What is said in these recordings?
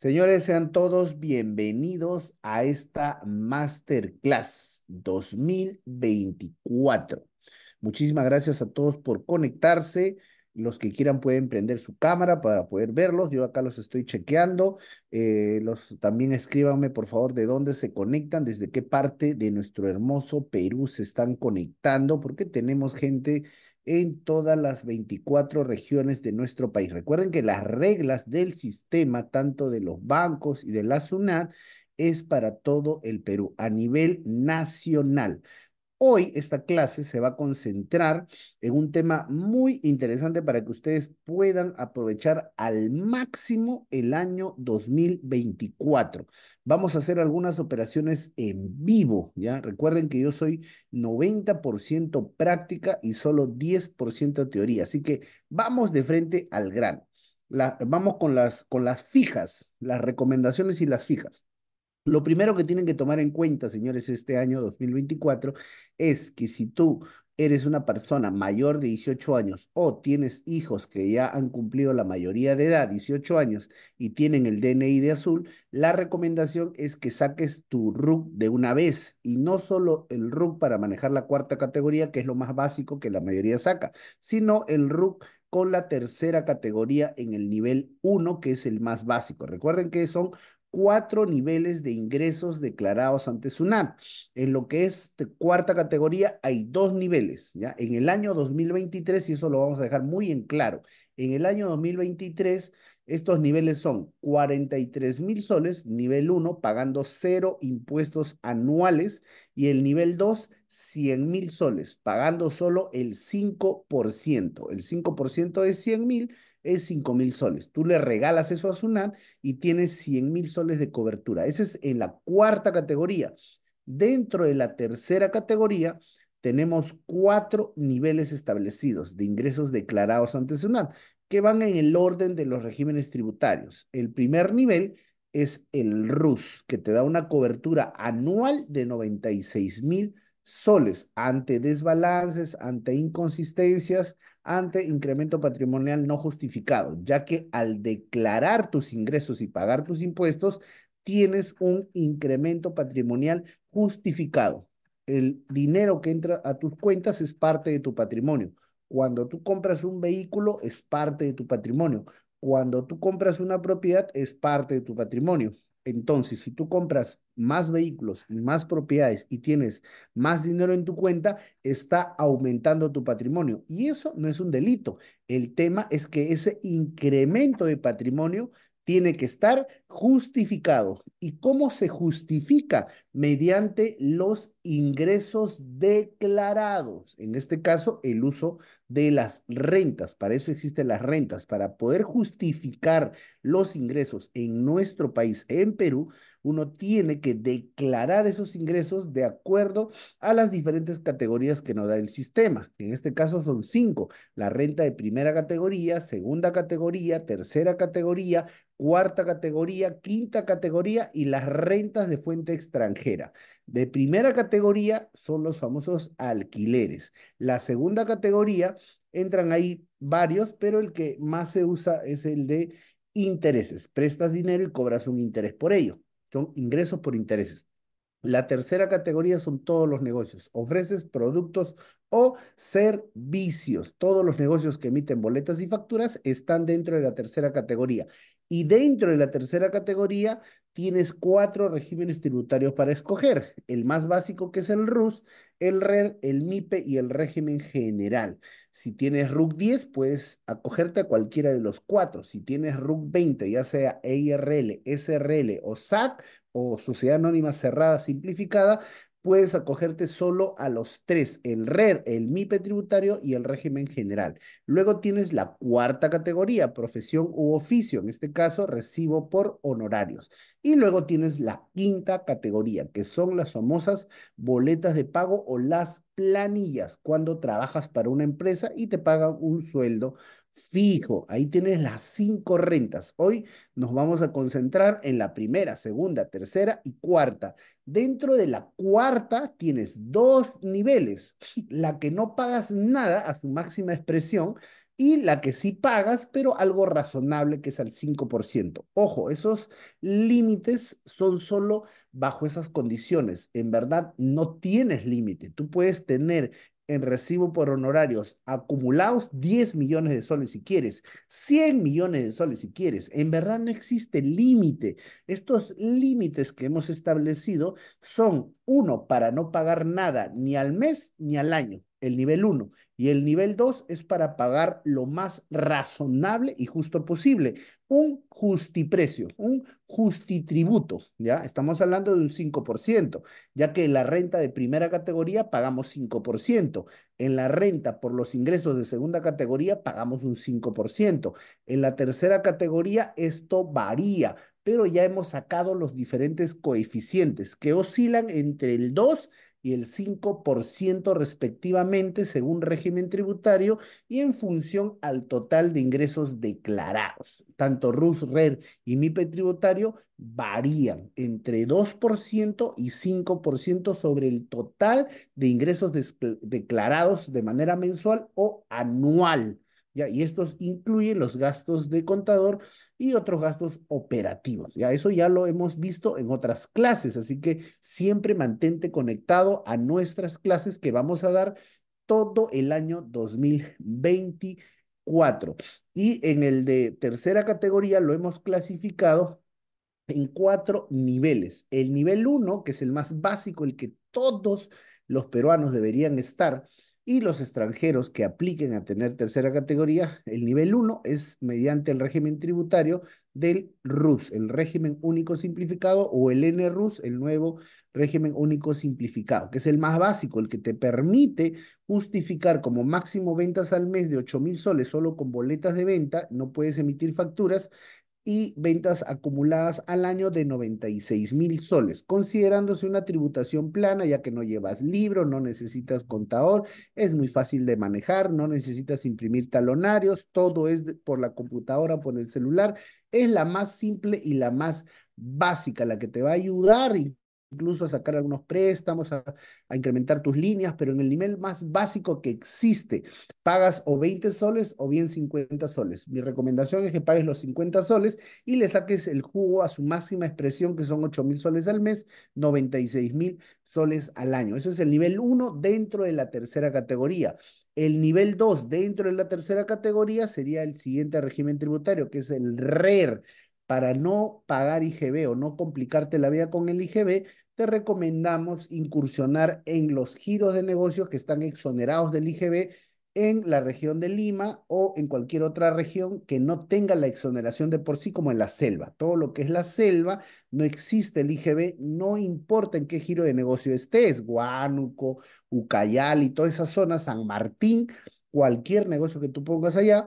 Señores, sean todos bienvenidos a esta Masterclass 2024. Muchísimas gracias a todos por conectarse. Los que quieran pueden prender su cámara para poder verlos. Yo acá los estoy chequeando. Eh, los, también escríbanme, por favor, de dónde se conectan, desde qué parte de nuestro hermoso Perú se están conectando, porque tenemos gente en todas las 24 regiones de nuestro país. Recuerden que las reglas del sistema, tanto de los bancos y de la SUNAT, es para todo el Perú a nivel nacional. Hoy esta clase se va a concentrar en un tema muy interesante para que ustedes puedan aprovechar al máximo el año 2024. Vamos a hacer algunas operaciones en vivo, ¿ya? Recuerden que yo soy 90% práctica y solo 10% teoría, así que vamos de frente al gran. vamos con las, con las fijas, las recomendaciones y las fijas. Lo primero que tienen que tomar en cuenta, señores, este año 2024 es que si tú eres una persona mayor de 18 años o tienes hijos que ya han cumplido la mayoría de edad, 18 años, y tienen el DNI de azul, la recomendación es que saques tu RUC de una vez y no solo el RUC para manejar la cuarta categoría, que es lo más básico que la mayoría saca, sino el RUC con la tercera categoría en el nivel 1, que es el más básico. Recuerden que son cuatro niveles de ingresos declarados ante SUNAT. En lo que es cuarta categoría hay dos niveles, ¿ya? En el año 2023, y eso lo vamos a dejar muy en claro, en el año 2023 estos niveles son 43 mil soles, nivel 1, pagando cero impuestos anuales, y el nivel 2, 100 mil soles, pagando solo el 5%. El 5% es 100 mil es 5 mil soles. Tú le regalas eso a SUNAT y tienes 100 mil soles de cobertura. Esa es en la cuarta categoría. Dentro de la tercera categoría, tenemos cuatro niveles establecidos de ingresos declarados ante SUNAT que van en el orden de los regímenes tributarios. El primer nivel es el RUS, que te da una cobertura anual de 96 mil soles ante desbalances, ante inconsistencias, ante incremento patrimonial no justificado, ya que al declarar tus ingresos y pagar tus impuestos, tienes un incremento patrimonial justificado. El dinero que entra a tus cuentas es parte de tu patrimonio. Cuando tú compras un vehículo, es parte de tu patrimonio. Cuando tú compras una propiedad, es parte de tu patrimonio. Entonces, si tú compras más vehículos y más propiedades y tienes más dinero en tu cuenta, está aumentando tu patrimonio. Y eso no es un delito. El tema es que ese incremento de patrimonio tiene que estar justificado. ¿Y cómo se justifica? Mediante los ingresos declarados, en este caso el uso de las rentas. Para eso existen las rentas, para poder justificar los ingresos en nuestro país, en Perú, uno tiene que declarar esos ingresos de acuerdo a las diferentes categorías que nos da el sistema. En este caso son cinco, la renta de primera categoría, segunda categoría, tercera categoría, cuarta categoría, quinta categoría y las rentas de fuente extranjera. De primera categoría son los famosos alquileres. La segunda categoría entran ahí varios, pero el que más se usa es el de intereses. Prestas dinero y cobras un interés por ello. Son ingresos por intereses. La tercera categoría son todos los negocios. Ofreces productos o servicios. Todos los negocios que emiten boletas y facturas están dentro de la tercera categoría. Y dentro de la tercera categoría tienes cuatro regímenes tributarios para escoger. El más básico que es el RUS, el RER, el MIPE y el régimen general. Si tienes RUC 10, puedes acogerte a cualquiera de los cuatro. Si tienes RUC 20, ya sea EIRL, SRL o SAC o Sociedad Anónima Cerrada Simplificada, puedes acogerte solo a los tres, el RER, el MIPE tributario y el régimen general. Luego tienes la cuarta categoría, profesión u oficio, en este caso recibo por honorarios. Y luego tienes la quinta categoría, que son las famosas boletas de pago o las planillas, cuando trabajas para una empresa y te pagan un sueldo fijo. Ahí tienes las cinco rentas. Hoy nos vamos a concentrar en la primera, segunda, tercera y cuarta. Dentro de la cuarta tienes dos niveles. La que no pagas nada a su máxima expresión y la que sí pagas, pero algo razonable que es al 5%. Ojo, esos límites son solo bajo esas condiciones. En verdad, no tienes límite. Tú puedes tener en recibo por honorarios acumulados 10 millones de soles si quieres, 100 millones de soles si quieres. En verdad no existe límite. Estos límites que hemos establecido son uno para no pagar nada ni al mes ni al año el nivel 1. Y el nivel 2 es para pagar lo más razonable y justo posible. Un justiprecio, un justitributo, ¿ya? Estamos hablando de un 5%, ya que en la renta de primera categoría pagamos 5%. En la renta por los ingresos de segunda categoría pagamos un 5%. En la tercera categoría esto varía, pero ya hemos sacado los diferentes coeficientes que oscilan entre el 2 y el 5% respectivamente según régimen tributario y en función al total de ingresos declarados. Tanto RUS, RER y MIPE tributario varían entre 2% y 5% sobre el total de ingresos declarados de manera mensual o anual y estos incluyen los gastos de contador y otros gastos operativos, ¿ya? Eso ya lo hemos visto en otras clases, así que siempre mantente conectado a nuestras clases que vamos a dar todo el año 2024. Y en el de tercera categoría lo hemos clasificado en cuatro niveles. El nivel uno, que es el más básico, el que todos los peruanos deberían estar, y los extranjeros que apliquen a tener tercera categoría, el nivel 1 es mediante el régimen tributario del RUS, el régimen único simplificado o el NRUS, el nuevo régimen único simplificado, que es el más básico, el que te permite justificar como máximo ventas al mes de 8 mil soles solo con boletas de venta, no puedes emitir facturas y ventas acumuladas al año de 96 mil soles, considerándose una tributación plana ya que no llevas libro, no necesitas contador, es muy fácil de manejar, no necesitas imprimir talonarios, todo es por la computadora, por el celular, es la más simple y la más básica, la que te va a ayudar incluso a sacar algunos préstamos, a, incrementar tus líneas, pero en el nivel más básico que existe, pagas o 20 soles o bien 50 soles. Mi recomendación es que pagues los 50 soles y le saques el jugo a su máxima expresión, que son 8 mil soles al mes, 96 mil soles al año. Ese es el nivel 1 dentro de la tercera categoría. El nivel 2 dentro de la tercera categoría sería el siguiente régimen tributario, que es el RER e para no pagar IGB o no complicarte la vida con el IGB, te recomendamos incursionar en los giros de negocios que están exonerados del IGB en la región de Lima o en cualquier otra región que no tenga la exoneración de por sí, como en la selva. Todo lo que es la selva, no existe el IGB, no importa en qué giro de negocio estés, Guánuco, Ucayali, y toda esa zona, San Martín, cualquier negocio que tú pongas allá,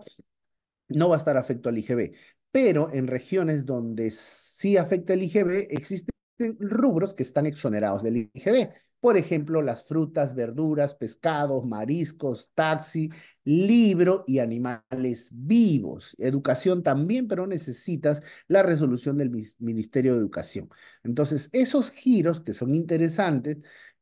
no va a estar afecto al IGB pero en regiones donde sí afecta el IGB existen rubros que están exonerados del IGB. Por ejemplo, las frutas, verduras, pescados, mariscos, taxi, libro y animales vivos. Educación también, pero necesitas la resolución del Ministerio de Educación. Entonces, esos giros que son interesantes,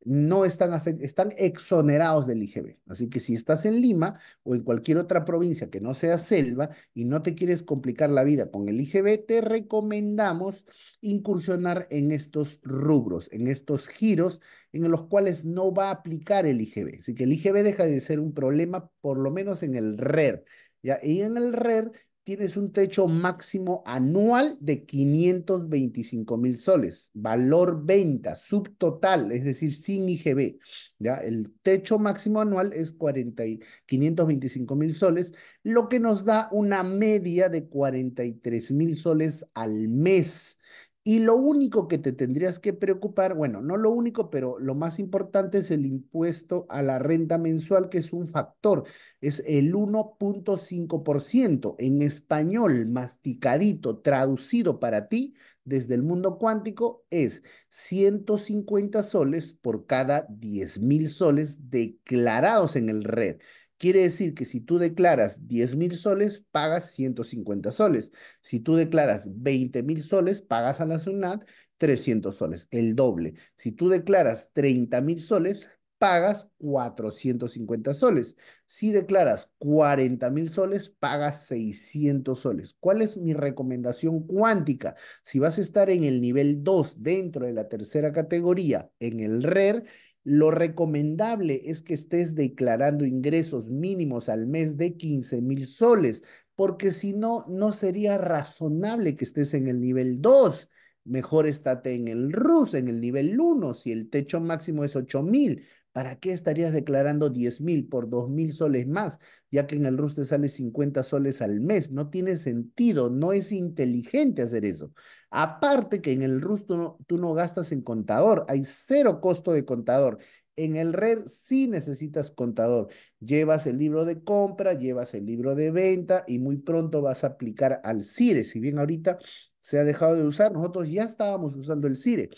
no están, están exonerados del IGB. Así que si estás en Lima o en cualquier otra provincia que no sea selva y no te quieres complicar la vida con el IGB, te recomendamos incursionar en estos rubros, en estos giros en los cuales no va a aplicar el IGB. Así que el IGB deja de ser un problema, por lo menos en el RER. E ¿ya? Y en el RER e tienes un techo máximo anual de 525 mil soles, valor venta, subtotal, es decir, sin IGB. ¿ya? El techo máximo anual es 40 525 mil soles, lo que nos da una media de 43 mil soles al mes y lo único que te tendrías que preocupar, bueno, no lo único, pero lo más importante es el impuesto a la renta mensual, que es un factor, es el 1.5% en español, masticadito, traducido para ti desde el mundo cuántico, es 150 soles por cada 10 mil soles declarados en el red. Quiere decir que si tú declaras 10.000 soles, pagas 150 soles. Si tú declaras 20 mil soles, pagas a la SUNAT 300 soles, el doble. Si tú declaras 30.000 soles, pagas 450 soles. Si declaras 40.000 soles, pagas 600 soles. ¿Cuál es mi recomendación cuántica? Si vas a estar en el nivel 2 dentro de la tercera categoría, en el RER, lo recomendable es que estés declarando ingresos mínimos al mes de 15 mil soles, porque si no, no sería razonable que estés en el nivel 2. Mejor estate en el RUS, en el nivel 1, si el techo máximo es 8 mil. ¿Para qué estarías declarando 10 mil por 2 mil soles más, ya que en el RUS te sale 50 soles al mes? No tiene sentido, no es inteligente hacer eso. Aparte que en el RUS tú no, tú no gastas en contador, hay cero costo de contador. En el RER sí necesitas contador. Llevas el libro de compra, llevas el libro de venta y muy pronto vas a aplicar al CIRE. Si bien ahorita se ha dejado de usar, nosotros ya estábamos usando el CIRE.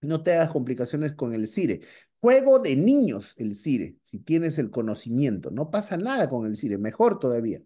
No te hagas complicaciones con el CIRE. Juego de niños el CIRE, si tienes el conocimiento. No pasa nada con el CIRE, mejor todavía.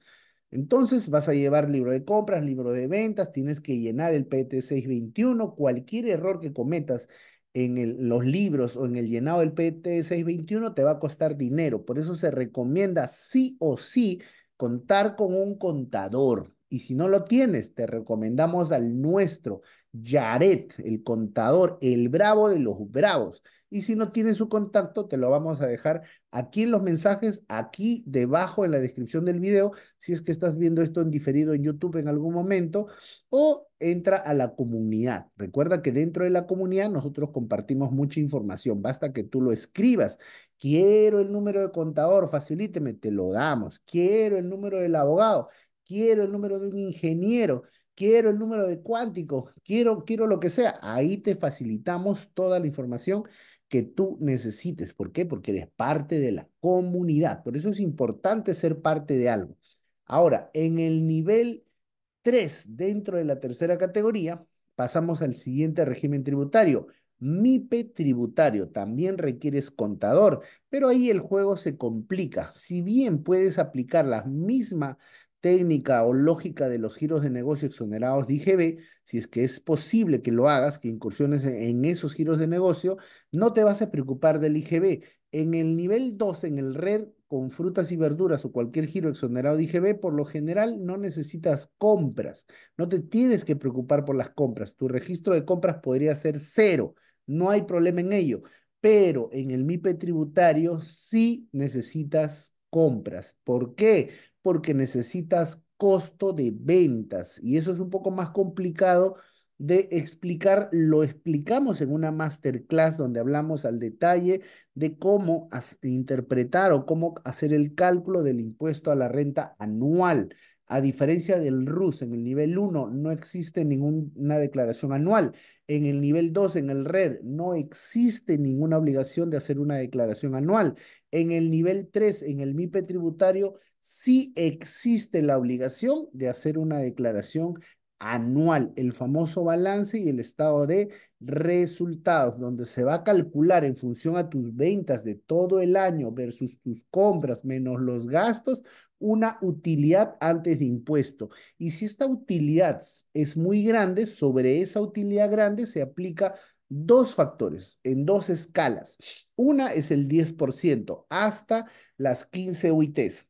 Entonces vas a llevar libro de compras, libro de ventas, tienes que llenar el PT621, cualquier error que cometas en los libros o en el llenado del PT621 te va a costar dinero. Por eso se recomienda sí o sí contar con un contador. Y si no lo tienes, te recomendamos al nuestro, Yaret, el contador, el bravo de los bravos. Y si no tienes su contacto, te lo vamos a dejar aquí en los mensajes, aquí debajo en la descripción del video, si es que estás viendo esto en diferido en YouTube en algún momento, o entra a la comunidad. Recuerda que dentro de la comunidad nosotros compartimos mucha información. Basta que tú lo escribas. Quiero el número de contador, facilíteme, te lo damos. Quiero el número del abogado, quiero el número de un ingeniero, quiero el número de cuántico, quiero, quiero lo que sea. Ahí te facilitamos toda la información que tú necesites. ¿Por qué? Porque eres parte de la comunidad. Por eso es importante ser parte de algo. Ahora, en el nivel 3, dentro de la tercera categoría, pasamos al siguiente régimen tributario. MIPE tributario, también requieres contador, pero ahí el juego se complica. Si bien puedes aplicar la misma técnica o lógica de los giros de negocio exonerados de IGB, si es que es posible que lo hagas, que incursiones e-, en esos giros de negocio, no te vas a preocupar del IGB. En el nivel 2, en el red, con frutas y verduras o cualquier giro exonerado de IGB, por lo general no necesitas compras, no te tienes que preocupar por las compras, tu registro de compras podría ser cero, no hay problema en ello, pero en el MIPE tributario sí necesitas compras. ¿Por qué? porque necesitas costo de ventas y eso es un poco más complicado de explicar, lo explicamos en una masterclass donde hablamos al detalle de cómo interpretar o cómo hacer el cálculo del impuesto a la renta anual. A diferencia del RUS, en el nivel 1 no existe ninguna declaración anual. En el nivel 2, en el RED, no existe ninguna obligación de hacer una declaración anual. En el nivel 3, en el MIPE tributario, sí existe la obligación de hacer una declaración anual, el famoso balance y el estado de resultados, donde se va a calcular en función a tus ventas de todo el año versus tus compras menos los gastos, una utilidad antes de impuesto. Y si esta utilidad es muy grande, sobre esa utilidad grande se aplica dos factores en dos escalas. Una es el 10% hasta las 15 UITs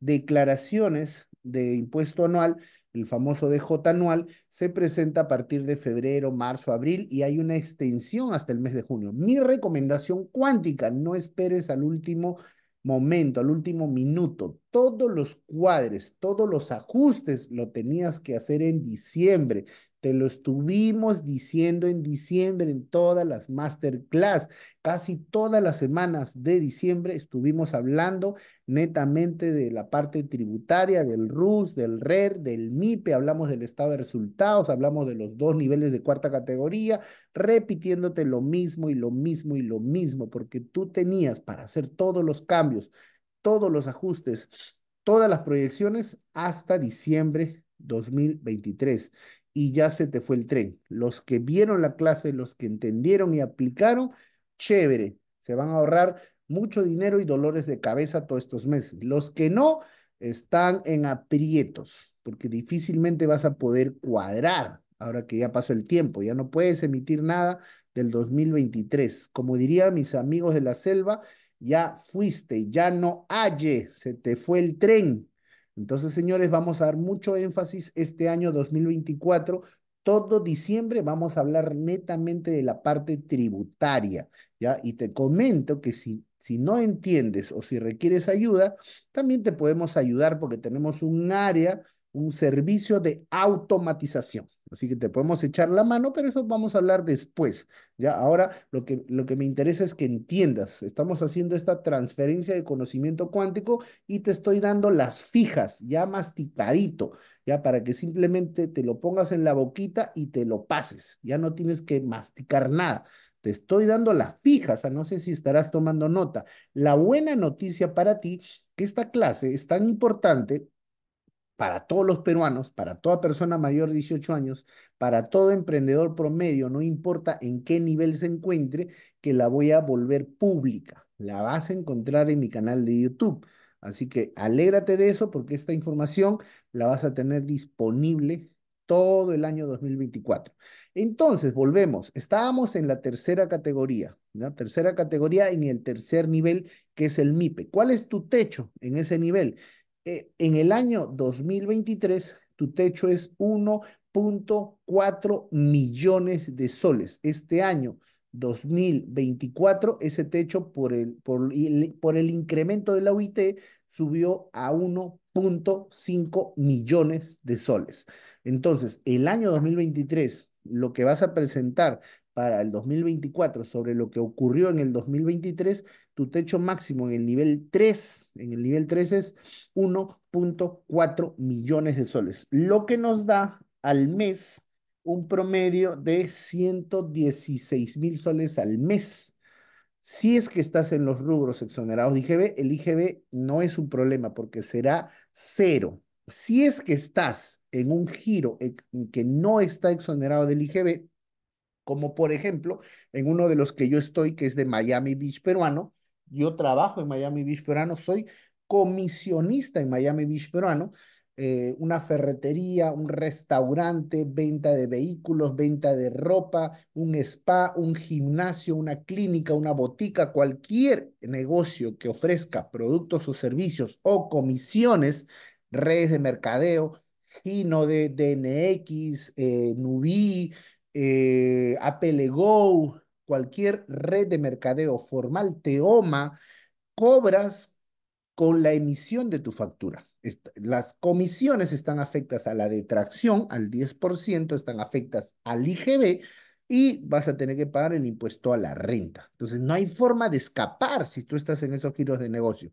declaraciones de impuesto anual, el famoso DJ anual, se presenta a partir de febrero, marzo, abril y hay una extensión hasta el mes de junio. Mi recomendación cuántica, no esperes al último momento, al último minuto. Todos los cuadres, todos los ajustes lo tenías que hacer en diciembre. Te lo estuvimos diciendo en diciembre en todas las masterclass. Casi todas las semanas de diciembre estuvimos hablando netamente de la parte tributaria, del RUS, del RER, e del MIPE, hablamos del estado de resultados, hablamos de los dos niveles de cuarta categoría, repitiéndote lo mismo y lo mismo y lo mismo, porque tú tenías para hacer todos los cambios, todos los ajustes, todas las proyecciones hasta diciembre 2023 y ya se te fue el tren. Los que vieron la clase, los que entendieron y aplicaron, chévere, se van a ahorrar mucho dinero y dolores de cabeza todos estos meses. Los que no, están en aprietos, porque difícilmente vas a poder cuadrar ahora que ya pasó el tiempo, ya no puedes emitir nada del 2023. Como diría mis amigos de la selva, ya fuiste, ya no halle, se te fue el tren, entonces, señores, vamos a dar mucho énfasis este año 2024. Todo diciembre vamos a hablar netamente de la parte tributaria, ¿ya? Y te comento que si, si no entiendes o si requieres ayuda, también te podemos ayudar porque tenemos un área un servicio de automatización. Así que te podemos echar la mano, pero eso vamos a hablar después. Ya, ahora lo que, lo que me interesa es que entiendas. Estamos haciendo esta transferencia de conocimiento cuántico y te estoy dando las fijas, ya masticadito, ya para que simplemente te lo pongas en la boquita y te lo pases. Ya no tienes que masticar nada. Te estoy dando las fijas, a ah, no sé si estarás tomando nota. La buena noticia para ti, que esta clase es tan importante para todos los peruanos, para toda persona mayor de 18 años, para todo emprendedor promedio, no importa en qué nivel se encuentre, que la voy a volver pública. La vas a encontrar en mi canal de YouTube. Así que alégrate de eso porque esta información la vas a tener disponible todo el año 2024. Entonces, volvemos. Estábamos en la tercera categoría, tercera categoría en el tercer nivel, que es el MIPE. ¿Cuál es tu techo en ese nivel? Eh, en el año 2023 tu techo es 1.4 millones de soles. Este año 2024 ese techo por el, por por el incremento de la UIT subió a 1.5 millones de soles. Entonces, el año 2023 lo que vas a presentar para el 2024 sobre lo que ocurrió en el 2023, tu techo máximo en el nivel 3, en el nivel 3 es 1.4 millones de soles, lo que nos da al mes un promedio de 116 mil soles al mes. Si es que estás en los rubros exonerados de IGB, el IGB no es un problema porque será cero. Si es que estás en un giro que no está exonerado del IGB, como por ejemplo en uno de los que yo estoy, que es de Miami Beach peruano. Yo trabajo en Miami Beach peruano, soy comisionista en Miami Beach peruano, eh, una ferretería, un restaurante, venta de vehículos, venta de ropa, un spa, un gimnasio, una clínica, una botica, cualquier negocio que ofrezca productos o servicios o comisiones, redes de mercadeo, Gino de DNX, eh, eh, cualquier red de mercadeo formal, Teoma, cobras con la emisión de tu factura. Las comisiones están afectas a la detracción, al 10%, están afectas al IGB y vas a tener que pagar el impuesto a la renta. Entonces, no hay forma de escapar si tú estás en esos giros de negocio.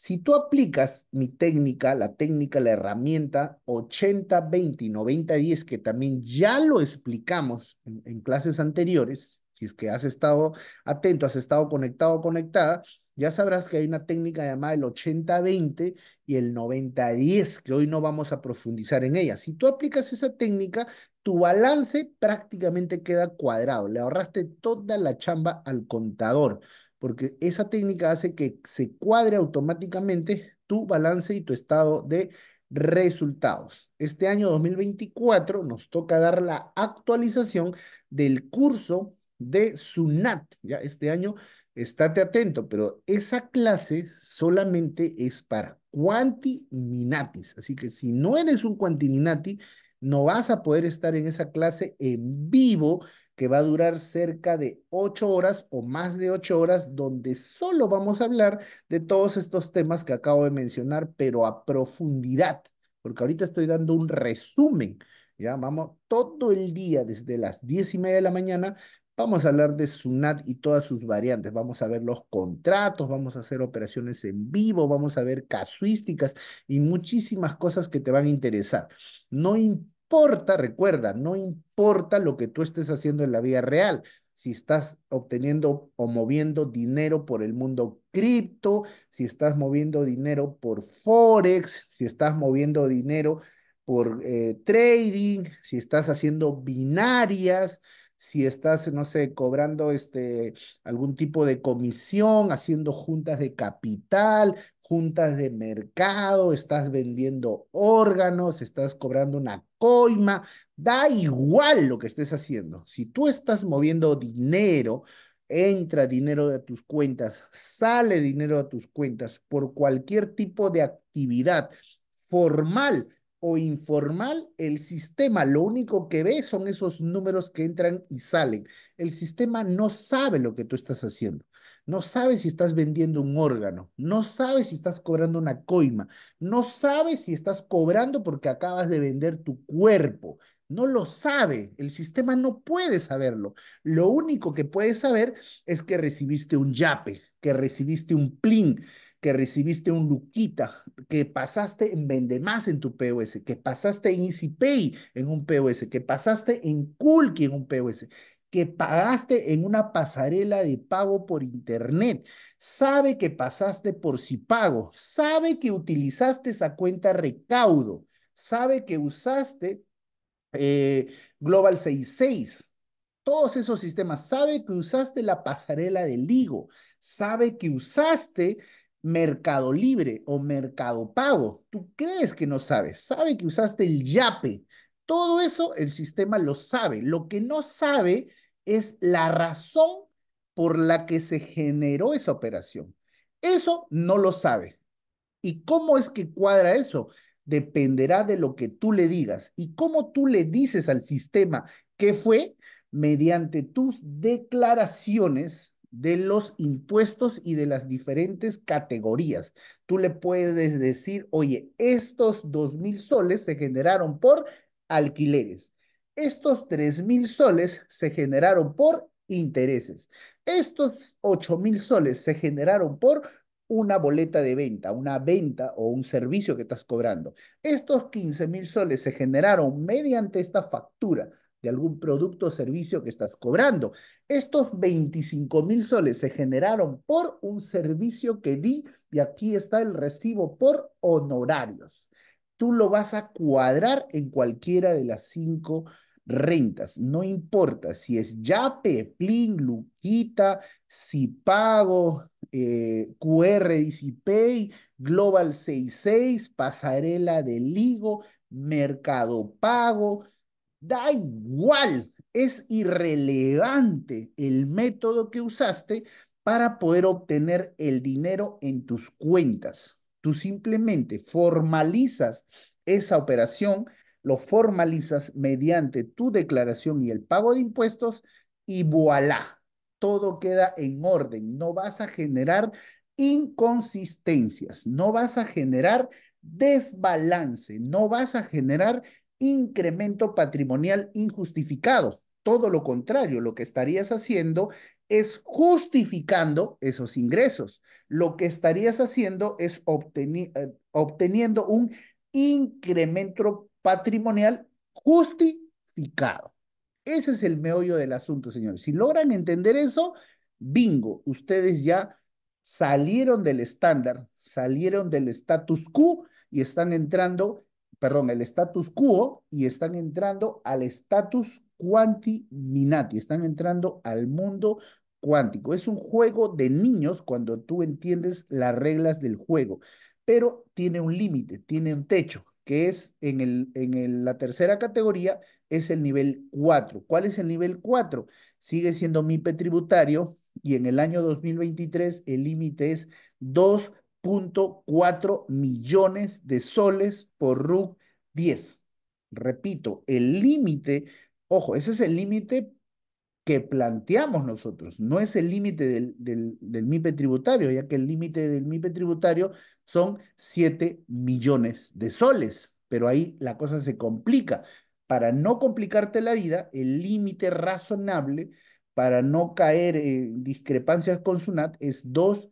Si tú aplicas mi técnica, la técnica, la herramienta 80-20, y 90-10, que también ya lo explicamos en, en, clases anteriores, si es que has estado atento, has estado conectado o conectada, ya sabrás que hay una técnica llamada el 80-20 y el 90-10, que hoy no vamos a profundizar en ella. Si tú aplicas esa técnica, tu balance prácticamente queda cuadrado. Le ahorraste toda la chamba al contador porque esa técnica hace que se cuadre automáticamente tu balance y tu estado de resultados. Este año 2024 nos toca dar la actualización del curso de SUNAT. Ya este año estate atento, pero esa clase solamente es para cuantiminatis. Así que si no eres un cuantiminati, no vas a poder estar en esa clase en vivo que va a durar cerca de ocho horas o más de ocho horas, donde solo vamos a hablar de todos estos temas que acabo de mencionar, pero a profundidad, porque ahorita estoy dando un resumen. Ya vamos todo el día, desde las diez y media de la mañana, Vamos a hablar de SUNAT y todas sus variantes. Vamos a ver los contratos, vamos a hacer operaciones en vivo, vamos a ver casuísticas y muchísimas cosas que te van a interesar. No importa importa, recuerda, no importa lo que tú estés haciendo en la vida real, si estás obteniendo o moviendo dinero por el mundo cripto, si estás moviendo dinero por Forex, si estás moviendo dinero por eh, trading, si estás haciendo binarias, si estás, no sé, cobrando este, algún tipo de comisión, haciendo juntas de capital, juntas de mercado, estás vendiendo órganos, estás cobrando una coima, da igual lo que estés haciendo. Si tú estás moviendo dinero, entra dinero de tus cuentas, sale dinero de tus cuentas por cualquier tipo de actividad formal o informal, el sistema lo único que ve son esos números que entran y salen. El sistema no sabe lo que tú estás haciendo. No sabe si estás vendiendo un órgano, no sabe si estás cobrando una coima, no sabe si estás cobrando porque acabas de vender tu cuerpo. No lo sabe, el sistema no puede saberlo. Lo único que puede saber es que recibiste un yape, que recibiste un plin, que recibiste un Luquita, que pasaste en Vendemás en tu POS, que pasaste en EasyPay en un POS, que pasaste en Kulki en un POS, que pagaste en una pasarela de pago por internet, sabe que pasaste por pago, sabe que utilizaste esa cuenta recaudo, sabe que usaste eh, Global 66, todos esos sistemas, sabe que usaste la pasarela de Ligo, sabe que usaste Mercado Libre o Mercado Pago. Tú crees que no sabes, sabe que usaste el YAPE. Todo eso el sistema lo sabe. Lo que no sabe es la razón por la que se generó esa operación. Eso no lo sabe. ¿Y cómo es que cuadra eso? Dependerá de lo que tú le digas y cómo tú le dices al sistema qué fue mediante tus declaraciones de los impuestos y de las diferentes categorías. Tú le puedes decir, oye, estos dos mil soles se generaron por alquileres. Estos tres mil soles se generaron por intereses. Estos ocho mil soles se generaron por una boleta de venta, una venta o un servicio que estás cobrando. Estos quince mil soles se generaron mediante esta factura de algún producto o servicio que estás cobrando. Estos 25 mil soles se generaron por un servicio que di y aquí está el recibo por honorarios. Tú lo vas a cuadrar en cualquiera de las cinco rentas. No importa si es Yape, Plin, Luquita, si pago, eh, QR pay, Global 66, Pasarela de Ligo, Mercado Pago, Da igual, es irrelevante el método que usaste para poder obtener el dinero en tus cuentas. Tú simplemente formalizas esa operación, lo formalizas mediante tu declaración y el pago de impuestos y voilà, todo queda en orden. No vas a generar inconsistencias, no vas a generar desbalance, no vas a generar incremento patrimonial injustificado. Todo lo contrario, lo que estarías haciendo es justificando esos ingresos. Lo que estarías haciendo es eh, obteniendo un incremento patrimonial justificado. Ese es el meollo del asunto, señores. Si logran entender eso, bingo, ustedes ya salieron del estándar, salieron del status quo y están entrando perdón, el status quo y están entrando al status minati, están entrando al mundo cuántico. Es un juego de niños cuando tú entiendes las reglas del juego, pero tiene un límite, tiene un techo, que es en, el, en la tercera categoría, es el nivel 4. ¿Cuál es el nivel 4? Sigue siendo MIPE tributario y en el año 2023 el límite es 2 cuatro millones de soles por RUC 10. Repito, el límite, ojo, ese es el límite que planteamos nosotros, no es el límite del, del, del, MIPE tributario, ya que el límite del MIPE tributario son 7 millones de soles, pero ahí la cosa se complica. Para no complicarte la vida, el límite razonable para no caer en discrepancias con SUNAT es 2.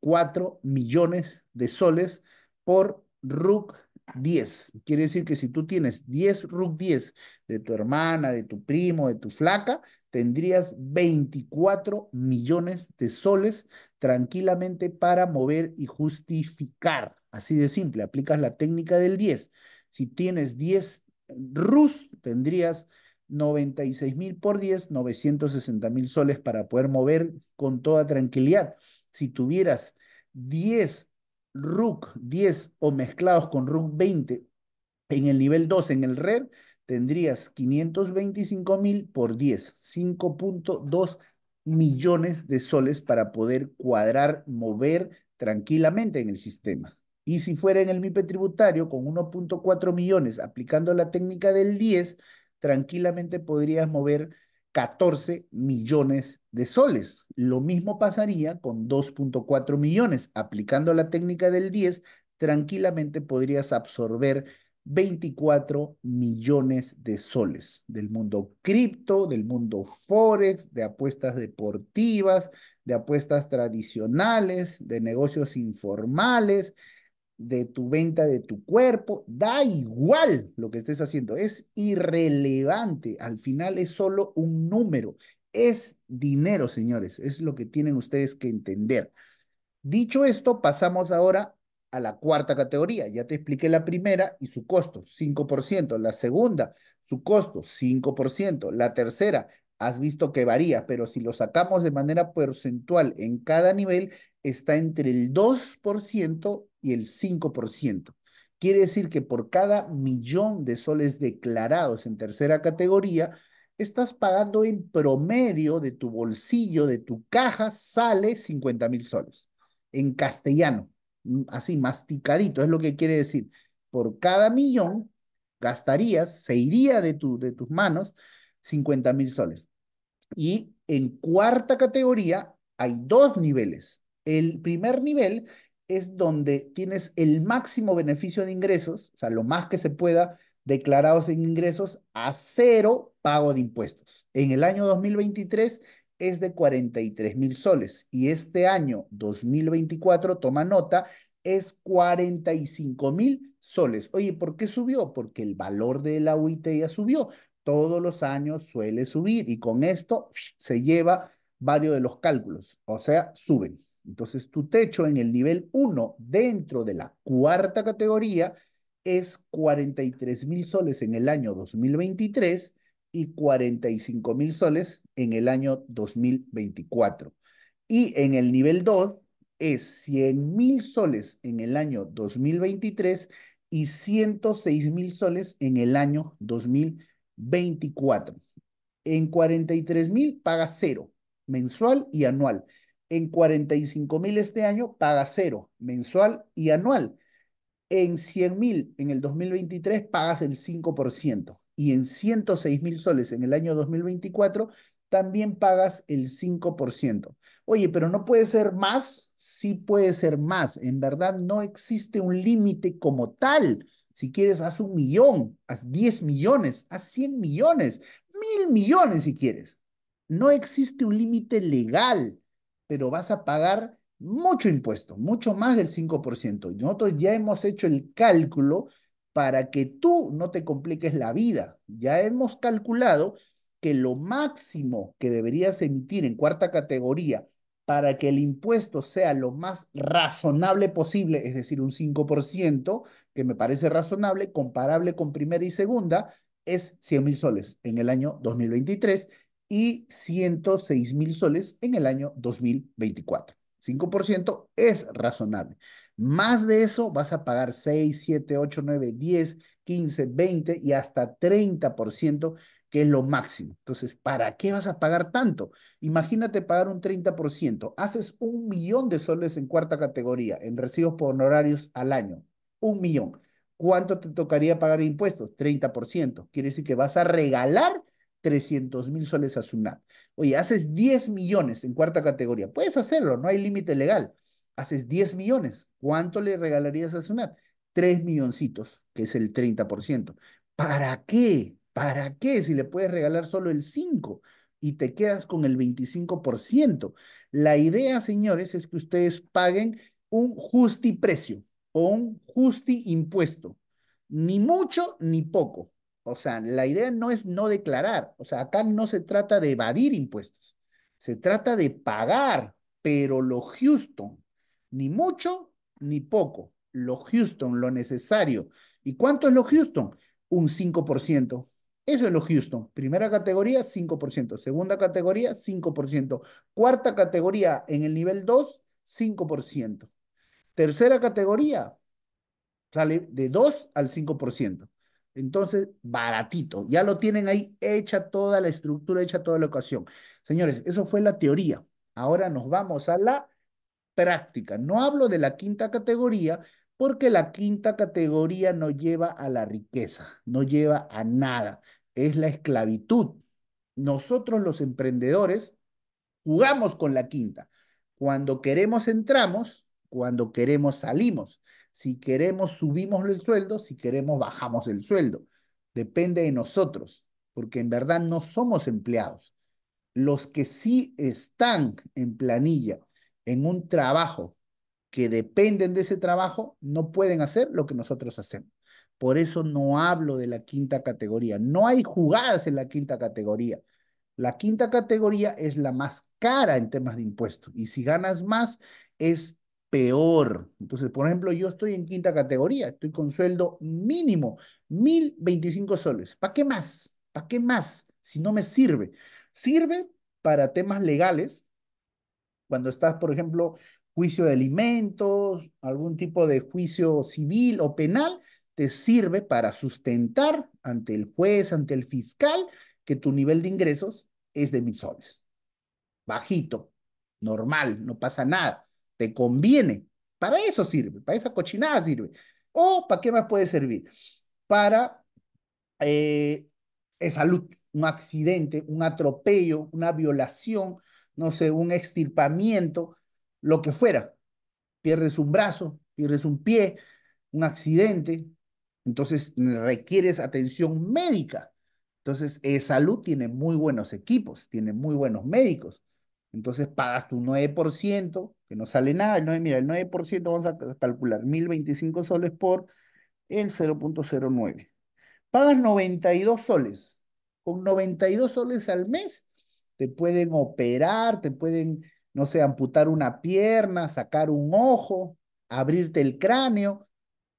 4 millones de soles por RUC 10. Quiere decir que si tú tienes 10 RUC 10 de tu hermana, de tu primo, de tu flaca, tendrías 24 millones de soles tranquilamente para mover y justificar. Así de simple, aplicas la técnica del 10. Si tienes 10 RUS, tendrías 96 mil por 10, 960 mil soles para poder mover con toda tranquilidad si tuvieras 10 RUC 10 o mezclados con RUC 20 en el nivel 2 en el red, tendrías 525 mil por 10, 5.2 millones de soles para poder cuadrar, mover tranquilamente en el sistema. Y si fuera en el MIPE tributario con 1.4 millones aplicando la técnica del 10, tranquilamente podrías mover 14 millones de soles. Lo mismo pasaría con 2.4 millones. Aplicando la técnica del 10, tranquilamente podrías absorber 24 millones de soles del mundo cripto, del mundo forex, de apuestas deportivas, de apuestas tradicionales, de negocios informales, de tu venta de tu cuerpo, da igual lo que estés haciendo, es irrelevante, al final es solo un número, es dinero, señores, es lo que tienen ustedes que entender. Dicho esto, pasamos ahora a la cuarta categoría. Ya te expliqué la primera y su costo, 5%. La segunda, su costo, 5%. La tercera, has visto que varía, pero si lo sacamos de manera porcentual en cada nivel, está entre el 2% y el 5%. Quiere decir que por cada millón de soles declarados en tercera categoría, estás pagando en promedio de tu bolsillo, de tu caja, sale 50 mil soles. En castellano, mm, así masticadito, es lo que quiere decir. Por cada millón gastarías, se iría de, tu, de tus manos 50 mil soles. Y en cuarta categoría hay dos niveles. El primer nivel es donde tienes el máximo beneficio de ingresos, o sea, lo más que se pueda declarados en ingresos a cero pago de impuestos. En el año 2023 es de 43 mil soles y este año 2024, toma nota, es 45 mil soles. Oye, ¿por qué subió? Porque el valor de la UIT ya subió. Todos los años suele subir y con esto se lleva varios de los cálculos, o sea, suben. Entonces, tu techo en el nivel 1, dentro de la cuarta categoría, es 43 mil soles en el año 2023 y 45 mil soles en el año 2024. Y en el nivel 2 es 100 mil soles en el año 2023 y 106 mil soles en el año 2024. En 43.000 mil pagas cero mensual y anual en 45 mil este año, paga cero mensual y anual. En 100 mil en el 2023 pagas el 5% y en 106 mil soles en el año 2024 también pagas el 5%. Oye, pero no puede ser más, sí puede ser más. En verdad no existe un límite como tal. Si quieres, haz un millón, haz 10 millones, haz 100 millones, mil millones si quieres. No existe un límite legal pero vas a pagar mucho impuesto, mucho más del 5%. Nosotros ya hemos hecho el cálculo para que tú no te compliques la vida. Ya hemos calculado que lo máximo que deberías emitir en cuarta categoría para que el impuesto sea lo más razonable posible, es decir, un 5%, que me parece razonable, comparable con primera y segunda, es 100 mil soles en el año 2023 y 106 mil soles en el año 2024. 5% es razonable. Más de eso vas a pagar 6, 7, 8, 9, 10, 15, 20 y hasta 30%, que es lo máximo. Entonces, ¿para qué vas a pagar tanto? Imagínate pagar un 30%. Haces un millón de soles en cuarta categoría, en recibos por honorarios al año. Un millón. ¿Cuánto te tocaría pagar impuestos? 30%. Quiere decir que vas a regalar 300 mil soles a SUNAT. Oye, haces 10 millones en cuarta categoría. Puedes hacerlo, no hay límite legal. Haces 10 millones. ¿Cuánto le regalarías a SUNAT? 3 milloncitos, que es el 30%. ¿Para qué? ¿Para qué si le puedes regalar solo el 5 y te quedas con el 25%? La idea, señores, es que ustedes paguen un justi precio o un justi impuesto. Ni mucho ni poco o sea, la idea no es no declarar. O sea, acá no se trata de evadir impuestos. Se trata de pagar, pero lo justo. Ni mucho ni poco. Lo Houston, lo necesario. ¿Y cuánto es lo Houston? Un 5%. Eso es lo Houston. Primera categoría, 5%. Segunda categoría, 5%. Cuarta categoría, en el nivel 2, 5%. Tercera categoría, sale de 2 al 5%. Entonces, baratito. Ya lo tienen ahí hecha toda la estructura, hecha toda la ocasión Señores, eso fue la teoría. Ahora nos vamos a la práctica. No hablo de la quinta categoría porque la quinta categoría no lleva a la riqueza, no lleva a nada. Es la esclavitud. Nosotros los emprendedores jugamos con la quinta. Cuando queremos entramos, cuando queremos salimos. Si queremos, subimos el sueldo, si queremos, bajamos el sueldo. Depende de nosotros, porque en verdad no somos empleados. Los que sí están en planilla, en un trabajo, que dependen de ese trabajo, no pueden hacer lo que nosotros hacemos. Por eso no hablo de la quinta categoría. No hay jugadas en la quinta categoría. La quinta categoría es la más cara en temas de impuestos. Y si ganas más, es peor. Entonces, por ejemplo, yo estoy en quinta categoría, estoy con sueldo mínimo, veinticinco soles. ¿Para qué más? ¿Para qué más? Si no me sirve. Sirve para temas legales, cuando estás, por ejemplo, juicio de alimentos, algún tipo de juicio civil o penal, te sirve para sustentar ante el juez, ante el fiscal, que tu nivel de ingresos es de mil soles. Bajito, normal, no pasa nada te conviene. Para eso sirve, para esa cochinada sirve. ¿O para qué más puede servir? Para eh, eh, salud, un accidente, un atropello, una violación, no sé, un extirpamiento, lo que fuera. Pierdes un brazo, pierdes un pie, un accidente, entonces requieres atención médica. Entonces, eh, salud tiene muy buenos equipos, tiene muy buenos médicos. Entonces pagas tu 9%, que no sale nada. El 9, mira, el 9% vamos a calcular 1025 soles por el 0.09. Pagas 92 soles. Con 92 soles al mes te pueden operar, te pueden, no sé, amputar una pierna, sacar un ojo, abrirte el cráneo,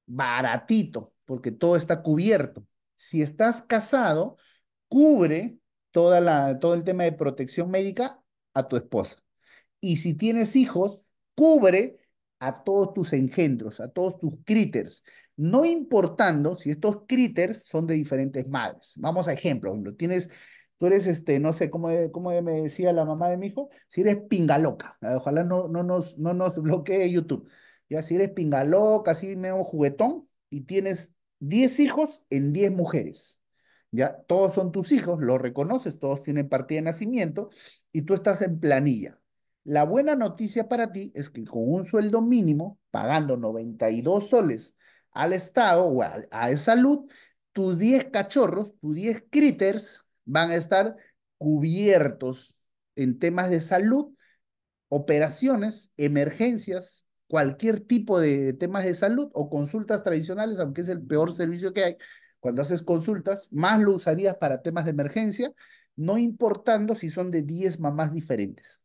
baratito, porque todo está cubierto. Si estás casado, cubre toda la, todo el tema de protección médica a tu esposa. Y si tienes hijos, cubre a todos tus engendros, a todos tus critters, no importando si estos critters son de diferentes madres. Vamos a ejemplo, tienes, tú eres, este, no sé, ¿cómo, cómo me decía la mamá de mi hijo? Si eres pingaloca, ojalá no, no, nos, no nos bloquee YouTube. Ya si eres pingaloca, así medio juguetón, y tienes 10 hijos en 10 mujeres. ¿ya? Todos son tus hijos, los reconoces, todos tienen partida de nacimiento y tú estás en planilla. La buena noticia para ti es que con un sueldo mínimo, pagando 92 soles al Estado o a, a salud, tus 10 cachorros, tus 10 critters van a estar cubiertos en temas de salud, operaciones, emergencias, cualquier tipo de temas de salud o consultas tradicionales, aunque es el peor servicio que hay, cuando haces consultas, más lo usarías para temas de emergencia, no importando si son de 10 mamás diferentes.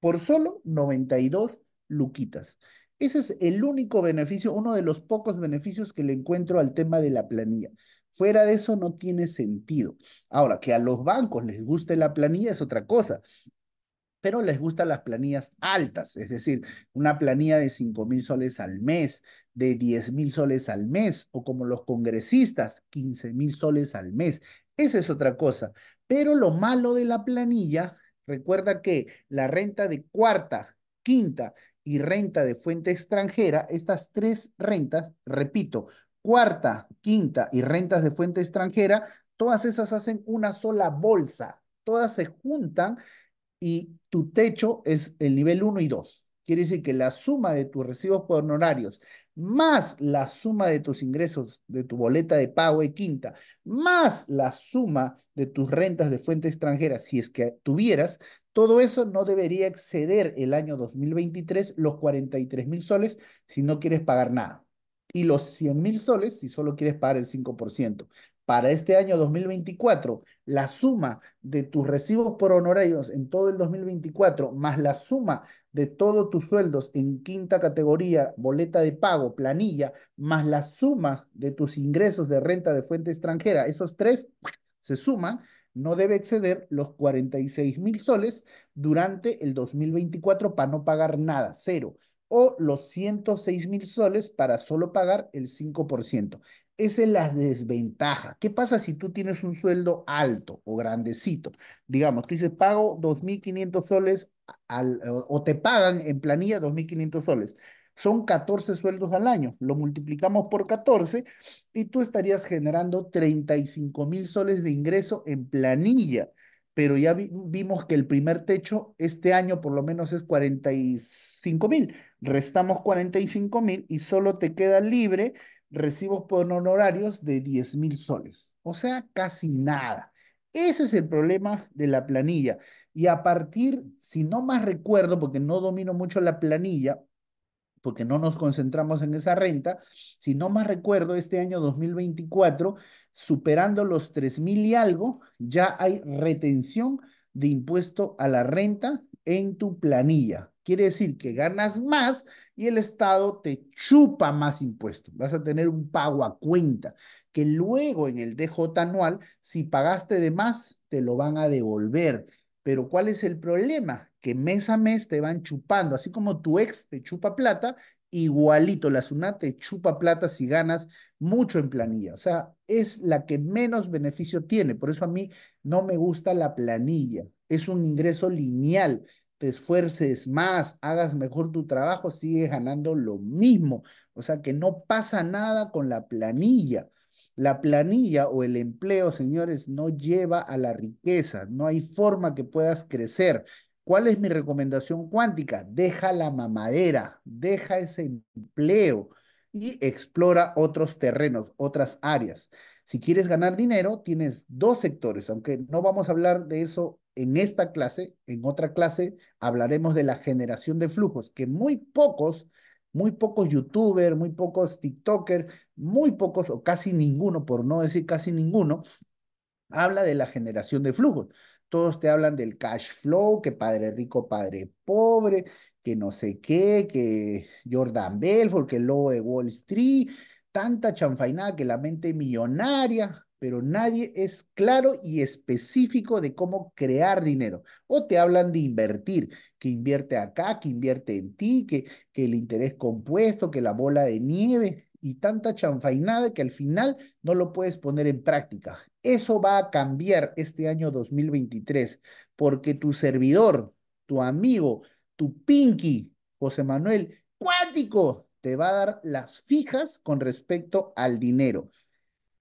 Por solo 92 luquitas. Ese es el único beneficio, uno de los pocos beneficios que le encuentro al tema de la planilla. Fuera de eso no tiene sentido. Ahora, que a los bancos les guste la planilla es otra cosa pero les gustan las planillas altas, es decir, una planilla de 5 mil soles al mes, de 10 mil soles al mes, o como los congresistas, 15 mil soles al mes. Esa es otra cosa. Pero lo malo de la planilla, recuerda que la renta de cuarta, quinta y renta de fuente extranjera, estas tres rentas, repito, cuarta, quinta y rentas de fuente extranjera, todas esas hacen una sola bolsa, todas se juntan y tu techo es el nivel 1 y 2. Quiere decir que la suma de tus recibos por honorarios más la suma de tus ingresos de tu boleta de pago de quinta, más la suma de tus rentas de fuente extranjera, si es que tuvieras, todo eso no debería exceder el año 2023 los 43 mil soles si no quieres pagar nada. Y los 100 mil soles si solo quieres pagar el 5% para este año 2024, la suma de tus recibos por honorarios en todo el 2024, más la suma de todos tus sueldos en quinta categoría, boleta de pago, planilla, más la suma de tus ingresos de renta de fuente extranjera, esos tres se suman no debe exceder los 46 mil soles durante el 2024 para no pagar nada, cero, o los 106 mil soles para solo pagar el 5%. Esa es la desventaja. ¿Qué pasa si tú tienes un sueldo alto o grandecito? Digamos, tú dices, pago 2.500 soles o te pagan en planilla 2.500 soles. Son 14 sueldos al año. Lo multiplicamos por 14 y tú estarías generando mil soles de ingreso en planilla. Pero ya vimos que el primer techo este año por lo menos es mil. Restamos 45.000 y solo te queda libre recibos por honorarios de 10 mil soles. O sea, casi nada. Ese es el problema de la planilla. Y a partir, si no más recuerdo, porque no domino mucho la planilla, porque no nos concentramos en esa renta, si no más recuerdo, este año 2024, superando los 3 mil y algo, ya hay retención de impuesto a la renta en tu planilla. Quiere decir que ganas más y el Estado te chupa más impuestos. Vas a tener un pago a cuenta que luego en el DJ anual, si pagaste de más, te lo van a devolver. Pero ¿cuál es el problema? Que mes a mes te van chupando, así como tu ex te chupa plata, igualito la SUNAT te chupa plata si ganas mucho en planilla. O sea, es la que menos beneficio tiene. Por eso a mí no me gusta la planilla es un ingreso lineal. Te esfuerces más, hagas mejor tu trabajo, sigues ganando lo mismo. O sea que no pasa nada con la planilla. La planilla o el empleo, señores, no lleva a la riqueza. No hay forma que puedas crecer. ¿Cuál es mi recomendación cuántica? Deja la mamadera, deja ese empleo y explora otros terrenos, otras áreas. Si quieres ganar dinero, tienes dos sectores, aunque no vamos a hablar de eso en esta clase, en otra clase, hablaremos de la generación de flujos, que muy pocos, muy pocos youtubers, muy pocos tiktokers, muy pocos o casi ninguno, por no decir casi ninguno, habla de la generación de flujos. Todos te hablan del cash flow, que padre rico, padre pobre, que no sé qué, que Jordan Belfort, que el de Wall Street, tanta chanfainada que la mente millonaria, pero nadie es claro y específico de cómo crear dinero. O te hablan de invertir, que invierte acá, que invierte en ti, que, que el interés compuesto, que la bola de nieve y tanta chanfainada que al final no lo puedes poner en práctica. Eso va a cambiar este año 2023 porque tu servidor, tu amigo, tu Pinky, José Manuel Cuántico, te va a dar las fijas con respecto al dinero.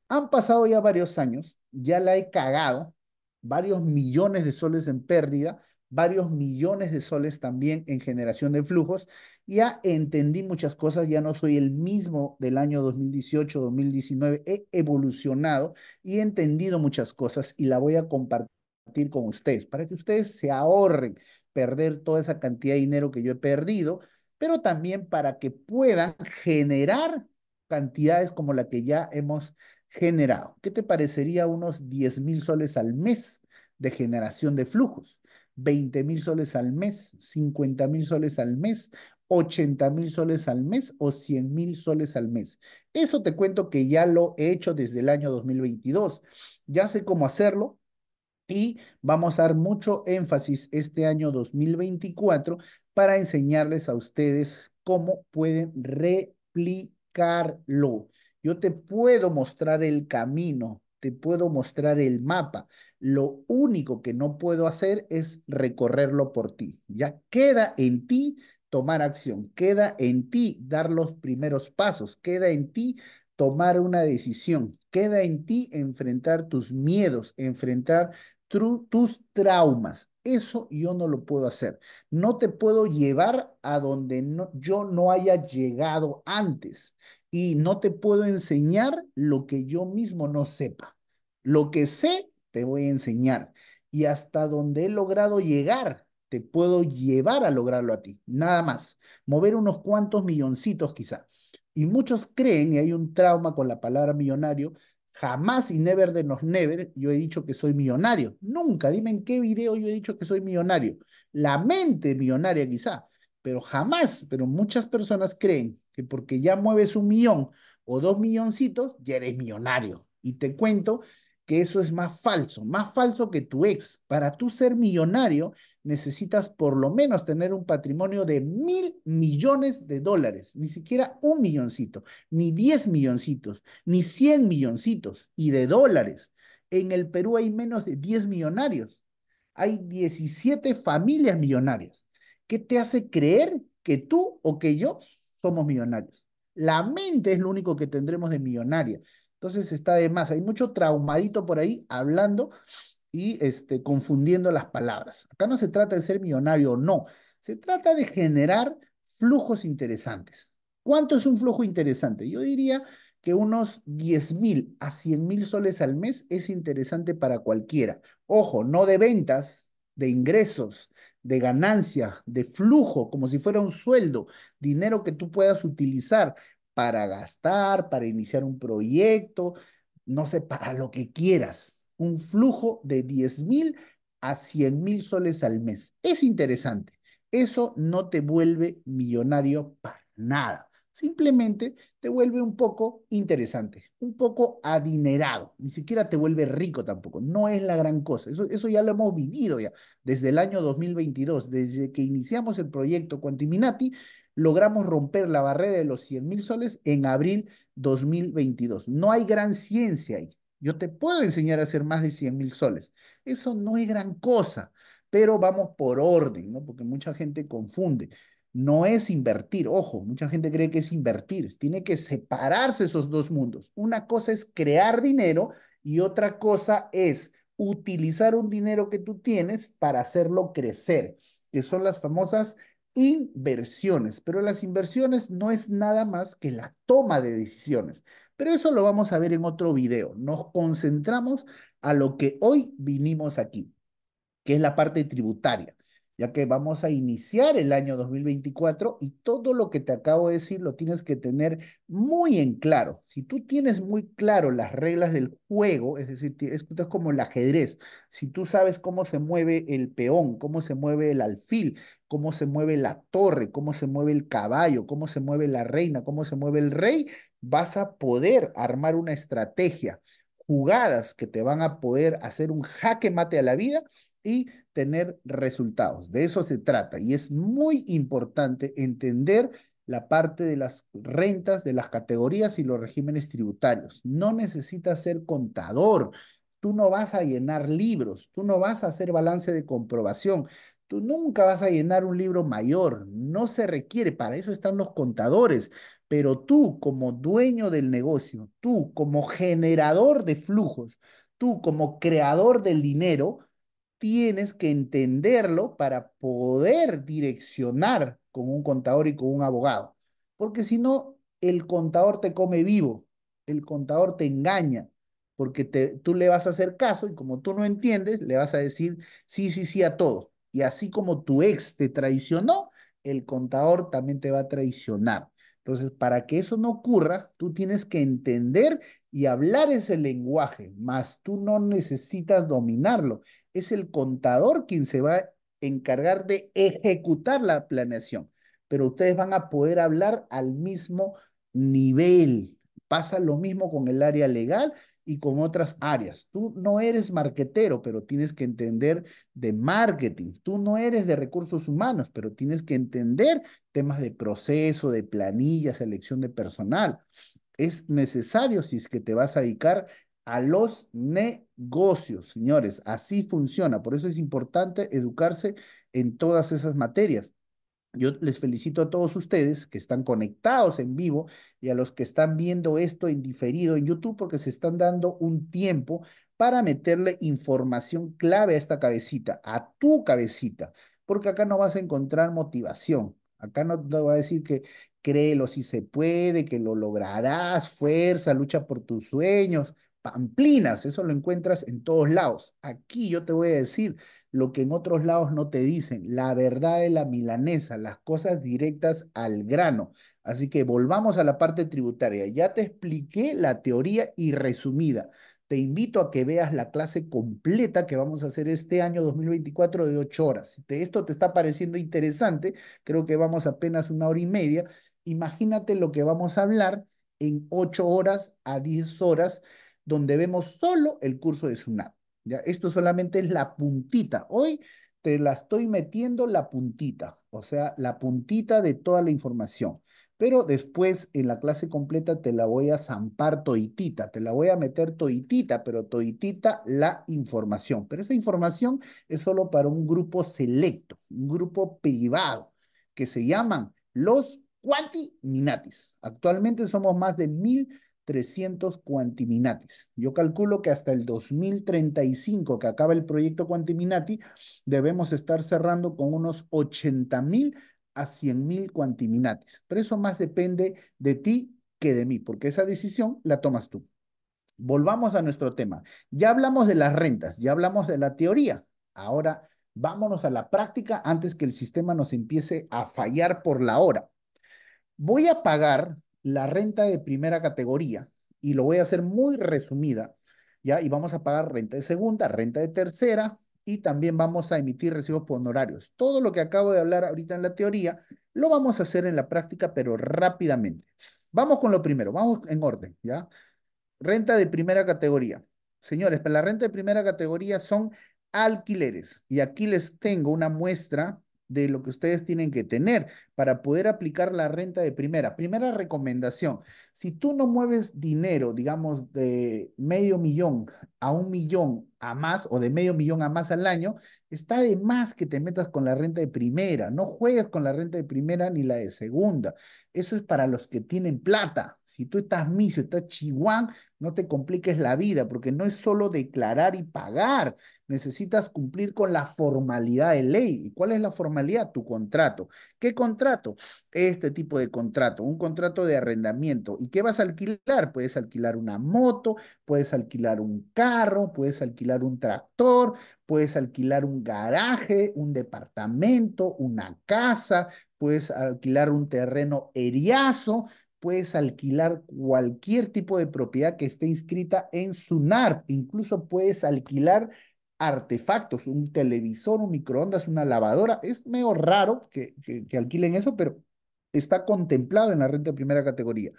Han pasado ya varios años, ya la he cagado, varios millones de soles en pérdida, varios millones de soles también en generación de flujos. Ya entendí muchas cosas, ya no soy el mismo del año 2018, 2019, he evolucionado y he entendido muchas cosas y la voy a compartir con ustedes para que ustedes se ahorren perder toda esa cantidad de dinero que yo he perdido, pero también para que puedan generar cantidades como la que ya hemos generado. ¿Qué te parecería unos 10 mil soles al mes de generación de flujos? 20 mil soles al mes, 50 mil soles al mes, 80 mil soles al mes o 100 mil soles al mes. Eso te cuento que ya lo he hecho desde el año 2022. Ya sé cómo hacerlo, y vamos a dar mucho énfasis este año 2024 para enseñarles a ustedes cómo pueden replicarlo. Yo te puedo mostrar el camino, te puedo mostrar el mapa. Lo único que no puedo hacer es recorrerlo por ti. Ya queda en ti tomar acción, queda en ti dar los primeros pasos, queda en ti tomar una decisión, queda en ti enfrentar tus miedos, enfrentar tus traumas. Eso yo no lo puedo hacer. No te puedo llevar a donde yo no haya llegado antes y no te puedo enseñar lo que yo mismo no sepa. Lo que sé, te voy a enseñar. Y hasta donde he logrado llegar, te puedo llevar a lograrlo a ti. Nada más. Mover unos cuantos milloncitos quizá. Y muchos creen, y hay un trauma con la palabra millonario, jamás y never de nos never yo he dicho que soy millonario. Nunca, dime en qué video yo he dicho que soy millonario. La mente millonaria quizá, pero jamás, pero muchas personas creen que porque ya mueves un millón o dos milloncitos, ya eres millonario. Y te cuento que eso es más falso, más falso que tu ex. Para tú ser millonario necesitas por lo menos tener un patrimonio de mil millones de dólares, ni siquiera un milloncito, ni diez milloncitos, ni cien milloncitos y de dólares. En el Perú hay menos de diez millonarios, hay diecisiete familias millonarias. ¿Qué te hace creer que tú o que yo somos millonarios? La mente es lo único que tendremos de millonaria. Entonces está de más. Hay mucho traumadito por ahí hablando y este, confundiendo las palabras. Acá no se trata de ser millonario o no. Se trata de generar flujos interesantes. ¿Cuánto es un flujo interesante? Yo diría que unos 10 mil a 100 mil soles al mes es interesante para cualquiera. Ojo, no de ventas, de ingresos, de ganancia, de flujo, como si fuera un sueldo, dinero que tú puedas utilizar para gastar, para iniciar un proyecto, no sé, para lo que quieras. Un flujo de 10 mil a 100 mil soles al mes. Es interesante. Eso no te vuelve millonario para nada simplemente te vuelve un poco interesante, un poco adinerado, ni siquiera te vuelve rico tampoco, no es la gran cosa, eso, ya lo hemos vivido ya desde el año 2022, desde que iniciamos el proyecto Quantiminati, logramos romper la barrera de los 100 mil soles en abril 2022. No hay gran ciencia ahí, yo te puedo enseñar a hacer más de 100 mil soles, eso no es gran cosa, pero vamos por orden, ¿no? porque mucha gente confunde no es invertir. Ojo, mucha gente cree que es invertir. Tiene que separarse esos dos mundos. Una cosa es crear dinero y otra cosa es utilizar un dinero que tú tienes para hacerlo crecer, que son las famosas inversiones. Pero las inversiones no es nada más que la toma de decisiones. Pero eso lo vamos a ver en otro video. Nos concentramos a lo que hoy vinimos aquí, que es la parte tributaria ya que vamos a iniciar el año 2024 y todo lo que te acabo de decir lo tienes que tener muy en claro. Si tú tienes muy claro las reglas del juego, es decir, esto es como el ajedrez, si tú sabes cómo se mueve el peón, cómo se mueve el alfil, cómo se mueve la torre, cómo se mueve el caballo, cómo se mueve la reina, cómo se mueve el rey, vas a poder armar una estrategia, jugadas que te van a poder hacer un jaque mate a la vida y tener resultados. De eso se trata y es muy importante entender la parte de las rentas, de las categorías y los regímenes tributarios. No necesitas ser contador, tú no vas a llenar libros, tú no vas a hacer balance de comprobación, tú nunca vas a llenar un libro mayor, no se requiere, para eso están los contadores, pero tú como dueño del negocio, tú como generador de flujos, tú como creador del dinero, tienes que entenderlo para poder direccionar con un contador y con un abogado. Porque si no, el contador te come vivo, el contador te engaña, porque te, tú le vas a hacer caso y como tú no entiendes, le vas a decir sí, sí, sí a todo. Y así como tu ex te traicionó, el contador también te va a traicionar. Entonces, para que eso no ocurra, tú tienes que entender y hablar ese lenguaje, más tú no necesitas dominarlo es el contador quien se va a encargar de ejecutar la planeación, pero ustedes van a poder hablar al mismo nivel. Pasa lo mismo con el área legal y con otras áreas. Tú no eres marquetero, pero tienes que entender de marketing. Tú no eres de recursos humanos, pero tienes que entender temas de proceso, de planilla, selección de personal. Es necesario si es que te vas a dedicar a los negocios, señores. Así funciona. Por eso es importante educarse en todas esas materias. Yo les felicito a todos ustedes que están conectados en vivo y a los que están viendo esto en diferido en YouTube porque se están dando un tiempo para meterle información clave a esta cabecita, a tu cabecita, porque acá no vas a encontrar motivación. Acá no te va a decir que créelo si se puede, que lo lograrás, fuerza, lucha por tus sueños pamplinas, eso lo encuentras en todos lados. Aquí yo te voy a decir lo que en otros lados no te dicen, la verdad de la milanesa, las cosas directas al grano. Así que volvamos a la parte tributaria. Ya te expliqué la teoría y resumida. Te invito a que veas la clase completa que vamos a hacer este año 2024 de ocho horas. Si esto te está pareciendo interesante, creo que vamos apenas una hora y media. Imagínate lo que vamos a hablar en ocho horas a diez horas donde vemos solo el curso de SUNAT. ¿ya? Esto solamente es la puntita. Hoy te la estoy metiendo la puntita, o sea, la puntita de toda la información. Pero después en la clase completa te la voy a zampar toitita, te la voy a meter toitita, pero toitita la información. Pero esa información es solo para un grupo selecto, un grupo privado, que se llaman los Quantinatis. Actualmente somos más de mil 300 cuantiminatis. Yo calculo que hasta el 2035, que acaba el proyecto cuantiminati, debemos estar cerrando con unos 80 mil a 100 mil cuantiminatis. Pero eso más depende de ti que de mí, porque esa decisión la tomas tú. Volvamos a nuestro tema. Ya hablamos de las rentas, ya hablamos de la teoría. Ahora vámonos a la práctica antes que el sistema nos empiece a fallar por la hora. Voy a pagar la renta de primera categoría, y lo voy a hacer muy resumida, ¿ya? Y vamos a pagar renta de segunda, renta de tercera, y también vamos a emitir recibos por honorarios. Todo lo que acabo de hablar ahorita en la teoría, lo vamos a hacer en la práctica, pero rápidamente. Vamos con lo primero, vamos en orden, ¿ya? Renta de primera categoría. Señores, pues, la renta de primera categoría son alquileres. Y aquí les tengo una muestra de lo que ustedes tienen que tener para poder aplicar la renta de primera. Primera recomendación, si tú no mueves dinero, digamos, de medio millón a un millón a más o de medio millón a más al año, está de más que te metas con la renta de primera. No juegues con la renta de primera ni la de segunda. Eso es para los que tienen plata. Si tú estás miso, estás chihuán, no te compliques la vida, porque no es solo declarar y pagar. Necesitas cumplir con la formalidad de ley. ¿Y cuál es la formalidad? Tu contrato. ¿Qué contrato? Este tipo de contrato, un contrato de arrendamiento. ¿Y qué vas a alquilar? Puedes alquilar una moto, puedes alquilar un carro puedes alquilar un tractor, puedes alquilar un garaje, un departamento, una casa, puedes alquilar un terreno eriazo, puedes alquilar cualquier tipo de propiedad que esté inscrita en SUNAR, incluso puedes alquilar artefactos, un televisor, un microondas, una lavadora. Es medio raro que alquilen eso, pero está contemplado en la renta de primera categoría.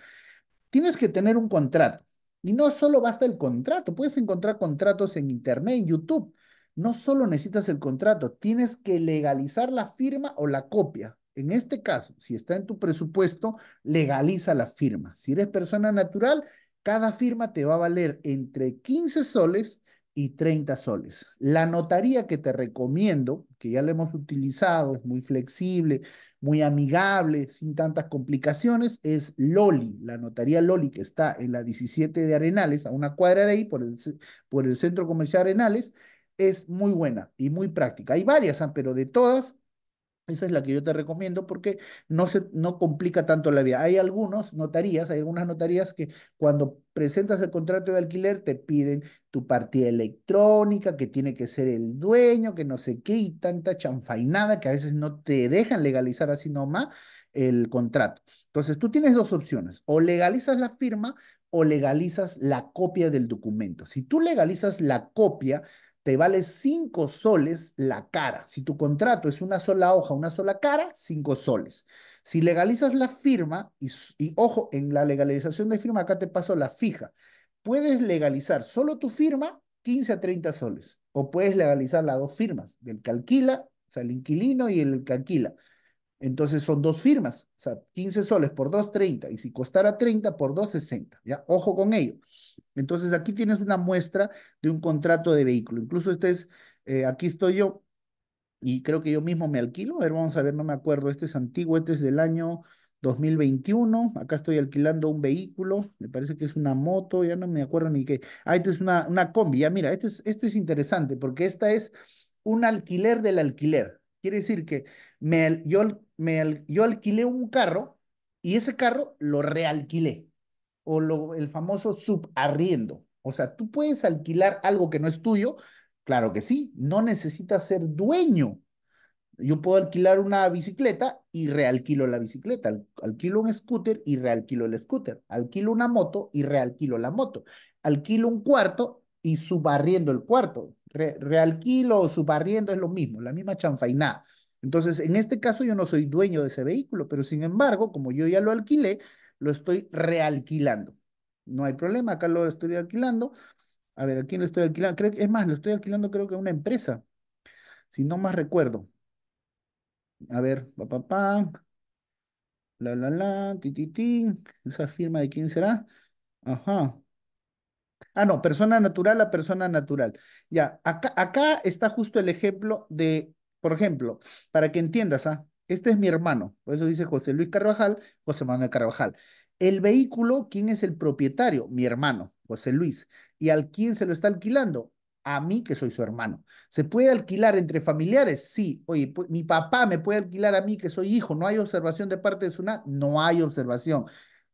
Tienes que tener un contrato y no solo basta el contrato, puedes encontrar contratos en Internet, en YouTube. No solo necesitas el contrato, tienes que legalizar la firma o la copia. En este caso, si está en tu presupuesto, legaliza la firma. Si eres persona natural, cada firma te va a valer entre 15 soles y 30 soles. La notaría que te recomiendo, que ya la hemos utilizado, es muy flexible, muy amigable, sin tantas complicaciones, es Loli, la notaría Loli que está en la 17 de Arenales, a una cuadra de ahí, por el, por el centro comercial Arenales, es muy buena y muy práctica. Hay varias, ah, pero de todas, esa es la que yo te recomiendo porque no, se, no complica tanto la vida. Hay algunos notarías, hay algunas notarías que cuando presentas el contrato de alquiler te piden tu partida electrónica, que tiene que ser el dueño, que no sé qué, y tanta chanfainada que a veces no te dejan legalizar así nomás el contrato. Entonces tú tienes dos opciones, o legalizas la firma o legalizas la copia del documento. Si tú legalizas la copia, te vale 5 soles la cara. Si tu contrato es una sola hoja, una sola cara, 5 soles. Si legalizas la firma, y, ojo, en la legalización de firma, acá te paso la fija, puedes legalizar solo tu firma, 15 a 30 soles. O puedes legalizar las dos firmas, del que alquila, o sea, el inquilino y el que entonces son dos firmas, o sea, 15 soles por 2.30, y si costara 30 por 2.60, ¿ya? Ojo con ello. Entonces aquí tienes una muestra de un contrato de vehículo. Incluso este es, eh, aquí estoy yo, y creo que yo mismo me alquilo, a ver, vamos a ver, no me acuerdo, este es antiguo, este es del año 2021, acá estoy alquilando un vehículo, me parece que es una moto, ya no me acuerdo ni qué. Ah, este es una, una combi, ya mira, este es, este es interesante, porque esta es un alquiler del alquiler, Quiere decir que me, yo, yo alquilé un carro y ese carro lo realquilé, o lo, el famoso subarriendo. O sea, tú puedes alquilar algo que no es tuyo, claro que sí, no necesitas ser dueño. Yo puedo alquilar una bicicleta y realquilo la bicicleta, alquilo un scooter y realquilo el scooter, alquilo una moto y realquilo la moto, alquilo un cuarto y subarriendo el cuarto realquilo o subarriendo es lo mismo, la misma chanfainada. Entonces, en este caso yo no soy dueño de ese vehículo, pero sin embargo, como yo ya lo alquilé, lo estoy realquilando. No hay problema, acá lo estoy alquilando. A ver, ¿a quién lo estoy alquilando? es más, lo estoy alquilando creo que a una empresa, si no más recuerdo. A ver, papá. pa, La, la, la, ti, Esa firma de quién será. Ajá. Ah, no, persona natural a persona natural. Ya, acá, está justo el ejemplo de, por ejemplo, para que entiendas, ¿ah? Este es mi hermano, por eso dice José Luis Carvajal, José Manuel Carvajal. El vehículo, ¿quién es el propietario? Mi hermano, José Luis. ¿Y al quién se lo está alquilando? A mí, que soy su hermano. ¿Se puede alquilar entre familiares? Sí. Oye, pues, mi papá me puede alquilar a mí, que soy hijo. ¿No hay observación de parte de Sunat? No hay observación.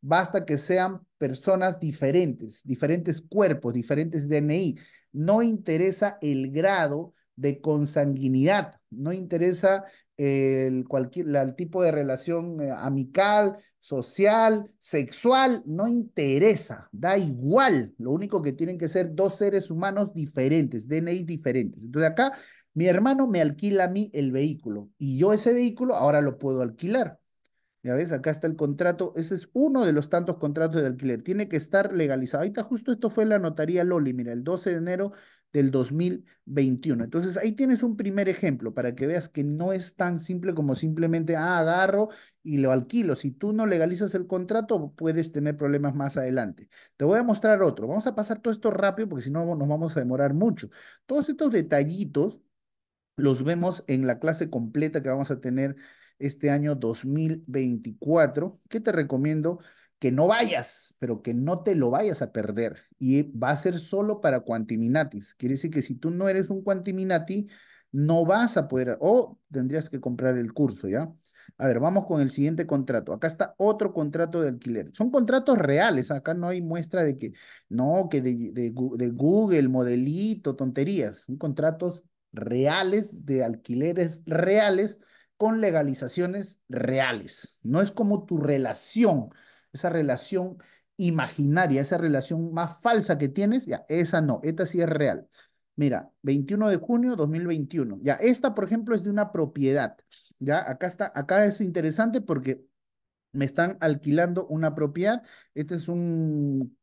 Basta que sean personas diferentes, diferentes cuerpos, diferentes DNI. No interesa el grado de consanguinidad, no interesa el, cualquier, el tipo de relación eh, amical, social, sexual, no interesa, da igual. Lo único que tienen que ser dos seres humanos diferentes, DNI diferentes. Entonces acá mi hermano me alquila a mí el vehículo y yo ese vehículo ahora lo puedo alquilar. Ya ves, acá está el contrato. Ese es uno de los tantos contratos de alquiler. Tiene que estar legalizado. Ahorita justo esto fue la notaría Loli, mira, el 12 de enero del 2021. Entonces ahí tienes un primer ejemplo para que veas que no es tan simple como simplemente ah, agarro y lo alquilo. Si tú no legalizas el contrato, puedes tener problemas más adelante. Te voy a mostrar otro. Vamos a pasar todo esto rápido porque si no nos vamos a demorar mucho. Todos estos detallitos los vemos en la clase completa que vamos a tener este año 2024, que te recomiendo que no vayas, pero que no te lo vayas a perder. Y va a ser solo para Quantiminatis. Quiere decir que si tú no eres un Quantiminati, no vas a poder, o tendrías que comprar el curso, ¿ya? A ver, vamos con el siguiente contrato. Acá está otro contrato de alquiler. Son contratos reales, acá no hay muestra de que, no, que de, de Google, modelito, tonterías. Son contratos reales de alquileres reales con legalizaciones reales. No es como tu relación, esa relación imaginaria, esa relación más falsa que tienes, ya, esa no, esta sí es real. Mira, 21 de junio 2021. Ya, esta, por ejemplo, es de una propiedad. Ya, acá está, acá es interesante porque me están alquilando una propiedad. Este es un,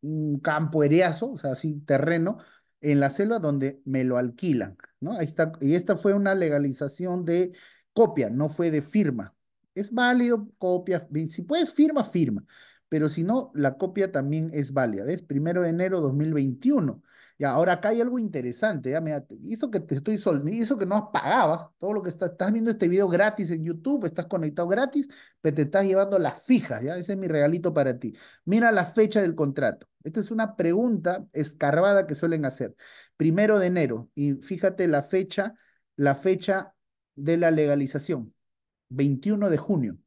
campo ereazo, o sea, así terreno en la selva donde me lo alquilan, ¿no? Ahí está, y esta fue una legalización de copia, no fue de firma. Es válido, copia, si puedes firma, firma, pero si no, la copia también es válida, ¿ves? Primero de enero 2021. Y ahora acá hay algo interesante, ya mira, hizo que te estoy sol, hizo que no has pagado, todo lo que estás viendo este video gratis en YouTube, estás conectado gratis, pero te estás llevando las fijas, ya, ese es mi regalito para ti. Mira la fecha del contrato. Esta es una pregunta escarbada que suelen hacer. Primero de enero, y fíjate la fecha, la fecha de la legalización, 21 de junio.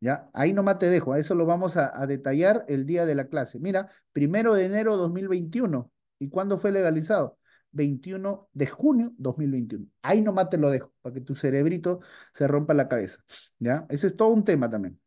¿Ya? Ahí nomás te dejo, a eso lo vamos a, a, detallar el día de la clase. Mira, primero de enero 2021. ¿Y cuándo fue legalizado? 21 de junio 2021. Ahí nomás te lo dejo, para que tu cerebrito se rompa la cabeza. ¿Ya? Ese es todo un tema también.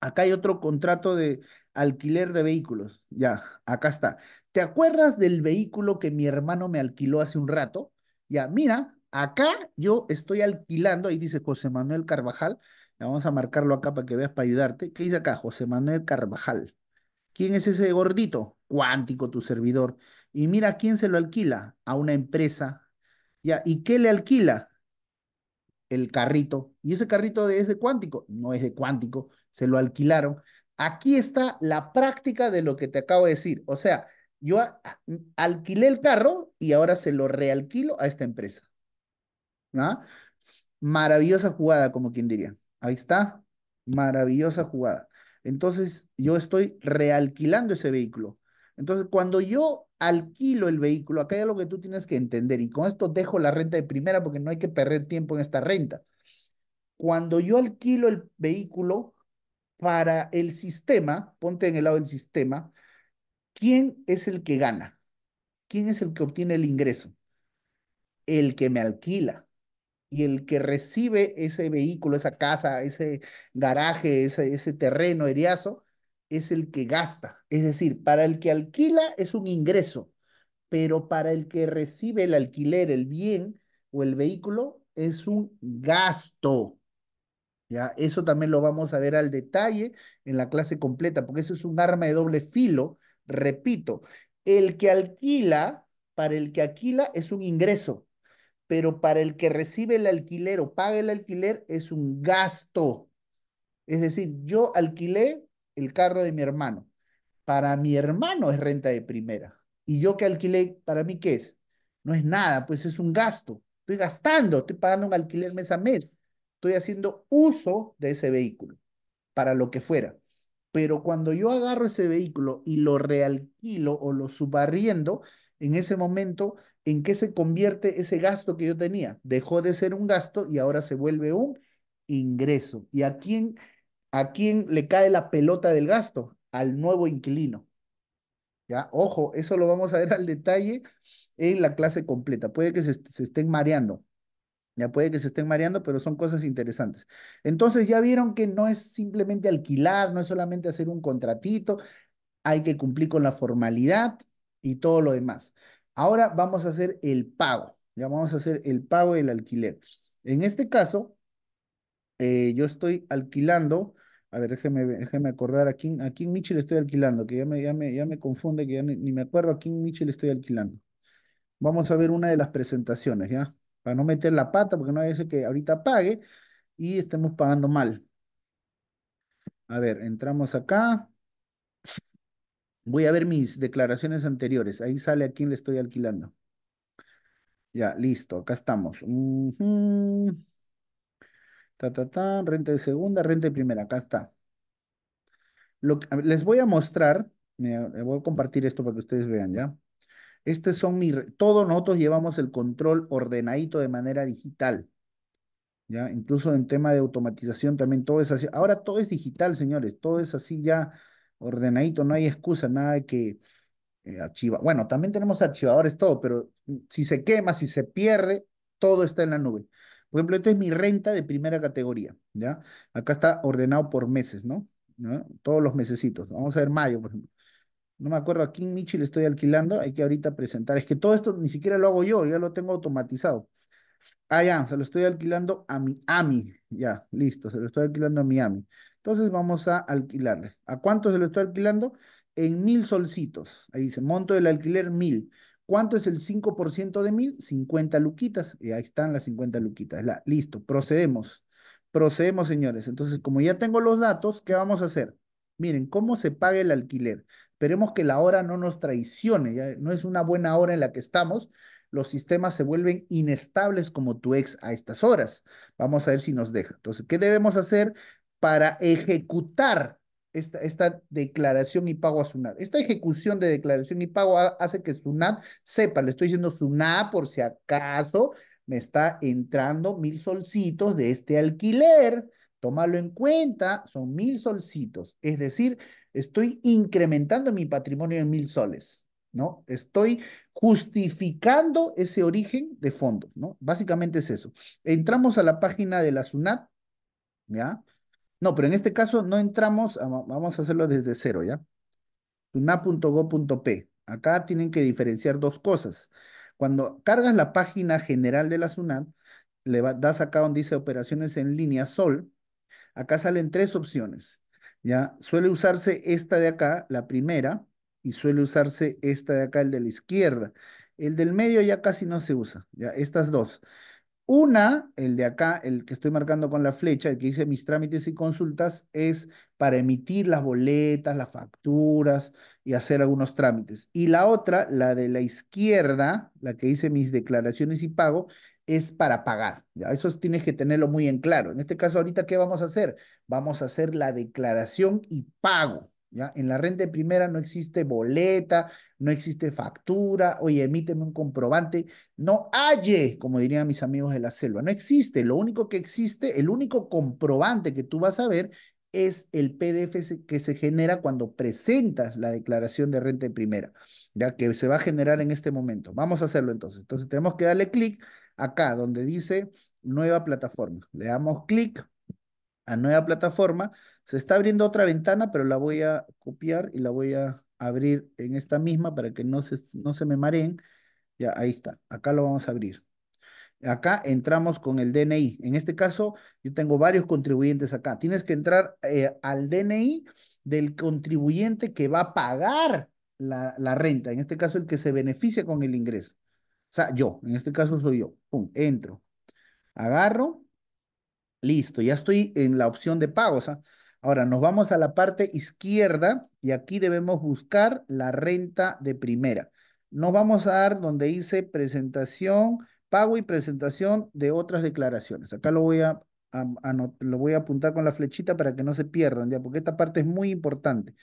Acá hay otro contrato de alquiler de vehículos. Ya, acá está. ¿Te acuerdas del vehículo que mi hermano me alquiló hace un rato? Ya, mira, Acá yo estoy alquilando, ahí dice José Manuel Carvajal, vamos a marcarlo acá para que veas para ayudarte. ¿Qué dice acá? José Manuel Carvajal. ¿Quién es ese gordito? Cuántico, tu servidor. Y mira, quién se lo alquila? A una empresa. Ya, ¿y qué le alquila? El carrito. ¿Y ese carrito es de cuántico? No es de cuántico, se lo alquilaron. Aquí está la práctica de lo que te acabo de decir. O sea, yo alquilé el carro y ahora se lo realquilo a esta empresa. ¿no? ¿Ah? Maravillosa jugada, como quien diría. Ahí está, maravillosa jugada. Entonces, yo estoy realquilando ese vehículo. Entonces, cuando yo alquilo el vehículo, acá hay algo que tú tienes que entender, y con esto dejo la renta de primera porque no hay que perder tiempo en esta renta. Cuando yo alquilo el vehículo para el sistema, ponte en el lado del sistema, ¿quién es el que gana? ¿Quién es el que obtiene el ingreso? El que me alquila y el que recibe ese vehículo, esa casa, ese garaje, ese, ese terreno, eriazo, es el que gasta. Es decir, para el que alquila es un ingreso, pero para el que recibe el alquiler, el bien o el vehículo es un gasto. ¿Ya? Eso también lo vamos a ver al detalle en la clase completa, porque eso es un arma de doble filo. Repito, el que alquila, para el que alquila es un ingreso, pero para el que recibe el alquiler o paga el alquiler es un gasto. Es decir, yo alquilé el carro de mi hermano. Para mi hermano es renta de primera. Y yo que alquilé, ¿para mí qué es? No es nada, pues es un gasto. Estoy gastando, estoy pagando un alquiler mes a mes. Estoy haciendo uso de ese vehículo, para lo que fuera. Pero cuando yo agarro ese vehículo y lo realquilo o lo subarriendo, en ese momento, ¿en qué se convierte ese gasto que yo tenía? Dejó de ser un gasto y ahora se vuelve un ingreso. ¿Y a quién, a quién le cae la pelota del gasto? Al nuevo inquilino. ¿Ya? Ojo, eso lo vamos a ver al detalle en la clase completa. Puede que se, se estén mareando. Ya puede que se estén mareando, pero son cosas interesantes. Entonces ya vieron que no es simplemente alquilar, no es solamente hacer un contratito, hay que cumplir con la formalidad, y todo lo demás. Ahora vamos a hacer el pago. Ya vamos a hacer el pago del alquiler. En este caso, eh, yo estoy alquilando. A ver, déjeme, déjeme acordar a quién, a quién Mitchell estoy alquilando, que ya me, ya me, ya me confunde, que ya ni, me acuerdo a quién Mitchell estoy alquilando. Vamos a ver una de las presentaciones, ¿ya? Para no meter la pata, porque no hay ese que ahorita pague y estemos pagando mal. A ver, entramos acá. Voy a ver mis declaraciones anteriores. Ahí sale a quién le estoy alquilando. Ya, listo. Acá estamos. Ta, ta, ta. Renta de segunda, renta de primera. Acá está. les voy a mostrar. les voy a compartir esto para que ustedes vean, ¿ya? Estos son mis... Todos nosotros llevamos el control ordenadito de manera digital. ¿Ya? Incluso en tema de automatización también todo es así. Ahora todo es digital, señores. Todo es así ya ordenadito, no hay excusa, nada de que eh, archiva. Bueno, también tenemos archivadores, todo, pero si se quema, si se pierde, todo está en la nube. Por ejemplo, esto es mi renta de primera categoría, ¿ya? Acá está ordenado por meses, ¿no? ¿No? Todos los mesecitos. Vamos a ver mayo, por ejemplo. No me acuerdo a quién Michi le estoy alquilando, hay que ahorita presentar. Es que todo esto ni siquiera lo hago yo, ya lo tengo automatizado. Ah, ya, se lo estoy alquilando a Miami, ya, listo, se lo estoy alquilando a Miami. Entonces vamos a alquilarle. ¿A cuánto se lo estoy alquilando? En mil solcitos. Ahí dice, monto del alquiler, mil. ¿Cuánto es el 5% de mil? 50 luquitas. Y ahí están las 50 luquitas. listo, procedemos. Procedemos, señores. Entonces, como ya tengo los datos, ¿qué vamos a hacer? Miren, ¿cómo se paga el alquiler? Esperemos que la hora no nos traicione. no es una buena hora en la que estamos. Los sistemas se vuelven inestables como tu ex a estas horas. Vamos a ver si nos deja. Entonces, ¿qué debemos hacer? para ejecutar esta, esta, declaración y pago a SUNAT. Esta ejecución de declaración y pago hace que SUNAT sepa, le estoy diciendo SUNAT por si acaso me está entrando mil solcitos de este alquiler. Tómalo en cuenta, son mil solcitos. Es decir, estoy incrementando mi patrimonio en mil soles, ¿no? Estoy justificando ese origen de fondos, ¿no? Básicamente es eso. Entramos a la página de la SUNAT, ¿ya? No, pero en este caso no entramos, vamos a hacerlo desde cero, ¿ya? Tuna.go.p. Acá tienen que diferenciar dos cosas. Cuando cargas la página general de la SUNAT, le das acá donde dice operaciones en línea SOL, acá salen tres opciones. ¿ya? Suele usarse esta de acá, la primera, y suele usarse esta de acá, el de la izquierda. El del medio ya casi no se usa, ya estas dos. Una, el de acá, el que estoy marcando con la flecha, el que dice mis trámites y consultas, es para emitir las boletas, las facturas y hacer algunos trámites. Y la otra, la de la izquierda, la que dice mis declaraciones y pago, es para pagar. Eso tienes que tenerlo muy en claro. En este caso, ahorita, ¿qué vamos a hacer? Vamos a hacer la declaración y pago. En la renta primera no existe boleta, no existe factura, oye, emíteme un comprobante, no hay, como dirían mis amigos de la selva, no existe, lo único que existe, el único comprobante que tú vas a ver es el PDF que se genera cuando presentas la declaración de renta de primera, ya que se va a generar en este momento. Vamos a hacerlo entonces. Entonces tenemos que darle clic acá donde dice nueva plataforma. Le damos clic a nueva plataforma. Se está abriendo otra ventana, pero la voy a copiar y la voy a abrir en esta misma para que no se, no se me mareen. Ya, ahí está. Acá lo vamos a abrir. Acá entramos con el DNI. En este caso, yo tengo varios contribuyentes acá. Tienes que entrar eh, al DNI del contribuyente que va a pagar la, la, renta. En este caso, el que se beneficia con el ingreso. O sea, yo. En este caso soy yo. Pum, entro. Agarro Listo, ya estoy en la opción de pagos. ¿ah? Ahora nos vamos a la parte izquierda y aquí debemos buscar la renta de primera. Nos vamos a dar donde dice presentación, pago y presentación de otras declaraciones. Acá lo voy a lo voy a apuntar con la flechita para que no se pierdan, ya, porque esta parte es muy importante.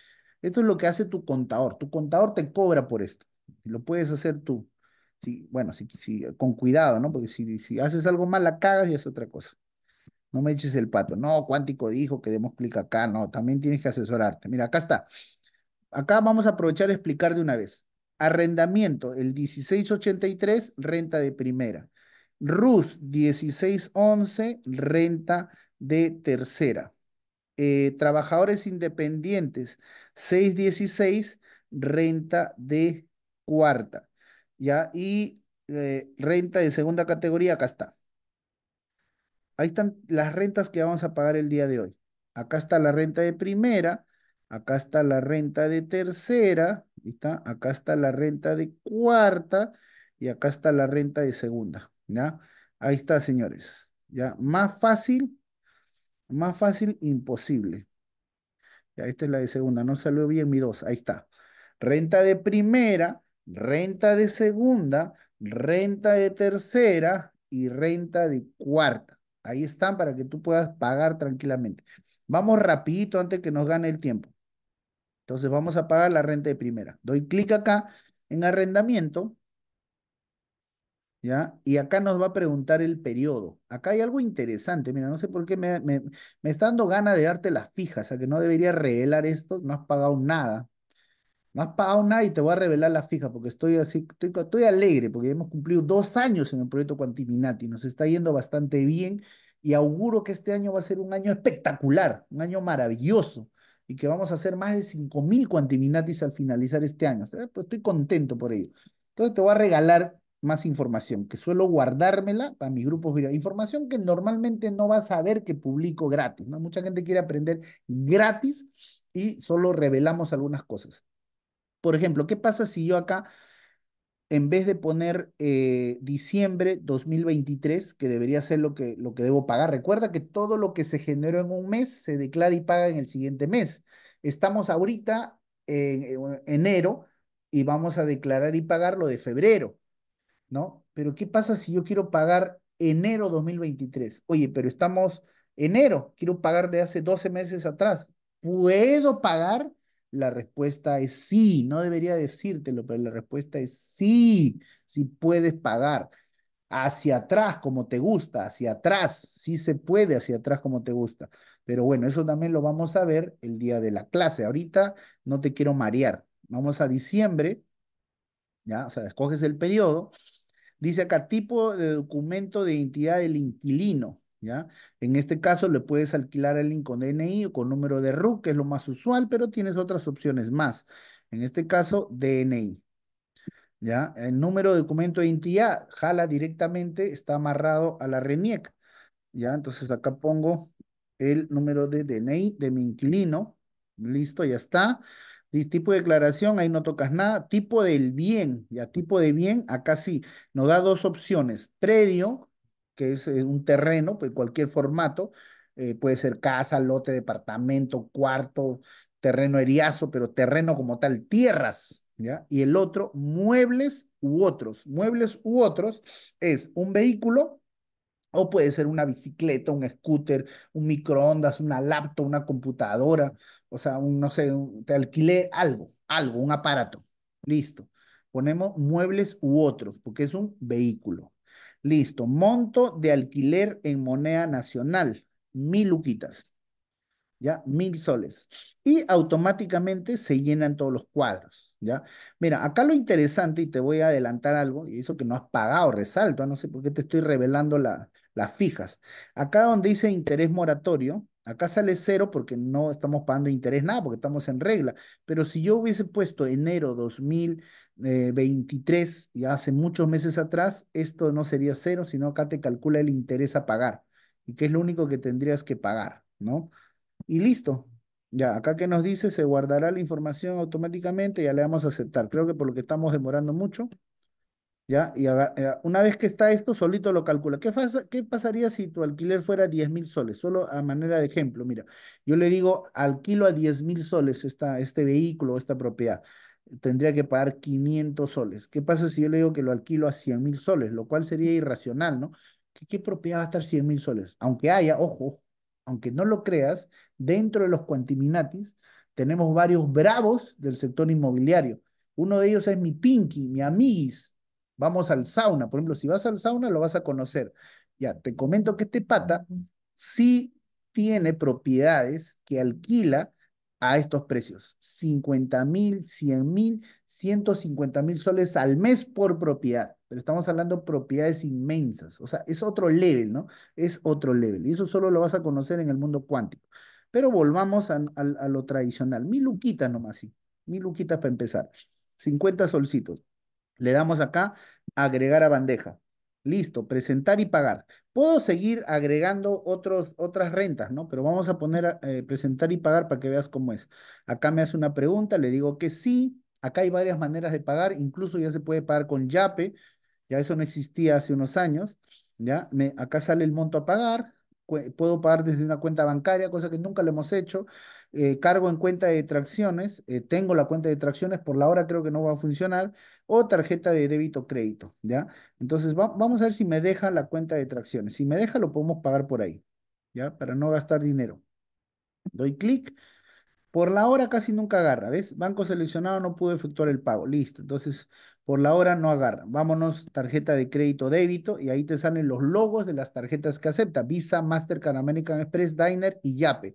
Esto es lo que hace tu contador. Tu contador te cobra por esto. Lo puedes hacer tú. Sí, bueno, sí, con cuidado, ¿no? Porque si, si haces algo mal, la cagas y es otra cosa. No me eches el pato. No, Cuántico dijo que demos clic acá. No, también tienes que asesorarte. Mira, acá está. Acá vamos a aprovechar a explicar de una vez. Arrendamiento, el 1683, renta de primera. RUS 1611, renta de tercera. Eh, trabajadores independientes, 616, renta de cuarta. ¿Ya? Y eh, renta de segunda categoría, acá está. Ahí están las rentas que vamos a pagar el día de hoy. Acá está la renta de primera, acá está la renta de tercera, ¿está? acá está la renta de cuarta y acá está la renta de segunda. ¿ya? Ahí está, señores. ¿ya? Más fácil, más fácil, imposible. Ya, esta es la de segunda, no salió bien mi dos. ahí está. Renta de primera, renta de segunda, renta de tercera y renta de cuarta. Ahí están para que tú puedas pagar tranquilamente. Vamos rapidito antes que nos gane el tiempo. Entonces vamos a pagar la renta de primera. Doy clic acá en arrendamiento. ¿Ya? Y acá nos va a preguntar el periodo. Acá hay algo interesante. Mira, no sé por qué me, está dando gana de darte las fijas. O sea, que no debería revelar esto. No has pagado nada. Más pagado nada y te voy a revelar la fija porque estoy así, estoy, alegre porque hemos cumplido dos años en el proyecto Quantiminati, nos está yendo bastante bien y auguro que este año va a ser un año espectacular, un año maravilloso y que vamos a hacer más de mil Quantiminatis al finalizar este año. Eh, pues, estoy contento por ello. Entonces te voy a regalar más información, que suelo guardármela para mis grupos virales. Información que normalmente no vas a ver que publico gratis, Mucha gente quiere aprender gratis y solo revelamos algunas cosas. Por ejemplo, ¿qué pasa si yo acá, en vez de poner eh, diciembre 2023, que debería ser lo que, lo que debo pagar? Recuerda que todo lo que se generó en un mes se declara y paga en el siguiente mes. Estamos ahorita en enero y vamos a declarar y pagar lo de febrero, ¿no? Pero ¿qué pasa si yo quiero pagar enero 2023? Oye, pero estamos enero, quiero pagar de hace 12 meses atrás. ¿Puedo pagar? la respuesta es sí, no debería decírtelo, pero la respuesta es sí, si puedes pagar. Hacia atrás como te gusta, hacia atrás, sí se puede hacia atrás como te gusta. Pero bueno, eso también lo vamos a ver el día de la clase. Ahorita no te quiero marear. Vamos a diciembre, ¿ya? O sea, escoges el periodo. Dice acá, tipo de documento de identidad del inquilino. ¿ya? En este caso le puedes alquilar el link con DNI o con número de RUC, que es lo más usual, pero tienes otras opciones más. En este caso, DNI. ¿Ya? El número de documento de identidad jala directamente, está amarrado a la RENIEC. ¿Ya? Entonces acá pongo el número de DNI de mi inquilino. Listo, ya está. tipo de declaración, ahí no tocas nada. Tipo del bien, ya tipo de bien, acá sí. Nos da dos opciones. Predio, que es eh, un terreno, pues cualquier formato, eh, puede ser casa, lote, departamento, cuarto, terreno eriazo, pero terreno como tal, tierras, ¿ya? Y el otro, muebles u otros. Muebles u otros es un vehículo o puede ser una bicicleta, un scooter, un microondas, una laptop, una computadora, o sea, un, no sé, te alquilé algo, algo, un aparato. Listo. Ponemos muebles u otros, porque es un vehículo. Listo. Monto de alquiler en moneda nacional, mil luquitas. ¿Ya? Mil soles. Y automáticamente se llenan todos los cuadros. ¿Ya? Mira, acá lo interesante, y te voy a adelantar algo, y eso que no has pagado, resalto, no sé por qué te estoy revelando la, las fijas. Acá donde dice interés moratorio, Acá sale cero porque no estamos pagando interés, nada, porque estamos en regla. Pero si yo hubiese puesto enero 2023, eh, y hace muchos meses atrás, esto no sería cero, sino acá te calcula el interés a pagar, y que es lo único que tendrías que pagar, ¿no? Y listo. Ya, acá que nos dice, se guardará la información automáticamente, ya le vamos a aceptar. Creo que por lo que estamos demorando mucho, ¿ya? Y eh, una vez que está esto, solito lo calcula. ¿Qué, pasaría si tu alquiler fuera 10 mil soles? Solo a manera de ejemplo, mira, yo le digo, alquilo a 10 mil soles este vehículo, esta propiedad. Tendría que pagar 500 soles. ¿Qué pasa si yo le digo que lo alquilo a 100 mil soles? Lo cual sería irracional, ¿no? ¿Qué, propiedad va a estar 100 mil soles? Aunque haya, ojo, aunque no lo creas, dentro de los cuantiminatis tenemos varios bravos del sector inmobiliario. Uno de ellos es mi Pinky, mi Amiguis, Vamos al sauna, por ejemplo, si vas al sauna lo vas a conocer. Ya, te comento que este pata sí tiene propiedades que alquila a estos precios. 50 mil, 100 mil, 150 mil soles al mes por propiedad. Pero estamos hablando de propiedades inmensas. O sea, es otro level, ¿no? Es otro level. Y eso solo lo vas a conocer en el mundo cuántico. Pero volvamos a, lo tradicional. Mil luquitas nomás, sí. Mil luquitas para empezar. 50 solcitos. Le damos acá agregar a bandeja. Listo, presentar y pagar. Puedo seguir agregando otros, otras rentas, ¿no? Pero vamos a poner eh, presentar y pagar para que veas cómo es. Acá me hace una pregunta, le digo que sí. Acá hay varias maneras de pagar, incluso ya se puede pagar con YAPE, ya eso no existía hace unos años. Ya, me, acá sale el monto a pagar, puedo pagar desde una cuenta bancaria, cosa que nunca le hemos hecho. Eh, cargo en cuenta de tracciones, eh, tengo la cuenta de tracciones, por la hora creo que no va a funcionar, o tarjeta de débito crédito, ¿ya? Entonces vamos a ver si me deja la cuenta de tracciones. Si me deja, lo podemos pagar por ahí, ¿ya? Para no gastar dinero. Doy clic. Por la hora casi nunca agarra, ¿ves? Banco seleccionado no pudo efectuar el pago, listo. Entonces, por la hora no agarra. Vámonos, tarjeta de crédito, débito, y ahí te salen los logos de las tarjetas que acepta. Visa, Mastercard, American Express, Diner y Yape.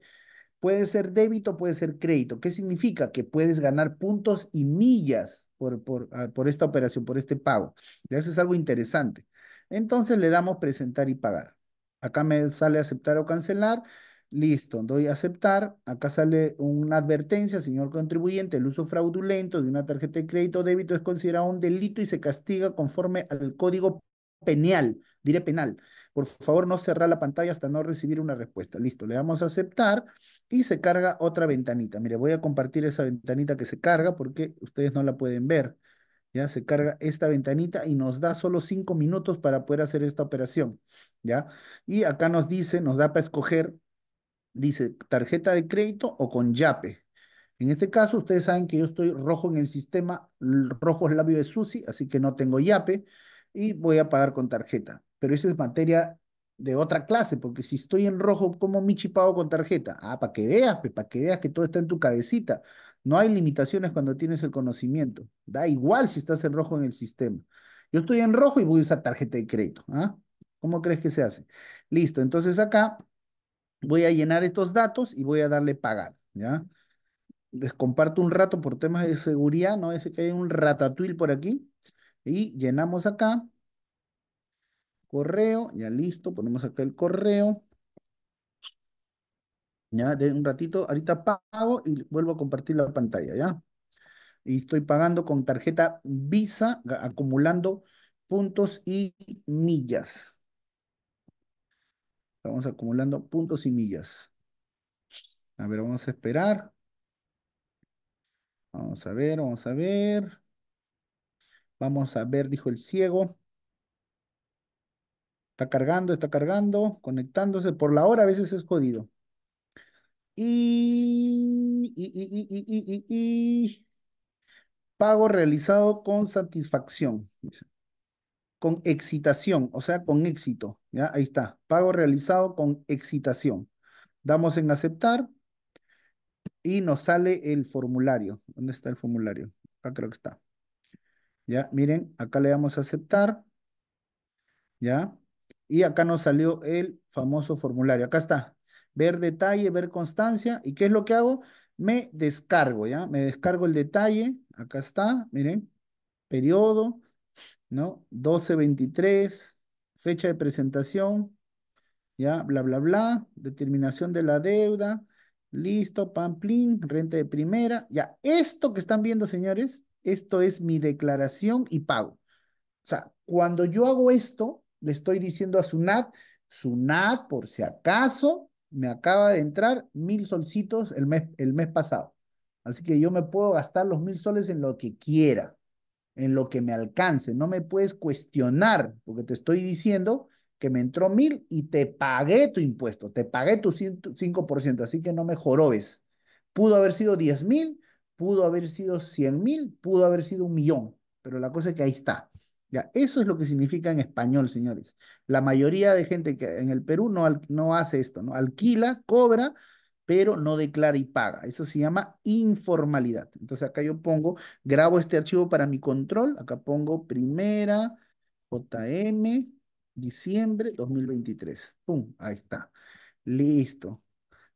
Puede ser débito, puede ser crédito. ¿Qué significa? Que puedes ganar puntos y millas por, por, ah, esta operación, por este pago. Eso es algo interesante. Entonces le damos presentar y pagar. Acá me sale aceptar o cancelar. Listo, doy aceptar. Acá sale una advertencia, señor contribuyente, el uso fraudulento de una tarjeta de crédito o débito es considerado un delito y se castiga conforme al Código penal, diré penal. Por favor, no cerrar la pantalla hasta no recibir una respuesta. Listo, le damos a aceptar y se carga otra ventanita. Mire, voy a compartir esa ventanita que se carga porque ustedes no la pueden ver. Ya se carga esta ventanita y nos da solo cinco minutos para poder hacer esta operación. ¿Ya? Y acá nos dice, nos da para escoger, dice tarjeta de crédito o con YAPE. En este caso, ustedes saben que yo estoy rojo en el sistema, rojo es labio de Susi, así que no tengo YAPE y voy a pagar con tarjeta. Pero esa es materia de otra clase, porque si estoy en rojo, ¿cómo Michi pago con tarjeta? Ah, para que veas, pues, para que veas que todo está en tu cabecita. No hay limitaciones cuando tienes el conocimiento. Da igual si estás en rojo en el sistema. Yo estoy en rojo y voy a usar tarjeta de crédito. ¿ah? ¿Cómo crees que se hace? Listo, entonces acá voy a llenar estos datos y voy a darle pagar, ¿ya? Les comparto un rato por temas de seguridad, ¿no? Es que hay un ratatouille por aquí. Y llenamos acá. Correo, ya listo, ponemos acá el correo. Ya, de un ratito, ahorita pago y vuelvo a compartir la pantalla, ¿ya? Y estoy pagando con tarjeta Visa, acumulando puntos y millas. Estamos acumulando puntos y millas. A ver, vamos a esperar. Vamos a ver, vamos a ver. Vamos a ver, dijo el ciego. Está cargando, está cargando, conectándose. Por la hora a veces es jodido. Y, y, y, y, pago realizado con satisfacción, con excitación, o sea, con éxito. ¿ya? Ahí está, pago realizado con excitación. Damos en aceptar y nos sale el formulario. ¿Dónde está el formulario? Acá creo que está. Ya, miren, acá le damos a aceptar. Ya. Y acá nos salió el famoso formulario. Acá está. Ver detalle, ver constancia. ¿Y qué es lo que hago? Me descargo, ¿ya? Me descargo el detalle. Acá está, miren. Periodo, ¿no? 1223, fecha de presentación, ya, bla, bla, bla. Determinación de la deuda. Listo, pamplín, renta de primera. Ya, esto que están viendo, señores, esto es mi declaración y pago. O sea, cuando yo hago esto, le estoy diciendo a Sunat, Sunat, por si acaso, me acaba de entrar mil solcitos el mes, el mes pasado. Así que yo me puedo gastar los mil soles en lo que quiera, en lo que me alcance. No me puedes cuestionar, porque te estoy diciendo que me entró mil y te pagué tu impuesto, te pagué tu 5%, así que no me jorobes. Pudo haber sido diez mil, pudo haber sido 100 mil, pudo haber sido un millón, pero la cosa es que ahí está. Ya, eso es lo que significa en español, señores. La mayoría de gente que en el Perú no, no hace esto, ¿no? Alquila, cobra, pero no declara y paga. Eso se llama informalidad. Entonces acá yo pongo, grabo este archivo para mi control, acá pongo primera JM diciembre 2023. Pum, ahí está. Listo.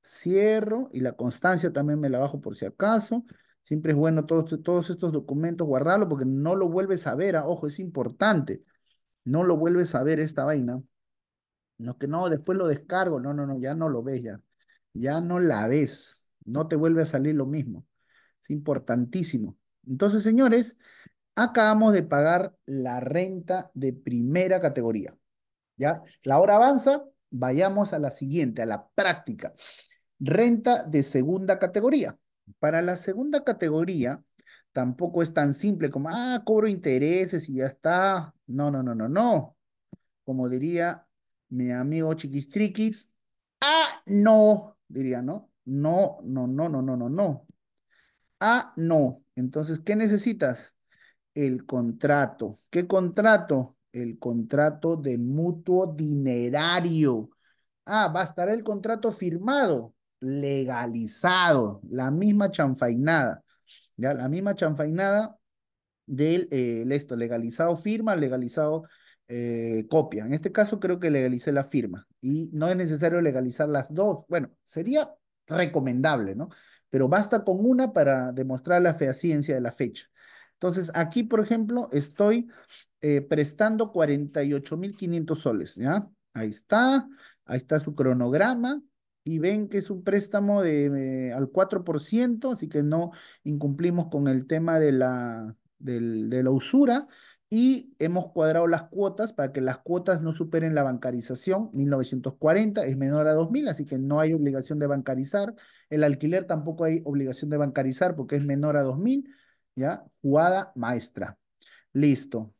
Cierro y la constancia también me la bajo por si acaso. Siempre es bueno todos, todos estos documentos guardarlos porque no lo vuelves a ver, ah, ojo, es importante. No lo vuelves a ver esta vaina. No que no, después lo descargo. No, no, no, ya no lo ves ya. Ya no la ves. No te vuelve a salir lo mismo. Es importantísimo. Entonces, señores, acabamos de pagar la renta de primera categoría. ¿Ya? La hora avanza, vayamos a la siguiente, a la práctica. Renta de segunda categoría. Para la segunda categoría, tampoco es tan simple como, ah, cobro intereses y ya está. No, no, no, no, no. Como diría mi amigo Chiquistriquis, ah, no, diría, ¿no? No, no, no, no, no, no, no. Ah, no. Entonces, ¿qué necesitas? El contrato. ¿Qué contrato? El contrato de mutuo dinerario. Ah, bastará el contrato firmado legalizado, la misma chanfainada, ¿ya? La misma chanfainada del eh, esto, legalizado firma, legalizado eh, copia. En este caso creo que legalicé la firma y no es necesario legalizar las dos. Bueno, sería recomendable, ¿no? Pero basta con una para demostrar la fehaciencia de la fecha. Entonces, aquí, por ejemplo, estoy eh, prestando 48.500 soles, ¿ya? Ahí está, ahí está su cronograma, y ven que es un préstamo de, eh, al 4%, así que no incumplimos con el tema de la, de la usura y hemos cuadrado las cuotas para que las cuotas no superen la bancarización. 1940 es menor a 2000, así que no hay obligación de bancarizar. El alquiler tampoco hay obligación de bancarizar porque es menor a 2000. ¿Ya? Jugada maestra. Listo.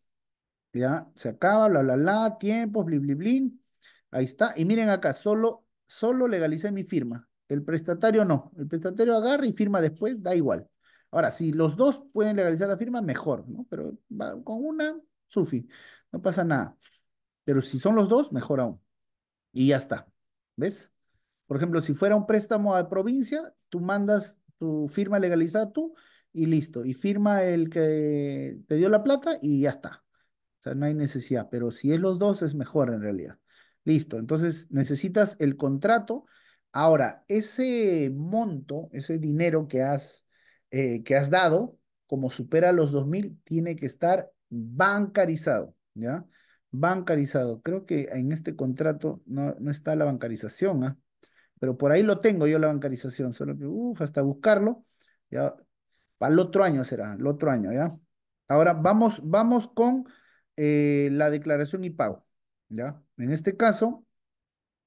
¿Ya? Se acaba, bla, bla, bla, tiempos, bli, bli, bli. Ahí está. Y miren acá, solo solo legalicé mi firma. El prestatario no. El prestatario agarra y firma después, da igual. Ahora, si los dos pueden legalizar la firma, mejor, ¿no? Pero con una, sufi, no pasa nada. Pero si son los dos, mejor aún. Y ya está. ¿Ves? Por ejemplo, si fuera un préstamo a provincia, tú mandas tu firma legalizada tú y listo. Y firma el que te dio la plata y ya está. O sea, no hay necesidad. Pero si es los dos, es mejor en realidad. Listo, entonces necesitas el contrato. Ahora, ese monto, ese dinero que has, eh, que has dado, como supera los 2.000, tiene que estar bancarizado, ¿ya? Bancarizado. Creo que en este contrato no, no está la bancarización, ¿ah? Pero por ahí lo tengo yo la bancarización, solo que, uff, hasta buscarlo, ya, para el otro año será, el otro año, ¿ya? Ahora vamos, vamos con eh, la declaración y pago, ¿ya? En este caso,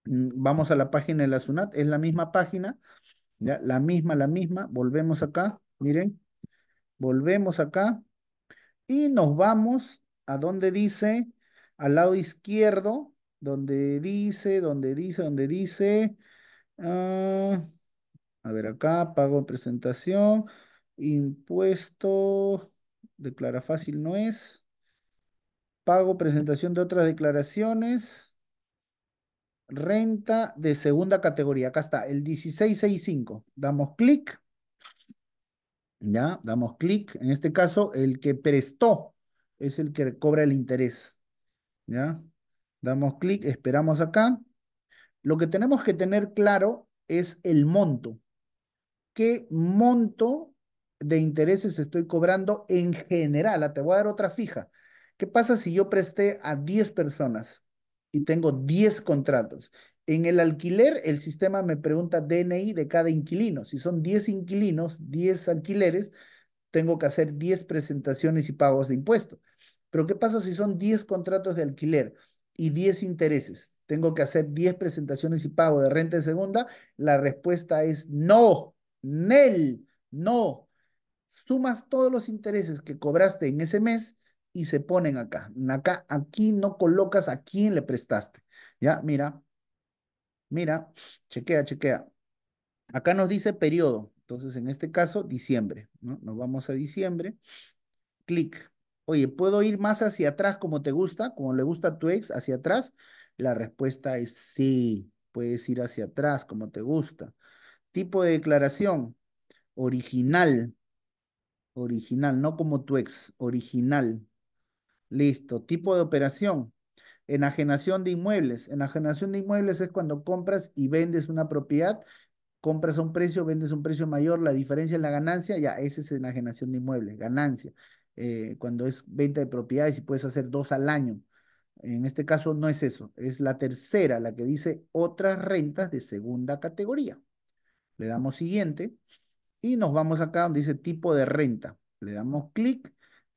mm, vamos a la página de la SUNAT, es la misma página, la misma, la misma, volvemos acá, miren, volvemos acá y nos vamos a donde dice, al lado izquierdo, donde dice, donde dice, donde dice, ah, a ver acá, pago presentación, impuesto, declara fácil no es, pago, presentación de otras declaraciones, renta de segunda categoría. Acá está, el 1665. Damos clic. Ya, damos clic. En este caso, el que prestó es el que cobra el interés. Ya, damos clic, esperamos acá. Lo que tenemos que tener claro es el monto. ¿Qué monto de intereses estoy cobrando en general? Ah, te voy a dar otra fija. ¿Qué pasa si yo presté a 10 personas y tengo 10 contratos? En el alquiler, el sistema me pregunta DNI de cada inquilino. Si son 10 inquilinos, 10 alquileres, tengo que hacer 10 presentaciones y pagos de impuestos. Pero ¿qué pasa si son 10 contratos de alquiler y 10 intereses? ¿Tengo que hacer 10 presentaciones y pago de renta de segunda? La respuesta es no, NEL, no. Sumas todos los intereses que cobraste en ese mes y se ponen acá. Acá, aquí no colocas a quién le prestaste. Ya, mira, mira, chequea, chequea. Acá nos dice periodo. Entonces, en este caso, diciembre. ¿no? Nos vamos a diciembre. Clic. Oye, ¿puedo ir más hacia atrás como te gusta? Como le gusta a tu ex, hacia atrás. La respuesta es sí. Puedes ir hacia atrás como te gusta. Tipo de declaración. Original. Original, no como tu ex. Original. Listo. Tipo de operación. Enajenación de inmuebles. Enajenación de inmuebles es cuando compras y vendes una propiedad. Compras a un precio, vendes a un precio mayor, la diferencia es la ganancia, ya, esa es enajenación de inmuebles, ganancia. Eh, cuando es venta de propiedades y puedes hacer dos al año. En este caso no es eso, es la tercera, la que dice otras rentas de segunda categoría. Le damos siguiente y nos vamos acá donde dice tipo de renta. Le damos clic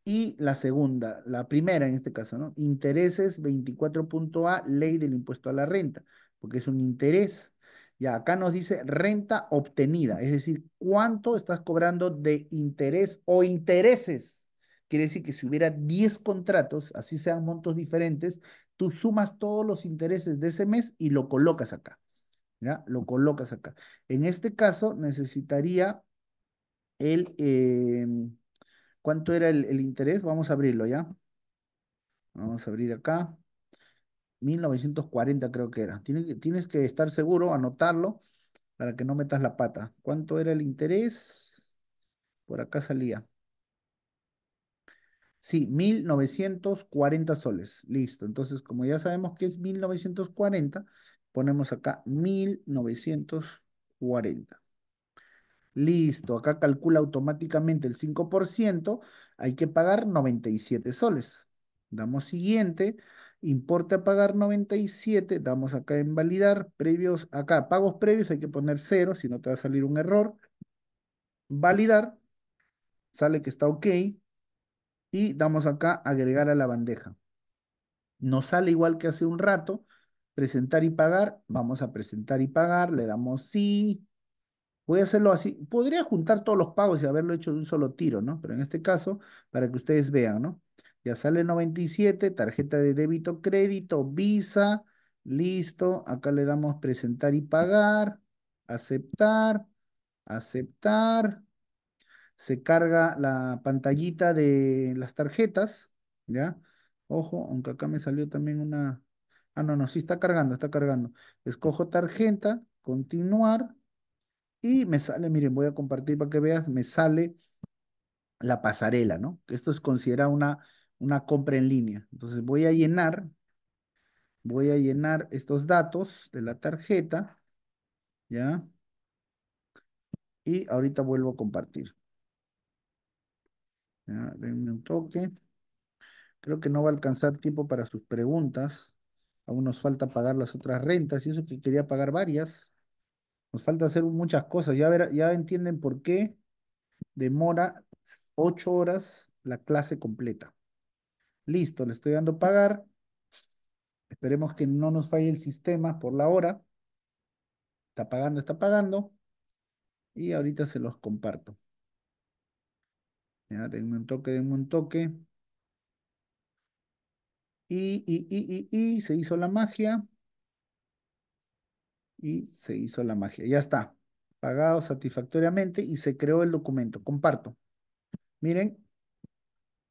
y la segunda, la primera en este caso, ¿no? Intereses 24.A, ley del impuesto a la renta, porque es un interés. Ya acá nos dice renta obtenida, es decir, cuánto estás cobrando de interés o intereses. Quiere decir que si hubiera 10 contratos, así sean montos diferentes, tú sumas todos los intereses de ese mes y lo colocas acá. ¿Ya? Lo colocas acá. En este caso necesitaría el... Em, ¿Cuánto era el, interés? Vamos a abrirlo ya. Vamos a abrir acá. 1940 creo que era. Tienes, tienes que estar seguro, anotarlo, para que no metas la pata. ¿Cuánto era el interés? Por acá salía. Sí, 1940 soles. Listo. Entonces, como ya sabemos que es 1940, ponemos acá 1940. Listo, acá calcula automáticamente el 5%, hay que pagar 97 soles. Damos siguiente, importe a pagar 97, damos acá en validar, previos, acá pagos previos hay que poner cero si no te va a salir un error. Validar, sale que está ok, y damos acá agregar a la bandeja. Nos sale igual que hace un rato, presentar y pagar, vamos a presentar y pagar, le damos sí, voy a hacerlo así. Podría juntar todos los pagos y haberlo hecho de un solo tiro, ¿no? Pero en este caso, para que ustedes vean, ¿no? Ya sale 97, tarjeta de débito, crédito, Visa, listo. Acá le damos presentar y pagar, aceptar, aceptar. Se carga la pantallita de las tarjetas, ¿ya? Ojo, aunque acá me salió también una... Ah, no, no, sí está cargando, está cargando. Escojo tarjeta, continuar, y me sale, miren, voy a compartir para que veas, me sale la pasarela, ¿no? Esto es considerado una, una compra en línea. Entonces voy a llenar, voy a llenar estos datos de la tarjeta, ¿ya? Y ahorita vuelvo a compartir. Ya, un toque. Creo que no va a alcanzar tiempo para sus preguntas. Aún nos falta pagar las otras rentas y eso que quería pagar varias. Nos falta hacer muchas cosas. Ya, ya entienden por qué demora ocho horas la clase completa. Listo, le estoy dando pagar. Esperemos que no nos falle el sistema por la hora. Está pagando, está pagando. Y ahorita se los comparto. Ya, denme un toque, denme un toque. Y, y, y, y, y, se hizo la magia y se hizo la magia. Ya está, pagado satisfactoriamente y se creó el documento. Comparto. Miren,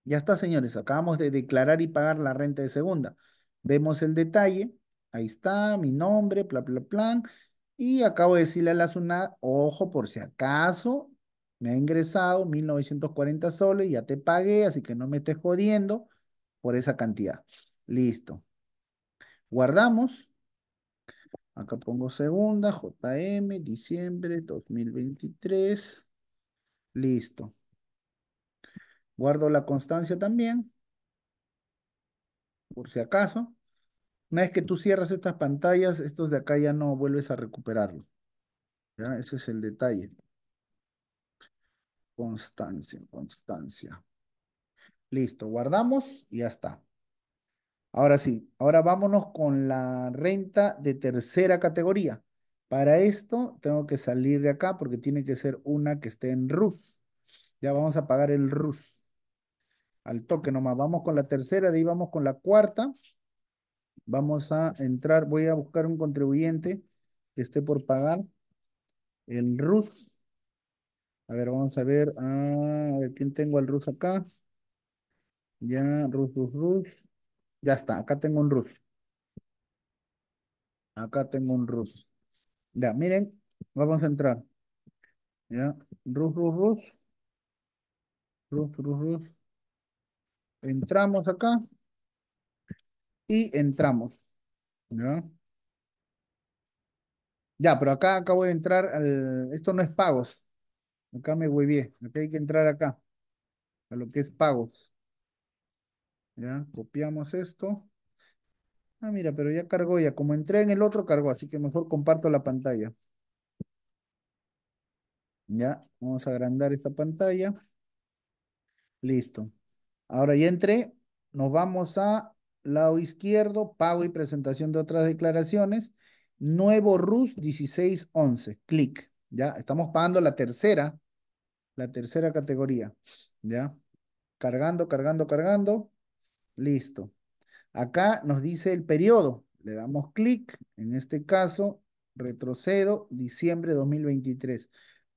ya está, señores, acabamos de declarar y pagar la renta de segunda. Vemos el detalle, ahí está, mi nombre, bla, bla, plan, Y acabo de decirle a la SUNAT, ojo, por si acaso, me ha ingresado 1940 soles, ya te pagué, así que no me estés jodiendo por esa cantidad. Listo. Guardamos. Acá pongo segunda, JM, diciembre 2023. Listo. Guardo la constancia también, por si acaso. Una vez que tú cierras estas pantallas, estos de acá ya no vuelves a recuperarlo. ¿Ya? Ese es el detalle. Constancia, constancia. Listo, guardamos y ya está. Ahora sí, ahora vámonos con la renta de tercera categoría. Para esto tengo que salir de acá porque tiene que ser una que esté en RUS. Ya vamos a pagar el RUS. Al toque nomás. Vamos con la tercera, de ahí vamos con la cuarta. Vamos a entrar, voy a buscar un contribuyente que esté por pagar el RUS. A ver, vamos a ver, ah, a ver quién tengo el RUS acá. Ya, RUS, RUS, RUS. Ya está, acá tengo un RUS. Acá tengo un RUS. Ya, miren, vamos a entrar. Ya, root, root, Rus. Root, Entramos acá. Y entramos. Ya. Ya, pero acá acabo de entrar Esto no es pagos. Acá me voy bien, Acá hay que entrar acá. A lo que es pagos. Ya, copiamos esto. Ah, mira, pero ya cargó, ya como entré en el otro, cargó, así que mejor comparto la pantalla. Ya, vamos a agrandar esta pantalla. Listo. Ahora ya entré, nos vamos a lado izquierdo, pago y presentación de otras declaraciones, nuevo RUS 1611, clic. Ya, estamos pagando la tercera, la tercera categoría. Ya, cargando, cargando, cargando. Listo. Acá nos dice el periodo. Le damos clic. En este caso, retrocedo, diciembre 2023.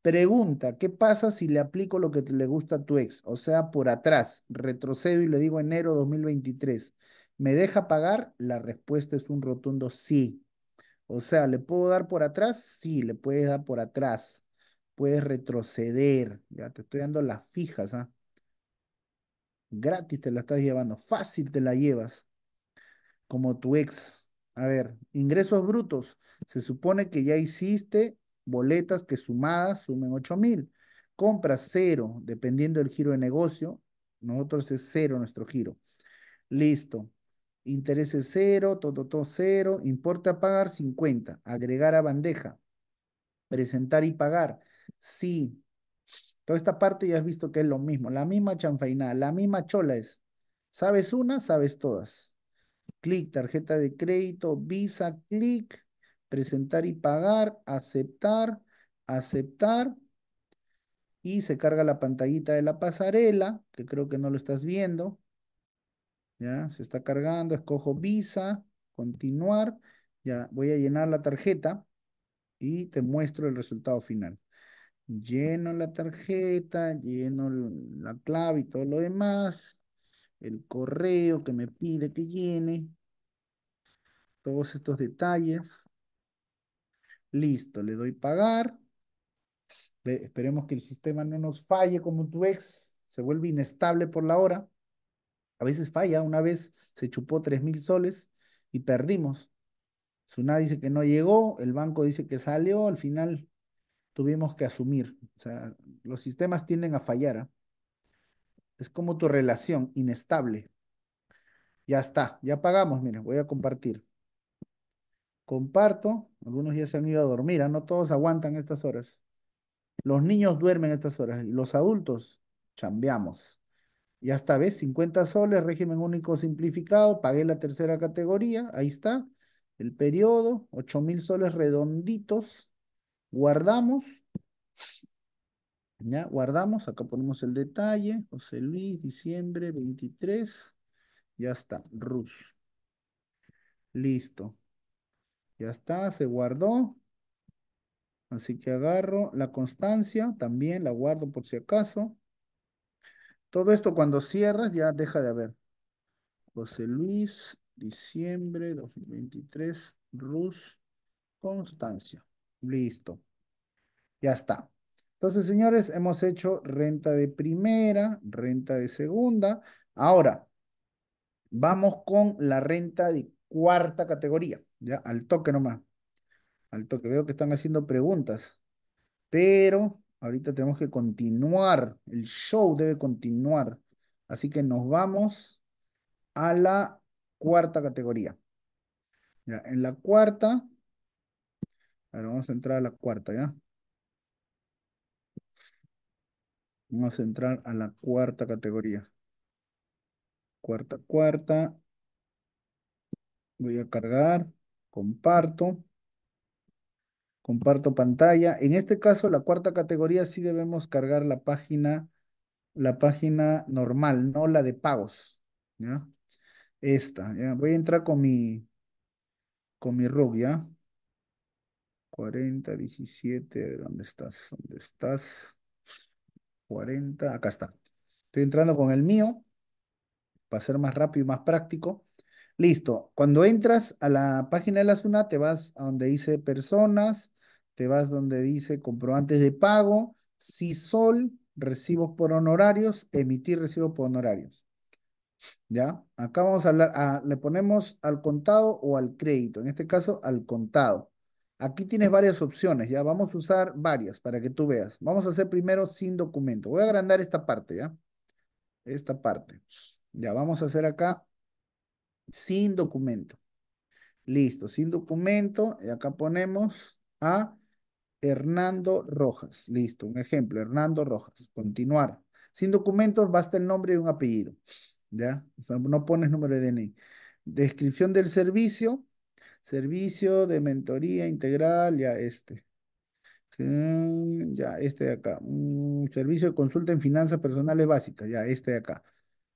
Pregunta, ¿qué pasa si le aplico lo que te le gusta a tu ex? O sea, por atrás, retrocedo y le digo enero 2023. ¿Me deja pagar? La respuesta es un rotundo sí. O sea, ¿le puedo dar por atrás? Sí, le puedes dar por atrás. Puedes retroceder. Ya te estoy dando las fijas. ¿ah? Gratis te la estás llevando, fácil te la llevas, como tu ex. A ver, ingresos brutos. Se supone que ya hiciste boletas que sumadas sumen ocho mil. Compras cero, dependiendo del giro de negocio. Nosotros es cero nuestro giro. Listo. Intereses cero, todo, todo cero. importa pagar 50. Agregar a bandeja. Presentar y pagar. Sí, Toda esta parte ya has visto que es lo mismo, la misma chanfainada, la misma chola es. Sabes una, sabes todas. Clic, tarjeta de crédito, visa, clic, presentar y pagar, aceptar, aceptar. Y se carga la pantallita de la pasarela, que creo que no lo estás viendo. Ya, se está cargando, escojo visa, continuar. Ya, voy a llenar la tarjeta y te muestro el resultado final lleno la tarjeta, lleno la clave y todo lo demás, el correo que me pide que llene, todos estos detalles. Listo, le doy pagar. Esperemos que el sistema no nos falle como tu ex, se vuelve inestable por la hora. A veces falla, una vez se chupó tres mil soles y perdimos. Suna dice que no llegó, el banco dice que salió, al final tuvimos que asumir. O sea, los sistemas tienden a fallar. ¿ah? Es como tu relación, inestable. Ya está, ya pagamos. Miren, voy a compartir. Comparto. Algunos ya se han ido a dormir. a ¿ah? No todos aguantan estas horas. Los niños duermen estas horas. los adultos chambeamos. Ya está, ¿ves? 50 soles, régimen único simplificado. Pagué la tercera categoría. Ahí está. El periodo, 8 mil soles redonditos Guardamos. Ya, guardamos. Acá ponemos el detalle. José Luis, diciembre 23. Ya está. Rush. Listo. Ya está, se guardó. Así que agarro la constancia, también la guardo por si acaso. Todo esto cuando cierras ya deja de haber. José Luis, diciembre 2023, Rush, constancia. Listo. Ya está. Entonces, señores, hemos hecho renta de primera, renta de segunda. Ahora, vamos con la renta de cuarta categoría. Ya, al toque nomás. Al toque. Veo que están haciendo preguntas. Pero ahorita tenemos que continuar. El show debe continuar. Así que nos vamos a la cuarta categoría. Ya, en la cuarta Ahora vamos a entrar a la cuarta, ¿ya? Vamos a entrar a la cuarta categoría. Cuarta, cuarta. Voy a cargar, comparto. Comparto pantalla. En este caso, la cuarta categoría sí debemos cargar la página, la página normal, no la de pagos. ¿ya? Esta, ¿ya? Voy a entrar con mi, con mi RUG, ¿ya? 40, 17, ¿dónde estás? ¿Dónde estás? 40, acá está. Estoy entrando con el mío para ser más rápido y más práctico. Listo. Cuando entras a la página de la SUNA, te vas a donde dice personas, te vas donde dice comprobantes de pago, si sol, recibos por honorarios, emitir recibos por honorarios. ¿Ya? Acá vamos a hablar, le ponemos al contado o al crédito, en este caso al contado. Aquí tienes varias opciones, ya vamos a usar varias para que tú veas. Vamos a hacer primero sin documento. Voy a agrandar esta parte, ¿ya? Esta parte. Ya vamos a hacer acá sin documento. Listo, sin documento. Y acá ponemos a Hernando Rojas. Listo, un ejemplo, Hernando Rojas. Continuar. Sin documentos basta el nombre y un apellido, ¿ya? no pones número de DNI. Descripción del servicio Servicio de mentoría integral, ya este. Ya, este de acá. Un mm, servicio de consulta en finanzas personales básicas, ya este de acá.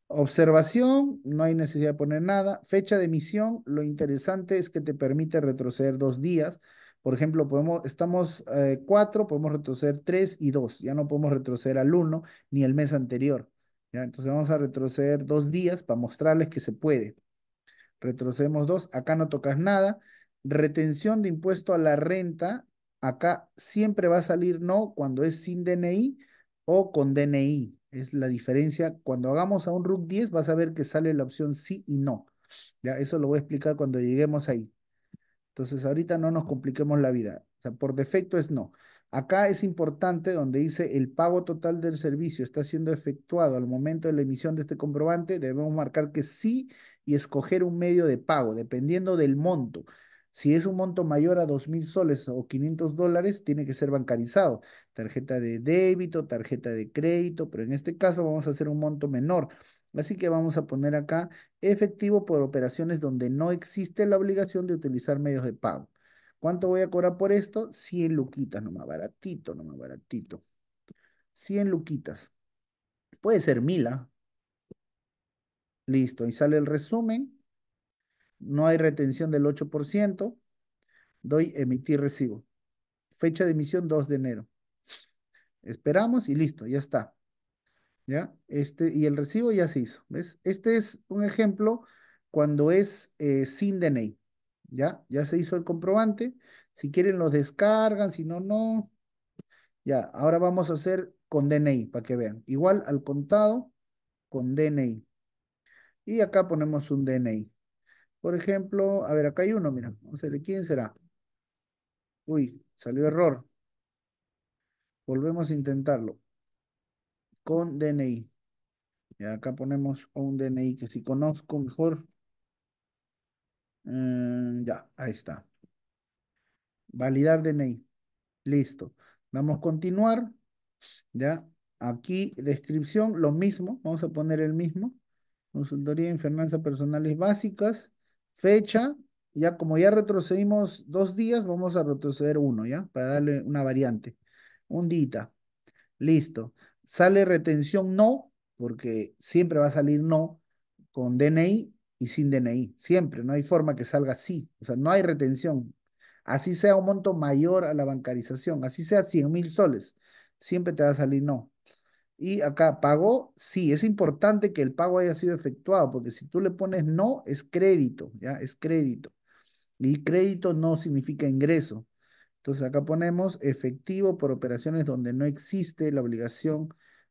Observación, no hay necesidad de poner nada. Fecha de emisión, lo interesante es que te permite retroceder dos días. Por ejemplo, podemos, estamos eh, cuatro, podemos retroceder tres y dos. Ya no podemos retroceder al uno ni el mes anterior. ¿ya? Entonces vamos a retroceder dos días para mostrarles que se puede retrocedemos dos, acá no tocas nada. Retención de impuesto a la renta, acá siempre va a salir no cuando es sin DNI o con DNI. Es la diferencia. Cuando hagamos a un RUC 10 vas a ver que sale la opción sí y no. Ya, eso lo voy a explicar cuando lleguemos ahí. Entonces ahorita no nos compliquemos la vida. por defecto es no. Acá es importante donde dice el pago total del servicio está siendo efectuado al momento de la emisión de este comprobante, debemos marcar que sí y escoger un medio de pago, dependiendo del monto. Si es un monto mayor a 2.000 soles o 500 dólares, tiene que ser bancarizado. Tarjeta de débito, tarjeta de crédito, pero en este caso vamos a hacer un monto menor. Así que vamos a poner acá efectivo por operaciones donde no existe la obligación de utilizar medios de pago. ¿Cuánto voy a cobrar por esto? 100 luquitas, nomás baratito, nomás baratito. 100 luquitas. Puede ser mila, ¿ah? Listo, y sale el resumen. No hay retención del 8%. Doy emitir recibo. Fecha de emisión 2 de enero. Esperamos y listo, ya está. ¿Ya? Este, y el recibo ya se hizo. ¿Ves? Este es un ejemplo cuando es eh, sin DNI. ¿Ya? Ya se hizo el comprobante. Si quieren lo descargan, si no, no. Ya, ahora vamos a hacer con DNI para que vean. Igual al contado con DNI. Y acá ponemos un DNI. Por ejemplo, a ver, acá hay uno, mira. Vamos a ver, ¿quién será? Uy, salió error. Volvemos a intentarlo. Con DNI. Y acá ponemos un DNI que si conozco mejor. Mm, ya, ahí está. Validar DNI. Listo. vamos a continuar. Ya. Aquí, descripción, lo mismo. Vamos a poner el mismo. Consultoría de finanzas personales básicas. Fecha. Ya como ya retrocedimos dos días, vamos a retroceder uno, ¿ya? Para darle una variante. Un dita. Listo. Sale retención no, porque siempre va a salir no con DNI y sin DNI. Siempre, no hay forma que salga sí. O sea, no hay retención. Así sea un monto mayor a la bancarización, así sea 100 mil soles, siempre te va a salir no. Y acá, ¿pagó? Sí, es importante que el pago haya sido efectuado, porque si tú le pones no, es crédito, ¿ya? Es crédito. Y crédito no significa ingreso. Entonces acá ponemos efectivo por operaciones donde no existe la obligación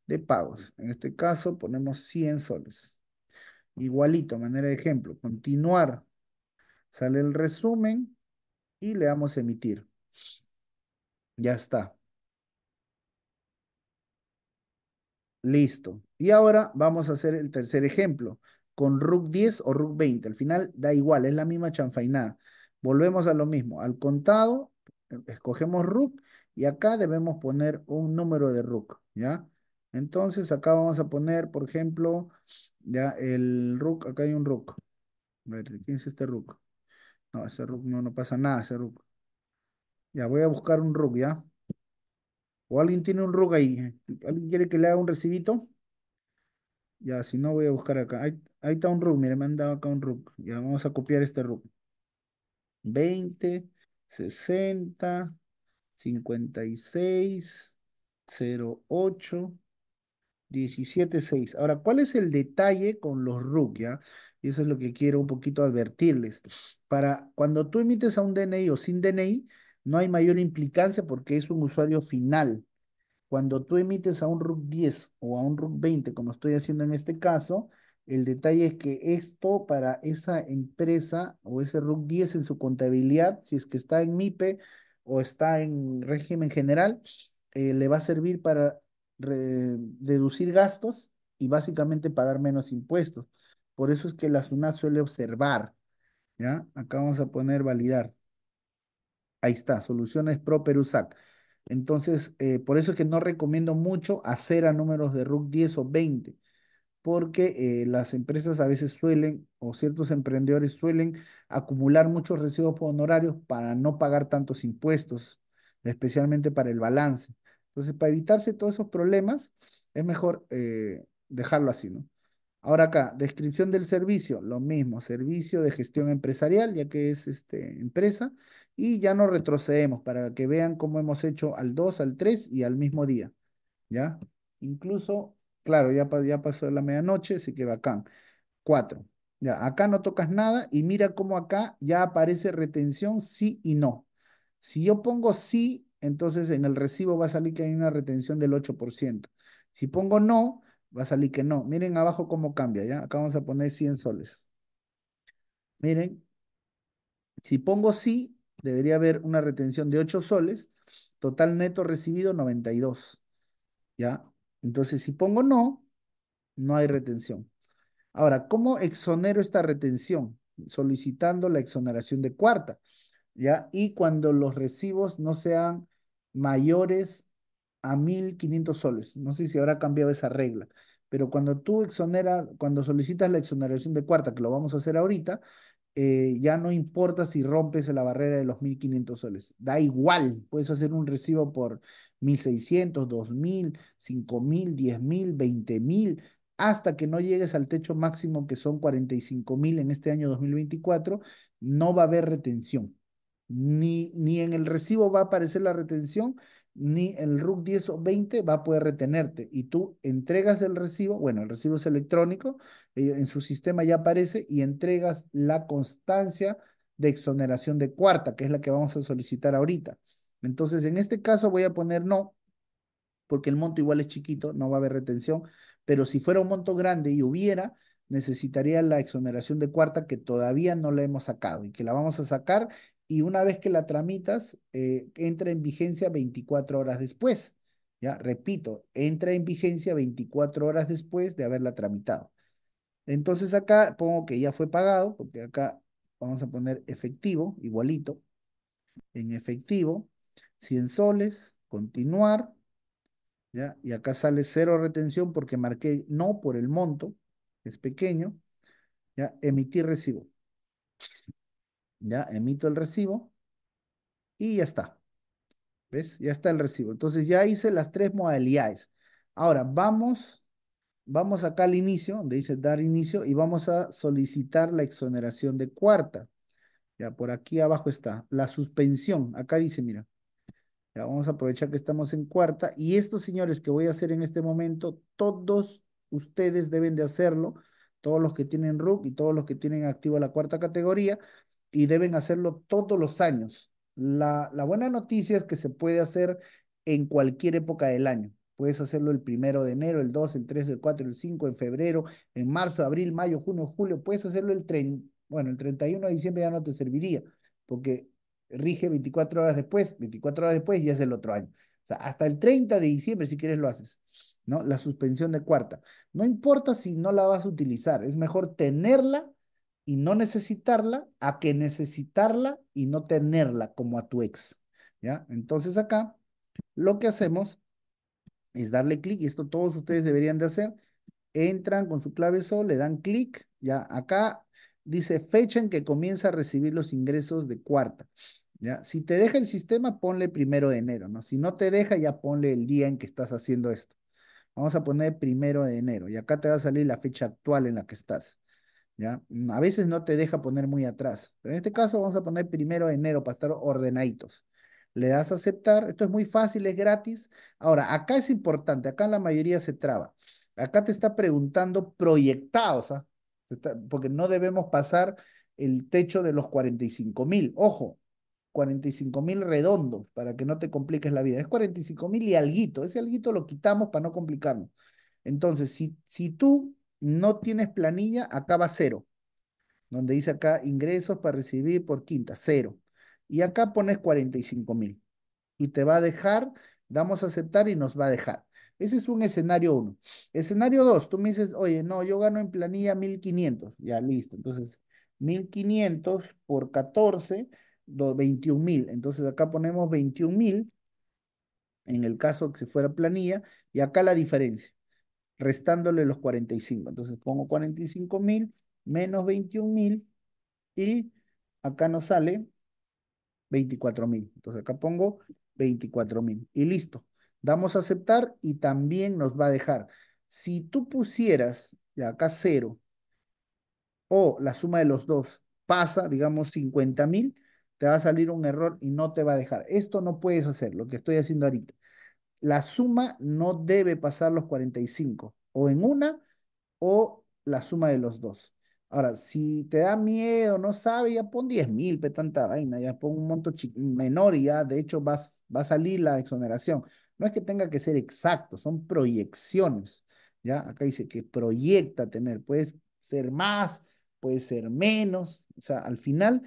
de pagos. En este caso ponemos 100 soles. Igualito, manera de ejemplo. Continuar. Sale el resumen y le damos emitir. Ya está. Listo. Y ahora vamos a hacer el tercer ejemplo con Rook 10 o Rook 20. Al final da igual, es la misma chanfainada. Volvemos a lo mismo. Al contado, escogemos Rook y acá debemos poner un número de Rook, ¿ya? Entonces acá vamos a poner, por ejemplo, ya el Rook, acá hay un Rook. A ver, ¿quién es este Rook? No, ese Rook no, pasa nada, ese Rook. Ya, voy a buscar un Rook, ¿ya? ¿O alguien tiene un rug ahí? ¿Alguien quiere que le haga un recibito? Ya, si no, voy a buscar acá. Ahí, está un rug, mira, me han dado acá un rug. Ya, vamos a copiar este rug. 20, 60, 56, 08, 17, 6. Ahora, ¿cuál es el detalle con los RUG? ya? Y eso es lo que quiero un poquito advertirles. Para cuando tú emites a un DNI o sin DNI, no hay mayor implicancia porque es un usuario final. Cuando tú emites a un RUC 10 o a un RUC 20, como estoy haciendo en este caso, el detalle es que esto para esa empresa o ese RUC 10 en su contabilidad, si es que está en MIPE o está en régimen general, eh, le va a servir para deducir gastos y básicamente pagar menos impuestos. Por eso es que la SUNAT suele observar. ¿ya? Acá vamos a poner validar. Ahí está, soluciones Pro Perusac. Entonces, eh, por eso es que no recomiendo mucho hacer a números de RUC 10 o 20, porque eh, las empresas a veces suelen, o ciertos emprendedores suelen acumular muchos recibos por honorarios para no pagar tantos impuestos, especialmente para el balance. Entonces, para evitarse todos esos problemas, es mejor eh, dejarlo así, ¿no? Ahora acá, descripción del servicio, lo mismo, servicio de gestión empresarial, ya que es este, empresa, y ya nos retrocedemos para que vean cómo hemos hecho al 2, al 3 y al mismo día, ¿ya? Incluso, claro, ya, ya pasó la medianoche, así que bacán. 4, ya, acá no tocas nada y mira cómo acá ya aparece retención sí y no. Si yo pongo sí, entonces en el recibo va a salir que hay una retención del 8%. Si pongo no, Va a salir que no. Miren abajo cómo cambia, ¿ya? Acá vamos a poner 100 soles. Miren. Si pongo sí, debería haber una retención de 8 soles. Total neto recibido 92. ¿Ya? Entonces, si pongo no, no hay retención. Ahora, ¿cómo exonero esta retención? Solicitando la exoneración de cuarta. ¿Ya? Y cuando los recibos no sean mayores a 1.500 soles. No sé si habrá cambiado esa regla, pero cuando tú exoneras, cuando solicitas la exoneración de cuarta, que lo vamos a hacer ahorita, eh, ya no importa si rompes la barrera de los 1.500 soles. Da igual, puedes hacer un recibo por 1.600, 2.000, 5.000, 10.000, 20.000 hasta que no llegues al techo máximo que son 45 mil en este año 2024, no va a haber retención. Ni, ni en el recibo va a aparecer la retención, ni el RUC 10 o 20 va a poder retenerte. Y tú entregas el recibo, bueno, el recibo es electrónico, eh, en su sistema ya aparece y entregas la constancia de exoneración de cuarta, que es la que vamos a solicitar ahorita. Entonces, en este caso voy a poner no, porque el monto igual es chiquito, no va a haber retención, pero si fuera un monto grande y hubiera, necesitaría la exoneración de cuarta que todavía no la hemos sacado y que la vamos a sacar y una vez que la tramitas, eh, entra en vigencia 24 horas después. Ya, repito, entra en vigencia 24 horas después de haberla tramitado. Entonces acá pongo que ya fue pagado, porque acá vamos a poner efectivo, igualito, en efectivo, 100 soles, continuar, ¿ya? Y acá sale cero retención porque marqué no por el monto, es pequeño, ¿ya? Emitir recibo. Ya emito el recibo y ya está. ¿Ves? Ya está el recibo. Entonces ya hice las tres modalidades. Ahora vamos, vamos acá al inicio, donde dice dar inicio, y vamos a solicitar la exoneración de cuarta. Ya por aquí abajo está la suspensión. Acá dice, mira. Ya vamos a aprovechar que estamos en cuarta. Y estos señores que voy a hacer en este momento, todos ustedes deben de hacerlo. Todos los que tienen RUC y todos los que tienen activo la cuarta categoría, y deben hacerlo todos los años. La, la buena noticia es que se puede hacer en cualquier época del año. Puedes hacerlo el primero de enero, el 2, el 3, el 4, el 5, en febrero, en marzo, abril, mayo, junio, julio. Puedes hacerlo el 30, bueno, el 31 de diciembre ya no te serviría porque rige 24 horas después, 24 horas después ya es el otro año. O sea, hasta el 30 de diciembre si quieres lo haces, ¿no? La suspensión de cuarta. No importa si no la vas a utilizar, es mejor tenerla y no necesitarla a que necesitarla y no tenerla como a tu ex. ¿Ya? Entonces acá lo que hacemos es darle clic y esto todos ustedes deberían de hacer. Entran con su clave sol, le dan clic, ya acá dice fecha en que comienza a recibir los ingresos de cuarta. ¿Ya? Si te deja el sistema, ponle primero de enero, ¿no? Si no te deja, ya ponle el día en que estás haciendo esto. Vamos a poner primero de enero y acá te va a salir la fecha actual en la que estás. ¿ya? A veces no te deja poner muy atrás, pero en este caso vamos a poner primero enero para estar ordenaditos. Le das a aceptar, esto es muy fácil, es gratis. Ahora, acá es importante, acá la mayoría se traba. Acá te está preguntando proyectados, ¿ah? porque no debemos pasar el techo de los 45 mil. Ojo, 45 mil redondos para que no te compliques la vida. Es 45 mil y alguito. Ese alguito lo quitamos para no complicarnos. Entonces, si, si tú no tienes planilla, acá va cero. Donde dice acá ingresos para recibir por quinta, cero. Y acá pones 45 mil. Y te va a dejar, damos a aceptar y nos va a dejar. Ese es un escenario 1. Escenario 2, tú me dices, oye, no, yo gano en planilla 1500. Ya, listo. Entonces, 1500 por 14, 21 mil. Entonces, acá ponemos 21 mil en el caso que se fuera planilla, y acá la diferencia restándole los 45. Entonces pongo 45 mil menos 21 mil y acá nos sale 24 mil. Entonces acá pongo 24 mil y listo. Damos a aceptar y también nos va a dejar. Si tú pusieras acá cero o la suma de los dos pasa, digamos 50 mil, te va a salir un error y no te va a dejar. Esto no puedes hacer, lo que estoy haciendo ahorita la suma no debe pasar los 45, o en una o la suma de los dos. Ahora, si te da miedo, no sabe, ya pon 10 mil, tanta vaina, ya pon un monto menor y ya, de hecho, va, va a salir la exoneración. No es que tenga que ser exacto, son proyecciones. ¿ya? Acá dice que proyecta tener, puedes ser más, puede ser menos, o sea, al final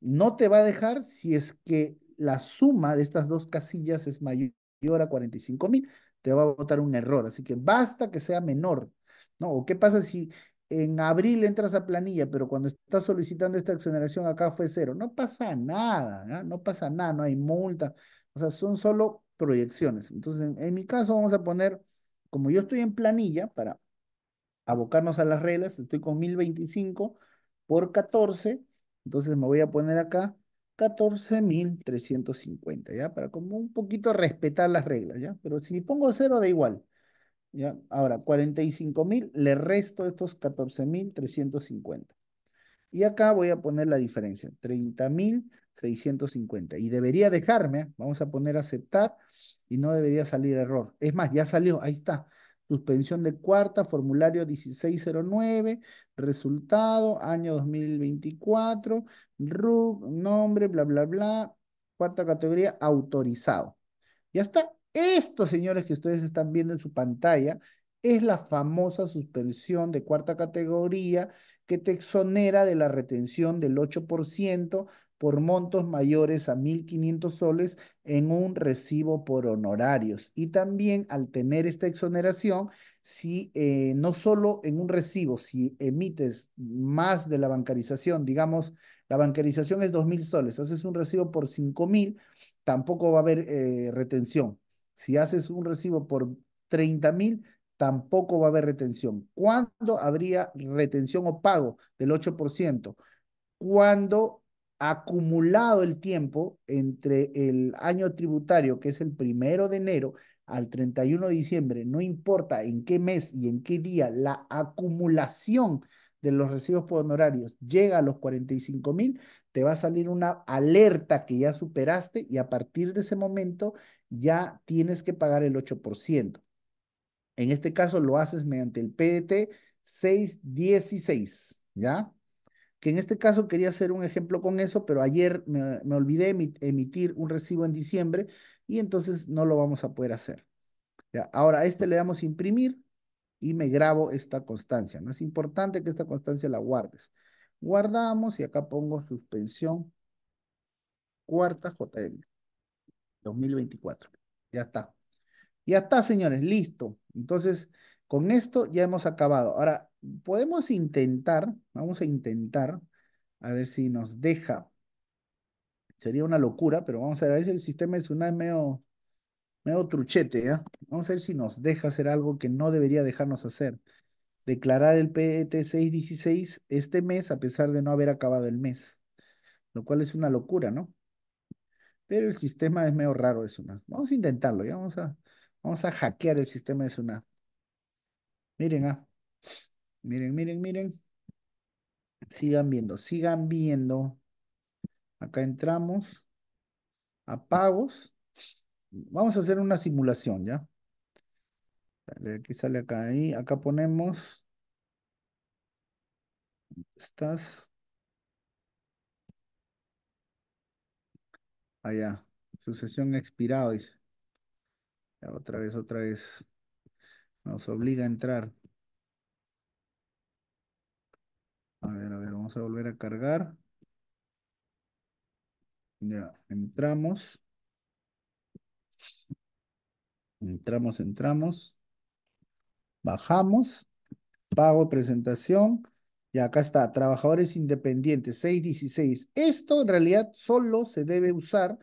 no te va a dejar si es que la suma de estas dos casillas es mayor y 45 mil, te va a votar un error. Así que basta que sea menor. ¿no? ¿O qué pasa si en abril entras a planilla, pero cuando estás solicitando esta exoneración acá fue cero? No pasa nada, ¿ah? no pasa nada, no hay multa. O sea, son solo proyecciones. Entonces, en, en mi caso vamos a poner, como yo estoy en planilla, para abocarnos a las reglas, estoy con 1025 por 14, entonces me voy a poner acá 14.350, ¿ya? Para como un poquito respetar las reglas, ¿ya? Pero si pongo cero, da igual, ¿ya? Ahora, 45.000, le resto estos 14.350. Y acá voy a poner la diferencia, 30.650. Y debería dejarme, ¿eh? vamos a poner aceptar, y no debería salir error. Es más, ya salió, ahí está. Suspensión de cuarta, formulario 1609, resultado, año 2024, nombre, bla, bla, bla. Cuarta categoría, autorizado. Ya está. Esto, señores, que ustedes están viendo en su pantalla, es la famosa suspensión de cuarta categoría que te exonera de la retención del 8% por montos mayores a 1.500 soles en un recibo por honorarios. Y también al tener esta exoneración, si eh, no solo en un recibo, si emites más de la bancarización, digamos, la bancarización es 2.000 soles, haces un recibo por 5.000, tampoco va a haber eh, retención. Si haces un recibo por 30.000, tampoco va a haber retención. ¿Cuándo habría retención o pago del 8%? Cuando acumulado el tiempo entre el año tributario, que es el primero de enero, al 31 de diciembre, no importa en qué mes y en qué día, la acumulación de los recibos por honorarios llega a los 45 mil, te va a salir una alerta que ya superaste y a partir de ese momento ya tienes que pagar el 8%. En este caso lo haces mediante el PDT 616, ¿ya? Que en este caso quería hacer un ejemplo con eso, pero ayer me, me olvidé emitir un recibo en diciembre y entonces no lo vamos a poder hacer. Ahora, a este le damos imprimir y me grabo esta constancia. ¿no? Es importante que esta constancia la guardes. Guardamos y acá pongo suspensión cuarta JM 2024. Ya está. Ya está, señores, listo. Entonces, con esto ya hemos acabado. Ahora, podemos intentar, vamos a intentar, a ver si nos deja Sería una locura, pero vamos a ver, a veces el sistema de Tsunami medio, medio truchete, ¿Ya? Vamos a ver si nos deja hacer algo que no debería dejarnos hacer. Declarar el PET 616 este mes a pesar de no haber acabado el mes, lo cual es una locura, ¿no? Pero el sistema es medio raro de Sunam. Vamos a intentarlo, ya vamos a, vamos a hackear el sistema de SUNA. Miren, ah, Miren, miren, miren. Sigan viendo, sigan viendo. Acá entramos a pagos. Vamos a hacer una simulación, ¿ya? Aquí sale acá ahí. Acá ponemos. Estás. Allá. Sucesión expirado, dice. otra vez, otra vez. Nos obliga a entrar. A ver, a ver, vamos a volver a cargar. Ya, entramos. Entramos, entramos. Bajamos. Pago presentación. Y acá está, trabajadores independientes, 616. Esto en realidad solo se debe usar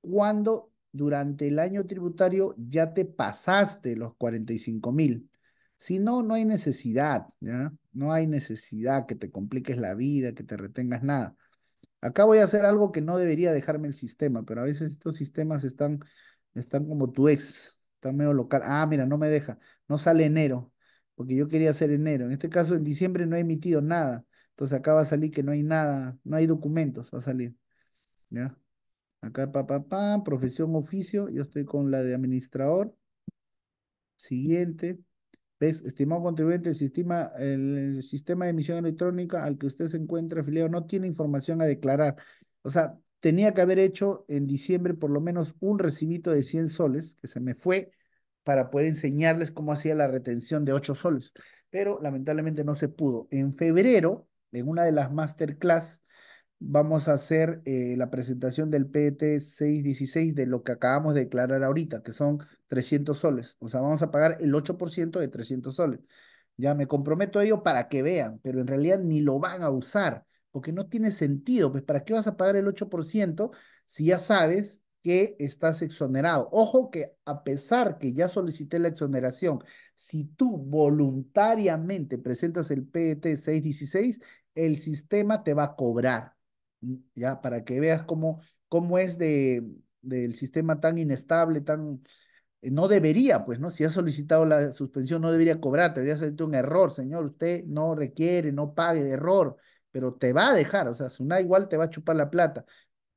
cuando durante el año tributario ya te pasaste los 45 mil. Si no, no hay necesidad, No hay necesidad que te compliques la vida, que te retengas nada. Acá voy a hacer algo que no debería dejarme el sistema, pero a veces estos sistemas están, están como tu ex, están medio local. Ah, mira, no me deja, no sale enero, porque yo quería hacer enero. En este caso, en diciembre no he emitido nada. Entonces acá va a salir que no hay nada, no hay documentos, va a salir. ¿Ya? Acá, pa, pa, pa, profesión, oficio, yo estoy con la de administrador. Siguiente. Estimado contribuyente, el sistema, el sistema de emisión electrónica al que usted se encuentra afiliado no tiene información a declarar. O sea, tenía que haber hecho en diciembre por lo menos un recibito de 100 soles, que se me fue, para poder enseñarles cómo hacía la retención de 8 soles. Pero lamentablemente no se pudo. En febrero, en una de las masterclass, vamos a hacer eh, la presentación del PET 616 de lo que acabamos de declarar ahorita, que son 300 soles. O sea, vamos a pagar el 8% de 300 soles. Ya me comprometo a ello para que vean, pero en realidad ni lo van a usar, porque no tiene sentido. Pues, ¿para qué vas a pagar el 8% si ya sabes que estás exonerado? Ojo que a pesar que ya solicité la exoneración, si tú voluntariamente presentas el PET 616, el sistema te va a cobrar ya para que veas cómo, cómo es de, del sistema tan inestable, tan... Eh, no debería, pues, ¿no? Si ha solicitado la suspensión, no debería cobrar, te debería ser un error, señor, usted no requiere, no pague, error, pero te va a dejar, o sea, Suna igual te va a chupar la plata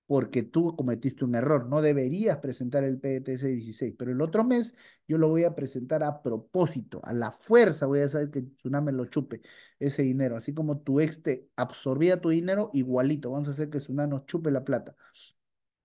porque tú cometiste un error. No deberías presentar el PTS 16, pero el otro mes yo lo voy a presentar a propósito, a la fuerza voy a hacer que Tsunami lo chupe ese dinero. Así como tu ex te absorbía tu dinero, igualito, vamos a hacer que Tsunami nos chupe la plata.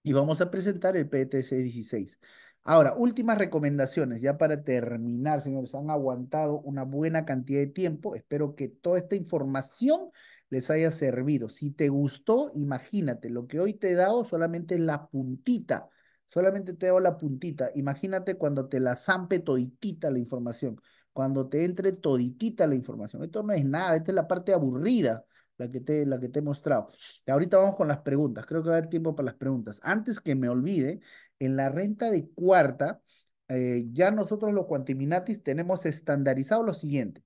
Y vamos a presentar el PTS 16. Ahora, últimas recomendaciones, ya para terminar, señores, han aguantado una buena cantidad de tiempo. Espero que toda esta información les haya servido. Si te gustó, imagínate, lo que hoy te he dado solamente la puntita, solamente te he dado la puntita. Imagínate cuando te la zampe toditita la información, cuando te entre toditita la información. Esto no es nada, esta es la parte aburrida. La que, te, la que te he mostrado. Y ahorita vamos con las preguntas. Creo que va a haber tiempo para las preguntas. Antes que me olvide, en la renta de cuarta, eh, ya nosotros los cuantiminatis tenemos estandarizado lo siguiente.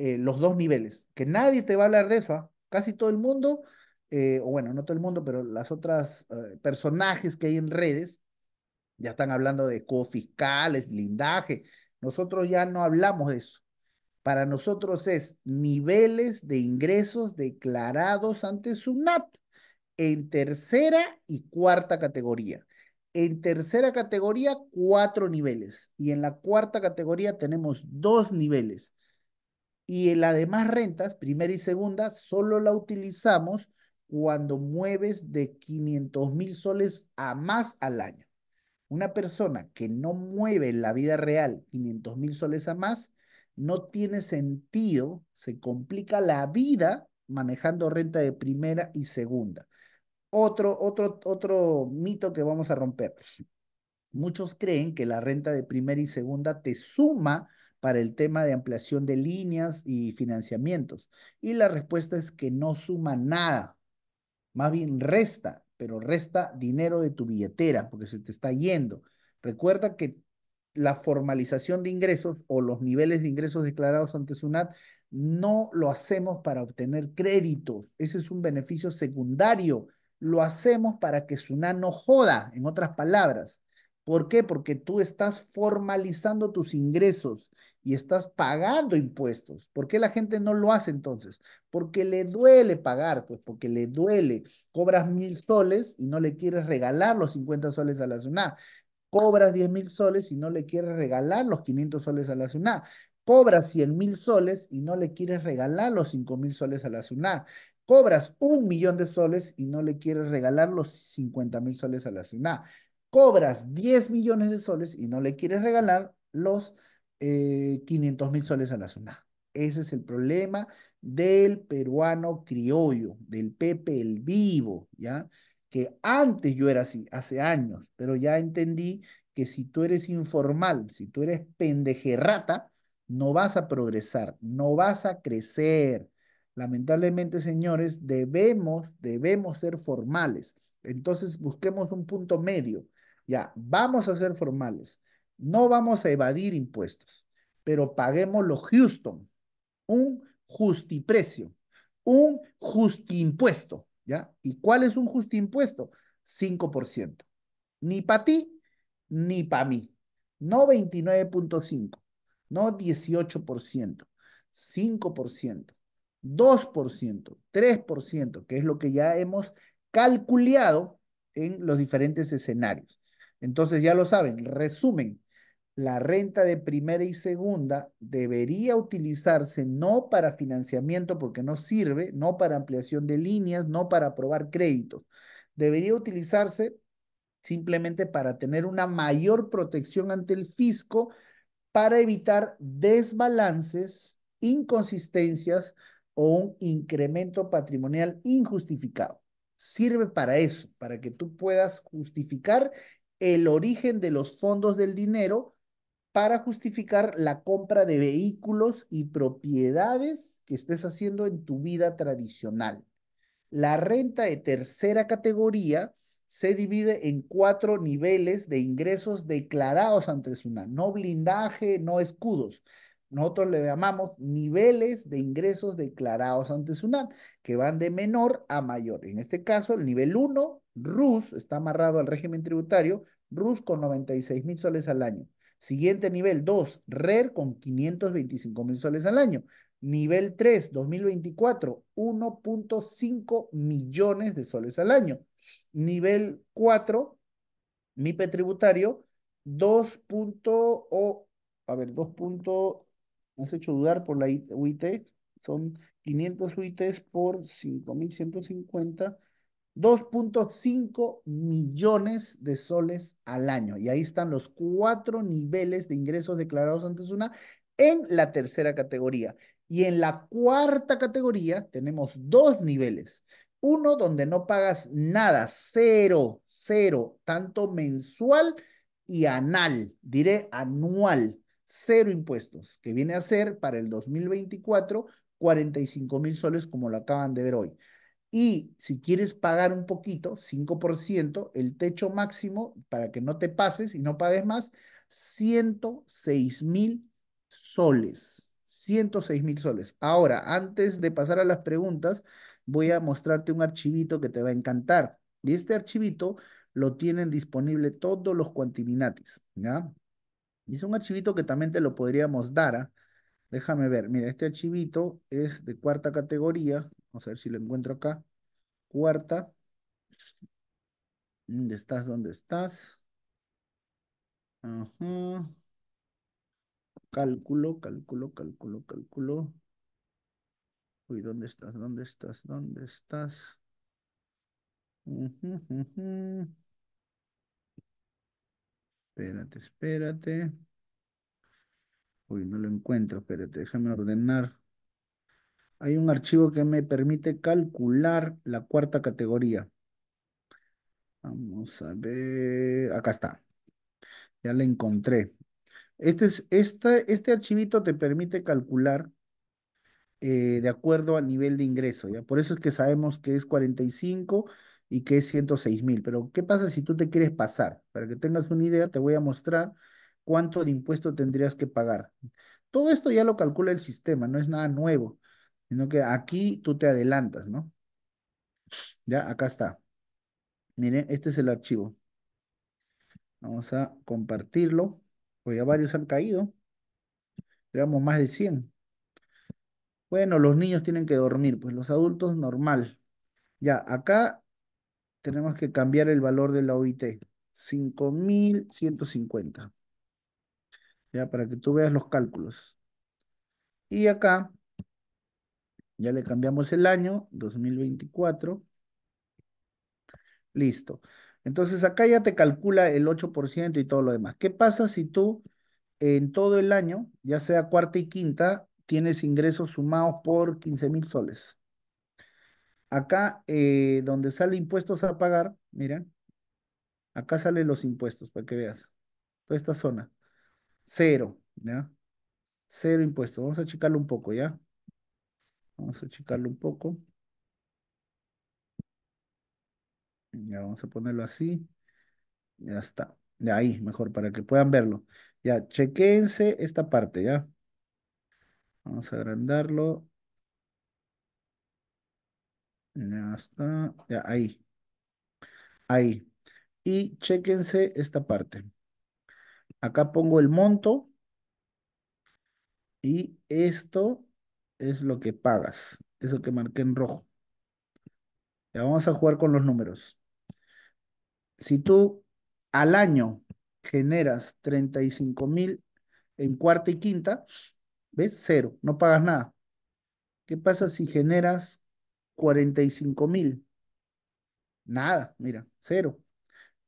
Eh, los dos niveles, que nadie te va a hablar de eso, ¿ah? casi todo el mundo, eh, o bueno, no todo el mundo, pero las otras eh, personajes que hay en redes, ya están hablando de cofiscales, blindaje, nosotros ya no hablamos de eso. Para nosotros es niveles de ingresos declarados ante SUNAT en tercera y cuarta categoría. En tercera categoría, cuatro niveles. Y en la cuarta categoría tenemos dos niveles y las demás rentas, primera y segunda, solo la utilizamos cuando mueves de 500 mil soles a más al año. Una persona que no mueve en la vida real 500 mil soles a más, no tiene sentido, se complica la vida manejando renta de primera y segunda. Otro, otro, otro mito que vamos a romper. Muchos creen que la renta de primera y segunda te suma para el tema de ampliación de líneas y financiamientos. Y la respuesta es que no suma nada, más bien resta, pero resta dinero de tu billetera porque se te está yendo. Recuerda que la formalización de ingresos o los niveles de ingresos declarados ante SUNAT no lo hacemos para obtener créditos. Ese es un beneficio secundario. Lo hacemos para que SUNAT no joda, en otras palabras. ¿Por qué? Porque tú estás formalizando tus ingresos y estás pagando impuestos. ¿Por qué la gente no lo hace entonces? Porque le duele pagar, pues porque le duele. Cobras mil soles y no le quieres regalar los 50 soles a la SUNA. Cobras 10 mil soles y no le quieres regalar los 500 soles a la SUNA. Cobras 100 mil soles y no le quieres regalar los cinco mil soles a la SUNA cobras un millón de soles y no le quieres regalar los 50 mil soles a la SUNA cobras 10 millones de soles y no le quieres regalar los 500 eh, mil soles a la zona. Ese es el problema del peruano criollo, del Pepe el Vivo, ¿ya? Que antes yo era así, hace años, pero ya entendí que si tú eres informal, si tú eres pendejerrata, no vas a progresar, no vas a crecer. Lamentablemente, señores, debemos, debemos ser formales. Entonces, busquemos un punto medio. Ya, vamos a ser formales. No vamos a evadir impuestos, pero paguemos lo Houston, un justiprecio, un justimpuesto, ¿ya? ¿Y cuál es un justimpuesto? 5%. Ni para ti, ni para mí. No 29.5, no 18%, 5%, 2%, 3%, que es lo que ya hemos calculado en los diferentes escenarios. Entonces ya lo saben, resumen, la renta de primera y segunda debería utilizarse no para financiamiento porque no sirve, no para ampliación de líneas, no para aprobar créditos. Debería utilizarse simplemente para tener una mayor protección ante el fisco, para evitar desbalances, inconsistencias o un incremento patrimonial injustificado. Sirve para eso, para que tú puedas justificar el origen de los fondos del dinero para justificar la compra de vehículos y propiedades que estés haciendo en tu vida tradicional. La renta de tercera categoría se divide en cuatro niveles de ingresos declarados ante una: no blindaje, no escudos, nosotros le llamamos niveles de ingresos declarados ante SUNAT, que van de menor a mayor. En este caso, el nivel 1, RUS, está amarrado al régimen tributario, RUS con 96 mil soles al año. Siguiente nivel 2, RER con 525 mil soles al año. Nivel 3, 2024, 1.5 millones de soles al año. Nivel 4, MIPE tributario, 2. a ver, 2. Me has hecho dudar por la UIT. Son 500 UITs por 5.150. 2.5 millones de soles al año. Y ahí están los cuatro niveles de ingresos declarados ante una en la tercera categoría. Y en la cuarta categoría tenemos dos niveles. Uno donde no pagas nada, cero, cero, tanto mensual y anual, diré anual cero impuestos, que viene a ser para el 2024 45 mil soles como lo acaban de ver hoy. Y si quieres pagar un poquito, 5%, el techo máximo para que no te pases y no pagues más, 106 mil soles. 106 mil soles. Ahora, antes de pasar a las preguntas, voy a mostrarte un archivito que te va a encantar. Y este archivito lo tienen disponible todos los cuantiminatis, ¿ya? Y es un archivito que también te lo podríamos dar. ¿ah? Déjame ver. Mira, este archivito es de cuarta categoría. Vamos a ver si lo encuentro acá. Cuarta. ¿Dónde estás? ¿Dónde estás? Cálculo, cálculo, cálculo, cálculo. Uy, ¿dónde estás? ¿Dónde estás? ¿Dónde estás? Espérate, espérate. Uy, no lo encuentro, espérate, déjame ordenar. Hay un archivo que me permite calcular la cuarta categoría. Vamos a ver, acá está. Ya la encontré. Este, es, este archivito te permite calcular eh, de acuerdo al nivel de ingreso, ¿ya? Por eso es que sabemos que es 45 y que es 106 mil. Pero, ¿qué pasa si tú te quieres pasar? Para que tengas una idea, te voy a mostrar cuánto de impuesto tendrías que pagar. Todo esto ya lo calcula el sistema, no es nada nuevo, sino que aquí tú te adelantas, ¿no? Ya, acá está. Miren, este es el archivo. Vamos a compartirlo. Pues ya varios han caído. Tenemos más de 100. Bueno, los niños tienen que dormir, pues los adultos normal. Ya, acá tenemos que cambiar el valor de la OIT. 5.150. Ya, para que tú veas los cálculos. Y acá, ya le cambiamos el año, 2024. Listo. Entonces acá ya te calcula el 8% y todo lo demás. ¿Qué pasa si tú en todo el año, ya sea cuarta y quinta, tienes ingresos sumados por 15 mil soles? Acá eh, donde sale impuestos a pagar, miren, acá salen los impuestos para que veas. Toda esta zona. Cero, ¿ya? Cero impuestos. Vamos a checarlo un poco, ¿ya? Vamos a checarlo un poco. Ya vamos a ponerlo así. Ya está. De ahí, mejor, para que puedan verlo. Ya, chequense esta parte, ¿ya? Vamos a agrandarlo. Ya está. Ya, ahí. Ahí. Y chéquense esta parte. Acá pongo el monto. Y esto es lo que pagas. Eso que marqué en rojo. Ya vamos a jugar con los números. Si tú al año generas 35 mil en cuarta y quinta, ¿ves? Cero, no pagas nada. ¿Qué pasa si generas 45 mil. Nada, mira, cero.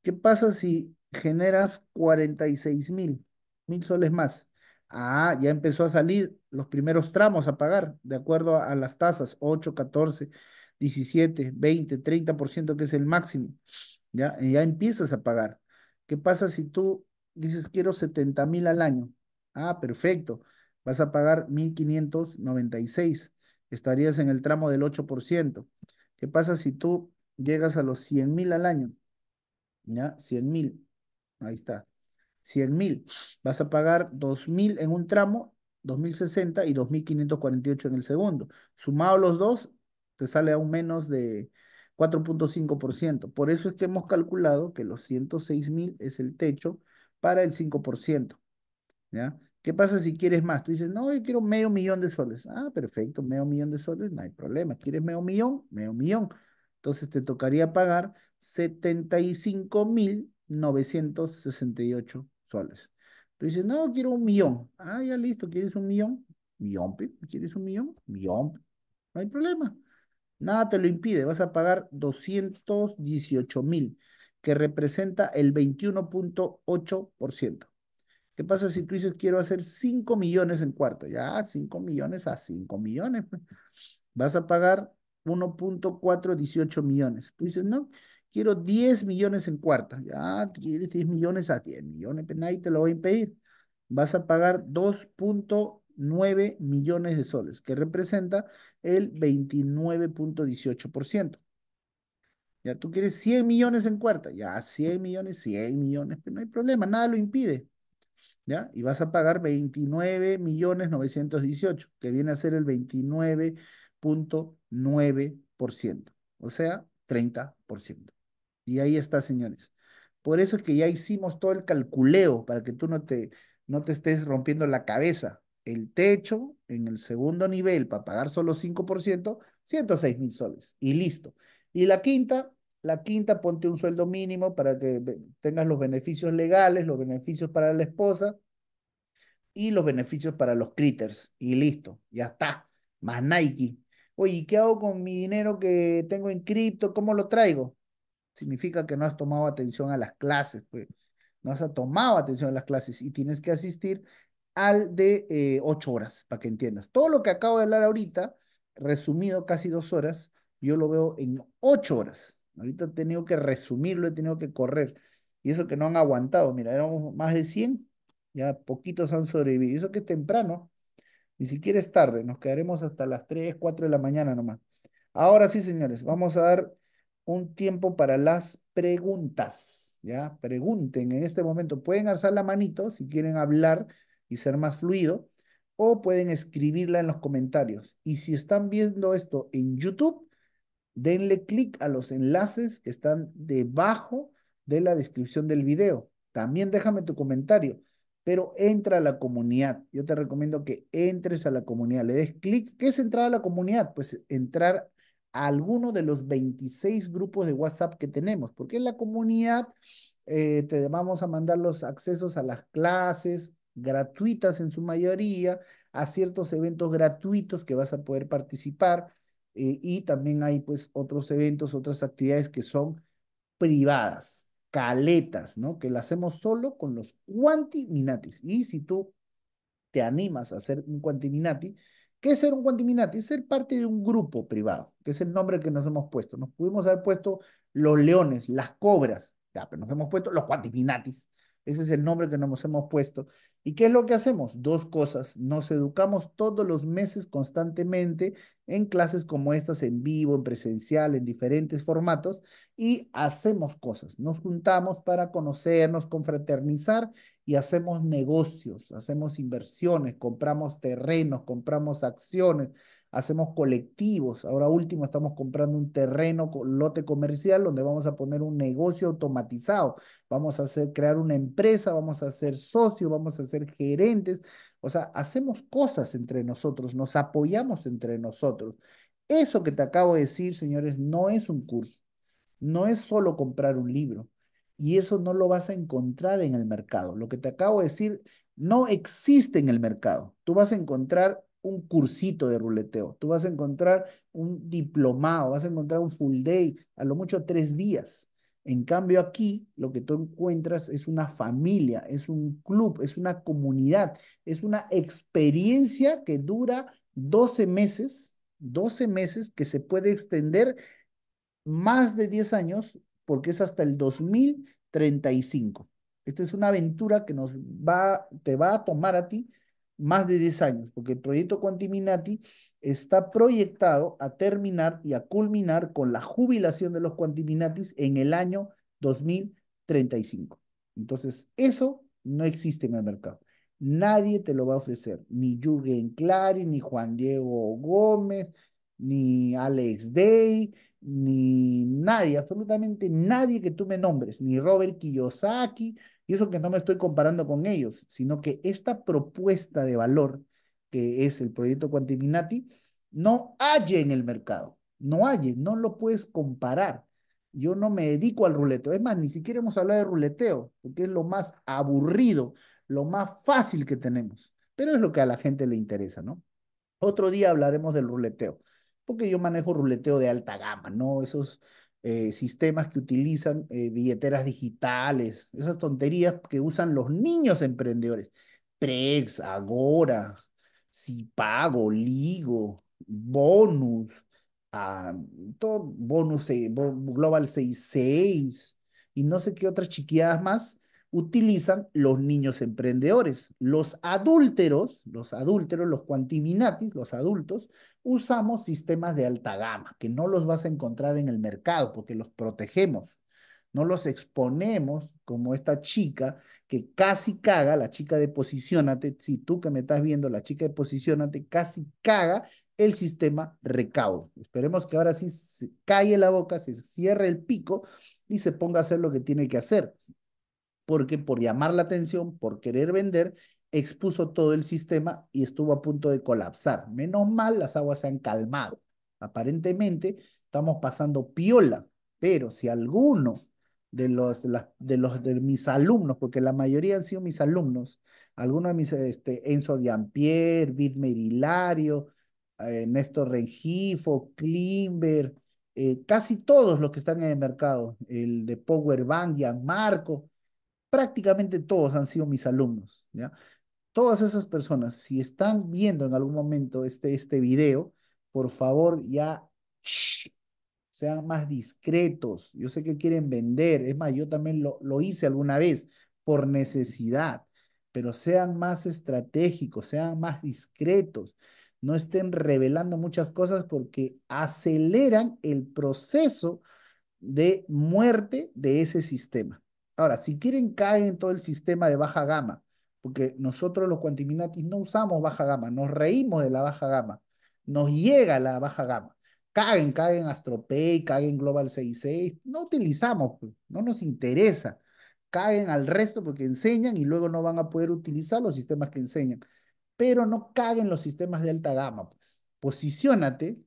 ¿Qué pasa si generas 46 mil? Mil soles más. Ah, ya empezó a salir los primeros tramos a pagar, de acuerdo a, las tasas, 8, 14, 17, 20, 30%, que es el máximo. Ya, ya empiezas a pagar. ¿Qué pasa si tú dices, quiero 70 mil al año? Ah, perfecto. Vas a pagar 1.596 estarías en el tramo del 8%. ¿Qué pasa si tú llegas a los 100 mil al año? ¿Ya? Cien mil. Ahí está. Cien mil. Vas a pagar dos mil en un tramo, 2060 y 2548 en el segundo. Sumado los dos, te sale aún menos de 4.5%. Por eso es que hemos calculado que los 106 mil es el techo para el 5%. ¿Ya? ¿Qué pasa si quieres más? Tú dices, no, yo quiero medio millón de soles. Ah, perfecto, medio millón de soles, no hay problema. ¿Quieres medio millón? Medio millón. Entonces te tocaría pagar 75.968 soles. Tú dices, no, quiero un millón. Ah, ya listo, ¿quieres un millón? Millón, ¿quieres un millón? Millón. No hay problema. Nada te lo impide, vas a pagar 218 mil, que representa el 21.8%. ¿Qué pasa si tú dices quiero hacer 5 millones en cuarto? Ya, 5 millones a 5 millones. Pues. Vas a pagar 1.418 millones. Tú dices, no, quiero 10 millones en cuarta. Ya, quieres 10 millones a 10 millones, pero pues nadie te lo va a impedir. Vas a pagar 2.9 millones de soles, que representa el 29.18%. Ya tú quieres 100 millones en cuarta, ya 100 millones, 100 millones, pero pues no hay problema, nada lo impide. ¿ya? Y vas a pagar 29 millones 918, que viene a ser el 29.9%, o sea, 30%. Y ahí está, señores. Por eso es que ya hicimos todo el calculeo para que tú no te, no te estés rompiendo la cabeza. El techo en el segundo nivel para pagar solo 5%, 106 mil soles. Y listo. Y la quinta, la quinta, ponte un sueldo mínimo para que tengas los beneficios legales, los beneficios para la esposa y los beneficios para los critters. Y listo, ya está. Más Nike. Oye, ¿qué hago con mi dinero que tengo en cripto? ¿Cómo lo traigo? Significa que no has tomado atención a las clases, pues. No has tomado atención a las clases y tienes que asistir al de eh, ocho horas, para que entiendas. Todo lo que acabo de hablar ahorita, resumido casi dos horas, yo lo veo en ocho horas. Ahorita he tenido que resumirlo, he tenido que correr. Y eso que no han aguantado, mira, éramos más de 100, ya poquitos han sobrevivido. eso que es temprano, ni siquiera es tarde, nos quedaremos hasta las 3, 4 de la mañana nomás. Ahora sí, señores, vamos a dar un tiempo para las preguntas, ya, pregunten en este momento. Pueden alzar la manito si quieren hablar y ser más fluido, o pueden escribirla en los comentarios. Y si están viendo esto en YouTube, denle clic a los enlaces que están debajo de la descripción del video. También déjame tu comentario, pero entra a la comunidad. Yo te recomiendo que entres a la comunidad, le des clic. ¿Qué es entrar a la comunidad? Pues entrar a alguno de los 26 grupos de WhatsApp que tenemos, porque en la comunidad eh, te vamos a mandar los accesos a las clases gratuitas en su mayoría, a ciertos eventos gratuitos que vas a poder participar eh, y también hay pues otros eventos, otras actividades que son privadas, caletas, ¿no? Que las hacemos solo con los cuantiminatis. Y si tú te animas a hacer un cuantiminati, ¿qué es ser un cuantiminati? Es ser parte de un grupo privado, que es el nombre que nos hemos puesto. Nos pudimos haber puesto los leones, las cobras, ya, pero nos hemos puesto los cuantiminatis. Ese es el nombre que nos hemos puesto. ¿Y qué es lo que hacemos? Dos cosas. Nos educamos todos los meses constantemente en clases como estas, en vivo, en presencial, en diferentes formatos, y hacemos cosas. Nos juntamos para conocernos, confraternizar y hacemos negocios, hacemos inversiones, compramos terrenos, compramos acciones, hacemos colectivos. Ahora último estamos comprando un terreno, lote comercial donde vamos a poner un negocio automatizado. Vamos a hacer crear una empresa, vamos a ser socios, vamos a ser gerentes. O sea, hacemos cosas entre nosotros, nos apoyamos entre nosotros. Eso que te acabo de decir, señores, no es un curso. No es solo comprar un libro. Y eso no lo vas a encontrar en el mercado. Lo que te acabo de decir no existe en el mercado. Tú vas a encontrar un cursito de ruleteo, tú vas a encontrar un diplomado, vas a encontrar un full day, a lo mucho tres días. En cambio aquí lo que tú encuentras es una familia, es un club, es una comunidad, es una experiencia que dura 12 meses, 12 meses que se puede extender más de 10 años porque es hasta el 2035. Esta es una aventura que nos va, te va a tomar a ti más de 10 años, porque el proyecto Quantiminati está proyectado a terminar y a culminar con la jubilación de los Quantiminatis en el año 2035. Entonces, eso no existe en el mercado. Nadie te lo va a ofrecer, ni Jürgen Clary, ni Juan Diego Gómez, ni Alex Day, ni nadie, absolutamente nadie que tú me nombres, ni Robert Kiyosaki, y eso que no me estoy comparando con ellos, sino que esta propuesta de valor, que es el proyecto Quantiminati, no hay en el mercado, no hay, no lo puedes comparar. Yo no me dedico al ruleteo, es más, ni siquiera hemos hablado de ruleteo, porque es lo más aburrido, lo más fácil que tenemos, pero es lo que a la gente le interesa, ¿no? Otro día hablaremos del ruleteo, porque yo manejo ruleteo de alta gama, ¿no? Esos eh, sistemas que utilizan billeteras eh, digitales, esas tonterías que usan los niños emprendedores. Prex, Agora, Cipago, Ligo, Bonus, ah, todo Bonus eh, Global 66 y no sé qué otras chiquiadas más utilizan los niños emprendedores. Los adúlteros, los adúlteros, los cuantiminatis, los adultos, usamos sistemas de alta gama, que no los vas a encontrar en el mercado porque los protegemos. No los exponemos como esta chica que casi caga, la chica de Posicionate, si tú que me estás viendo, la chica de Posicionate casi caga el sistema recaudo. Esperemos que ahora sí se calle la boca, se cierre el pico y se ponga a hacer lo que tiene que hacer. Porque por llamar la atención, por querer vender, expuso todo el sistema y estuvo a punto de colapsar. Menos mal, las aguas se han calmado. Aparentemente, estamos pasando piola, pero si alguno de los, de los de mis alumnos, porque la mayoría han sido mis alumnos, algunos de mis, este, Enzo Diampierre, Vidmer Hilario, eh, Néstor Rengifo, Klimber, eh, casi todos los que están en el mercado, el de Power Powerbank, Marco prácticamente todos han sido mis alumnos, ¿ya? todas esas personas, si están viendo en algún momento este, este video, por favor ya sean más discretos. Yo sé que quieren vender, es más, yo también lo, lo hice alguna vez por necesidad, pero sean más estratégicos, sean más discretos. No estén revelando muchas cosas porque aceleran el proceso de muerte de ese sistema. Ahora, si quieren, caer en todo el sistema de baja gama porque nosotros los cuantiminatis no usamos baja gama, nos reímos de la baja gama, nos llega la baja gama. Caguen, caguen AstroPay, caguen Global 66, no utilizamos, pues, no nos interesa. Caguen al resto porque enseñan y luego no van a poder utilizar los sistemas que enseñan. Pero no caguen los sistemas de alta gama. Pues. posicionate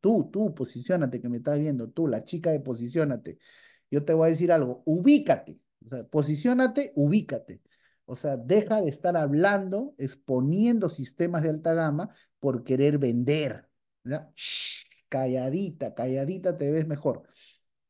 tú, tú, posicionate que me estás viendo, tú, la chica de posicionate Yo te voy a decir algo, ubícate. O ubícate o sea, deja de estar hablando, exponiendo sistemas de alta gama por querer vender. calladita, calladita te ves mejor.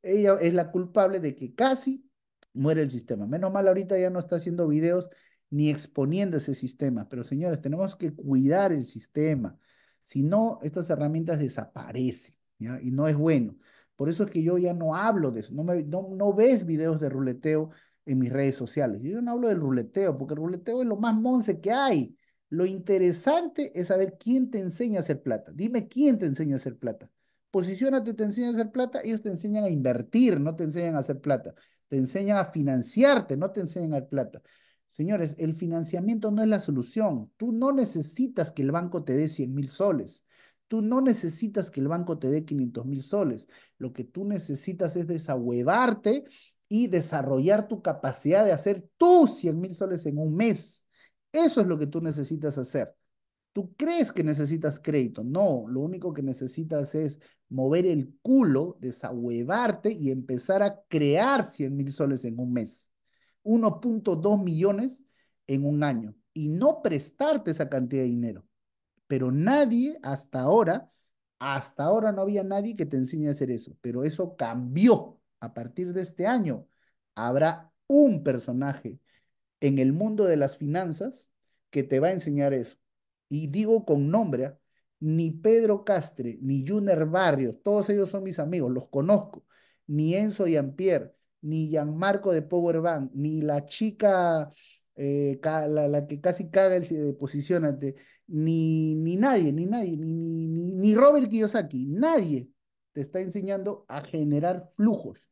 Ella es la culpable de que casi muere el sistema. Menos mal ahorita ya no está haciendo videos ni exponiendo ese sistema. Pero señores, tenemos que cuidar el sistema. Si no, estas herramientas desaparecen y no es bueno. Por eso es que yo ya no hablo de eso. no ves videos de ruleteo en mis redes sociales. Yo no hablo del ruleteo, porque el ruleteo es lo más monce que hay. Lo interesante es saber quién te enseña a hacer plata. Dime quién te enseña a hacer plata. Posiciónate, te enseña a hacer plata, ellos te enseñan a invertir, no te enseñan a hacer plata. Te enseñan a financiarte, no te enseñan a hacer plata. Señores, el financiamiento no es la solución. Tú no necesitas que el banco te dé 100 mil soles. Tú no necesitas que el banco te dé 500 mil soles. Lo que tú necesitas es desahuevarte y desarrollar tu capacidad de hacer tus 100 mil soles en un mes. Eso es lo que tú necesitas hacer. Tú crees que necesitas crédito. No, lo único que necesitas es mover el culo, desahuevarte y empezar a crear 100 mil soles en un mes. 1.2 millones en un año y no prestarte esa cantidad de dinero. Pero nadie hasta ahora, hasta ahora no había nadie que te enseñe a hacer eso, pero eso cambió a partir de este año, habrá un personaje en el mundo de las finanzas que te va a enseñar eso. Y digo con nombre, ¿ah? ni Pedro Castre, ni Juner Barrios, todos ellos son mis amigos, los conozco, ni Enzo yampier ni Gianmarco de Powerbank, ni la chica, eh, la, que casi caga el eh, posicionate, ni, ni nadie, ni nadie, ni, ni, ni Robert Kiyosaki, nadie te está enseñando a generar flujos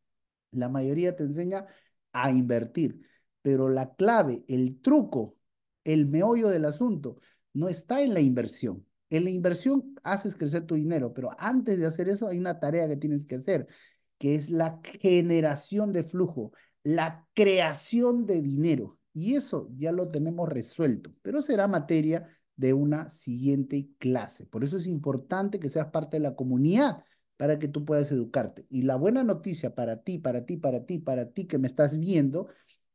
la mayoría te enseña a invertir, pero la clave, el truco, el meollo del asunto, no está en la inversión. En la inversión haces crecer tu dinero, pero antes de hacer eso hay una tarea que tienes que hacer, que es la generación de flujo, la creación de dinero. Y eso ya lo tenemos resuelto, pero será materia de una siguiente clase. Por eso es importante que seas parte de la comunidad para que tú puedas educarte. Y la buena noticia para ti, para ti, para ti, para ti que me estás viendo,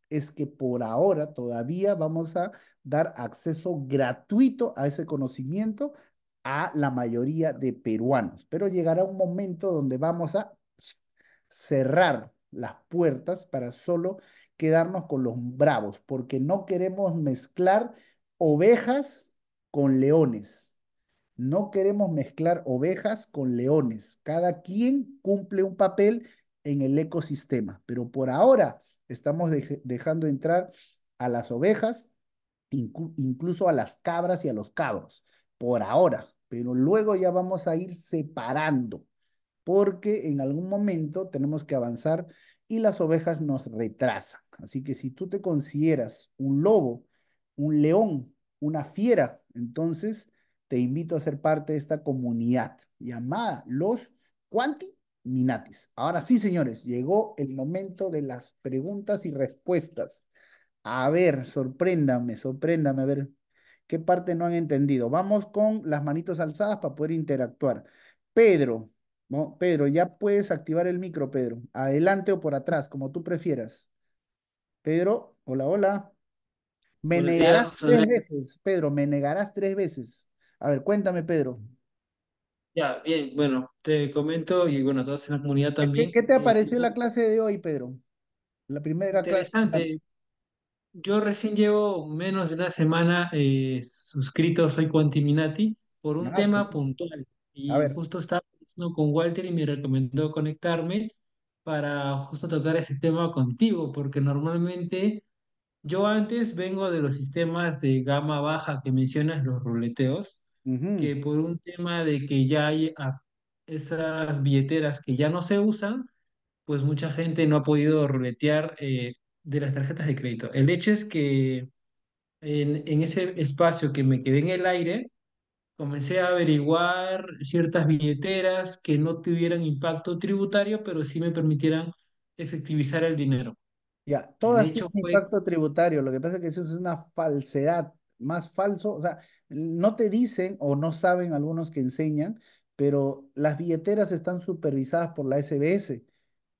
es que por ahora todavía vamos a dar acceso gratuito a ese conocimiento a la mayoría de peruanos. Pero llegará un momento donde vamos a cerrar las puertas para solo quedarnos con los bravos, porque no queremos mezclar ovejas con leones. No queremos mezclar ovejas con leones. Cada quien cumple un papel en el ecosistema, pero por ahora estamos dejando entrar a las ovejas, incluso a las cabras y a los cabros, por ahora, pero luego ya vamos a ir separando, porque en algún momento tenemos que avanzar y las ovejas nos retrasan. Así que si tú te consideras un lobo, un león, una fiera, entonces te invito a ser parte de esta comunidad llamada los Quanti Minatis. Ahora sí, señores, llegó el momento de las preguntas y respuestas. A ver, sorpréndame, sorpréndame, a ver qué parte no han entendido. Vamos con las manitos alzadas para poder interactuar. Pedro, ¿no? Pedro, ya puedes activar el micro, Pedro. Adelante o por atrás, como tú prefieras. Pedro, hola, hola. Me negarás tres veces, Pedro, me negarás tres veces. A ver, cuéntame, Pedro. Ya, bien, bueno, te comento y bueno, todos en la comunidad también. qué te eh, apareció la clase de hoy, Pedro? La primera clase. interesante. Yo recién llevo menos de una semana eh, suscrito, soy Quantiminati, por un ah, tema puntual. Y justo estaba con Walter y me recomendó conectarme para justo tocar ese tema contigo, porque normalmente yo antes vengo de los sistemas de gama baja que mencionas, los ruleteos, que por un tema de que ya hay esas billeteras que ya no se usan, pues mucha gente no ha podido ruletear eh, de las tarjetas de crédito. El hecho es que en, en ese espacio que me quedé en el aire, comencé a averiguar ciertas billeteras que no tuvieran impacto tributario, pero sí me permitieran efectivizar el dinero. Ya, todas tienen impacto tributario, lo que pasa es que eso es una falsedad, más falso, o sea, no te dicen o no saben algunos que enseñan, pero las billeteras están supervisadas por la SBS.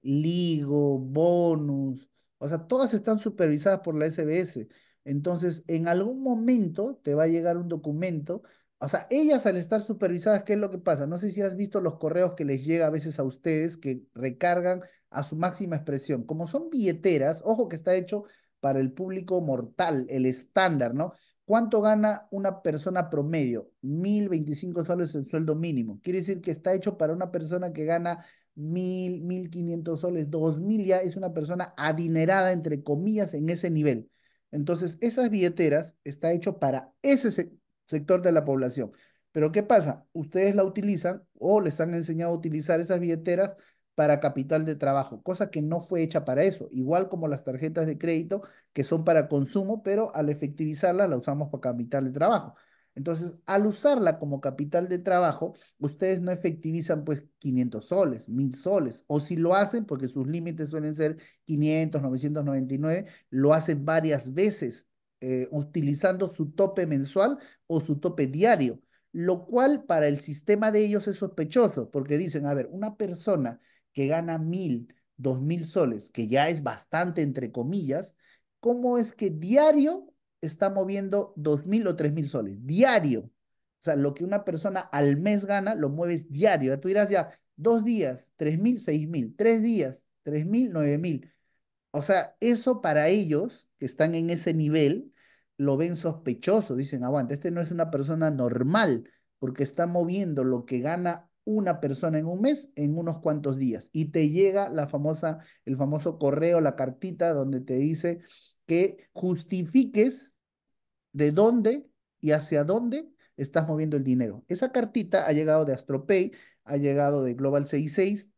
Ligo, bonus, o sea, todas están supervisadas por la SBS. Entonces, en algún momento te va a llegar un documento. O sea, ellas al estar supervisadas, ¿qué es lo que pasa? No sé si has visto los correos que les llega a veces a ustedes que recargan a su máxima expresión. Como son billeteras, ojo que está hecho para el público mortal, el estándar, ¿no? ¿Cuánto gana una persona promedio? 1.025 soles en sueldo mínimo. Quiere decir que está hecho para una persona que gana 1.000, 1.500 soles, 2.000 ya es una persona adinerada, entre comillas, en ese nivel. Entonces, esas billeteras está hecho para ese sector de la población. Pero ¿qué pasa? Ustedes la utilizan o les han enseñado a utilizar esas billeteras para capital de trabajo, cosa que no fue hecha para eso, igual como las tarjetas de crédito que son para consumo, pero al efectivizarla la usamos para capital de trabajo. Entonces, al usarla como capital de trabajo, ustedes no efectivizan pues 500 soles, 1000 soles, o si lo hacen, porque sus límites suelen ser 500, 999, lo hacen varias veces eh, utilizando su tope mensual o su tope diario, lo cual para el sistema de ellos es sospechoso, porque dicen, a ver, una persona que gana mil, dos mil soles, que ya es bastante entre comillas, ¿cómo es que diario está moviendo dos mil o tres mil soles? Diario. O sea, lo que una persona al mes gana, lo mueves diario. Tú dirás ya, dos días, tres mil, seis mil, tres días, tres mil, nueve mil. O sea, eso para ellos que están en ese nivel, lo ven sospechoso. Dicen, aguanta, este no es una persona normal, porque está moviendo lo que gana una persona en un mes en unos cuantos días y te llega la famosa, el famoso correo, la cartita donde te dice que justifiques de dónde y hacia dónde estás moviendo el dinero. Esa cartita ha llegado de AstroPay, ha llegado de Global 66,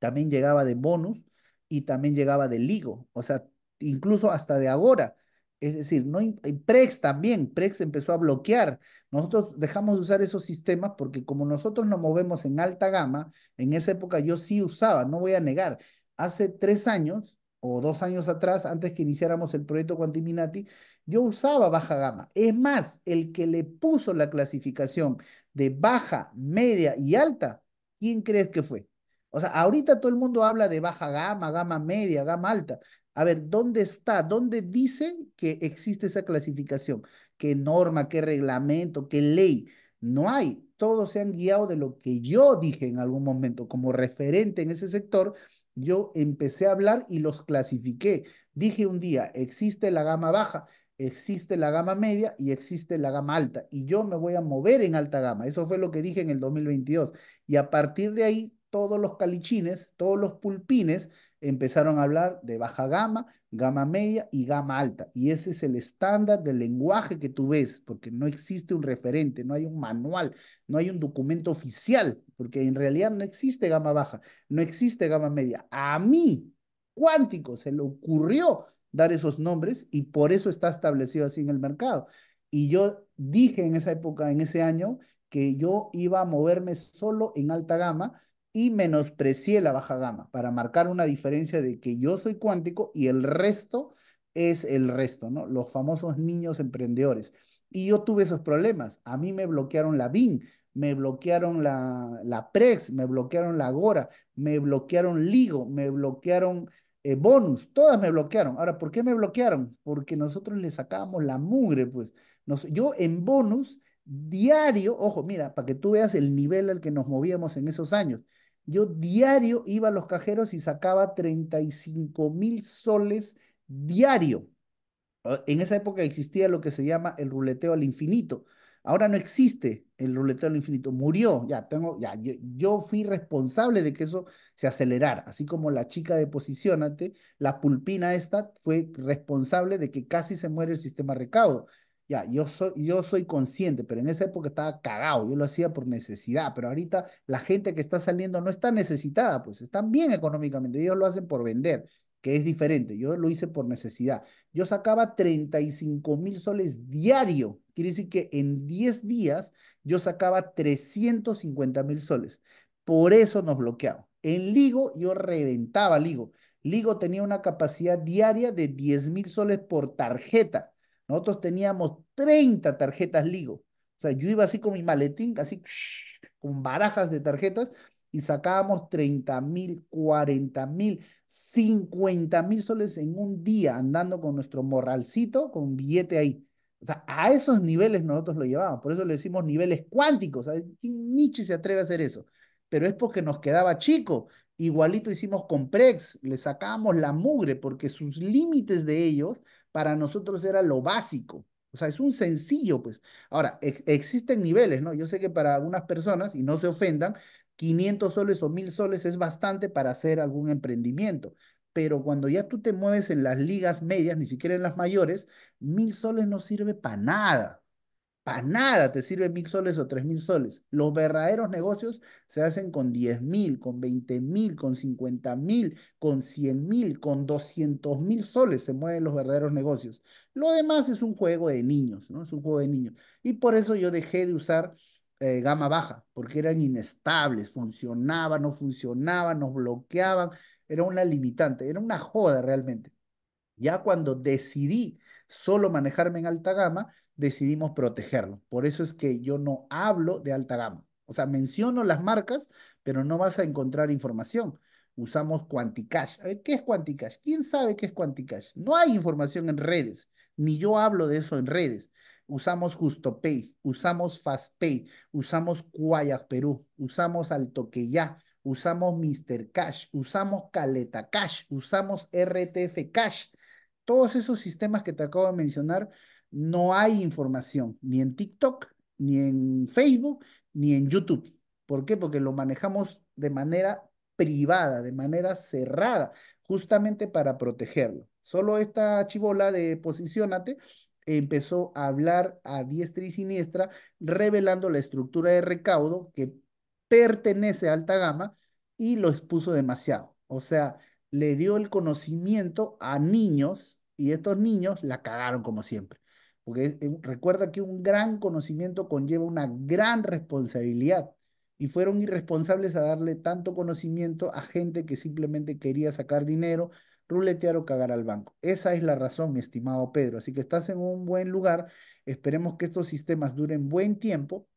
también llegaba de Bonus y también llegaba de Ligo, o sea, incluso hasta de ahora es decir, no, eh, Prex también, Prex empezó a bloquear. Nosotros dejamos de usar esos sistemas porque como nosotros nos movemos en alta gama, en esa época yo sí usaba, no voy a negar. Hace tres años o dos años atrás, antes que iniciáramos el proyecto Quantiminati, yo usaba baja gama. Es más, el que le puso la clasificación de baja, media y alta, ¿quién crees que fue? O sea, ahorita todo el mundo habla de baja gama, gama media, gama alta a ver, ¿dónde está? ¿Dónde dice que existe esa clasificación? ¿Qué norma, qué reglamento, qué ley? No hay. Todos se han guiado de lo que yo dije en algún momento como referente en ese sector. Yo empecé a hablar y los clasifiqué. Dije un día, existe la gama baja, existe la gama media y existe la gama alta. Y yo me voy a mover en alta gama. Eso fue lo que dije en el 2022. Y a partir de ahí, todos los calichines, todos los pulpines empezaron a hablar de baja gama, gama media y gama alta. Y ese es el estándar del lenguaje que tú ves, porque no existe un referente, no hay un manual, no hay un documento oficial, porque en realidad no existe gama baja, no existe gama media. A mí, cuántico, se le ocurrió dar esos nombres y por eso está establecido así en el mercado. Y yo dije en esa época, en ese año, que yo iba a moverme solo en alta gama y menosprecié la baja gama para marcar una diferencia de que yo soy cuántico y el resto es el resto, ¿no? Los famosos niños emprendedores. Y yo tuve esos problemas. A mí me bloquearon la BIN, me bloquearon la, la Prex, me bloquearon la GORA, me bloquearon Ligo, me bloquearon eh, Bonus, todas me bloquearon. Ahora, ¿por qué me bloquearon? Porque nosotros le sacábamos la mugre, pues. yo en Bonus, diario, ojo, mira, para que tú veas el nivel al que nos movíamos en esos años yo diario iba a los cajeros y sacaba 35 mil soles diario. Ah, en esa época existía lo que se llama el ruleteo al infinito. Ahora no existe el ruleteo al infinito. Murió, ya tengo, ya, yo, fui responsable de que eso se acelerara. Así como la chica de Posicionate, la pulpina esta fue responsable de que casi se muere el sistema recaudo. Ya, yo soy, yo soy consciente, pero en esa época estaba cagado, yo lo hacía por necesidad, pero ahorita la gente que está saliendo no está necesitada, pues están bien económicamente, ellos lo hacen por vender, que es diferente, yo lo hice por necesidad. Yo sacaba 35 mil soles diario, quiere decir que en 10 días yo sacaba 350 mil soles, por eso nos bloqueaba. En Ligo yo reventaba Ligo, Ligo tenía una capacidad diaria de 10 mil soles por tarjeta nosotros teníamos 30 tarjetas Ligo. O sea, yo iba así con mi maletín, así con barajas de tarjetas y sacábamos 30 mil, 40 mil, 50 mil soles en un día andando con nuestro morralcito, con billete ahí. O sea, a esos niveles nosotros lo llevábamos, por eso le decimos niveles cuánticos. quién Nietzsche se atreve a hacer eso, pero es porque nos quedaba chico. Igualito hicimos con Prex, le sacábamos la mugre porque sus límites de ellos para nosotros era lo básico. O sea, es un sencillo, pues. Ahora, existen niveles, ¿no? Yo sé que para algunas personas, y no se ofendan, 500 soles o 1000 soles es bastante para hacer algún emprendimiento. Pero cuando ya tú te mueves en las ligas medias, ni siquiera en las mayores, 1000 soles no sirve para nada. Para nada te sirven mil soles o tres mil soles. Los verdaderos negocios se hacen con diez mil, con veinte mil, con cincuenta mil, con cien mil, con doscientos mil soles se mueven los verdaderos negocios. Lo demás es un juego de niños, ¿no? Es un juego de niños. Y por eso yo dejé de usar eh, gama baja, porque eran inestables, funcionaban, no funcionaban, nos bloqueaban, era una limitante, era una joda realmente. Ya cuando decidí solo manejarme en alta gama, decidimos protegerlo. Por eso es que yo no hablo de alta gama. O sea, menciono las marcas, pero no vas a encontrar información. Usamos Quanticash. A ver, ¿qué es Quanticash? ¿Quién sabe qué es Quanticash? No hay información en redes, ni yo hablo de eso en redes. Usamos JustoPay, usamos FastPay, usamos Cuayac Perú, usamos Altoqueya, usamos Mr. Cash, usamos Caleta Cash, usamos RTF Cash. Todos esos sistemas que te acabo de mencionar no hay información, ni en TikTok, ni en Facebook, ni en YouTube. ¿Por qué? Porque lo manejamos de manera privada, de manera cerrada, justamente para protegerlo. Solo esta chivola de Posicionate empezó a hablar a diestra y siniestra, revelando la estructura de recaudo que pertenece a alta gama y lo expuso demasiado. O sea, le dio el conocimiento a niños y estos niños la cagaron como siempre. Porque recuerda que un gran conocimiento conlleva una gran responsabilidad. Y fueron irresponsables a darle tanto conocimiento a gente que simplemente quería sacar dinero, ruletear o cagar al banco. Esa es la razón, mi estimado Pedro. Así que estás en un buen lugar. Esperemos que estos sistemas duren buen tiempo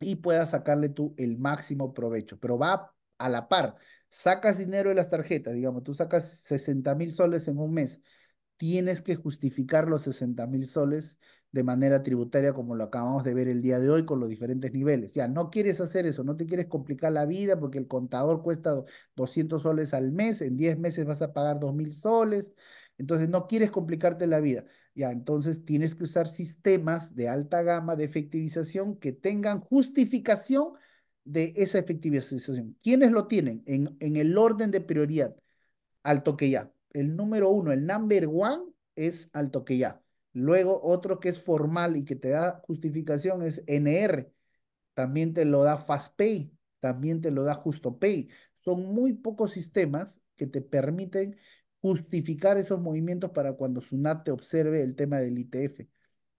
y puedas sacarle tú el máximo provecho. Pero va a la par. Sacas dinero de las tarjetas, digamos, tú sacas 60 mil soles en un mes tienes que justificar los 60 mil soles de manera tributaria, como lo acabamos de ver el día de hoy con los diferentes niveles. Ya, no quieres hacer eso, no te quieres complicar la vida porque el contador cuesta 200 soles al mes, en 10 meses vas a pagar 2 mil soles, entonces no quieres complicarte la vida. Ya, entonces tienes que usar sistemas de alta gama de efectivización que tengan justificación de esa efectivización. ¿Quiénes lo tienen? En, en el orden de prioridad, Alto que ya el número uno, el number one es alto que ya. Luego otro que es formal y que te da justificación es NR. También te lo da FastPay, también te lo da justo pay Son muy pocos sistemas que te permiten justificar esos movimientos para cuando SUNAT te observe el tema del ITF.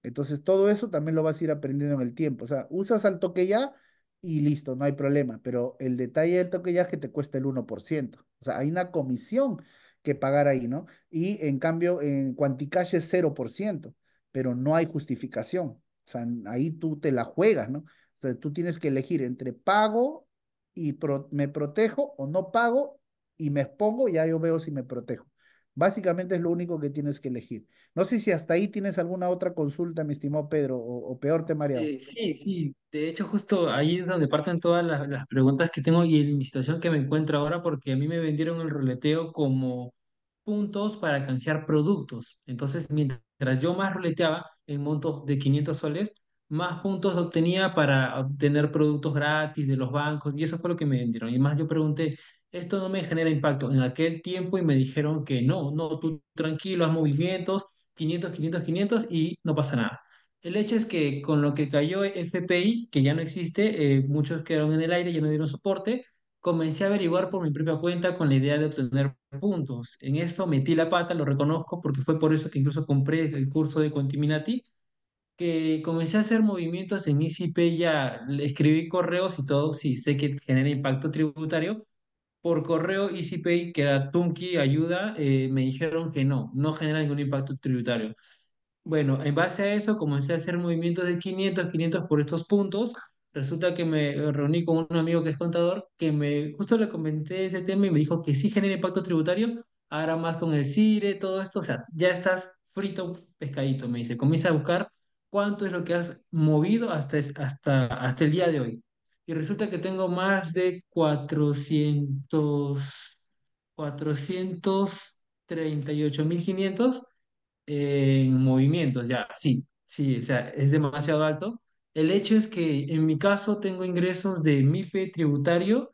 Entonces, todo eso también lo vas a ir aprendiendo en el tiempo. O sea, usas al toque ya y listo, no hay problema. Pero el detalle del toque ya es que te cuesta el 1%. O sea, hay una comisión que pagar ahí, ¿no? Y en cambio, en Cuanticash es 0%, pero no hay justificación. O sea, ahí tú te la juegas, ¿no? O sea, tú tienes que elegir entre pago y me protejo o no pago y me expongo, ya yo veo si me protejo. Básicamente es lo único que tienes que elegir. No sé si hasta ahí tienes alguna otra consulta, mi estimado Pedro, o, peor te mareado. Eh, sí, sí. De hecho, justo ahí es donde parten todas las, preguntas que tengo y mi situación que me encuentro ahora, porque a mí me vendieron el roleteo como puntos para canjear productos. Entonces, mientras yo más roleteaba en monto de 500 soles, más puntos obtenía para obtener productos gratis de los bancos y eso fue lo que me vendieron. Y más yo pregunté, esto no me genera impacto. En aquel tiempo y me dijeron que no, no, tú tranquilo, haz movimientos, 500, 500, 500 y no pasa nada. El hecho es que con lo que cayó FPI, que ya no existe, eh, muchos quedaron en el aire, ya no dieron soporte, comencé a averiguar por mi propia cuenta con la idea de obtener puntos. En esto metí la pata, lo reconozco, porque fue por eso que incluso compré el curso de Contiminati, que comencé a hacer movimientos en ICP, ya escribí correos y todo, sí, sé que genera impacto tributario, por correo EasyPay, que era Tunki Ayuda, eh, me dijeron que no, no genera ningún impacto tributario. Bueno, en base a eso comencé a hacer movimientos de 500, 500 por estos puntos. Resulta que me reuní con un amigo que es contador, que me justo le comenté ese tema y me dijo que sí genera impacto tributario, ahora más con el CIRE, todo esto, o sea, ya estás frito pescadito, me dice. Comienza a buscar cuánto es lo que has movido hasta, hasta, hasta el día de hoy y resulta que tengo más de 400, 438.500 en movimientos, ya, sí, sí, o sea, es demasiado alto. El hecho es que en mi caso tengo ingresos de MIFE tributario,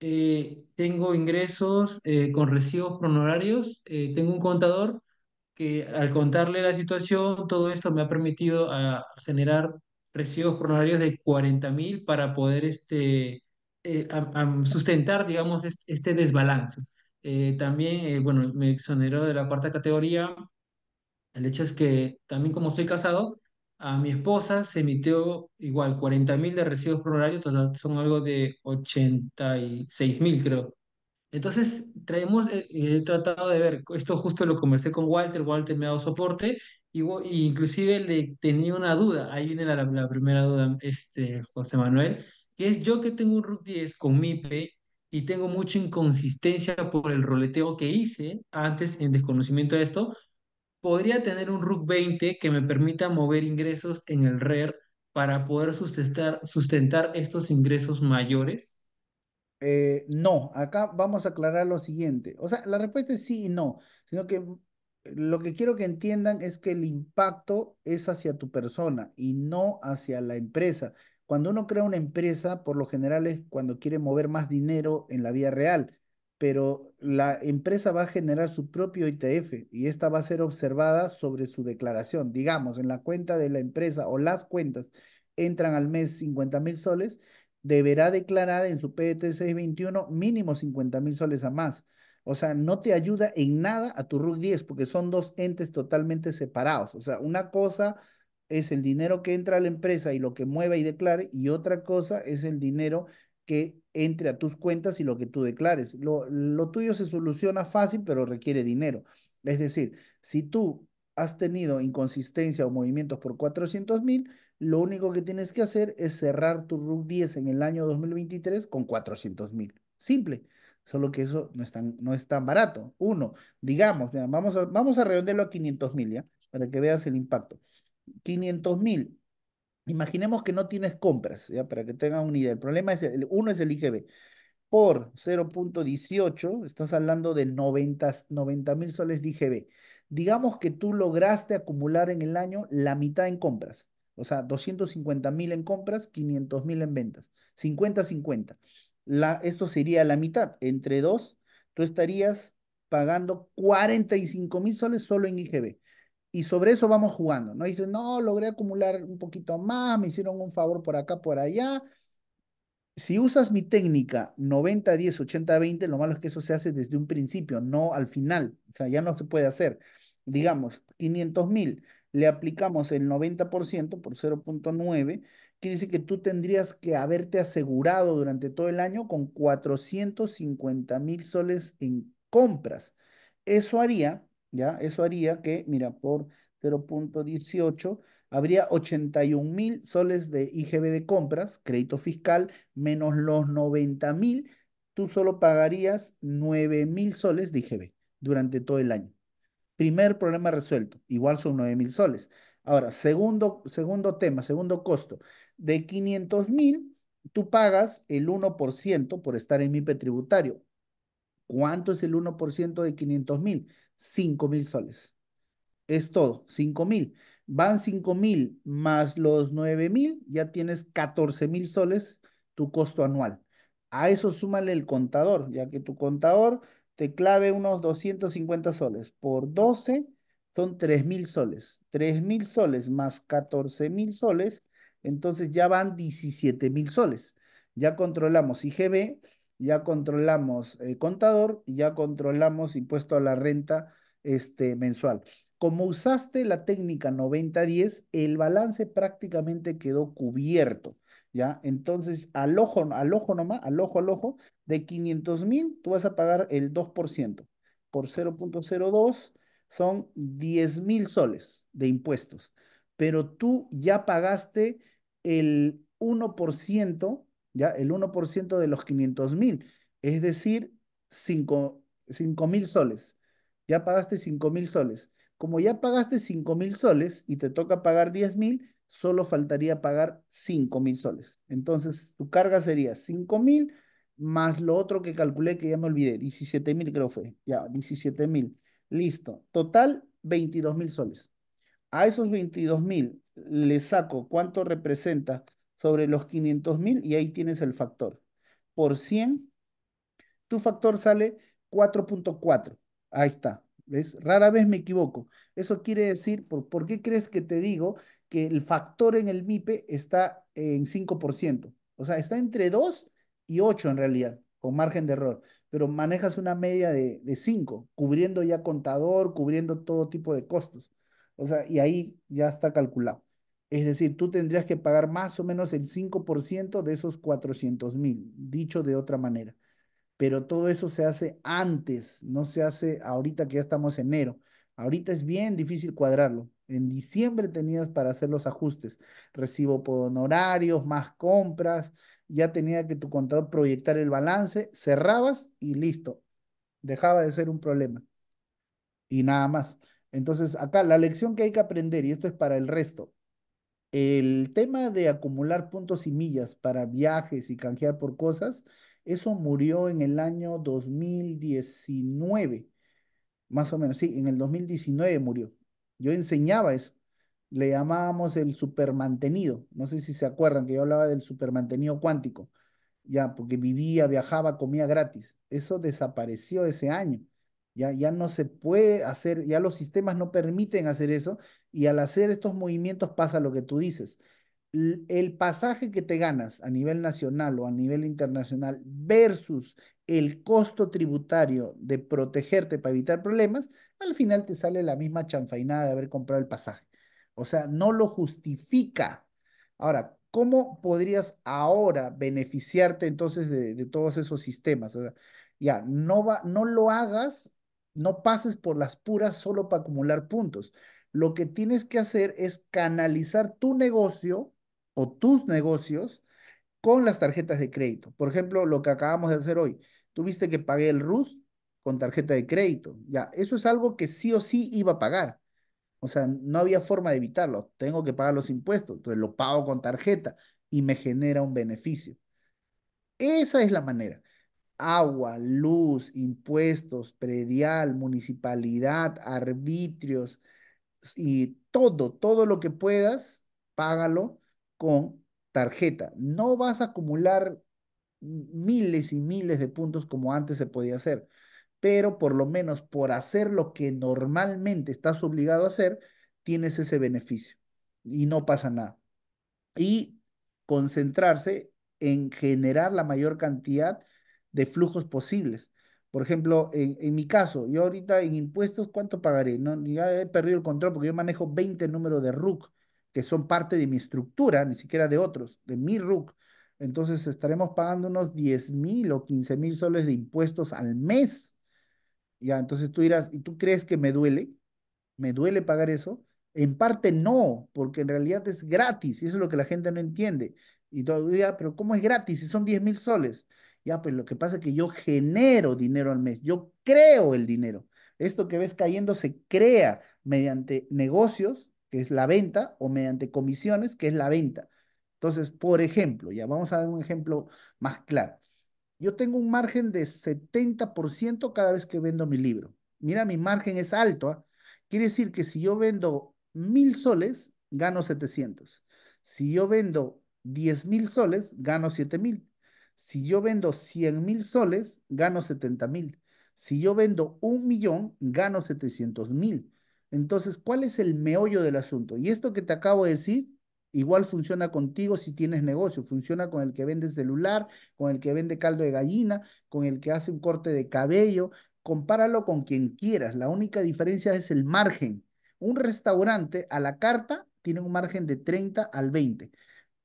eh, tengo ingresos eh, con recibos honorarios, eh, tengo un contador que al contarle la situación, todo esto me ha permitido a ah, generar por horario de 40.000 mil para poder este, eh, sustentar, digamos, este desbalance. Eh, también, eh, bueno, me exoneró de la cuarta categoría. El hecho es que también como soy casado, a mi esposa se emitió igual 40.000 mil de recibos por horario, son algo de 86 mil, creo. Entonces, traemos, he tratado de ver, esto justo lo conversé con Walter, Walter me ha dado soporte y, inclusive le tenía una duda, ahí viene la, primera duda, este, José Manuel, que es yo que tengo un RUC 10 con MIPE y tengo mucha inconsistencia por el roleteo que hice antes en desconocimiento de esto, podría tener un RUC 20 que me permita mover ingresos en el RER para poder sustentar, sustentar estos ingresos mayores? Eh, no, acá vamos a aclarar lo siguiente. O sea, la respuesta es sí y no, sino que lo que quiero que entiendan es que el impacto es hacia tu persona y no hacia la empresa. Cuando uno crea una empresa, por lo general es cuando quiere mover más dinero en la vía real, pero la empresa va a generar su propio ITF y esta va a ser observada sobre su declaración. Digamos, en la cuenta de la empresa o las cuentas entran al mes 50 mil soles, deberá declarar en su ptc 621 mínimo 50 mil soles a más o sea, no te ayuda en nada a tu RUC 10 porque son dos entes totalmente separados. O sea, una cosa es el dinero que entra a la empresa y lo que mueva y declare y otra cosa es el dinero que entre a tus cuentas y lo que tú declares. Lo, tuyo se soluciona fácil, pero requiere dinero. Es decir, si tú has tenido inconsistencia o movimientos por 400 mil, lo único que tienes que hacer es cerrar tu RUC 10 en el año 2023 con 400 mil. Simple. Solo que eso no es tan, no es barato. Uno, digamos, vamos, a, vamos a redondearlo a 500 mil, ¿ya? Para que veas el impacto. 500 mil. Imaginemos que no tienes compras, ¿ya? Para que tengan una idea. El problema es, el, uno es el IGB. Por 0.18, estás hablando de 90 mil soles de IGB. Digamos que tú lograste acumular en el año la mitad en compras. O sea, 250 mil en compras, 500 mil en ventas. 50-50 esto sería la mitad, entre dos, tú estarías pagando 45 mil soles solo en IGB. Y sobre eso vamos jugando, ¿no? Dices, no, logré acumular un poquito más, me hicieron un favor por acá, por allá. Si usas mi técnica 90, 10, 80, 20, lo malo es que eso se hace desde un principio, no al final. O sea, ya no se puede hacer. Digamos, 500 mil, le aplicamos el 90% por 0.9 quiere decir que tú tendrías que haberte asegurado durante todo el año con 450 mil soles en compras. Eso haría, ¿ya? Eso haría que, mira, por 0.18 habría 81 mil soles de IGB de compras, crédito fiscal, menos los 90 mil, tú solo pagarías 9 mil soles de IGB durante todo el año. Primer problema resuelto, igual son 9 mil soles. Ahora, segundo, segundo tema, segundo costo de 500 mil, tú pagas el 1% por estar en MIPE tributario. ¿Cuánto es el 1% de 500 mil? 5 mil soles. Es todo, 5 mil. Van 5 mil más los 9 mil, ya tienes 14 mil soles tu costo anual. A eso súmale el contador, ya que tu contador te clave unos 250 soles. Por 12 son 3 mil soles. 3 mil soles más 14 mil soles entonces ya van 17 mil soles. Ya controlamos IGB, ya controlamos eh, contador, ya controlamos impuesto a la renta este, mensual. Como usaste la técnica 90-10, el balance prácticamente quedó cubierto. ¿Ya? Entonces, al ojo, al ojo nomás, al ojo, al ojo, de 500 mil, tú vas a pagar el 2%. Por 0.02 son 10 mil soles de impuestos. Pero tú ya pagaste el 1%, ¿ya? El 1% de los 500 mil, es decir, 5 mil soles. Ya pagaste 5 mil soles. Como ya pagaste 5 mil soles y te toca pagar 10 mil, solo faltaría pagar 5 mil soles. Entonces, tu carga sería 5 mil más lo otro que calculé que ya me olvidé, 17 mil creo fue. Ya, 17 mil. Listo. Total, 22 mil soles. A esos 22 mil le saco cuánto representa sobre los 500 mil y ahí tienes el factor. Por 100, tu factor sale 4.4. Ahí está. ¿Ves? Rara vez me equivoco. Eso quiere decir, ¿por, qué crees que te digo que el factor en el MIPE está en 5%? O sea, está entre 2 y 8 en realidad, con margen de error, pero manejas una media de, de 5, cubriendo ya contador, cubriendo todo tipo de costos. O sea, y ahí ya está calculado. Es decir, tú tendrías que pagar más o menos el 5% de esos 400 mil, dicho de otra manera. Pero todo eso se hace antes, no se hace ahorita que ya estamos en enero. Ahorita es bien difícil cuadrarlo. En diciembre tenías para hacer los ajustes. Recibo por honorarios, más compras. Ya tenía que tu contador proyectar el balance, cerrabas y listo. Dejaba de ser un problema. Y nada más. Entonces, acá la lección que hay que aprender, y esto es para el resto, el tema de acumular puntos y millas para viajes y canjear por cosas, eso murió en el año 2019, más o menos, sí, en el 2019 murió. Yo enseñaba eso. Le llamábamos el supermantenido. No sé si se acuerdan que yo hablaba del supermantenido cuántico. Ya, porque vivía, viajaba, comía gratis. Eso desapareció ese año. Ya, no se puede hacer, ya los sistemas no permiten hacer eso y al hacer estos movimientos pasa lo que tú dices. el pasaje que te ganas a nivel nacional o a nivel internacional versus el costo tributario de protegerte para evitar problemas, al final te sale la misma chanfainada de haber comprado el pasaje. O sea, no lo justifica. Ahora, ¿cómo podrías ahora beneficiarte entonces de, todos esos sistemas? ya, no, va, no lo hagas no pases por las puras solo para acumular puntos. Lo que tienes que hacer es canalizar tu negocio o tus negocios con las tarjetas de crédito. Por ejemplo, lo que acabamos de hacer hoy. Tuviste que pagué el RUS con tarjeta de crédito. Ya, eso es algo que sí o sí iba a pagar. O sea, no había forma de evitarlo. Tengo que pagar los impuestos. Entonces lo pago con tarjeta y me genera un beneficio. Esa es la manera agua, luz, impuestos, predial, municipalidad, arbitrios y todo, todo lo que puedas, págalo con tarjeta. No vas a acumular miles y miles de puntos como antes se podía hacer, pero por lo menos por hacer lo que normalmente estás obligado a hacer, tienes ese beneficio y no pasa nada. Y concentrarse en generar la mayor cantidad de flujos posibles. Por ejemplo, en, mi caso, yo ahorita en impuestos, ¿cuánto pagaré? No, ya he perdido el control porque yo manejo 20 números de RUC, que son parte de mi estructura, ni siquiera de otros, de mi RUC. Entonces estaremos pagando unos 10 mil o 15 mil soles de impuestos al mes. Ya, entonces tú dirás, ¿y tú crees que me duele? ¿Me duele pagar eso? En parte no, porque en realidad es gratis, y eso es lo que la gente no entiende. Y todavía, pero ¿cómo es gratis si son 10 mil soles? Ya, pues lo que pasa es que yo genero dinero al mes, yo creo el dinero. Esto que ves cayendo se crea mediante negocios, que es la venta, o mediante comisiones, que es la venta. Entonces, por ejemplo, ya vamos a dar un ejemplo más claro. Yo tengo un margen de 70% cada vez que vendo mi libro. Mira, mi margen es alto. ¿ah? Quiere decir que si yo vendo mil soles, gano 700. Si yo vendo 10 mil soles, gano 7 mil. Si yo vendo 100 mil soles, gano 70 mil. Si yo vendo un millón, gano 700 mil. Entonces, ¿cuál es el meollo del asunto? Y esto que te acabo de decir, igual funciona contigo si tienes negocio, funciona con el que vende celular, con el que vende caldo de gallina, con el que hace un corte de cabello, compáralo con quien quieras. La única diferencia es el margen. Un restaurante a la carta tiene un margen de 30 al 20.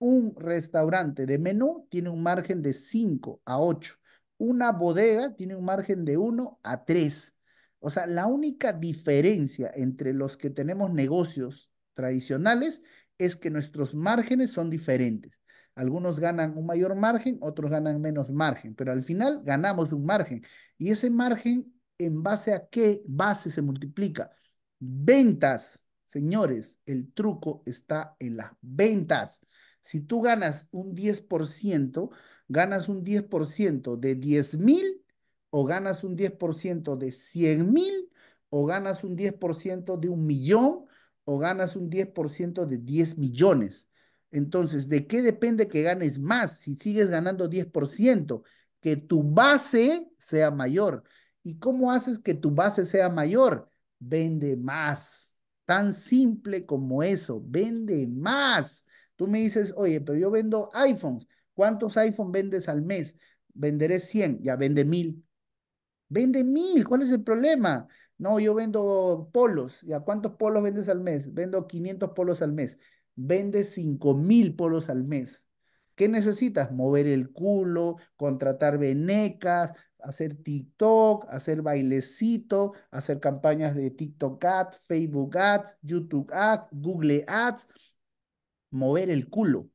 Un restaurante de menú tiene un margen de 5 a 8. Una bodega tiene un margen de 1 a 3. O sea, la única diferencia entre los que tenemos negocios tradicionales es que nuestros márgenes son diferentes. Algunos ganan un mayor margen, otros ganan menos margen, pero al final ganamos un margen. ¿Y ese margen en base a qué base se multiplica? Ventas, señores, el truco está en las ventas. Si tú ganas un 10%, ganas un 10% de 10 mil o ganas un 10% de 100 mil o ganas un 10% de un millón o ganas un 10% de 10 millones. Entonces, ¿de qué depende que ganes más si sigues ganando 10%? Que tu base sea mayor. ¿Y cómo haces que tu base sea mayor? Vende más. Tan simple como eso. Vende más. Tú me dices, oye, pero yo vendo iPhones. ¿Cuántos iPhones vendes al mes? Venderé 100. Ya, vende mil. Vende mil, ¿Cuál es el problema? No, yo vendo polos. ¿Ya cuántos polos vendes al mes? Vendo 500 polos al mes. Vende 5000 polos al mes. ¿Qué necesitas? Mover el culo, contratar venecas, hacer TikTok, hacer bailecito, hacer campañas de TikTok Ads, Facebook Ads, YouTube Ads, Google Ads, mover el culo,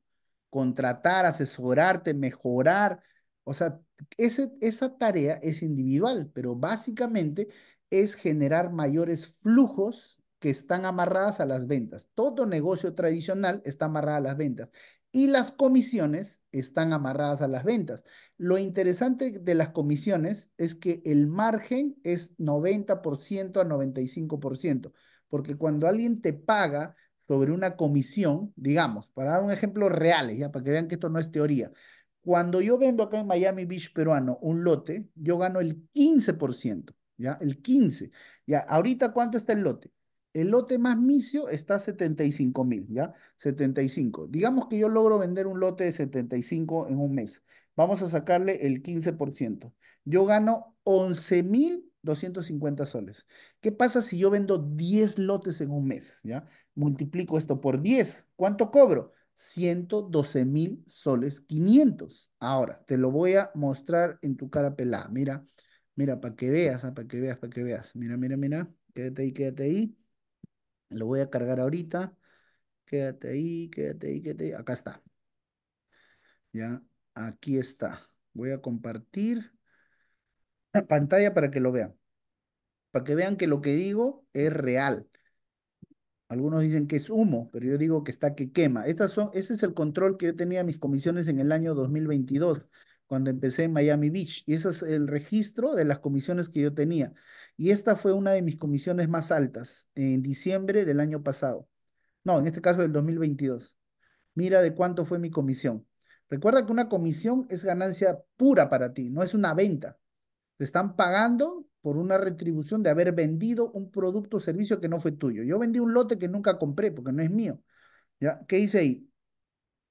contratar, asesorarte, mejorar. O sea, esa tarea es individual, pero básicamente es generar mayores flujos que están amarradas a las ventas. Todo negocio tradicional está amarrado a las ventas y las comisiones están amarradas a las ventas. Lo interesante de las comisiones es que el margen es 90% a 95%, porque cuando alguien te paga sobre una comisión, digamos, para dar un ejemplo real, ya para que vean que esto no es teoría. Cuando yo vendo acá en Miami Beach peruano un lote, yo gano el 15%, ¿ya? El 15. Ya, ahorita cuánto está el lote? El lote más misio está 75 mil, ¿ya? 75. Digamos que yo logro vender un lote de 75 en un mes. Vamos a sacarle el 15%. Yo gano 11 mil 250 soles. ¿Qué pasa si yo vendo 10 lotes en un mes? ¿Ya? Multiplico esto por 10. ¿Cuánto cobro? 112 mil soles 500. Ahora, te lo voy a mostrar en tu cara pelada. Mira, mira, para que veas, ah, para que veas, para que veas. Mira, mira, mira. Quédate ahí, quédate ahí. Lo voy a cargar ahorita. Quédate ahí, quédate ahí, quédate ahí. Acá está. Ya, aquí está. Voy a compartir pantalla para que lo vean. Para que vean que lo que digo es real. Algunos dicen que es humo, pero yo digo que está que quema. Estas son, ese es el control que yo tenía mis comisiones en el año 2022, cuando empecé en Miami Beach. Y ese es el registro de las comisiones que yo tenía. Y esta fue una de mis comisiones más altas en diciembre del año pasado. No, en este caso del 2022. Mira de cuánto fue mi comisión. Recuerda que una comisión es ganancia pura para ti, no es una venta. Te están pagando por una retribución de haber vendido un producto o servicio que no fue tuyo. Yo vendí un lote que nunca compré porque no es mío. ¿Ya? ¿Qué dice ahí?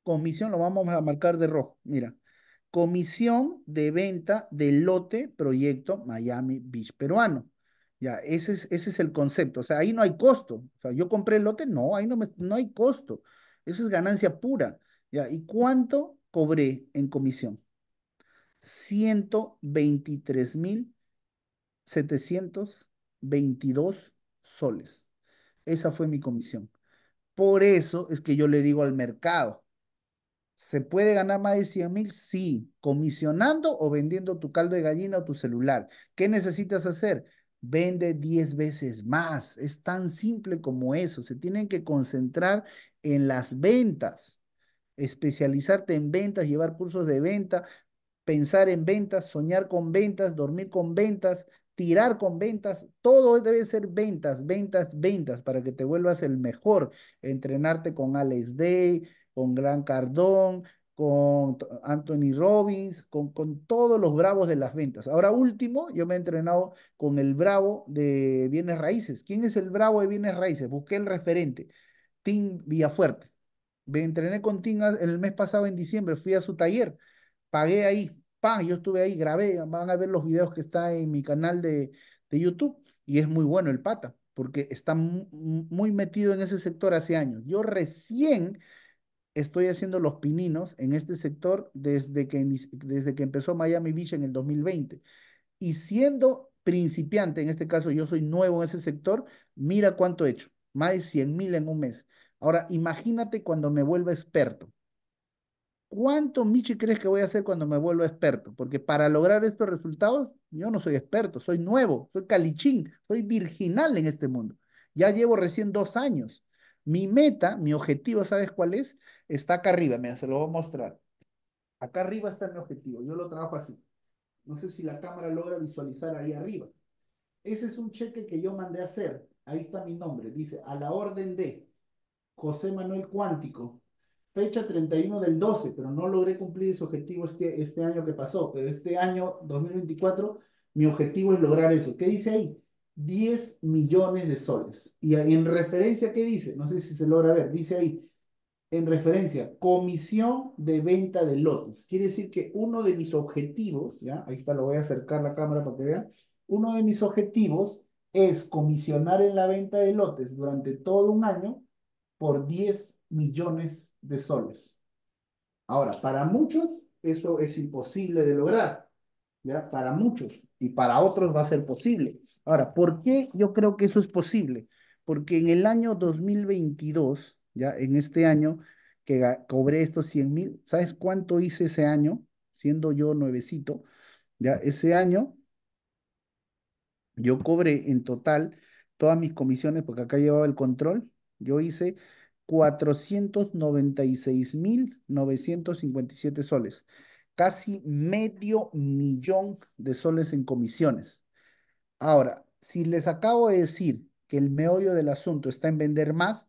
Comisión lo vamos a marcar de rojo. Mira, comisión de venta del lote proyecto Miami Beach peruano. Ya, ese es, ese es el concepto. O sea, ahí no hay costo. O sea, yo compré el lote, no, ahí no, no hay costo. Eso es ganancia pura. Ya, ¿y cuánto cobré en comisión? 123.722 soles. Esa fue mi comisión. Por eso es que yo le digo al mercado, ¿se puede ganar más de 100 mil? Sí, comisionando o vendiendo tu caldo de gallina o tu celular. ¿Qué necesitas hacer? Vende 10 veces más. Es tan simple como eso. Se tienen que concentrar en las ventas especializarte en ventas, llevar cursos de venta, pensar en ventas, soñar con ventas, dormir con ventas, tirar con ventas, todo debe ser ventas, ventas, ventas, para que te vuelvas el mejor. Entrenarte con Alex Day, con Gran Cardón, con Anthony Robbins, con, con todos los bravos de las ventas. Ahora último, yo me he entrenado con el bravo de bienes raíces. ¿Quién es el bravo de bienes raíces? Busqué el referente, Tim Villafuerte. Me entrené con Tim el mes pasado en diciembre, fui a su taller pagué ahí, pan, yo estuve ahí, grabé, van a ver los videos que está en mi canal de, YouTube y es muy bueno el pata, porque está muy metido en ese sector hace años. Yo recién estoy haciendo los pininos en este sector desde que, desde que empezó Miami Beach en el 2020. Y siendo principiante, en este caso yo soy nuevo en ese sector, mira cuánto he hecho, más de 100 mil en un mes. Ahora, imagínate cuando me vuelva experto. ¿cuánto Michi crees que voy a hacer cuando me vuelva experto? Porque para lograr estos resultados, yo no soy experto, soy nuevo, soy calichín, soy virginal en este mundo. Ya llevo recién dos años. Mi meta, mi objetivo, ¿sabes cuál es? Está acá arriba, mira, se lo voy a mostrar. Acá arriba está mi objetivo, yo lo trabajo así. No sé si la cámara logra visualizar ahí arriba. Ese es un cheque que yo mandé a hacer. Ahí está mi nombre, dice, a la orden de José Manuel Cuántico, fecha 31 del 12, pero no logré cumplir ese objetivo este, este año que pasó, pero este año 2024 mi objetivo es lograr eso. ¿Qué dice ahí? 10 millones de soles. Y en referencia, ¿qué dice? No sé si se logra ver, dice ahí, en referencia, comisión de venta de lotes. Quiere decir que uno de mis objetivos, ya, ahí está, lo voy a acercar la cámara para que vean, uno de mis objetivos es comisionar en la venta de lotes durante todo un año por 10 millones de soles. Ahora, para muchos eso es imposible de lograr, ¿ya? Para muchos y para otros va a ser posible. Ahora, ¿por qué yo creo que eso es posible? Porque en el año 2022, ya en este año que cobré estos 100 mil, ¿sabes cuánto hice ese año? Siendo yo nuevecito, ya ese año yo cobré en total todas mis comisiones, porque acá llevaba el control, yo hice 496.957 soles, casi medio millón de soles en comisiones. Ahora, si les acabo de decir que el meollo del asunto está en vender más,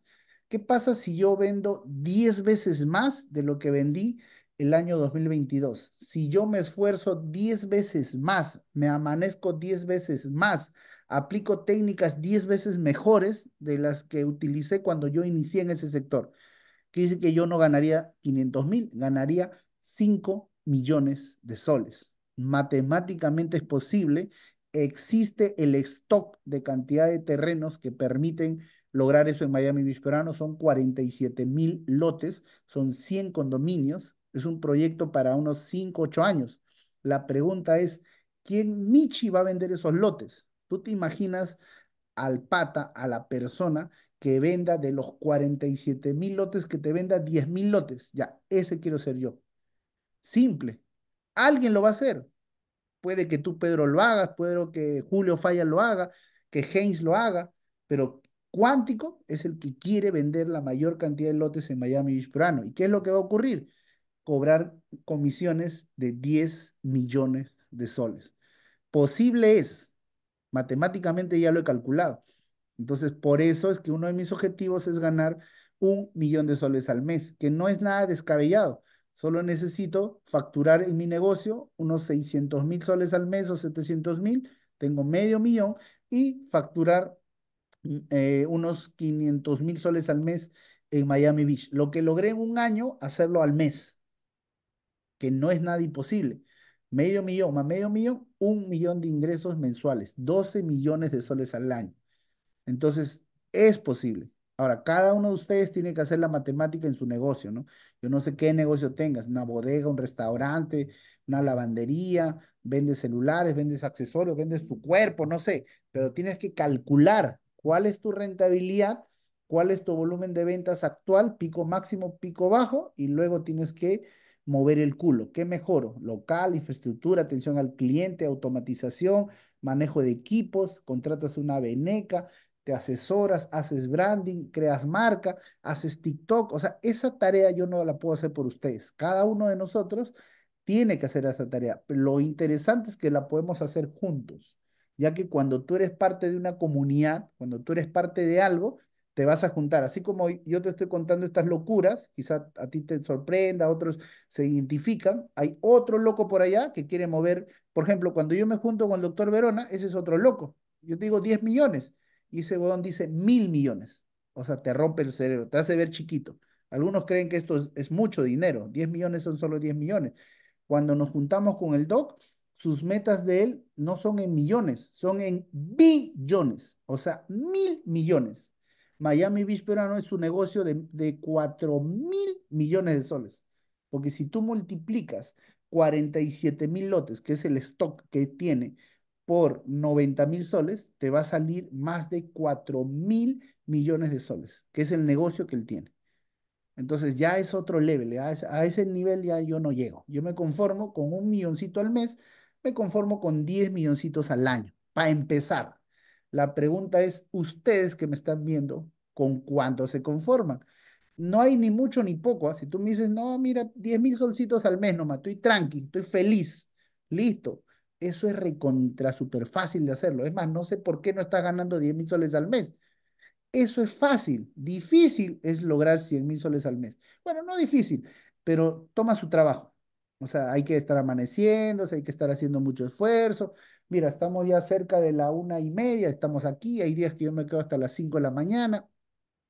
¿qué pasa si yo vendo 10 veces más de lo que vendí el año 2022? Si yo me esfuerzo 10 veces más, me amanezco 10 veces más, aplico técnicas 10 veces mejores de las que utilicé cuando yo inicié en ese sector. Que dice que yo no ganaría 500 mil, ganaría 5 millones de soles. Matemáticamente es posible, existe el stock de cantidad de terrenos que permiten lograr eso en Miami Beach, son 47 mil lotes, son 100 condominios, es un proyecto para unos 5, 8 años. La pregunta es, ¿quién Michi va a vender esos lotes? Tú te imaginas al pata, a la persona que venda de los 47 mil lotes, que te venda 10 mil lotes. Ya, ese quiero ser yo. Simple. Alguien lo va a hacer. Puede que tú, Pedro, lo hagas, puede que Julio Falla lo haga, que Haynes lo haga, pero Cuántico es el que quiere vender la mayor cantidad de lotes en Miami Beach ¿Y qué es lo que va a ocurrir? Cobrar comisiones de 10 millones de soles. Posible es, Matemáticamente ya lo he calculado. Entonces, por eso es que uno de mis objetivos es ganar un millón de soles al mes, que no es nada descabellado. Solo necesito facturar en mi negocio unos 600 mil soles al mes o 700 mil, tengo medio millón, y facturar mm, eh, unos 500 mil soles al mes en Miami Beach. Lo que logré en un año, hacerlo al mes, que no es nada imposible. Medio millón más medio millón, un millón de ingresos mensuales, 12 millones de soles al año. Entonces, es posible. Ahora, cada uno de ustedes tiene que hacer la matemática en su negocio, ¿no? Yo no sé qué negocio tengas, una bodega, un restaurante, una lavandería, vendes celulares, vendes accesorios, vendes tu cuerpo, no sé, pero tienes que calcular cuál es tu rentabilidad, cuál es tu volumen de ventas actual, pico máximo, pico bajo, y luego tienes que mover el culo. ¿Qué mejor Local, infraestructura, atención al cliente, automatización, manejo de equipos, contratas una veneca, te asesoras, haces branding, creas marca, haces TikTok. O sea, esa tarea yo no la puedo hacer por ustedes. Cada uno de nosotros tiene que hacer esa tarea. Lo interesante es que la podemos hacer juntos, ya que cuando tú eres parte de una comunidad, cuando tú eres parte de algo, te vas a juntar. Así como yo te estoy contando estas locuras, quizá a ti te sorprenda, otros se identifican, hay otro loco por allá que quiere mover, por ejemplo, cuando yo me junto con el doctor Verona, ese es otro loco. Yo te digo 10 millones y ese dice mil millones. O sea, te rompe el cerebro, te hace ver chiquito. Algunos creen que esto es, mucho dinero, 10 millones son solo 10 millones. Cuando nos juntamos con el doc, sus metas de él no son en millones, son en billones, o sea, mil millones. Miami Beach peruano es un negocio de, de 4 mil millones de soles. Porque si tú multiplicas 47 mil lotes, que es el stock que tiene, por 90 mil soles, te va a salir más de 4 mil millones de soles, que es el negocio que él tiene. Entonces ya es otro level, a ese, a ese nivel ya yo no llego. Yo me conformo con un milloncito al mes, me conformo con 10 milloncitos al año, para empezar. La pregunta es, ustedes que me están viendo, ¿con cuánto se conforman? No hay ni mucho ni poco. ¿ah? Si tú me dices, no, mira, 10 mil solcitos al mes nomás, estoy tranqui, estoy feliz, listo. Eso es recontra súper fácil de hacerlo. Es más, no sé por qué no estás ganando 10 mil soles al mes. Eso es fácil. Difícil es lograr 100 mil soles al mes. Bueno, no difícil, pero toma su trabajo. O sea, hay que estar amaneciendo hay que estar haciendo mucho esfuerzo, mira, estamos ya cerca de la una y media, estamos aquí, hay días que yo me quedo hasta las cinco de la mañana,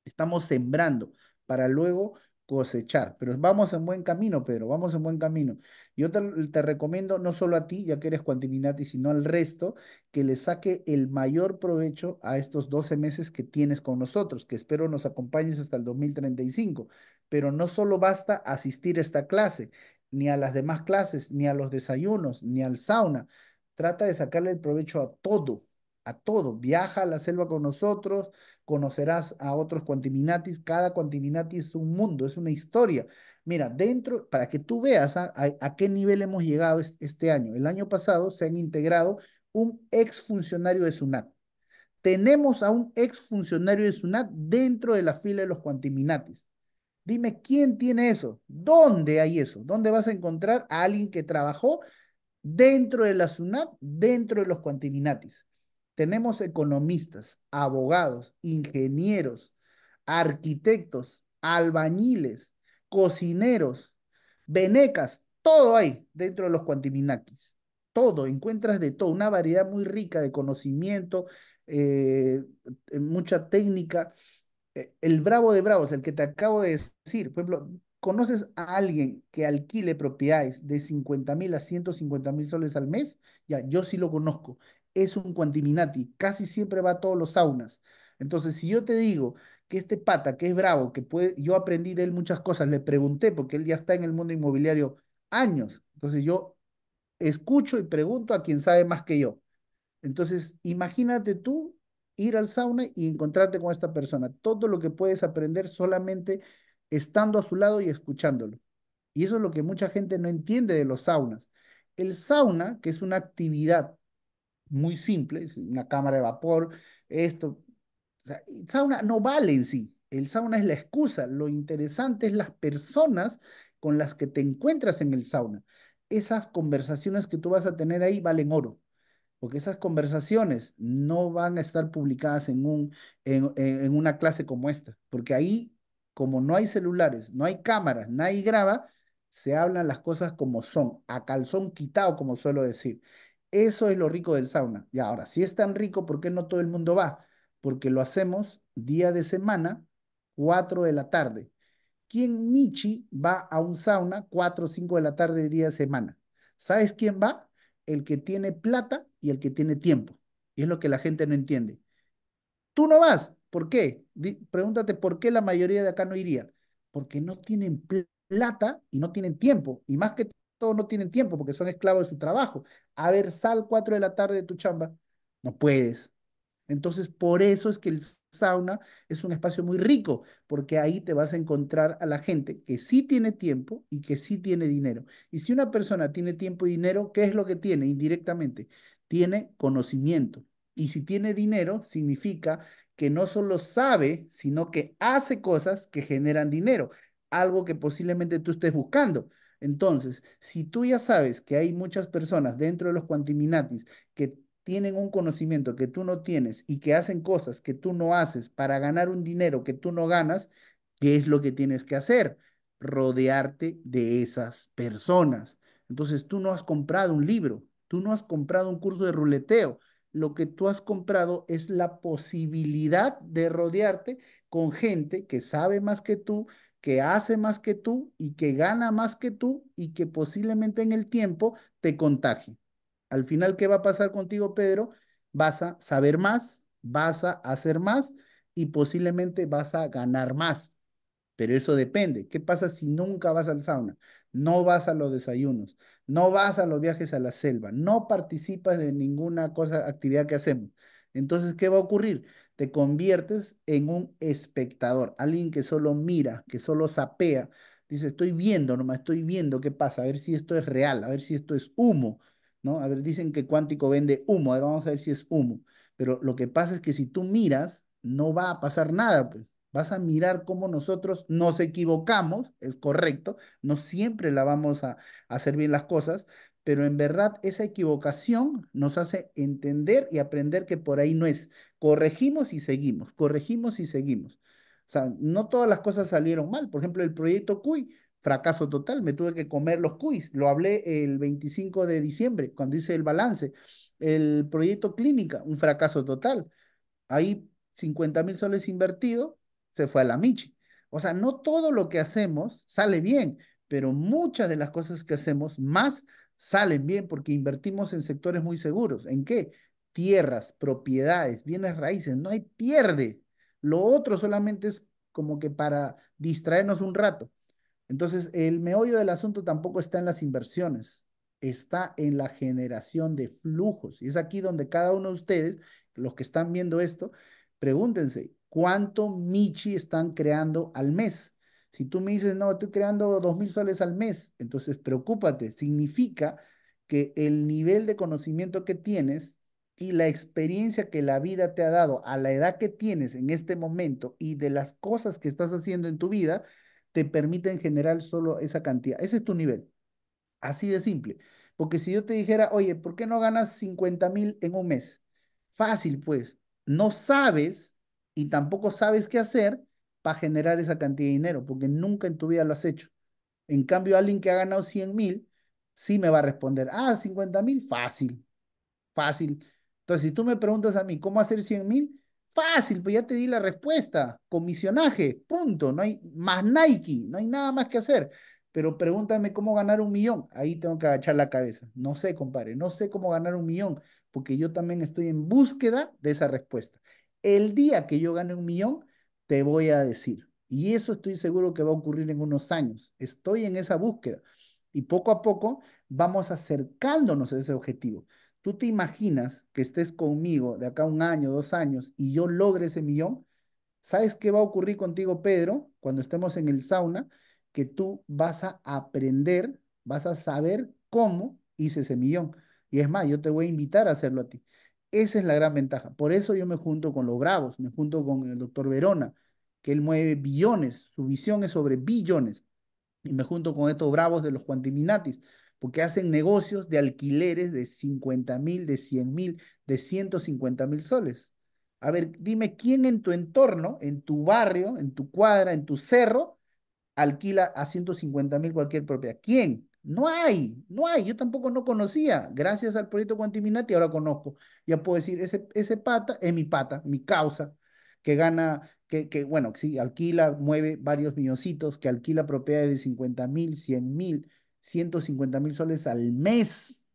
estamos sembrando para luego cosechar, pero vamos en buen camino, Pedro, vamos en buen camino. Yo te, recomiendo, no solo a ti, ya que eres cuantiminati, sino al resto, que le saque el mayor provecho a estos 12 meses que tienes con nosotros, que espero nos acompañes hasta el 2035. Pero no solo basta asistir a esta clase, ni a las demás clases, ni a los desayunos, ni al sauna, trata de sacarle el provecho a todo, a todo. Viaja a la selva con nosotros, conocerás a otros cuantiminatis, cada cuantiminati es un mundo, es una historia. Mira, dentro, para que tú veas a, qué nivel hemos llegado este año. El año pasado se han integrado un exfuncionario de SUNAT. Tenemos a un exfuncionario de SUNAT dentro de la fila de los cuantiminatis. Dime quién tiene eso, dónde hay eso, dónde vas a encontrar a alguien que trabajó dentro de la SUNAP, dentro de los cuantilinatis. Tenemos economistas, abogados, ingenieros, arquitectos, albañiles, cocineros, venecas, todo hay dentro de los cuantininatis. Todo, encuentras de todo, una variedad muy rica de conocimiento, eh, mucha técnica. Eh, el bravo de bravos, el que te acabo de decir, por ejemplo, ¿Conoces a alguien que alquile propiedades de 50 mil a 150 mil soles al mes? Ya, yo sí lo conozco. Es un cuantiminati. Casi siempre va a todos los saunas. Entonces, si yo te digo que este pata, que es bravo, que puede, yo aprendí de él muchas cosas, le pregunté porque él ya está en el mundo inmobiliario años. Entonces, yo escucho y pregunto a quien sabe más que yo. Entonces, imagínate tú ir al sauna y encontrarte con esta persona. Todo lo que puedes aprender solamente estando a su lado y escuchándolo. Y eso es lo que mucha gente no entiende de los saunas. El sauna, que es una actividad muy simple, es una cámara de vapor, esto, o sea, sauna no vale en sí. El sauna es la excusa. Lo interesante es las personas con las que te encuentras en el sauna. Esas conversaciones que tú vas a tener ahí valen oro porque esas conversaciones no van a estar publicadas en, un, en, en, una clase como esta, porque ahí como no hay celulares, no hay cámaras, nadie graba, se hablan las cosas como son, a calzón quitado, como suelo decir. Eso es lo rico del sauna. Y ahora, si es tan rico, ¿por qué no todo el mundo va? Porque lo hacemos día de semana, 4 de la tarde. ¿Quién Michi va a un sauna 4 o 5 de la tarde día de semana? ¿Sabes quién va? El que tiene plata y el que tiene tiempo. Y es lo que la gente no entiende. Tú no vas, ¿Por qué? pregúntate por qué la mayoría de acá no iría. Porque no tienen plata y no tienen tiempo. Y más que todo no tienen tiempo porque son esclavos de su trabajo. A ver, sal 4 de la tarde de tu chamba. No puedes. Entonces, por eso es que el sauna es un espacio muy rico, porque ahí te vas a encontrar a la gente que sí tiene tiempo y que sí tiene dinero. Y si una persona tiene tiempo y dinero, ¿qué es lo que tiene indirectamente? Tiene conocimiento. Y si tiene dinero, significa que no solo sabe, sino que hace cosas que generan dinero, algo que posiblemente tú estés buscando. Entonces, si tú ya sabes que hay muchas personas dentro de los cuantiminatis que tienen un conocimiento que tú no tienes y que hacen cosas que tú no haces para ganar un dinero que tú no ganas, ¿qué es lo que tienes que hacer? Rodearte de esas personas. Entonces, tú no has comprado un libro, tú no has comprado un curso de ruleteo, lo que tú has comprado es la posibilidad de rodearte con gente que sabe más que tú, que hace más que tú y que gana más que tú y que posiblemente en el tiempo te contagie. Al final, ¿qué va a pasar contigo, Pedro? Vas a saber más, vas a hacer más y posiblemente vas a ganar más. Pero eso depende. ¿Qué pasa si nunca vas al sauna? No vas a los desayunos, no vas a los viajes a la selva, no participas de ninguna cosa, actividad que hacemos. Entonces, ¿qué va a ocurrir? Te conviertes en un espectador, alguien que solo mira, que solo sapea. Dice, estoy viendo nomás, estoy viendo qué pasa, a ver si esto es real, a ver si esto es humo, ¿no? A ver, dicen que cuántico vende humo, a ver, vamos a ver si es humo. Pero lo que pasa es que si tú miras, no va a pasar nada, pues. Vas a mirar cómo nosotros nos equivocamos, es correcto, no siempre la vamos a, hacer bien las cosas, pero en verdad esa equivocación nos hace entender y aprender que por ahí no es. Corregimos y seguimos, corregimos y seguimos. O sea, no todas las cosas salieron mal. Por ejemplo, el proyecto CUI, fracaso total, me tuve que comer los CUIs. Lo hablé el 25 de diciembre, cuando hice el balance. El proyecto Clínica, un fracaso total. Ahí 50 mil soles invertidos se fue a la Michi. O sea, no todo lo que hacemos sale bien, pero muchas de las cosas que hacemos más salen bien porque invertimos en sectores muy seguros. ¿En qué? Tierras, propiedades, bienes raíces, no hay pierde. Lo otro solamente es como que para distraernos un rato. Entonces, el meollo del asunto tampoco está en las inversiones, está en la generación de flujos. Y es aquí donde cada uno de ustedes, los que están viendo esto, pregúntense, cuánto Michi están creando al mes. Si tú me dices, no, estoy creando dos mil soles al mes, entonces preocúpate. Significa que el nivel de conocimiento que tienes y la experiencia que la vida te ha dado a la edad que tienes en este momento y de las cosas que estás haciendo en tu vida, te permiten general solo esa cantidad. Ese es tu nivel. Así de simple. Porque si yo te dijera, oye, ¿por qué no ganas 50 mil en un mes? Fácil, pues. No sabes y tampoco sabes qué hacer para generar esa cantidad de dinero, porque nunca en tu vida lo has hecho. En cambio, alguien que ha ganado 100 mil, sí me va a responder, ah, 50 mil, fácil, fácil. Entonces, si tú me preguntas a mí, ¿cómo hacer 100 mil? Fácil, pues ya te di la respuesta, comisionaje, punto, no hay más Nike, no hay nada más que hacer. Pero pregúntame cómo ganar un millón, ahí tengo que agachar la cabeza. No sé, compadre, no sé cómo ganar un millón, porque yo también estoy en búsqueda de esa respuesta el día que yo gane un millón, te voy a decir. Y eso estoy seguro que va a ocurrir en unos años. Estoy en esa búsqueda. Y poco a poco vamos acercándonos a ese objetivo. ¿Tú te imaginas que estés conmigo de acá un año, dos años y yo logre ese millón? ¿Sabes qué va a ocurrir contigo, Pedro, cuando estemos en el sauna? Que tú vas a aprender, vas a saber cómo hice ese millón. Y es más, yo te voy a invitar a hacerlo a ti. Esa es la gran ventaja. Por eso yo me junto con los bravos, me junto con el doctor Verona, que él mueve billones, su visión es sobre billones. Y me junto con estos bravos de los cuantiminatis, porque hacen negocios de alquileres de 50 mil, de 100 mil, de 150 mil soles. A ver, dime quién en tu entorno, en tu barrio, en tu cuadra, en tu cerro, alquila a 150 mil cualquier propiedad. ¿Quién? No hay, no hay, yo tampoco no conocía. Gracias al proyecto Cuantiminati ahora conozco. Ya puedo decir, ese, ese pata es mi pata, mi causa, que gana, que, que bueno, sí, alquila, mueve varios milloncitos, que alquila propiedades de 50 mil, 100 mil, 150 mil soles al mes,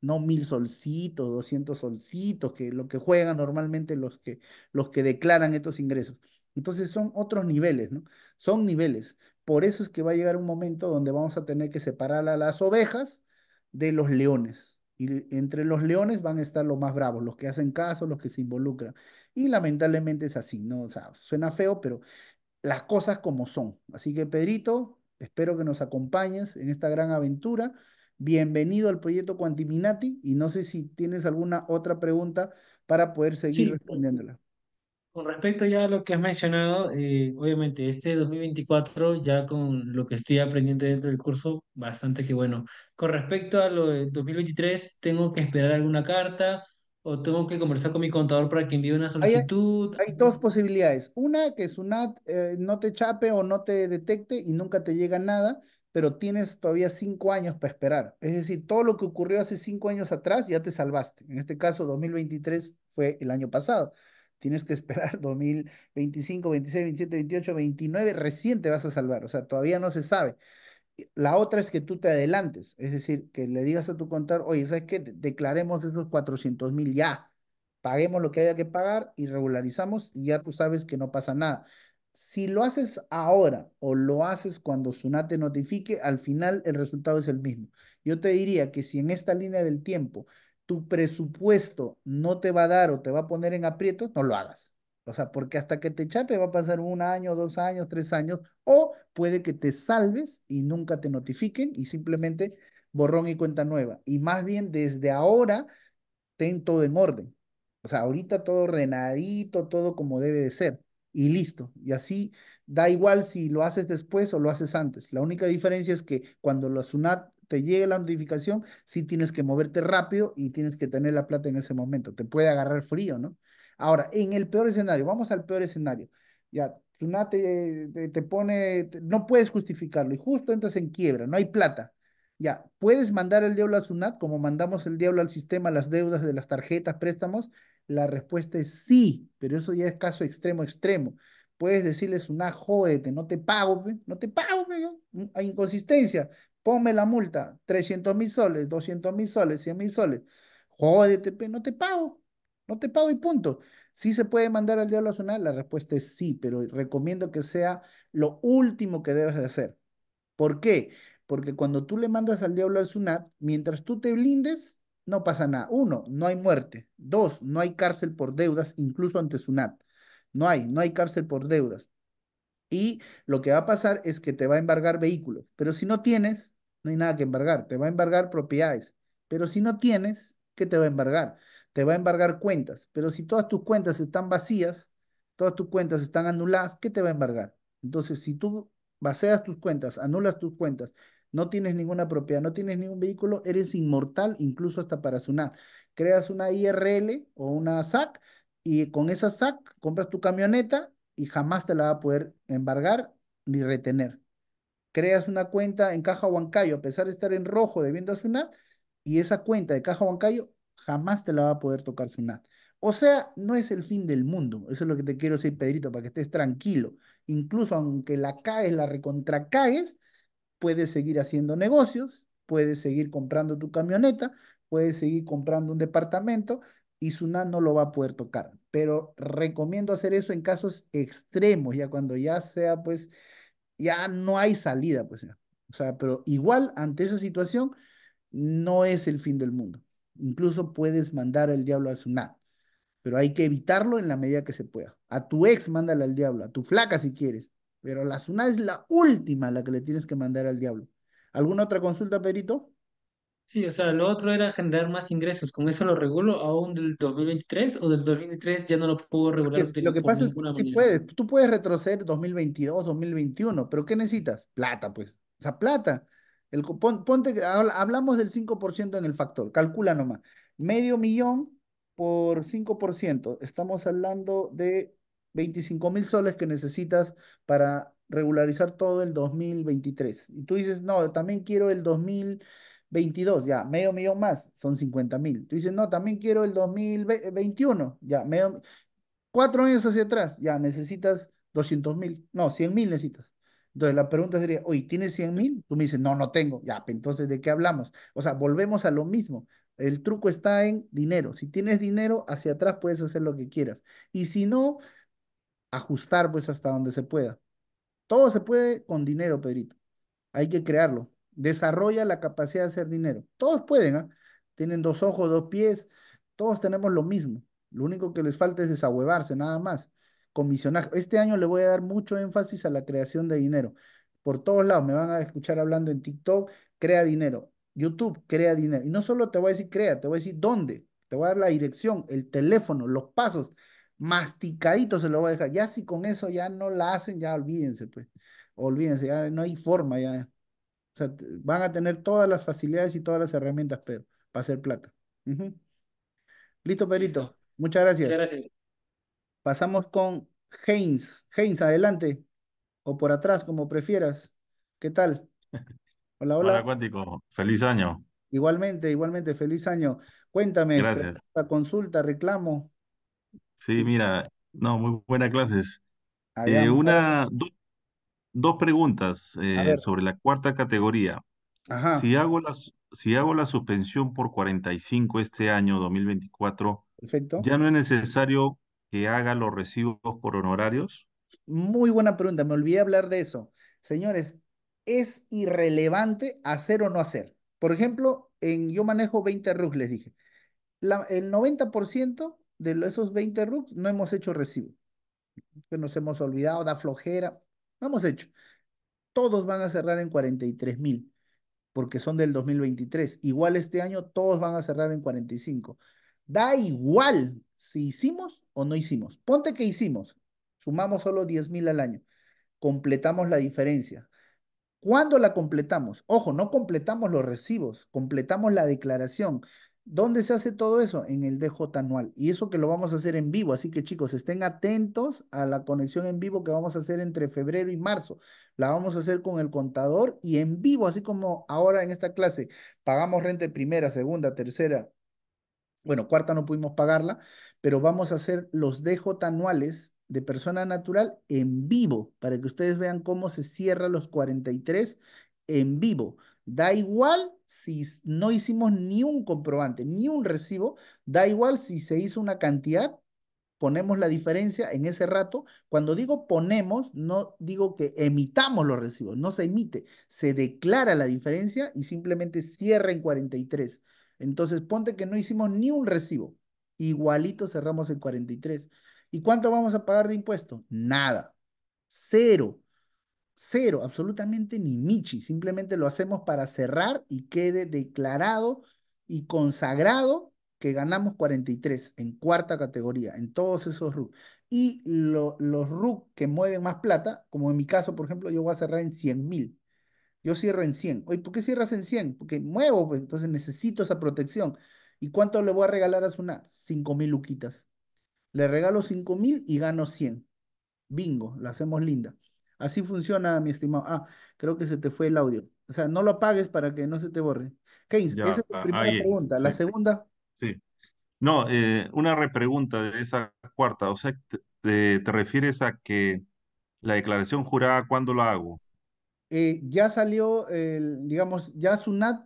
no mil solcitos, 200 solcitos, que lo que juegan normalmente los que, los que declaran estos ingresos. Entonces son otros niveles, ¿no? Son niveles. Por eso es que va a llegar un momento donde vamos a tener que separar a las ovejas de los leones. Y entre los leones van a estar los más bravos, los que hacen caso, los que se involucran. Y lamentablemente es así, ¿no? O sea, suena feo, pero las cosas como son. Así que, Pedrito, espero que nos acompañes en esta gran aventura. Bienvenido al proyecto Quantiminati y no sé si tienes alguna otra pregunta para poder seguir respondiéndola. Con respecto ya a lo que has mencionado, eh, obviamente este 2024, ya con lo que estoy aprendiendo dentro del curso, bastante que bueno. Con respecto a lo de 2023, ¿tengo que esperar alguna carta o tengo que conversar con mi contador para que envíe una solicitud? hay dos posibilidades. Una, que es una eh, no te chape o no te detecte y nunca te llega nada, pero tienes todavía cinco años para esperar. Es decir, todo lo que ocurrió hace cinco años atrás ya te salvaste. En este caso, 2023 fue el año pasado. Tienes que esperar 2025, 26, 27, 28, 29, recién te vas a salvar. O sea, todavía no se sabe. La otra es que tú te adelantes, es decir, que le digas a tu contador, oye, ¿sabes qué? Declaremos esos 400 mil ya, paguemos lo que haya que pagar y regularizamos y ya tú sabes que no pasa nada. Si lo haces ahora o lo haces cuando SUNAT te notifique, al final el resultado es el mismo. Yo te diría que si en esta línea del tiempo tu presupuesto no te va a dar o te va a poner en aprieto, no lo hagas. O sea, porque hasta que te echate va a pasar un año, dos años, tres años, o puede que te salves y nunca te notifiquen y simplemente borrón y cuenta nueva. Y más bien desde ahora, ten todo en orden. O sea, ahorita todo ordenadito, todo como debe de ser. Y listo. Y así da igual si lo haces después o lo haces antes. La única diferencia es que cuando la SUNAT te llegue la notificación, sí tienes que moverte rápido y tienes que tener la plata en ese momento. Te puede agarrar frío, ¿no? Ahora, en el peor escenario, vamos al peor escenario. Ya, Sunat te, eh, eh, te, pone, no puedes justificarlo y justo entras en quiebra, no hay plata. Ya, puedes mandar el diablo a Sunat como mandamos el diablo al sistema, las deudas de las tarjetas, préstamos. La respuesta es sí, pero eso ya es caso extremo, extremo. Puedes decirles Sunat, jódete, no te pago, no te pago, hay inconsistencia, ponme la multa, 300 mil soles, 200 mil soles, 100 mil soles, jódete, no te pago, no te pago y punto. ¿Sí se puede mandar al diablo a Sunat? La respuesta es sí, pero recomiendo que sea lo último que debes de hacer. ¿Por qué? Porque cuando tú le mandas al diablo al Sunat, mientras tú te blindes, no pasa nada. Uno, no hay muerte. Dos, no hay cárcel por deudas, incluso ante Sunat. No hay, no hay cárcel por deudas. Y lo que va a pasar es que te va a embargar vehículos. Pero si no tienes, no hay nada que embargar. Te va a embargar propiedades. Pero si no tienes, ¿qué te va a embargar? Te va a embargar cuentas. Pero si todas tus cuentas están vacías, todas tus cuentas están anuladas, ¿qué te va a embargar? Entonces, si tú vacías tus cuentas, anulas tus cuentas, no tienes ninguna propiedad, no tienes ningún vehículo, eres inmortal incluso hasta para SUNAT. Creas una IRL o una SAC y con esa SAC compras tu camioneta y jamás te la va a poder embargar ni retener creas una cuenta en Caja Huancayo, a pesar de estar en rojo debiendo a SUNAT, y esa cuenta de Caja Huancayo jamás te la va a poder tocar SUNAT. O sea, no es el fin del mundo. Eso es lo que te quiero decir, Pedrito, para que estés tranquilo. Incluso aunque la caes, la recontracaes, puedes seguir haciendo negocios, puedes seguir comprando tu camioneta, puedes seguir comprando un departamento y SUNAT no lo va a poder tocar. Pero recomiendo hacer eso en casos extremos, ya cuando ya sea pues ya no hay salida, pues. O sea, pero igual ante esa situación no es el fin del mundo. Incluso puedes mandar al diablo a Suná, pero hay que evitarlo en la medida que se pueda. A tu ex mándala al diablo, a tu flaca si quieres, pero la Sunat es la última la que le tienes que mandar al diablo. ¿Alguna otra consulta, Perito? Sí, o sea, lo otro era generar más ingresos. ¿Con eso lo regulo aún del 2023 o del 2023 ya no lo puedo regular lo que pasa es que puedes, tú puedes retroceder 2022, 2021, pero ¿qué necesitas? Plata, pues. O sea, plata. El, ponte, hablamos del 5% en el factor, calcula nomás. Medio millón por 5%. Estamos hablando de 25 mil soles que necesitas para regularizar todo el 2023. Y tú dices, no, también quiero el 2000. 22, ya, medio millón más, son 50 mil. Tú dices, no, también quiero el 2021, eh, ya, medio, cuatro años hacia atrás, ya, necesitas 200 mil, no, cien mil necesitas. Entonces la pregunta sería, oye, ¿tienes 100 mil? Tú me dices, no, no tengo. Ya, entonces, ¿de qué hablamos? O sea, volvemos a lo mismo. El truco está en dinero. Si tienes dinero, hacia atrás puedes hacer lo que quieras. Y si no, ajustar pues hasta donde se pueda. Todo se puede con dinero, Pedrito. Hay que crearlo desarrolla la capacidad de hacer dinero. Todos pueden, ¿ah? tienen dos ojos, dos pies, todos tenemos lo mismo. Lo único que les falta es desahuevarse, nada más. comisionar Este año le voy a dar mucho énfasis a la creación de dinero. Por todos lados, me van a escuchar hablando en TikTok, crea dinero. YouTube, crea dinero. Y no solo te voy a decir crea, te voy a decir dónde. Te voy a dar la dirección, el teléfono, los pasos. Masticadito se lo voy a dejar. Ya si con eso ya no la hacen, ya olvídense, pues. Olvídense, ya no hay forma, ya van a tener todas las facilidades y todas las herramientas, Pedro, para hacer plata. Listo, Pedrito. Muchas gracias. gracias. Pasamos con Heinz. Heinz, adelante. O por atrás, como prefieras. ¿Qué tal? Hola, hola. Hola, Acuático. Feliz año. Igualmente, igualmente. Feliz año. Cuéntame. Gracias. consulta, reclamo. Sí, mira. No, muy buenas clases. Eh, una, dos preguntas eh, sobre la cuarta categoría. Ajá. Si hago la, si hago la suspensión por 45 este año 2024, ¿ya no es necesario que haga los recibos por honorarios? Muy buena pregunta, me olvidé hablar de eso. Señores, es irrelevante hacer o no hacer. Por ejemplo, en yo manejo 20 rug les dije. La, el 90% de esos 20 RUCs no hemos hecho recibo. Que nos hemos olvidado, da flojera hecho. Todos van a cerrar en 43 mil, porque son del 2023. Igual este año todos van a cerrar en 45. Da igual si hicimos o no hicimos. Ponte que hicimos. Sumamos solo 10 mil al año. Completamos la diferencia. ¿Cuándo la completamos? Ojo, no completamos los recibos, completamos la declaración. ¿Dónde se hace todo eso? En el DJ anual. Y eso que lo vamos a hacer en vivo. Así que chicos, estén atentos a la conexión en vivo que vamos a hacer entre febrero y marzo. La vamos a hacer con el contador y en vivo, así como ahora en esta clase. Pagamos renta primera, segunda, tercera. Bueno, cuarta no pudimos pagarla, pero vamos a hacer los DJ anuales de persona natural en vivo para que ustedes vean cómo se cierra los 43 en vivo. Da igual si no hicimos ni un comprobante, ni un recibo, da igual si se hizo una cantidad, ponemos la diferencia en ese rato. Cuando digo ponemos, no digo que emitamos los recibos, no se emite, se declara la diferencia y simplemente cierra en 43. Entonces, ponte que no hicimos ni un recibo, igualito cerramos en 43. ¿Y cuánto vamos a pagar de impuesto? Nada, cero Cero, absolutamente ni Michi. Simplemente lo hacemos para cerrar y quede declarado y consagrado que ganamos 43 en cuarta categoría, en todos esos RUC. Y los RUC que mueven más plata, como en mi caso, por ejemplo, yo voy a cerrar en 100 mil. Yo cierro en 100. Oye, ¿por qué cierras en 100? Porque muevo, pues, entonces necesito esa protección. ¿Y cuánto le voy a regalar a Sunat? 5 mil luquitas. Le regalo 5 mil y gano 100. Bingo, lo hacemos linda. Así funciona, mi estimado. Ah, creo que se te fue el audio. O sea, no lo apagues para que no se te borre. Keynes, esa es la ah, primera pregunta. La segunda. Sí. No, eh, una repregunta de esa cuarta. O sea, te, refieres a que la declaración jurada, ¿cuándo la hago? Eh, ya salió, digamos, ya Sunat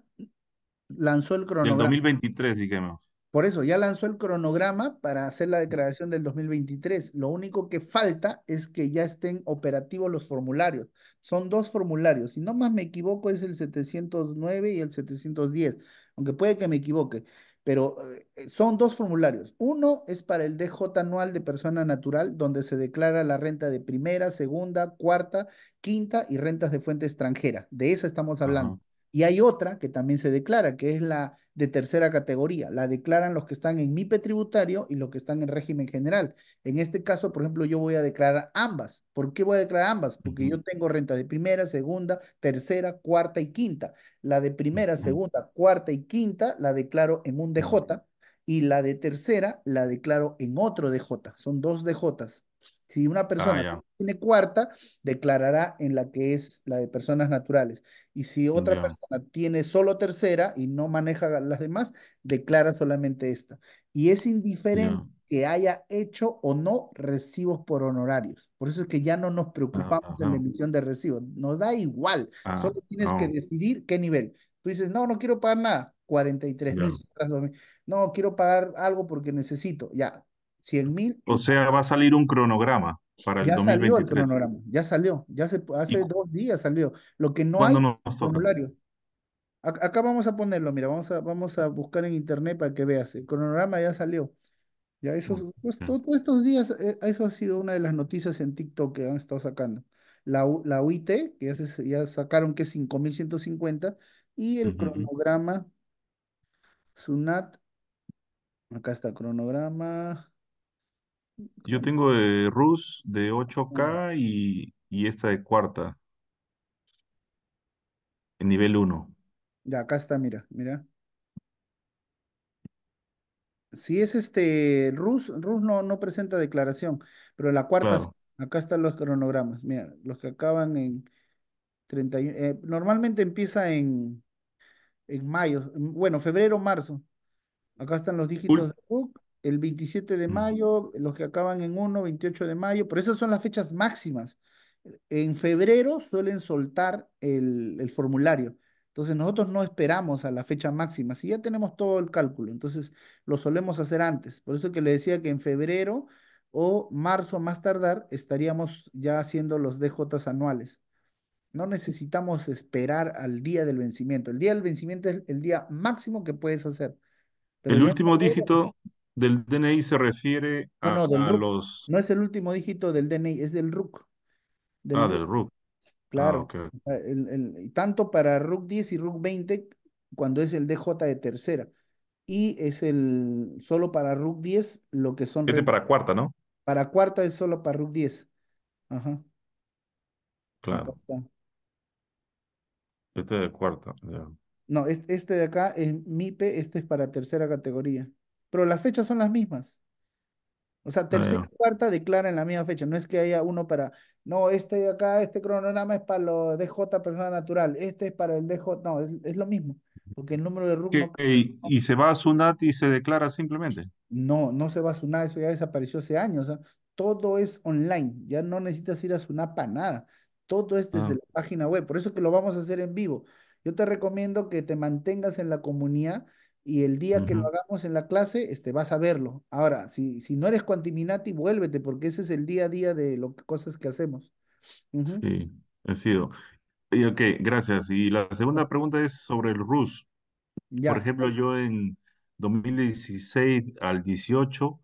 lanzó el cronograma. En 2023, digamos. Por eso, ya lanzó el cronograma para hacer la declaración del 2023. Lo único que falta es que ya estén operativos los formularios. Son dos formularios. Si no más me equivoco, es el 709 y el 710, aunque puede que me equivoque. Pero eh, son dos formularios. Uno es para el DJ anual de persona natural, donde se declara la renta de primera, segunda, cuarta, quinta y rentas de fuente extranjera. De esa estamos hablando. Y hay otra que también se declara, que es la de tercera categoría. La declaran los que están en MIPE tributario y los que están en régimen general. En este caso, por ejemplo, yo voy a declarar ambas. ¿Por qué voy a declarar ambas? Porque yo tengo renta de primera, segunda, tercera, cuarta y quinta. La de primera, segunda, cuarta y quinta la declaro en un DJ y la de tercera la declaro en otro DJ. Son dos DJs. Si una persona ah, tiene cuarta, declarará en la que es la de personas naturales. Y si otra persona tiene solo tercera y no maneja las demás, declara solamente esta. Y es indiferente que haya hecho o no recibos por honorarios. Por eso es que ya no nos ah, preocupamos en la emisión de recibos. Nos da igual. Ah, solo tienes que decidir qué nivel. Tú dices, no, no quiero pagar nada. 43 mil. No, quiero pagar algo porque necesito. Ya, 100 mil. O sea, va a salir un cronograma para el ya salió el cronograma, ya salió, ya se, hace dos días salió. Lo que no hay formulario. Acá vamos a ponerlo, mira, vamos a, vamos a buscar en internet para que veas. El cronograma ya salió. Ya esos, mm, pues, todos estos días, eh, eso ha sido una de las noticias en TikTok que han estado sacando. La, UIT, que ya, sacaron que es 5.150, y el cronograma SUNAT. Acá está cronograma. Yo tengo Rus de 8K y, esta de cuarta, en nivel 1. Ya, acá está, mira, mira. Si es este, Rus, Rus no, no presenta declaración, pero la cuarta, acá están los cronogramas, mira, los que acaban en 31, eh, normalmente empieza en, en mayo, bueno, febrero, marzo. Acá están los dígitos de RUC el 27 de mayo, los que acaban en 1, 28 de mayo, pero esas son las fechas máximas. En febrero suelen soltar el, formulario. Entonces nosotros no esperamos a la fecha máxima, si ya tenemos todo el cálculo, entonces lo solemos hacer antes. Por eso que le decía que en febrero o marzo más tardar estaríamos ya haciendo los DJs anuales. No necesitamos esperar al día del vencimiento. El día del vencimiento es el día máximo que puedes hacer. el último dígito, del DNI se refiere a, no, los... No es el último dígito del DNI, es del RUC. ah, del RUC. Ah, claro. Ah, tanto para RUC 10 y RUC 20 cuando es el DJ de tercera. Y es el solo para RUC 10 lo que son... Este para cuarta, ¿no? Para cuarta es solo para RUC 10. Ajá. Claro. Este de cuarta. No, este, este de acá es MIPE, este es para tercera categoría pero las fechas son las mismas. O sea, ah, tercera y cuarta declaran la misma fecha. No es que haya uno para, no, este de acá, este cronograma es para los DJ persona natural, este es para el DJ, no, es, es lo mismo, porque el número de RUC... Eh, y, se va a SUNAT y se declara simplemente? No, no se va a SUNAT, eso ya desapareció hace años. O sea, todo es online, ya no necesitas ir a SUNAT para nada. Todo es desde ah. la página web, por eso es que lo vamos a hacer en vivo. Yo te recomiendo que te mantengas en la comunidad y el día que lo hagamos en la clase, este, vas a verlo. Ahora, si, si no eres cuantiminati, vuélvete, porque ese es el día a día de lo cosas que hacemos. Sí, ha sido. Y ok, gracias. Y la segunda pregunta es sobre el RUS. Por ejemplo, yo en 2016 al 18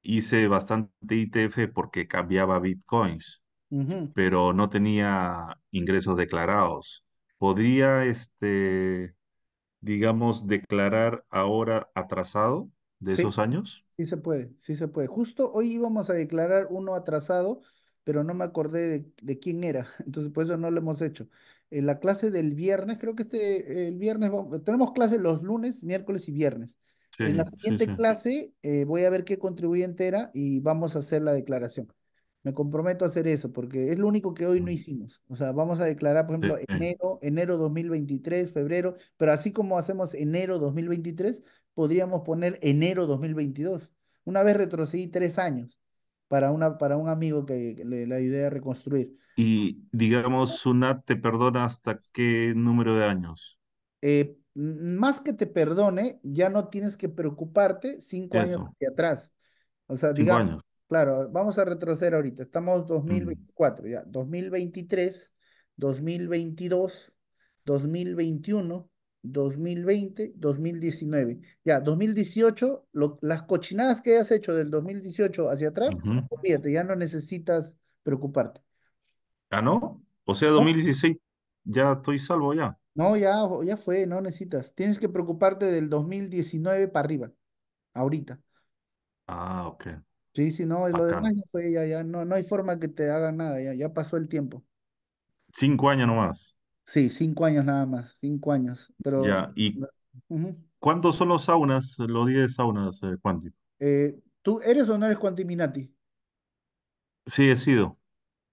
hice bastante ITF porque cambiaba bitcoins, pero no tenía ingresos declarados. ¿Podría este, digamos, declarar ahora atrasado de esos años? Sí se puede, sí se puede. Justo hoy íbamos a declarar uno atrasado, pero no me acordé de, quién era, entonces por eso no lo hemos hecho. En la clase del viernes, creo que este, el viernes, tenemos clases los lunes, miércoles y viernes. en la siguiente clase eh, voy a ver qué contribuyente era y vamos a hacer la declaración. Me comprometo a hacer eso porque es lo único que hoy no hicimos. O sea, vamos a declarar, por ejemplo, enero, enero 2023, febrero, pero así como hacemos enero 2023, podríamos poner enero 2022. Una vez retrocedí tres años para, una, para un amigo que le, ayudé a reconstruir. Y digamos, Sunat te perdona hasta qué número de años? Eh, más que te perdone, ya no tienes que preocuparte cinco años hacia atrás. O sea, digamos, Claro, vamos a retroceder ahorita. Estamos 2024 ya. 2023, 2022, 2021, 2020, 2019. Ya, 2018, las cochinadas que hayas hecho del 2018 hacia atrás, ya no necesitas preocuparte. ¿Ya no? O sea, 2016 ya estoy salvo ya. No, ya, ya fue, no necesitas. Tienes que preocuparte del 2019 para arriba, ahorita. Ah, ok. Sí, sí, no, y lo demás fue, ya, no, no hay forma que te haga nada, ya, ya pasó el tiempo. Cinco años nomás. Sí, cinco años nada más, cinco años, pero... Ya. cuántos son los saunas, los diez saunas, eh, eh, ¿tú eres o no eres cuantiminati? Sí, he sido.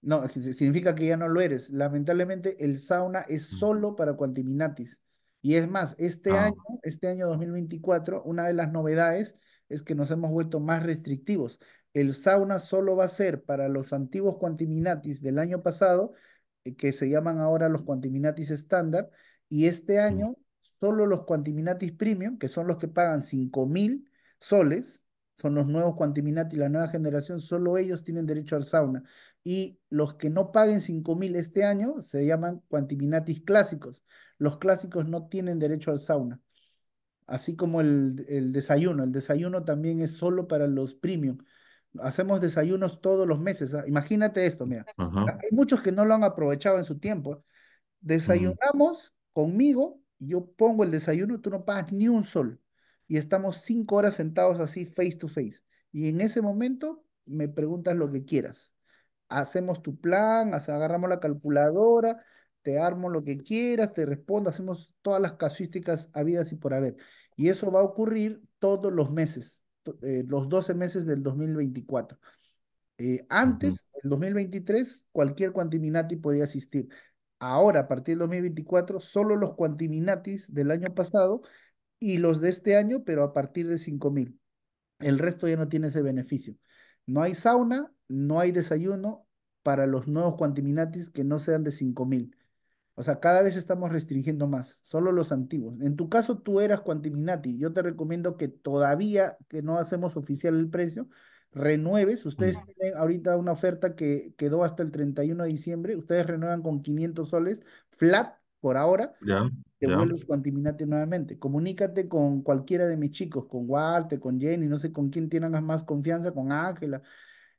No, significa que ya no lo eres. Lamentablemente, el sauna es mm. solo para cuantiminatis Y es más, este ah. año, este año 2024, una de las novedades es que nos hemos vuelto más restrictivos. El sauna solo va a ser para los antiguos cuantiminatis del año pasado, eh, que se llaman ahora los cuantiminatis estándar, y este mm. año solo los cuantiminatis premium, que son los que pagan 5.000 mil soles, son los nuevos quantiminatis la nueva generación, solo ellos tienen derecho al sauna. Y los que no paguen 5.000 este año se llaman cuantiminatis clásicos. Los clásicos no tienen derecho al sauna así como el, desayuno. El desayuno también es solo para los premium. Hacemos desayunos todos los meses. Ah, imagínate esto, mira. Hay muchos que no lo han aprovechado en su tiempo. Desayunamos conmigo, yo pongo el desayuno, tú no pagas ni un sol. Y estamos cinco horas sentados así face to face. Y en ese momento me preguntas lo que quieras. Hacemos tu plan, agarramos la calculadora, te armo lo que quieras, te respondo, hacemos todas las casuísticas habidas y por haber. Y eso va a ocurrir todos los meses, eh, los 12 meses del 2024. Eh, antes, en el 2023, cualquier cuantiminati podía asistir. Ahora, a partir del 2024, solo los cuantiminatis del año pasado y los de este año, pero a partir de 5.000. El resto ya no tiene ese beneficio. No hay sauna, no hay desayuno para los nuevos cuantiminatis que no sean de 5.000. O sea, cada vez estamos restringiendo más, solo los antiguos. En tu caso, tú eras Quantiminati. Yo te recomiendo que todavía, que no hacemos oficial el precio, renueves. Ustedes tienen ahorita una oferta que quedó hasta el 31 de diciembre. Ustedes renuevan con 500 soles, flat por ahora. Ya, te vuelves Quantiminati nuevamente. Comunícate con cualquiera de mis chicos, con Walter, con Jenny, no sé con quién tengas más confianza, con Ángela.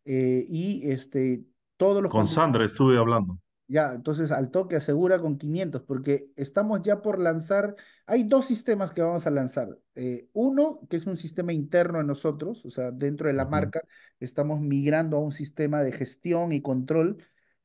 Eh, y este, todos los. Con Sandra estuve hablando. Ya, entonces al toque asegura con 500, porque estamos ya por lanzar, hay dos sistemas que vamos a lanzar. Eh, uno, que es un sistema interno de nosotros, o sea, dentro de la marca, estamos migrando a un sistema de gestión y control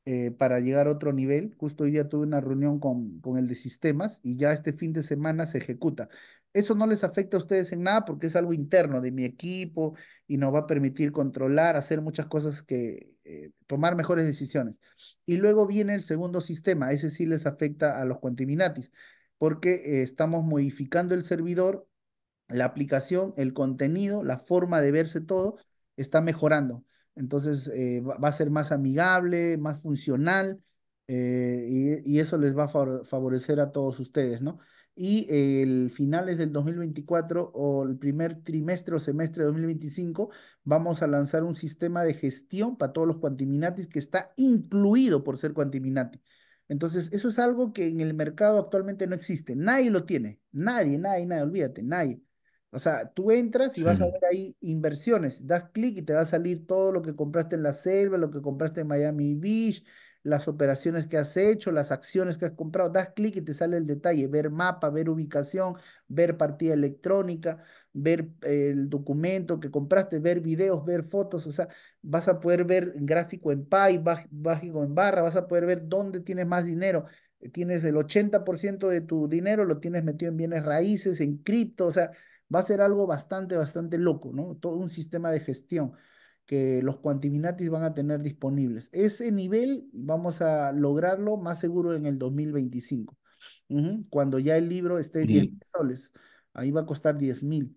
eh, para llegar a otro nivel. Justo hoy día tuve una reunión con, con el de sistemas y ya este fin de semana se ejecuta. Eso no les afecta a ustedes en nada porque es algo interno de mi equipo y nos va a permitir controlar, hacer muchas cosas que, eh, tomar mejores decisiones. Y luego viene el segundo sistema, ese sí les afecta a los contaminatis porque eh, estamos modificando el servidor, la aplicación, el contenido, la forma de verse todo, está mejorando. Entonces eh, va a ser más amigable, más funcional, y, eso les va a favorecer a todos ustedes, ¿no? y el finales del 2024 o el primer trimestre o semestre de 2025 vamos a lanzar un sistema de gestión para todos los cuantiminatis que está incluido por ser cuantiminati. Entonces, eso es algo que en el mercado actualmente no existe. Nadie lo tiene. Nadie, nadie, nadie, olvídate, nadie. O sea, tú entras y vas a ver ahí inversiones, das clic y te va a salir todo lo que compraste en la selva, lo que compraste en Miami Beach, las operaciones que has hecho, las acciones que has comprado. Das clic y te sale el detalle, ver mapa, ver ubicación, ver partida electrónica, ver eh, el documento que compraste, ver videos, ver fotos. O sea, vas a poder ver gráfico en pie, gráfico en barra, vas a poder ver dónde tienes más dinero. Tienes el 80% de tu dinero, lo tienes metido en bienes raíces, en cripto, o sea, va a ser algo bastante, bastante loco, ¿no? Todo un sistema de gestión que los cuantiminatis van a tener disponibles. Ese nivel vamos a lograrlo más seguro en el 2025, cuando ya el libro esté soles. Ahí va a costar 10 mil.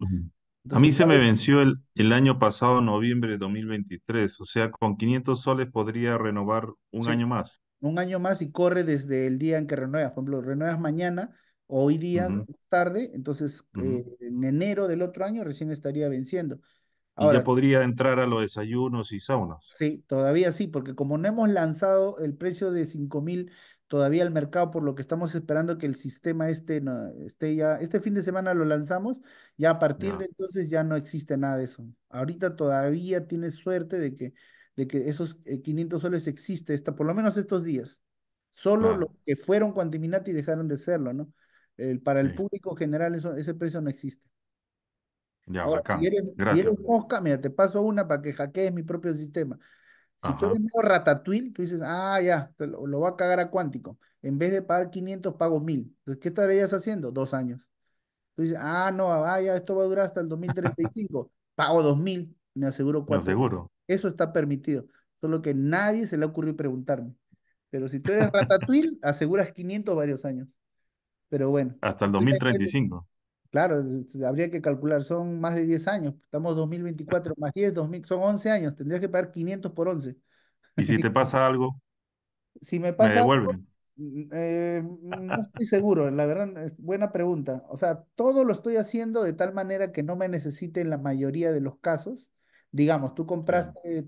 a mí se me venció el, el, año pasado, noviembre de 2023. O sea, con 500 soles podría renovar un año más. Un año más y corre desde el día en que renuevas. Por ejemplo, renuevas mañana, hoy día, tarde. Entonces, eh, en enero del otro año recién estaría venciendo. Ahora, ya podría entrar a los desayunos y saunas. Sí, todavía sí, porque como no hemos lanzado el precio de 5000 todavía al mercado, por lo que estamos esperando que el sistema este, esté ya, este fin de semana lo lanzamos, ya a partir de entonces ya no existe nada de eso. Ahorita todavía tienes suerte de que, de que esos 500 eh, soles existe, por lo menos estos días. Solo los que fueron Quantiminati dejaron de serlo, ¿no? El, para el público general ese precio no existe. Ahora, si quieres mosca, mira, te paso una para que hackees mi propio sistema. Si tú eres ratatouille, tú dices, ah, ya, lo, va a cagar a cuántico. En vez de pagar 500, pago 1000. Entonces, ¿qué estarías haciendo? Dos años. Tú dices, ah, no, ah, ya, esto va a durar hasta el 2035. pago 2000, me aseguro cuánto. Eso está permitido. Solo que nadie se le ocurrió preguntarme. Pero si tú eres ratatouille, aseguras 500 varios años. Pero bueno. Hasta el 2035. Claro, habría que calcular, son más de 10 años, estamos 2024 más 10, 2000, son 11 años, tendrías que pagar 500 por 11. ¿Y si te pasa algo? Si me pasa devuelven. Mm, eh, no estoy seguro, la verdad, es buena pregunta. O sea, todo lo estoy haciendo de tal manera que no me necesite en la mayoría de los casos. Digamos, tú compraste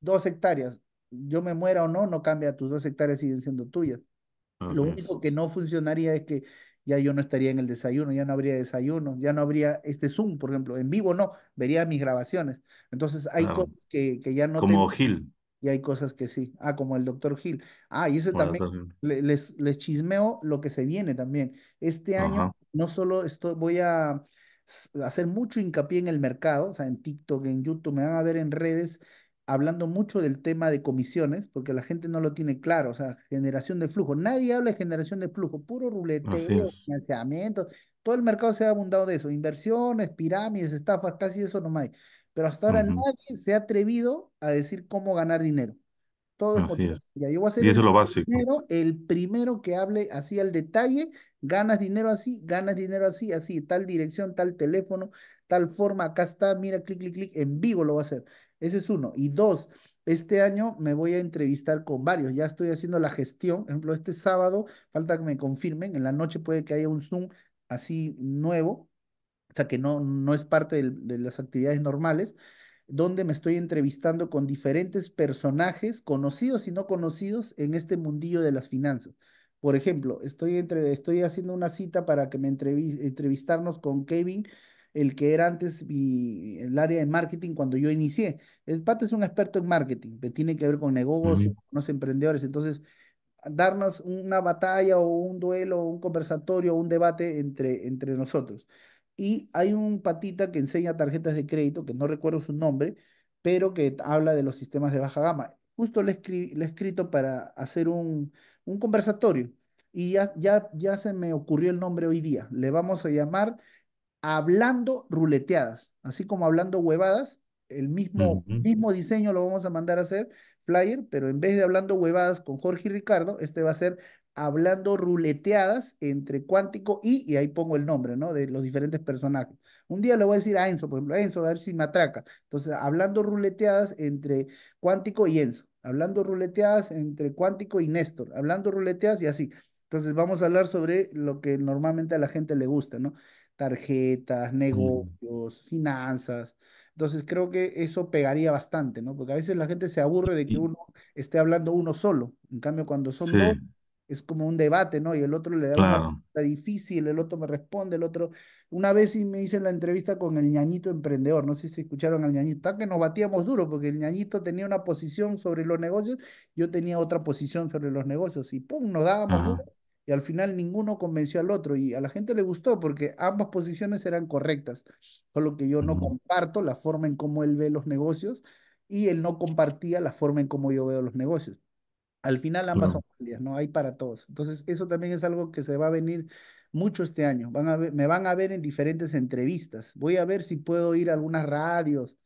dos hectáreas, yo me muera o no, no cambia, tus dos hectáreas siguen siendo tuyas. Lo único que no funcionaría es que ya yo no estaría en el desayuno, ya no habría desayuno, ya no habría este Zoom, por ejemplo, en vivo no, vería mis grabaciones. Entonces hay ah. cosas que, que, ya no... Como Gil. Y hay cosas que sí. Ah, como el doctor Gil. Ah, y ese también les, chismeo lo que se viene también. Este año no solo estoy, voy a hacer mucho hincapié en el mercado, o sea, en TikTok, en YouTube, me van a ver en redes hablando mucho del tema de comisiones, porque la gente no lo tiene claro, o sea, generación de flujo. Nadie habla de generación de flujo, puro ruleteo, financiamiento. Todo el mercado se ha abundado de eso, inversiones, pirámides, estafas, casi eso no hay. Pero hasta ahora nadie se ha atrevido a decir cómo ganar dinero. Todo así es. a y eso es lo básico. el primero que hable así al detalle, ganas dinero así, ganas dinero así, así, tal dirección, tal teléfono, tal forma, acá está, mira, clic, clic, clic, en vivo lo va a hacer. Ese es uno. Y dos, este año me voy a entrevistar con varios. Ya estoy haciendo la gestión. Por ejemplo, este sábado, falta que me confirmen. En la noche puede que haya un Zoom así nuevo, o sea, que no, no es parte de, las actividades normales donde me estoy entrevistando con diferentes personajes, conocidos y no conocidos, en este mundillo de las finanzas. Por ejemplo, estoy, estoy haciendo una cita para que me entrevistarnos con Kevin el que era antes el área de marketing cuando yo inicié. El Pat es un experto en marketing, que tiene que ver con negocios, con los emprendedores. Entonces, darnos una batalla o un duelo, un conversatorio, un debate entre, entre nosotros. Y hay un patita que enseña tarjetas de crédito, que no recuerdo su nombre, pero que habla de los sistemas de baja gama. Justo le, he escrito para hacer un, un conversatorio y ya, ya, ya se me ocurrió el nombre hoy día. Le vamos a llamar hablando ruleteadas, así como hablando huevadas, el mismo, mismo diseño lo vamos a mandar a hacer, flyer, pero en vez de hablando huevadas con Jorge y Ricardo, este va a ser hablando ruleteadas entre cuántico y, y ahí pongo el nombre, ¿no? De los diferentes personajes. Un día le voy a decir a Enzo, por ejemplo, a Enzo, a ver si me atraca. Entonces, hablando ruleteadas entre cuántico y Enzo, hablando ruleteadas entre cuántico y Néstor, hablando ruleteadas y así. Entonces, vamos a hablar sobre lo que normalmente a la gente le gusta, ¿no? tarjetas, mm. negocios, finanzas. Entonces creo que eso pegaría bastante, ¿no? Porque a veces la gente se aburre de que uno esté hablando uno solo. En cambio, cuando son dos, es como un debate, ¿no? Y el otro le da una pregunta difícil, el otro me responde, el otro. Una vez sí me hice la entrevista con el ñañito emprendedor, no sé si escucharon al ñañito, que nos batíamos duro, porque el ñañito tenía una posición sobre los negocios, yo tenía otra posición sobre los negocios, y pum, nos dábamos y al final ninguno convenció al otro y a la gente le gustó porque ambas posiciones eran correctas, solo que yo no comparto la forma en cómo él ve los negocios y él no compartía la forma en cómo yo veo los negocios. Al final ambas son válidas, ¿no? Hay para todos. Entonces, eso también es algo que se va a venir mucho este año. Van a me van a ver en diferentes entrevistas. Voy a ver si puedo ir a algunas radios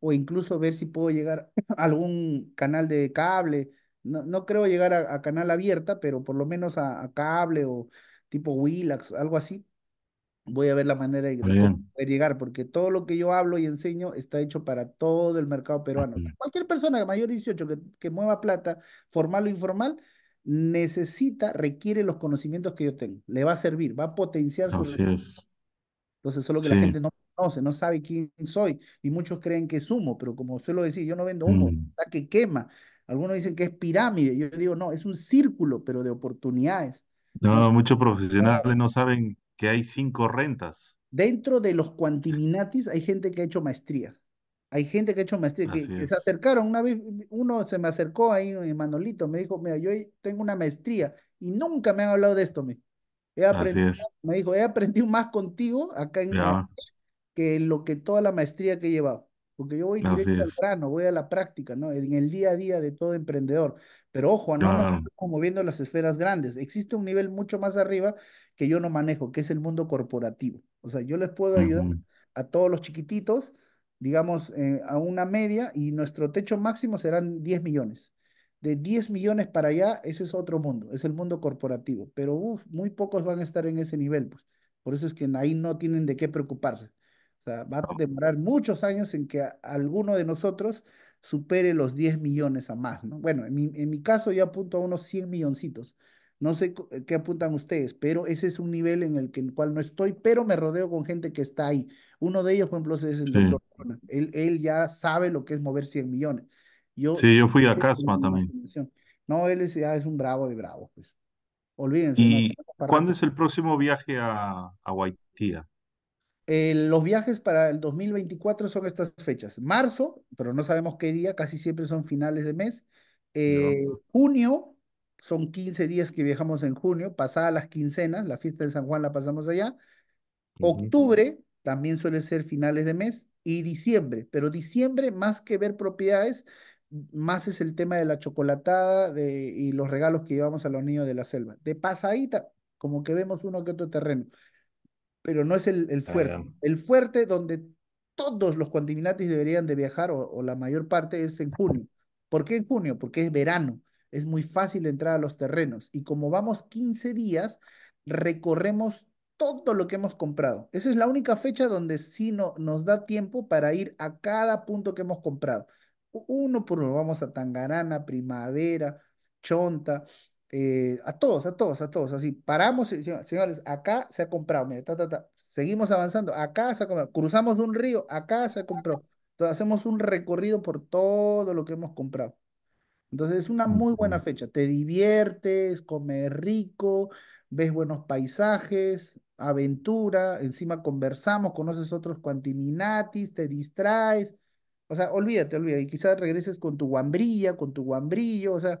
o incluso ver si puedo llegar a algún canal de cable no, creo llegar a, canal abierta, pero por lo menos a, cable o tipo Wilax algo así. Voy a ver la manera de, poder llegar, porque todo lo que yo hablo y enseño está hecho para todo el mercado peruano. Cualquier persona mayor de 18 que, mueva plata, formal o informal, necesita, requiere los conocimientos que yo tengo. Le va a servir, va a potenciar su... Entonces, solo que la gente no conoce, no sabe quién soy. Y muchos creen que es pero como suelo decir, yo no vendo humo, mm. que quema. Algunos dicen que es pirámide, yo digo, no, es un círculo, pero de oportunidades. No, muchos profesionales no saben que hay cinco rentas. Dentro de los cuantiminatis hay gente que ha hecho maestrías. Hay gente que ha hecho maestría, se acercaron una vez, uno se me acercó ahí, eh, Manolito, me dijo, mira, yo tengo una maestría y nunca me han hablado de esto, me, he aprendido, me dijo, he aprendido más contigo acá en que lo que toda la maestría que he llevado porque yo voy directo al grano, voy a la práctica, ¿no? En el día a día de todo emprendedor. Pero ojo, no, Como viendo las esferas grandes. Existe un nivel mucho más arriba que yo no manejo, que es el mundo corporativo. O sea, yo les puedo ayudar a todos los chiquititos, digamos, eh, a una media, y nuestro techo máximo serán 10 millones. De 10 millones para allá, ese es otro mundo, es el mundo corporativo. Pero uf, muy pocos van a estar en ese nivel, pues. Por eso es que ahí no tienen de qué preocuparse sea, va a demorar muchos años en que alguno de nosotros supere los 10 millones a más, ¿no? Bueno, en mi, caso yo apunto a unos 100 milloncitos. No sé eh, qué apuntan ustedes, pero ese es un nivel en el, que, en el cual no estoy, pero me rodeo con gente que está ahí. Uno de ellos, por ejemplo, es el doctor él, él, ya sabe lo que es mover 100 millones. Yo, sí, yo fui a Casma también. No, él es, ya es un bravo de bravo, pues. Olvídense. ¿Y cuándo es el próximo viaje a, a eh, los viajes para el 2024 son estas fechas. Marzo, pero no sabemos qué día, casi siempre son finales de mes. Eh, junio, son 15 días que viajamos en junio, pasadas las quincenas, la fiesta de San Juan la pasamos allá. Octubre, también suele ser finales de mes. Y diciembre, pero diciembre, más que ver propiedades, más es el tema de la chocolatada y los regalos que llevamos a los niños de la selva. De pasadita, como que vemos uno que otro terreno pero no es el, fuerte. el fuerte donde todos los contaminantes deberían de viajar, o, la mayor parte, es en junio. ¿Por qué en junio? Porque es verano, es muy fácil entrar a los terrenos. Y como vamos 15 días, recorremos todo lo que hemos comprado. Esa es la única fecha donde sí no, nos da tiempo para ir a cada punto que hemos comprado. Uno por pues, uno, vamos a Tangarana, Primavera, Chonta, eh, a todos, a todos, a todos, así, paramos, señores, acá se ha comprado, ta, ta, ta, seguimos avanzando, acá se ha comprado, cruzamos un río, acá se ha comprado, entonces hacemos un recorrido por todo lo que hemos comprado. Entonces es una muy buena fecha, te diviertes, comes rico, ves buenos paisajes, aventura, encima conversamos, conoces otros cuantiminatis, te distraes, o sea, olvídate, olvídate, y quizás regreses con tu guambrilla, con tu guambrillo, o sea,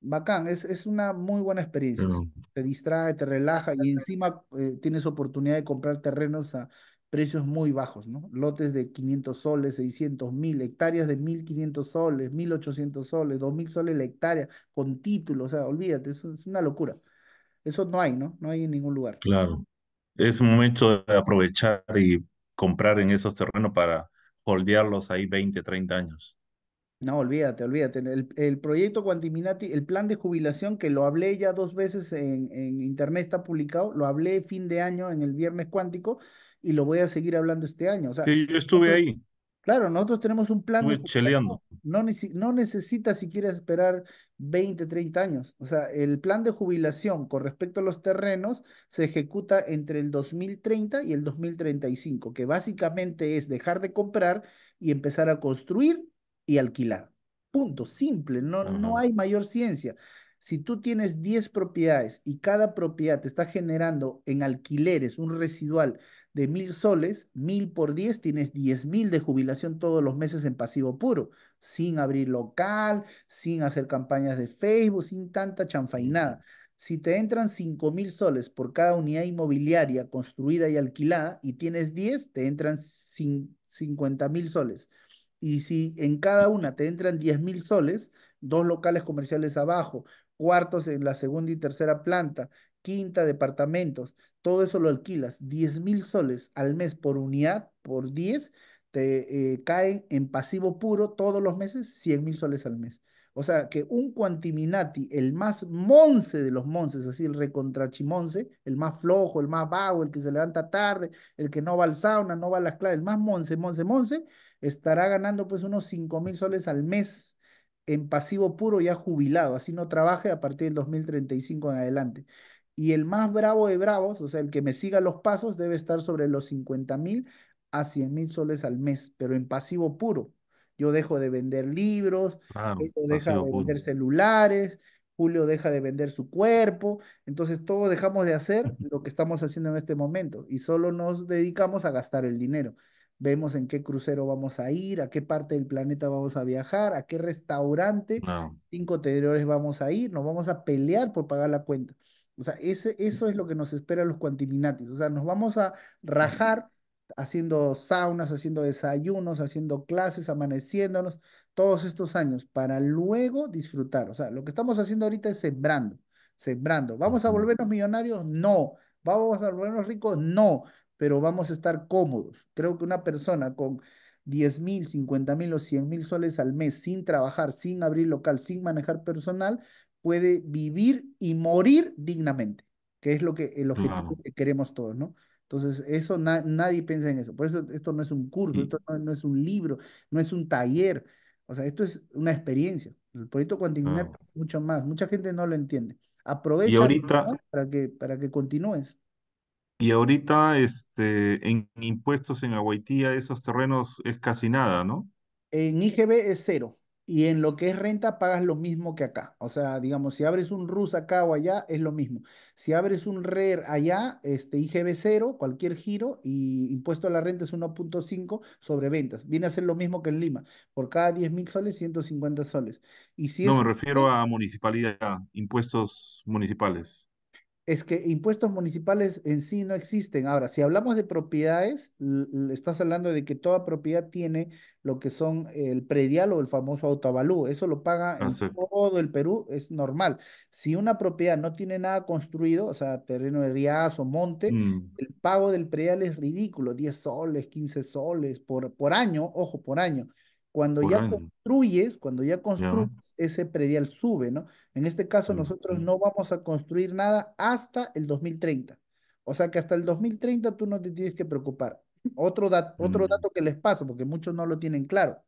Bacán, es, es una muy buena experiencia. Te distrae, te relaja y encima eh, tienes oportunidad de comprar terrenos a precios muy bajos, ¿no? Lotes de 500 soles, 600, mil, hectáreas de 1500 soles, 1800 soles, 2000 soles la hectárea, con título, o sea, olvídate, es una locura. Eso no hay, ¿no? No hay en ningún lugar. Claro. Es momento de aprovechar y comprar en esos terrenos para holdearlos ahí 20, 30 años. No, olvídate, olvídate. El, proyecto Quantiminati, el plan de jubilación que lo hablé ya dos veces en, en internet, está publicado, lo hablé fin de año en el Viernes Cuántico y lo voy a seguir hablando este año. O sea, sí, yo estuve ahí. Claro, nosotros tenemos un plan No, no si siquiera esperar 20, 30 años. O sea, el plan de jubilación con respecto a los terrenos se ejecuta entre el 2030 y el 2035, que básicamente es dejar de comprar y empezar a construir y alquilar. Punto, simple, no, no hay mayor ciencia. Si tú tienes 10 propiedades y cada propiedad te está generando en alquileres un residual de mil soles, mil por 10 tienes 10 mil de jubilación todos los meses en pasivo puro, sin abrir local, sin hacer campañas de Facebook, sin tanta chanfainada. Si te entran 5 mil soles por cada unidad inmobiliaria construida y alquilada y tienes 10, te entran 50 mil soles. Y si en cada una te entran 10 mil soles, dos locales comerciales abajo, cuartos en la segunda y tercera planta, quinta, departamentos, todo eso lo alquilas, 10 mil soles al mes por unidad, por 10, te eh, caen en pasivo puro todos los meses 100 mil soles al mes. O sea que un Quantiminati, el más monce de los monces, así el recontrachimonce, el más flojo, el más vago, el que se levanta tarde, el que no va al sauna, no va a las claves, el más monce, monce, monce, estará ganando pues unos 5 mil soles al mes en pasivo puro ya jubilado, así no trabaje a partir del 2035 en adelante. Y el más bravo de bravos, o sea, el que me siga los pasos, debe estar sobre los 50 mil a 100 mil soles al mes, pero en pasivo puro. Yo dejo de vender libros, ah, deja de vender celulares, Julio deja de vender su cuerpo, entonces todos dejamos de hacer lo que estamos haciendo en este momento y solo nos dedicamos a gastar el dinero vemos en qué crucero vamos a ir, a qué parte del planeta vamos a viajar, a qué restaurante, cinco tenedores vamos a ir, nos vamos a pelear por pagar la cuenta. O sea, ese, eso es lo que nos espera los cuantiminatis. O sea, nos vamos a rajar haciendo saunas, haciendo desayunos, haciendo clases, amaneciéndonos, todos estos años, para luego disfrutar. O sea, lo que estamos haciendo ahorita es sembrando, sembrando. ¿Vamos a volvernos millonarios? No. ¿Vamos a volvernos ricos? No pero vamos a estar cómodos. Creo que una persona con 10 mil, 50 mil o 100 mil soles al mes sin trabajar, sin abrir local, sin manejar personal, puede vivir y morir dignamente, que es lo que el objetivo que queremos todos, ¿no? Entonces, eso nadie piensa en eso. Por eso esto no es un curso, mm. esto no, es un libro, no es un taller. O sea, esto es una experiencia. El proyecto continuidad es mucho más. Mucha gente no lo entiende. Aprovecha para, que, para que continúes. Y ahorita, este, en impuestos en Aguaitía, esos terrenos es casi nada, ¿no? En IGB es cero. Y en lo que es renta, pagas lo mismo que acá. O sea, digamos, si abres un RUS acá o allá, es lo mismo. Si abres un RER allá, este, IGB cero, cualquier giro, y impuesto a la renta es 1.5 sobre ventas. Viene a ser lo mismo que en Lima. Por cada 10 mil soles, 150 soles. Y si no, me refiero a municipalidad, impuestos municipales. Es que impuestos municipales en sí no existen. Ahora, si hablamos de propiedades, estás hablando de que toda propiedad tiene lo que son el predial o el famoso autoavalú. Eso lo paga en todo el Perú, es normal. Si una propiedad no tiene nada construido, o sea, terreno de o monte, mm. el pago del predial es ridículo, 10 soles, 15 soles por, por año, ojo, por año. Cuando ya construyes, cuando ya construyes, ese predial sube, ¿no? En este caso, nosotros no vamos a construir nada hasta el 2030. O sea que hasta el 2030 tú no te tienes que preocupar. Otro, otro mm. dato que les paso, porque muchos no lo tienen claro.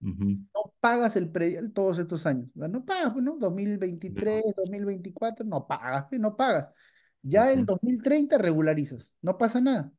No pagas el predial todos estos años. No pagas, ¿no? 2023, 2024, no pagas, no pagas. Ya el 2030 regularizas, no pasa nada.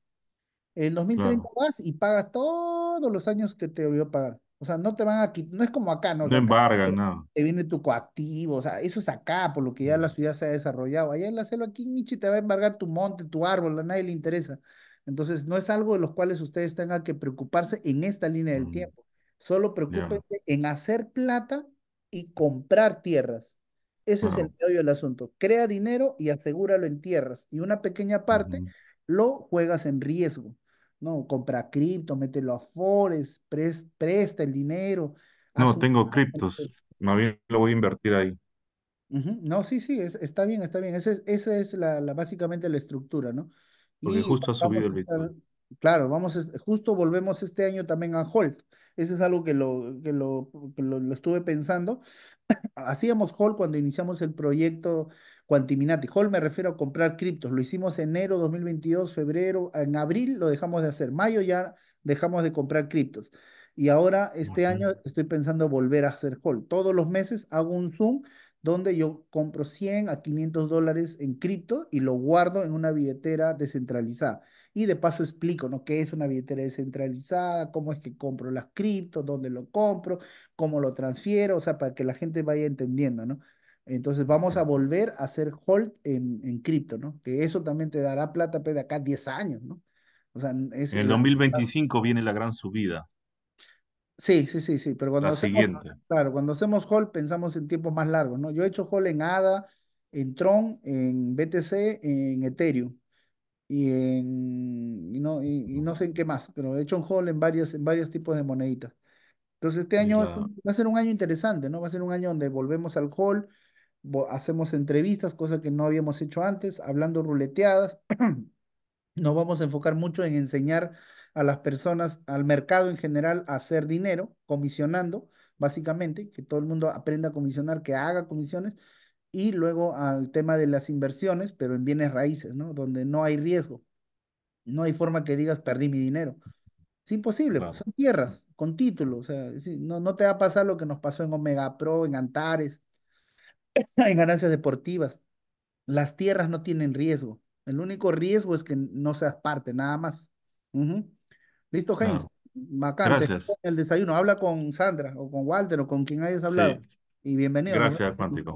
En 2030 vas y pagas todos los años que te debió pagar. O sea, no te van a quitar, no es como acá, ¿no? No embargan, no. Te viene tu coactivo, o sea, eso es acá, por lo que ya la mm. ciudad se ha desarrollado. Allá en la selva, aquí Michi te va a embargar tu monte, tu árbol, a nadie le interesa. Entonces, no es algo de los cuales ustedes tengan que preocuparse en esta línea del mm. tiempo. Solo preocúpense en hacer plata y comprar tierras. Ese es el medio del asunto. Crea dinero y asegúralo en tierras. Y una pequeña parte lo juegas en riesgo. No, compra cripto, mételo a Forex, presta el dinero. No, tengo criptos. Más bien lo voy a invertir ahí. No, sí, sí, está bien, está bien. Esa es, la, básicamente la estructura, ¿no? Porque justo ha subido el Bitcoin. Claro, vamos, justo volvemos este año también a Holt. Eso es algo que lo, que lo, lo, estuve pensando. Hacíamos Holt cuando iniciamos el proyecto Quantiminati. Hall me refiero a comprar criptos. Lo hicimos enero 2022, febrero, en abril lo dejamos de hacer. Mayo ya dejamos de comprar criptos. Y ahora este año estoy pensando volver a hacer hold, Todos los meses hago un Zoom donde yo compro 100 a 500 dólares en cripto y lo guardo en una billetera descentralizada. Y de paso explico, ¿no? ¿Qué es una billetera descentralizada? ¿Cómo es que compro las criptos? ¿Dónde lo compro? ¿Cómo lo transfiero? O sea, para que la gente vaya entendiendo, ¿no? Entonces vamos a volver a hacer hold en, en cripto, ¿no? Que eso también te dará plata de acá 10 años, ¿no? O sea, es en el 2025 viene la gran subida. Sí, sí, sí, sí, pero cuando la siguiente. claro, cuando hacemos hold pensamos en tiempos más largos, ¿no? Yo he hecho hold en ADA, en Tron, en BTC, en Ethereum y en y no, y, no sé en qué más, pero he hecho un hold en varios en varios tipos de moneditas. Entonces este año va a ser un año interesante, ¿no? Va a ser un año donde volvemos al hold hacemos entrevistas, cosas que no habíamos hecho antes, hablando ruleteadas. Nos vamos a enfocar mucho en enseñar a las personas, al mercado en general, a hacer dinero, comisionando, básicamente, que todo el mundo aprenda a comisionar, que haga comisiones, y luego al tema de las inversiones, pero en bienes raíces, ¿no? Donde no hay riesgo. No hay forma que digas, perdí mi dinero. Es imposible, pues, son tierras, con título, o sea, no, no te va a pasar lo que nos pasó en Omega Pro, en Antares, en ganancias deportivas. Las tierras no tienen riesgo. El único riesgo es que no seas parte, nada más. Listo, James. Macante el desayuno. Habla con Sandra o con Walter o con quien hayas hablado. Y bienvenido. Gracias, Cuántico.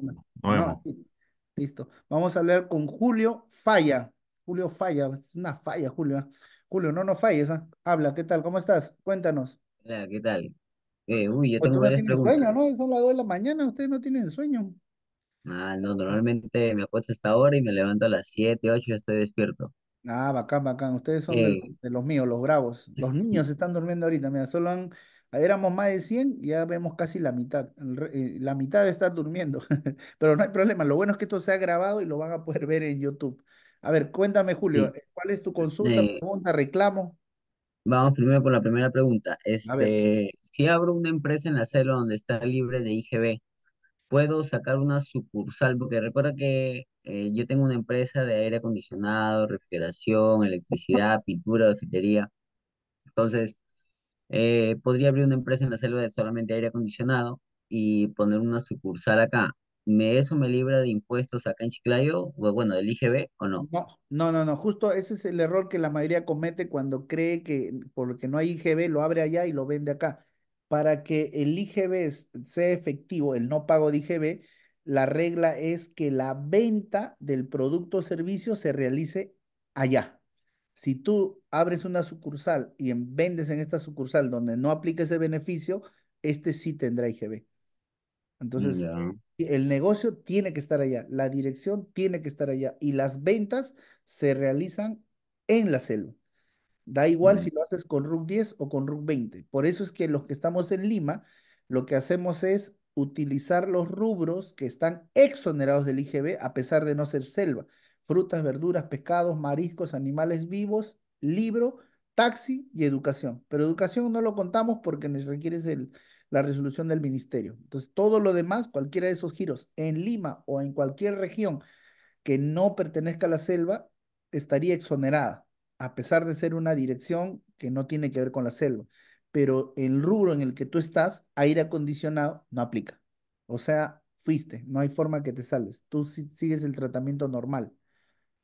listo. Vamos a hablar con Julio Falla. Julio Falla, es una falla, Julio. ¿eh? Julio, no nos falles. ¿eh? Habla, ¿qué tal? ¿Cómo estás? Cuéntanos. ¿qué tal? Eh, uy, yo pues tengo varias preguntas. ¿no? Son las 2 de la mañana, ustedes no tienen sueño. Ah, no, normalmente me acuesto a esta hora y me levanto a las 7, 8 y estoy despierto. Ah, bacán, bacán. Ustedes son de, eh, los míos, los bravos. Los niños están durmiendo ahorita. Mira, solo han, éramos más de 100 y ya vemos casi la mitad. Eh, la mitad de estar durmiendo. Pero no hay problema. Lo bueno es que esto se ha grabado y lo van a poder ver en YouTube. A ver, cuéntame, Julio, eh, ¿cuál es tu consulta, pregunta, reclamo? vamos primero por la primera pregunta. Este, si abro una empresa en la selva donde está libre de IGB, puedo sacar una sucursal, porque recuerda que eh, yo tengo una empresa de aire acondicionado, refrigeración, electricidad, pintura, cafetería. Entonces, eh, podría abrir una empresa en la selva de solamente aire acondicionado y poner una sucursal acá. ¿Me, ¿Eso me libra de impuestos acá en Chiclayo? O, bueno, del IGB o no? no? No, no, no. Justo ese es el error que la mayoría comete cuando cree que porque no hay IGB lo abre allá y lo vende acá. Para que el IGB sea efectivo, el no pago de IGB, la regla es que la venta del producto o servicio se realice allá. Si tú abres una sucursal y vendes en esta sucursal donde no aplica ese beneficio, este sí tendrá IGB. Entonces, el negocio tiene que estar allá, la dirección tiene que estar allá y las ventas se realizan en la selva. Da igual si lo haces con RUC 10 o con RUC 20. Por eso es que los que estamos en Lima, lo que hacemos es utilizar los rubros que están exonerados del IGB a pesar de no ser selva. Frutas, verduras, pescados, mariscos, animales vivos, libro, taxi y educación. Pero educación no lo contamos porque nos requiere la resolución del ministerio. Entonces, todo lo demás, cualquiera de esos giros en Lima o en cualquier región que no pertenezca a la selva, estaría exonerada a pesar de ser una dirección que no tiene que ver con la selva, pero el rubro en el que tú estás, aire acondicionado, no aplica. O sea, fuiste, no hay forma que te salves. Tú sigues el tratamiento normal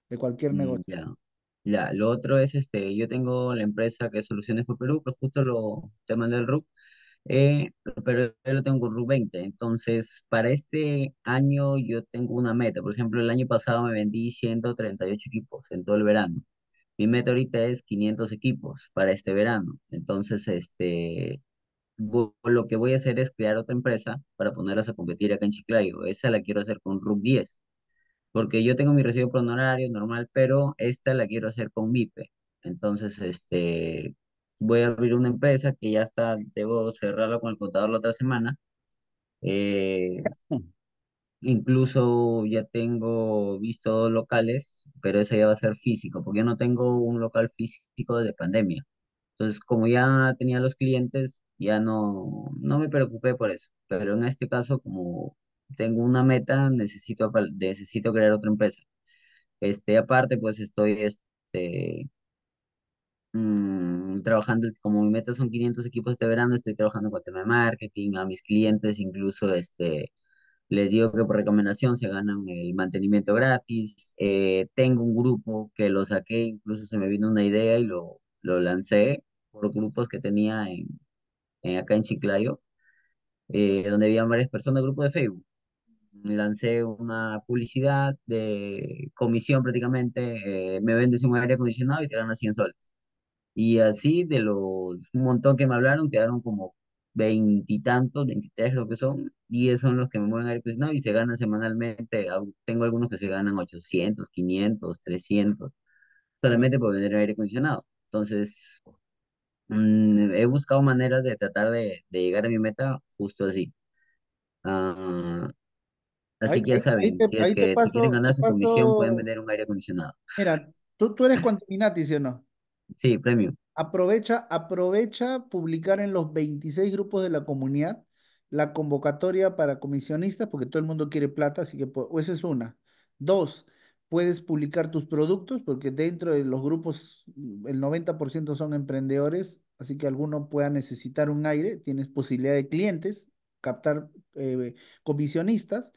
de cualquier mm, negocio. Ya, lo otro es, este, yo tengo la empresa que es Soluciones por Perú, que pues justo lo, te mandé el RUC, eh, pero yo lo tengo con RUC 20. Entonces, para este año yo tengo una meta. Por ejemplo, el año pasado me vendí 138 equipos en todo el verano. Mi meta ahorita es 500 equipos para este verano. Entonces, este, lo que voy a hacer es crear otra empresa para ponerlas a competir acá en Chiclayo. Esa la quiero hacer con rub 10, porque yo tengo mi recibo por honorario normal, pero esta la quiero hacer con MIPE. Entonces, este, voy a abrir una empresa que ya está, debo cerrarla con el contador la otra semana. Eh, Incluso ya tengo visto locales, pero eso ya va a ser físico, porque yo no tengo un local físico de pandemia. Entonces, como ya tenía los clientes, ya no, no me preocupé por eso. Pero en este caso, como tengo una meta, necesito, necesito crear otra empresa. Este, aparte, pues estoy este, mm, trabajando, como mi meta son 500 equipos este verano, estoy trabajando con tema de marketing, a mis clientes, incluso este, les digo que por recomendación se ganan el mantenimiento gratis. Eh, tengo un grupo que lo saqué, incluso se me vino una idea y lo, lo lancé por grupos que tenía en, acá en Chiclayo, eh, donde había varias personas, grupo de Facebook. Lancé una publicidad de comisión prácticamente, eh, me vendes un aire acondicionado y te ganas 100 soles. Y así de los un montón que me hablaron, quedaron como veintitantos, veintitrés lo que son, 10 son los que me mueven aire acondicionado y se ganan semanalmente. Tengo algunos que se ganan 800, 500, 300, solamente por vender aire acondicionado. Entonces, mm, he buscado maneras de tratar de, de, llegar a mi meta justo así. Ah, así que ya saben, si es que quieren ganar su comisión, pueden vender un aire acondicionado. Mira, tú, tú eres Quantiminati, ¿sí o no? Sí, premium. Aprovecha, aprovecha publicar en los 26 grupos de la comunidad la convocatoria para comisionistas, porque todo el mundo quiere plata, así que pues, esa es una. Dos, puedes publicar tus productos, porque dentro de los grupos mm, el 90% son emprendedores, así que alguno pueda necesitar un aire, tienes posibilidad de clientes, captar eh, comisionistas.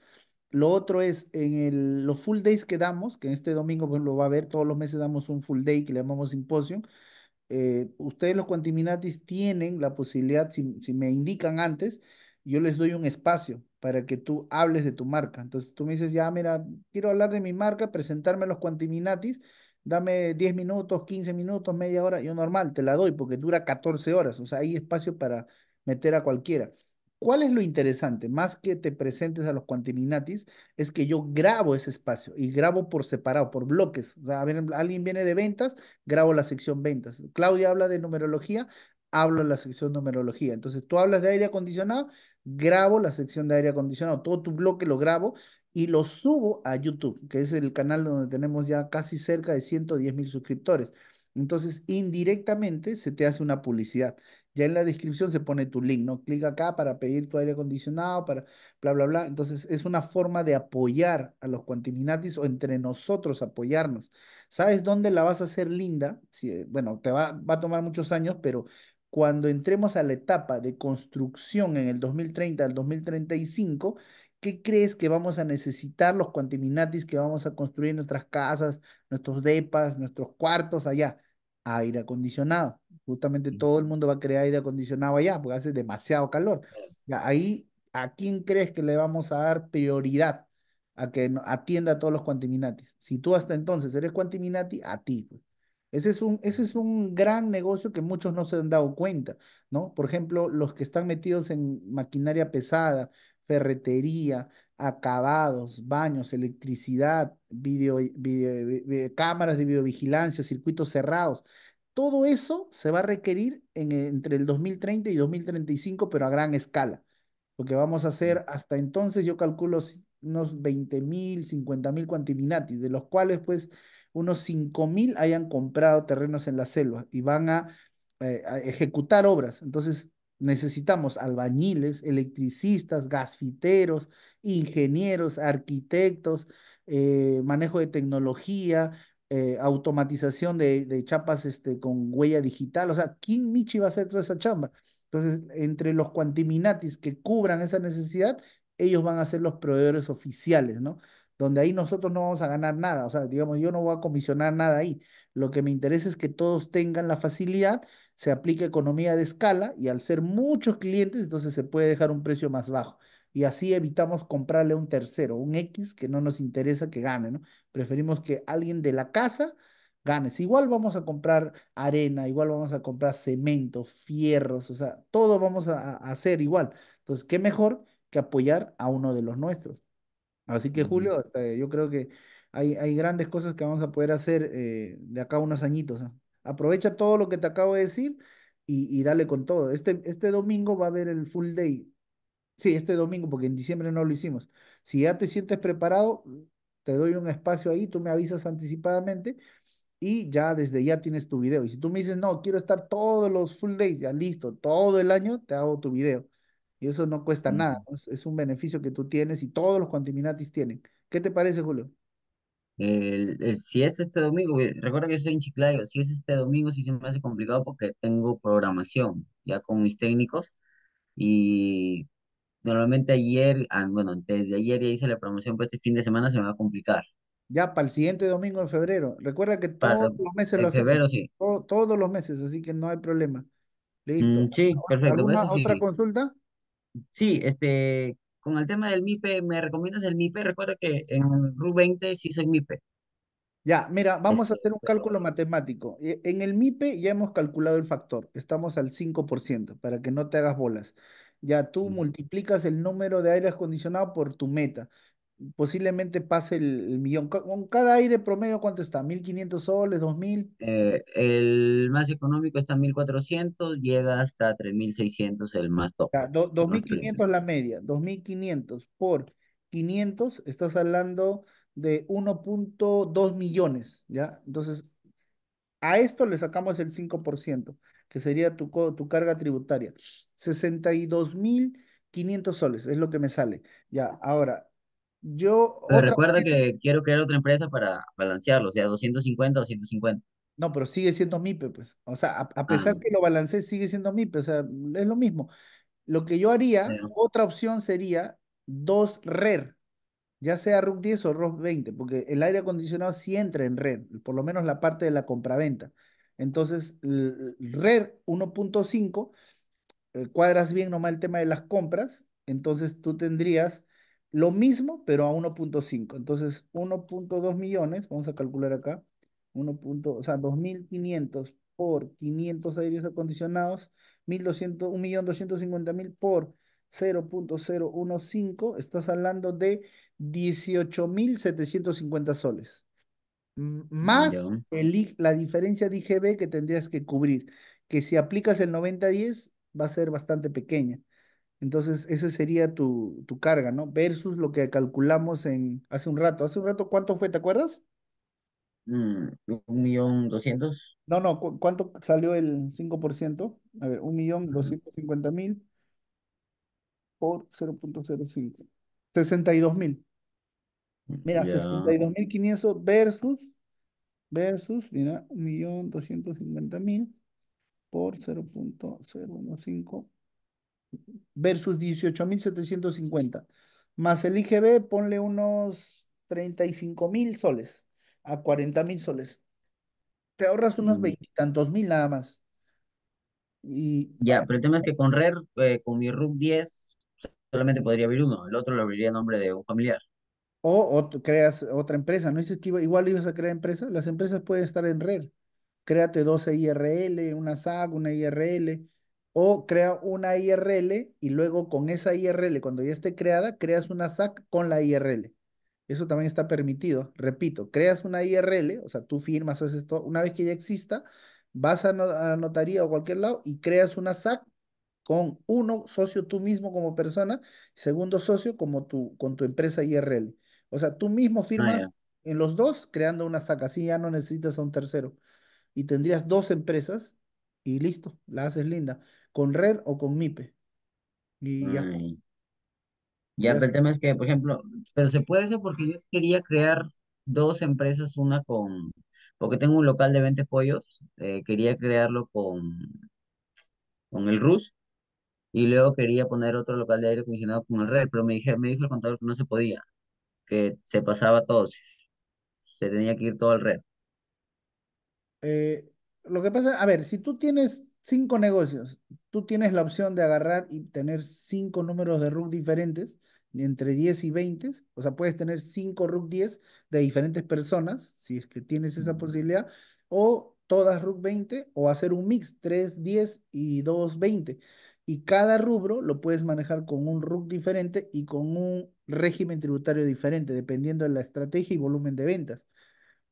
Lo otro es en el, los full days que damos, que este domingo pues, lo va a ver, todos los meses damos un full day que le llamamos simposium. Eh, ustedes los cuantiminatis tienen la posibilidad, si, si me indican antes, yo les doy un espacio para que tú hables de tu marca. Entonces tú me dices, ya, mira, quiero hablar de mi marca, presentarme a los Quantiminatis, dame 10 minutos, 15 minutos, media hora, yo normal, te la doy porque dura 14 horas, o sea, hay espacio para meter a cualquiera. ¿Cuál es lo interesante? Más que te presentes a los Quantiminatis, es que yo grabo ese espacio y grabo por separado, por bloques. a ver, alguien viene de ventas, grabo la sección ventas. Claudia habla de numerología, hablo en la sección numerología. Entonces, tú hablas de aire acondicionado, grabo la sección de aire acondicionado, todo tu bloque lo grabo y lo subo a YouTube, que es el canal donde tenemos ya casi cerca de 110 mil suscriptores. Entonces, indirectamente se te hace una publicidad. Ya en la descripción se pone tu link, ¿no? Clic acá para pedir tu aire acondicionado, para bla, bla, bla. Entonces, es una forma de apoyar a los cuantiminatis o entre nosotros apoyarnos. ¿Sabes dónde la vas a hacer linda? Eh, bueno, te va, va a tomar muchos años, pero cuando entremos a la etapa de construcción en el 2030 al 2035, ¿qué crees que vamos a necesitar los cuantiminatis que vamos a construir en nuestras casas, nuestros depas, nuestros cuartos allá? Aire acondicionado. Justamente todo el mundo va a crear aire acondicionado allá porque hace demasiado calor. ahí, ¿a quién crees que le vamos a dar prioridad a que atienda a todos los cuantiminatis? Si tú hasta entonces eres cuantiminati, a ti. Pues. Ese es un, ese es un gran negocio que muchos no se han dado cuenta, ¿no? Por ejemplo, los que están metidos en maquinaria pesada, ferretería, acabados, baños, electricidad, video, cámaras de videovigilancia, circuitos cerrados. Todo eso se va a requerir entre el 2030 y 2035, pero a gran escala. porque vamos a hacer hasta entonces, yo calculo unos 20 mil, 50 mil cuantiminatis, de los cuales pues unos 5.000 hayan comprado terrenos en la selva y van eh, a, ejecutar obras. Entonces, necesitamos albañiles, electricistas, gasfiteros, ingenieros, arquitectos, eh, manejo de tecnología, eh, automatización de, chapas este, con huella digital. O sea, ¿quién Michi va a hacer toda esa chamba? Entonces, entre los cuantiminatis que cubran esa necesidad, ellos van a ser los proveedores oficiales, ¿no? donde ahí nosotros no vamos a ganar nada, o sea, digamos, yo no voy a comisionar nada ahí. Lo que me interesa es que todos tengan la facilidad, se aplique economía de escala y al ser muchos clientes, entonces se puede dejar un precio más bajo. Y así evitamos comprarle a un tercero, un X que no nos interesa que gane, ¿no? Preferimos que alguien de la casa gane. Igual vamos a comprar arena, igual vamos a comprar cemento, fierros, o sea, todo vamos a hacer igual. Entonces, ¿qué mejor que apoyar a uno de los nuestros? Así que Julio, este, yo creo que hay, hay grandes cosas que vamos a poder hacer eh, de acá unos añitos. Aprovecha todo lo que te acabo de decir y, dale con todo. Este, este domingo va a haber el full day. Sí, este domingo, porque en diciembre no lo hicimos. Si ya te sientes preparado, te doy un espacio ahí, tú me avisas anticipadamente y ya desde ya tienes tu video. Y si tú me dices, no, quiero estar todos los full days, ya listo, todo el año te hago tu video. Y eso no cuesta mm. nada, es un beneficio que tú tienes y todos los contaminatis tienen. ¿Qué te parece, Julio? si es este domingo, recuerda que yo soy en Chiclayo, si es este domingo sí se me hace complicado porque tengo programación ya con mis técnicos y normalmente ayer, ah, bueno, desde ayer ya hice la promoción pero este fin de semana se me va a complicar. Ya para el siguiente domingo de febrero. Recuerda que todos los meses lo febrero, hacemos, sí. todos los meses, así que no hay problema. Listo. Mm, sí, perfecto. Pues ¿Alguna otra consulta? Sí, este, con el tema del MIPE, ¿me recomiendas el MIPE? Recuerda que en RU20 sí soy MIPE. Ya, mira, vamos a este, hacer un cálculo matemático. E, en el MIPE ya hemos calculado el factor, estamos al 5%, para que no te hagas bolas. Ya tú multiplicas el número de aire acondicionado por tu meta posiblemente pase el, millón. ¿Con cada aire promedio cuánto está? ¿1.500 soles? ¿2.000? Eh, el más económico está 1.400, llega hasta 3.600 el más top. O sea, 2.500 la media, 2.500 por 500, estás hablando de 1.2 millones, ¿ya? Entonces, a esto le sacamos el 5%, que sería tu, tu carga tributaria. 62.500 soles es lo que me sale. Ya, ahora, yo. Pero recuerda que quiero crear otra empresa para balancearlo, o sea, 250 o 150. No, pero sigue siendo MIPE, pues. O sea, a, ah, pesar que lo balanceé sigue siendo MIPE, pues, o sea, es lo mismo. Lo que yo haría, otra opción sería dos RER, e ya sea RUC 10 o ruc 20, porque el aire acondicionado sí entra en RER, e por lo menos la parte de la compraventa. Entonces, RER 1.5, e eh, cuadras bien nomás el tema de las compras, entonces tú tendrías lo mismo, pero a 1.5. Entonces, 1.2 millones, vamos a calcular acá, 1. o sea, 2.500 por 500 aires acondicionados, 1.250.000 por 0.015, estás hablando de 18.750 soles. Más la diferencia de IGB que tendrías que cubrir, que si aplicas el 90 va a ser bastante pequeña. Entonces, esa sería tu, tu carga, ¿no? Versus lo que calculamos en hace un rato. ¿Hace un rato cuánto fue? ¿Te acuerdas? Mm, un millón doscientos. No, no, ¿cuánto salió el 5%? A ver, un millón doscientos cincuenta mil por 0.05. dos mil. Mira, y dos mil quinientos versus, versus, mira, un millón doscientos cincuenta mil por 0.015 versus 18.750. Más el IGB, ponle unos mil soles a mil soles. Te ahorras mm. unos veintitantos mil nada más. Y, ya, pero el tema es que con RER, eh, con mi rub 10, solamente podría abrir uno. El otro lo abriría en nombre de un familiar. O, creas otra empresa. ¿No dices que igual ibas a crear empresa? Las empresas pueden estar en RER. Créate 12 IRL, una SAG, una IRL o crea una IRL y luego con esa IRL, cuando ya esté creada, creas una SAC con la IRL. Eso también está permitido. Repito, creas una IRL, o sea, tú firmas, haces esto Una vez que ya exista, vas a, la notaría o cualquier lado y creas una SAC con uno, socio tú mismo como persona, segundo socio como tu, con tu empresa IRL. O sea, tú mismo ah, firmas en los dos creando una SAC, así ya no necesitas a un tercero. Y tendrías dos empresas y listo, la haces linda con Red o con MIPE. Y ya Ya, el tema es que, por ejemplo, pero se puede hacer porque yo quería crear dos empresas, una con, porque tengo un local de 20 pollos, eh, quería crearlo con, con el RUS, y luego quería poner otro local de aire acondicionado con el RER, pero me, dije, me dijo el contador que no se podía, que se pasaba todo, se tenía que ir todo al Red eh, lo que pasa, a ver, si tú tienes cinco negocios. Tú tienes la opción de agarrar y tener cinco números de RUC diferentes, entre 10 y 20. O sea, puedes tener cinco RUC 10 de diferentes personas, si es que tienes esa posibilidad, o todas RUC 20, o hacer un mix, 3, 10 y 2, 20. Y cada rubro lo puedes manejar con un RUC diferente y con un régimen tributario diferente, dependiendo de la estrategia y volumen de ventas.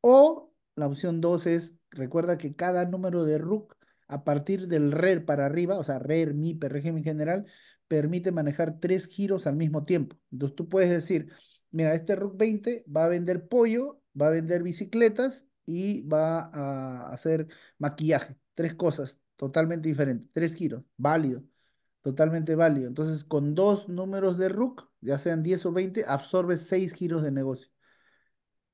O la opción 2 es, recuerda que cada número de RUC a partir del RER para arriba, o sea, RER, MIPE, régimen general, permite manejar tres giros al mismo tiempo. Entonces tú puedes decir, mira, este RUC 20 va a vender pollo, va a vender bicicletas y va a hacer maquillaje. Tres cosas totalmente diferentes, tres giros, válido, totalmente válido. Entonces con dos números de RUC, ya sean 10 o 20, absorbes seis giros de negocio.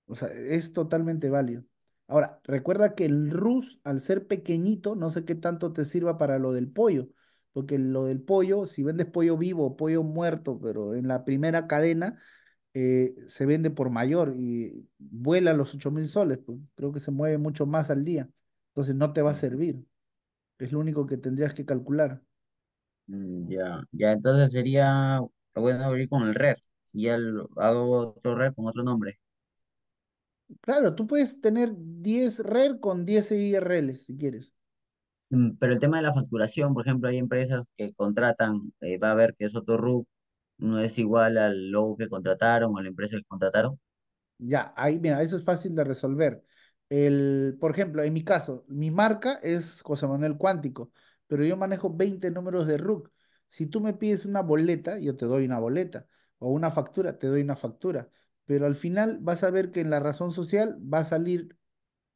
O sea, es totalmente válido. Ahora, recuerda que el rus, al ser pequeñito, no sé qué tanto te sirva para lo del pollo, porque lo del pollo, si vendes pollo vivo o pollo muerto, pero en la primera cadena, eh, se vende por mayor y vuela los ocho mil soles, pues, creo que se mueve mucho más al día. Entonces no te va a servir. Es lo único que tendrías que calcular. Mm, ya, ya, entonces sería, bueno abrir con el red y hago otro red con otro nombre. Claro, tú puedes tener 10 RER con 10 IRLs si quieres. Mm, pero el tema de la facturación, por ejemplo, hay empresas que contratan, eh, va a ver que es otro RUC, no es igual al logo que contrataron o a la empresa que contrataron. Ya, ahí, mira, eso es fácil de resolver. El, por ejemplo, en mi caso, mi marca es José Manuel Cuántico, pero yo manejo 20 números de RUC. Si tú me pides una boleta, yo te doy una boleta, o una factura, te doy una factura pero al final vas a ver que en la razón social va a salir,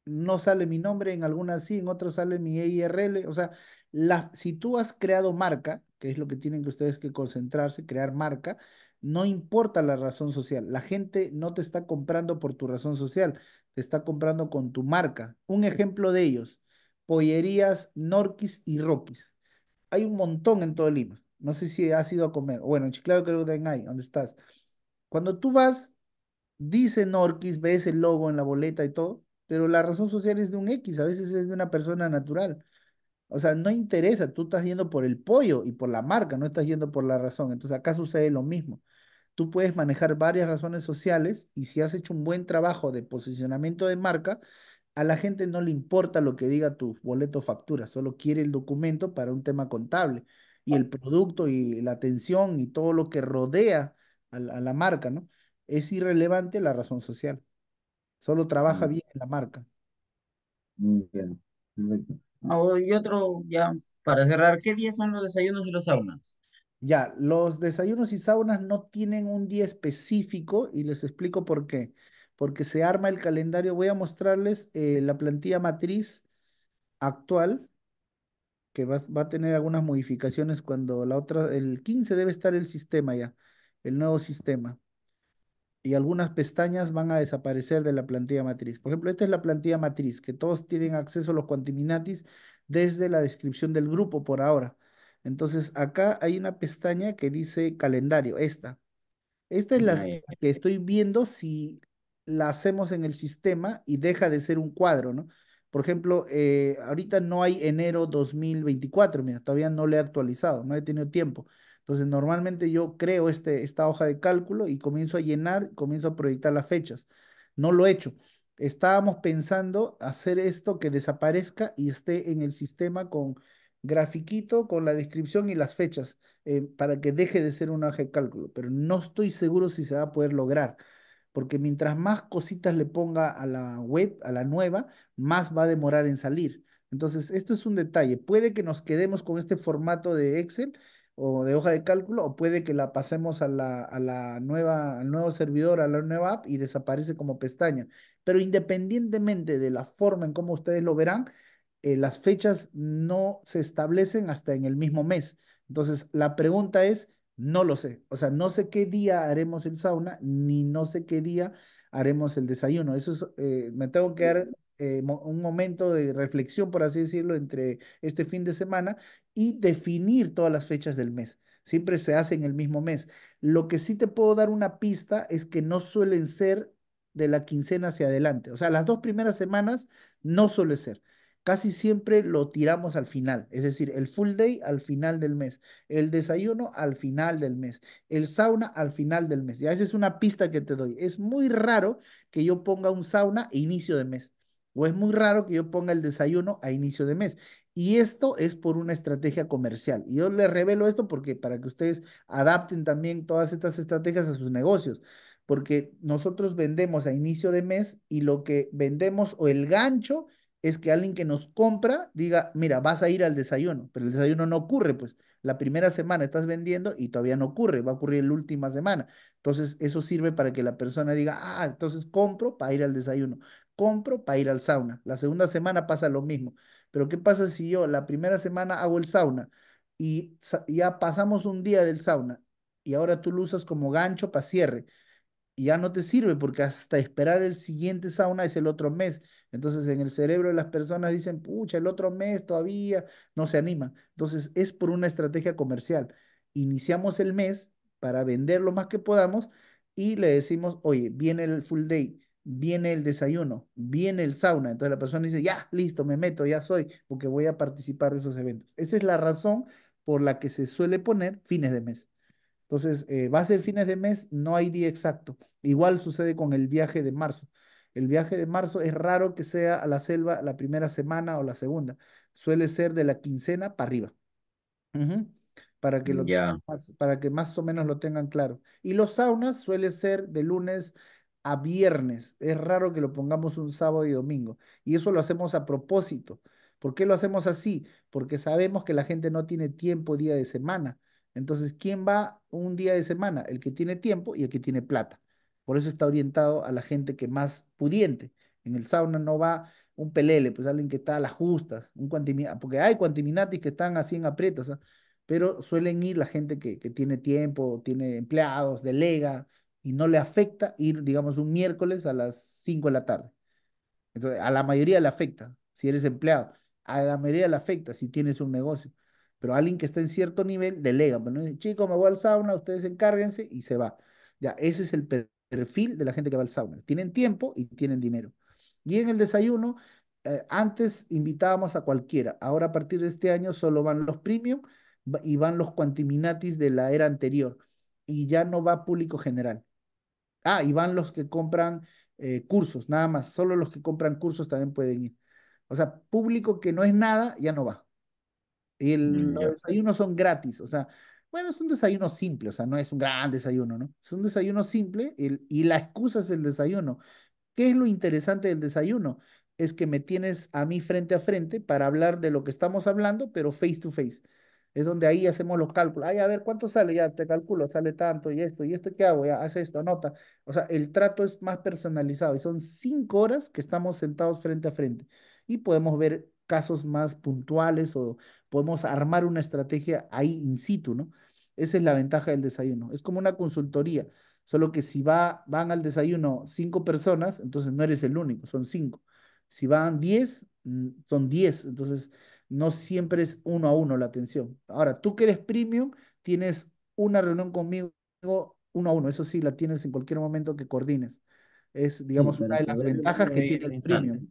no sale mi nombre, en algunas sí, en otras sale mi EIRL. o sea, la, si tú has creado marca, que es lo que tienen que ustedes que concentrarse, crear marca, no importa la razón social, la gente no te está comprando por tu razón social, te está comprando con tu marca. Un ejemplo de ellos, pollerías Norquis y Roquis. Hay un montón en todo Lima. No sé si has ido a comer. Bueno, en Chiclayo creo que también hay. ¿Dónde estás? Cuando tú vas, dice Norquis, ves el logo en la boleta y todo, pero la razón social es de un X, a veces es de una persona natural. O sea, no interesa, tú estás yendo por el pollo y por la marca, no estás yendo por la razón. Entonces acá sucede lo mismo. Tú puedes manejar varias razones sociales y si has hecho un buen trabajo de posicionamiento de marca, a la gente no le importa lo que diga tu boleto factura, solo quiere el documento para un tema contable y el producto y la atención y todo lo que rodea a la marca, ¿no? es irrelevante la razón social. Solo trabaja mm. bien la marca. Ah, y otro, ya, para cerrar, ¿qué días son los desayunos y los saunas? Ya, los desayunos y saunas no tienen un día específico y les explico por qué. Porque se arma el calendario. Voy a mostrarles eh, la plantilla matriz actual, que va, va, a tener algunas modificaciones cuando la otra, el 15 debe estar el sistema ya, el nuevo sistema y algunas pestañas van a desaparecer de la plantilla matriz. Por ejemplo, esta es la plantilla matriz, que todos tienen acceso a los cuantiminatis desde la descripción del grupo por ahora. Entonces, acá hay una pestaña que dice calendario, esta. Esta es la que estoy viendo si la hacemos en el sistema y deja de ser un cuadro, ¿no? Por ejemplo, eh, ahorita no hay enero 2024, mira, todavía no le he actualizado, no he tenido tiempo. Entonces, normalmente yo creo este, esta hoja de cálculo y comienzo a llenar, comienzo a proyectar las fechas. No lo he hecho. Estábamos pensando hacer esto que desaparezca y esté en el sistema con grafiquito, con la descripción y las fechas, eh, para que deje de ser una hoja de cálculo. Pero no estoy seguro si se va a poder lograr, porque mientras más cositas le ponga a la web, a la nueva, más va a demorar en salir. Entonces, esto es un detalle. Puede que nos quedemos con este formato de Excel o de hoja de cálculo, o puede que la pasemos a la, a la nueva, al nuevo servidor, a la nueva app y desaparece como pestaña. Pero independientemente de la forma en cómo ustedes lo verán, eh, las fechas no se establecen hasta en el mismo mes. Entonces, la pregunta es, no lo sé. O sea, no sé qué día haremos el sauna, ni no sé qué día haremos el desayuno. Eso es, eh, me tengo que dar eh, un momento de reflexión, por así decirlo, entre este fin de semana y definir todas las fechas del mes. Siempre se hace en el mismo mes. Lo que sí te puedo dar una pista es que no suelen ser de la quincena hacia adelante. O sea, las dos primeras semanas no suele ser casi siempre lo tiramos al final, es decir, el full day al final del mes, el desayuno al final del mes, el sauna al final del mes. Ya esa es una pista que te doy. Es muy raro que yo ponga un sauna e inicio de mes o es muy raro que yo ponga el desayuno a inicio de mes. Y esto es por una estrategia comercial. Y yo les revelo esto porque para que ustedes adapten también todas estas estrategias a sus negocios. Porque nosotros vendemos a inicio de mes y lo que vendemos o el gancho es que alguien que nos compra diga, mira, vas a ir al desayuno, pero el desayuno no ocurre, pues la primera semana estás vendiendo y todavía no ocurre, va a ocurrir la última semana. Entonces, eso sirve para que la persona diga, ah, entonces compro para ir al desayuno compro para ir al sauna. La segunda semana pasa lo mismo. Pero ¿qué pasa si yo la primera semana hago el sauna y ya pasamos un día del sauna y ahora tú lo usas como gancho para cierre? Y ya no te sirve porque hasta esperar el siguiente sauna es el otro mes. Entonces en el cerebro de las personas dicen, pucha, el otro mes todavía no se anima Entonces es por una estrategia comercial. Iniciamos el mes para vender lo más que podamos y le decimos, oye, viene el full day, viene el desayuno, viene el sauna. Entonces la persona dice, ya, listo, me meto, ya soy, porque voy a participar de esos eventos. Esa es la razón por la que se suele poner fines de mes. Entonces, eh, va a ser fines de mes, no hay día exacto. Igual sucede con el viaje de marzo. El viaje de marzo es raro que sea a la selva la primera semana o la segunda. Suele ser de la quincena para arriba. para, que lo más, para que más o menos lo tengan claro. Y los saunas suele ser de lunes a viernes. Es raro que lo pongamos un sábado y domingo. Y eso lo hacemos a propósito. ¿Por qué lo hacemos así? Porque sabemos que la gente no tiene tiempo día de semana. Entonces, ¿quién va un día de semana? El que tiene tiempo y el que tiene plata. Por eso está orientado a la gente que más pudiente. En el sauna no va un pelele, pues alguien que está a las justas, un porque hay cuantiminatis que están así en aprietos, ¿ah? pero suelen ir la gente que, que tiene tiempo, tiene empleados, delega, y no le afecta ir, digamos, un miércoles a las 5 de la tarde. Entonces, a la mayoría le afecta, si eres empleado, a la mayoría le afecta si tienes un negocio. Pero alguien que está en cierto nivel, delega. bueno chico, me voy al sauna, ustedes encárguense y se va. Ya, ese es el perfil de la gente que va al sauna. Tienen tiempo y tienen dinero. Y en el desayuno, eh, antes invitábamos a cualquiera. Ahora, a partir de este año, solo van los premium y van los cuantiminatis de la era anterior. Y ya no va público general. Ah, y van los que compran eh, cursos, nada más. Solo los que compran cursos también pueden ir. O sea, público que no es nada, ya no va. el, los mm, desayunos son gratis. O sea, bueno, es un desayuno simple, o sea, no es un gran desayuno, ¿no? Es un desayuno simple el, y la excusa es el desayuno. ¿Qué es lo interesante del desayuno? Es que me tienes a mí frente a frente para hablar de lo que estamos hablando, pero face to face. Es donde ahí hacemos los cálculos. Ay, a ver, ¿cuánto sale? Ya te calculo, sale tanto y esto, y esto, ¿qué hago? Ya, haz esto, anota. O sea, el trato es más personalizado y son cinco horas que estamos sentados frente a frente y podemos ver casos más puntuales o podemos armar una estrategia ahí in situ, ¿no? Esa es la ventaja del desayuno. Es como una consultoría, solo que si va, van al desayuno cinco personas, entonces no eres el único, son cinco. Si van diez, mm, son diez. Entonces, no siempre es uno a uno la atención. Ahora, tú que eres premium, tienes una reunión conmigo uno a uno, eso sí, la tienes en cualquier momento que coordines. Es, digamos, una de las ventajas que tiene el premium.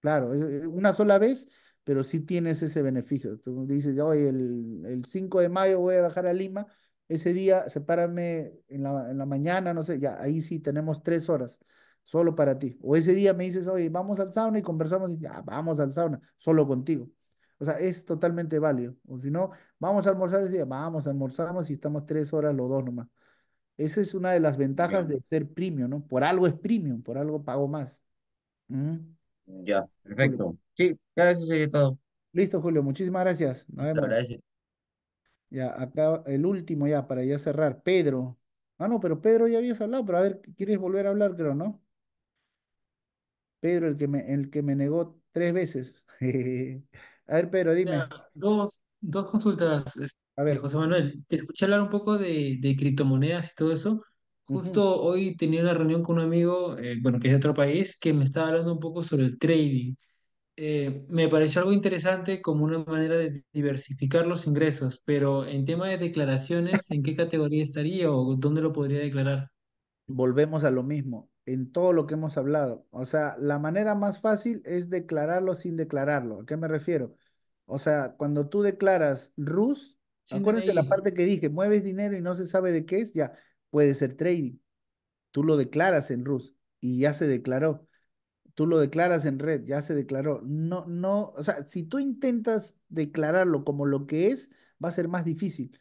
Claro, una sola vez, pero sí tienes ese beneficio. Tú dices, hoy el, 5 de mayo voy a bajar a Lima, ese día sepárame en la, en la mañana, no sé, ya ahí sí tenemos tres horas solo para ti. O ese día me dices, oye, vamos al sauna y conversamos, y ya, vamos al sauna, solo contigo. O sea, es totalmente válido. O si no, vamos a almorzar ese día, vamos, almorzamos y estamos tres horas los dos nomás. Esa es una de las ventajas de ser premium, ¿no? Por algo es premium, por algo pago más. Ya, perfecto. Sí, ya eso sería todo. Listo, Julio, muchísimas gracias. Nos Gracias. Ya, acá el último ya, para ya cerrar. Pedro. Ah, no, pero Pedro ya habías hablado, pero a ver, ¿quieres volver a hablar, creo, no? Pedro, el que me, el que me negó tres veces. A ver, Pedro, dime. dos, dos consultas, este, a ver. José Manuel. Te escuché hablar un poco de, criptomonedas y todo eso. Justo hoy tenía una reunión con un amigo, eh, bueno, que es de otro país, que me estaba hablando un poco sobre el trading. Eh, me pareció algo interesante como una manera de diversificar los ingresos, pero en tema de declaraciones, ¿en qué categoría estaría o dónde lo podría declarar? Volvemos a lo mismo en todo lo que hemos hablado. O sea, la manera más fácil es declararlo sin declararlo. ¿A qué me refiero? O sea, cuando tú declaras RUS, acuérdate la parte que dije, mueves dinero y no se sabe de qué es, ya puede ser trading. Tú lo declaras en RUS y ya se declaró. Tú lo declaras en red, ya se declaró. No, no, o sea, si tú intentas declararlo como lo que es, va a ser más difícil.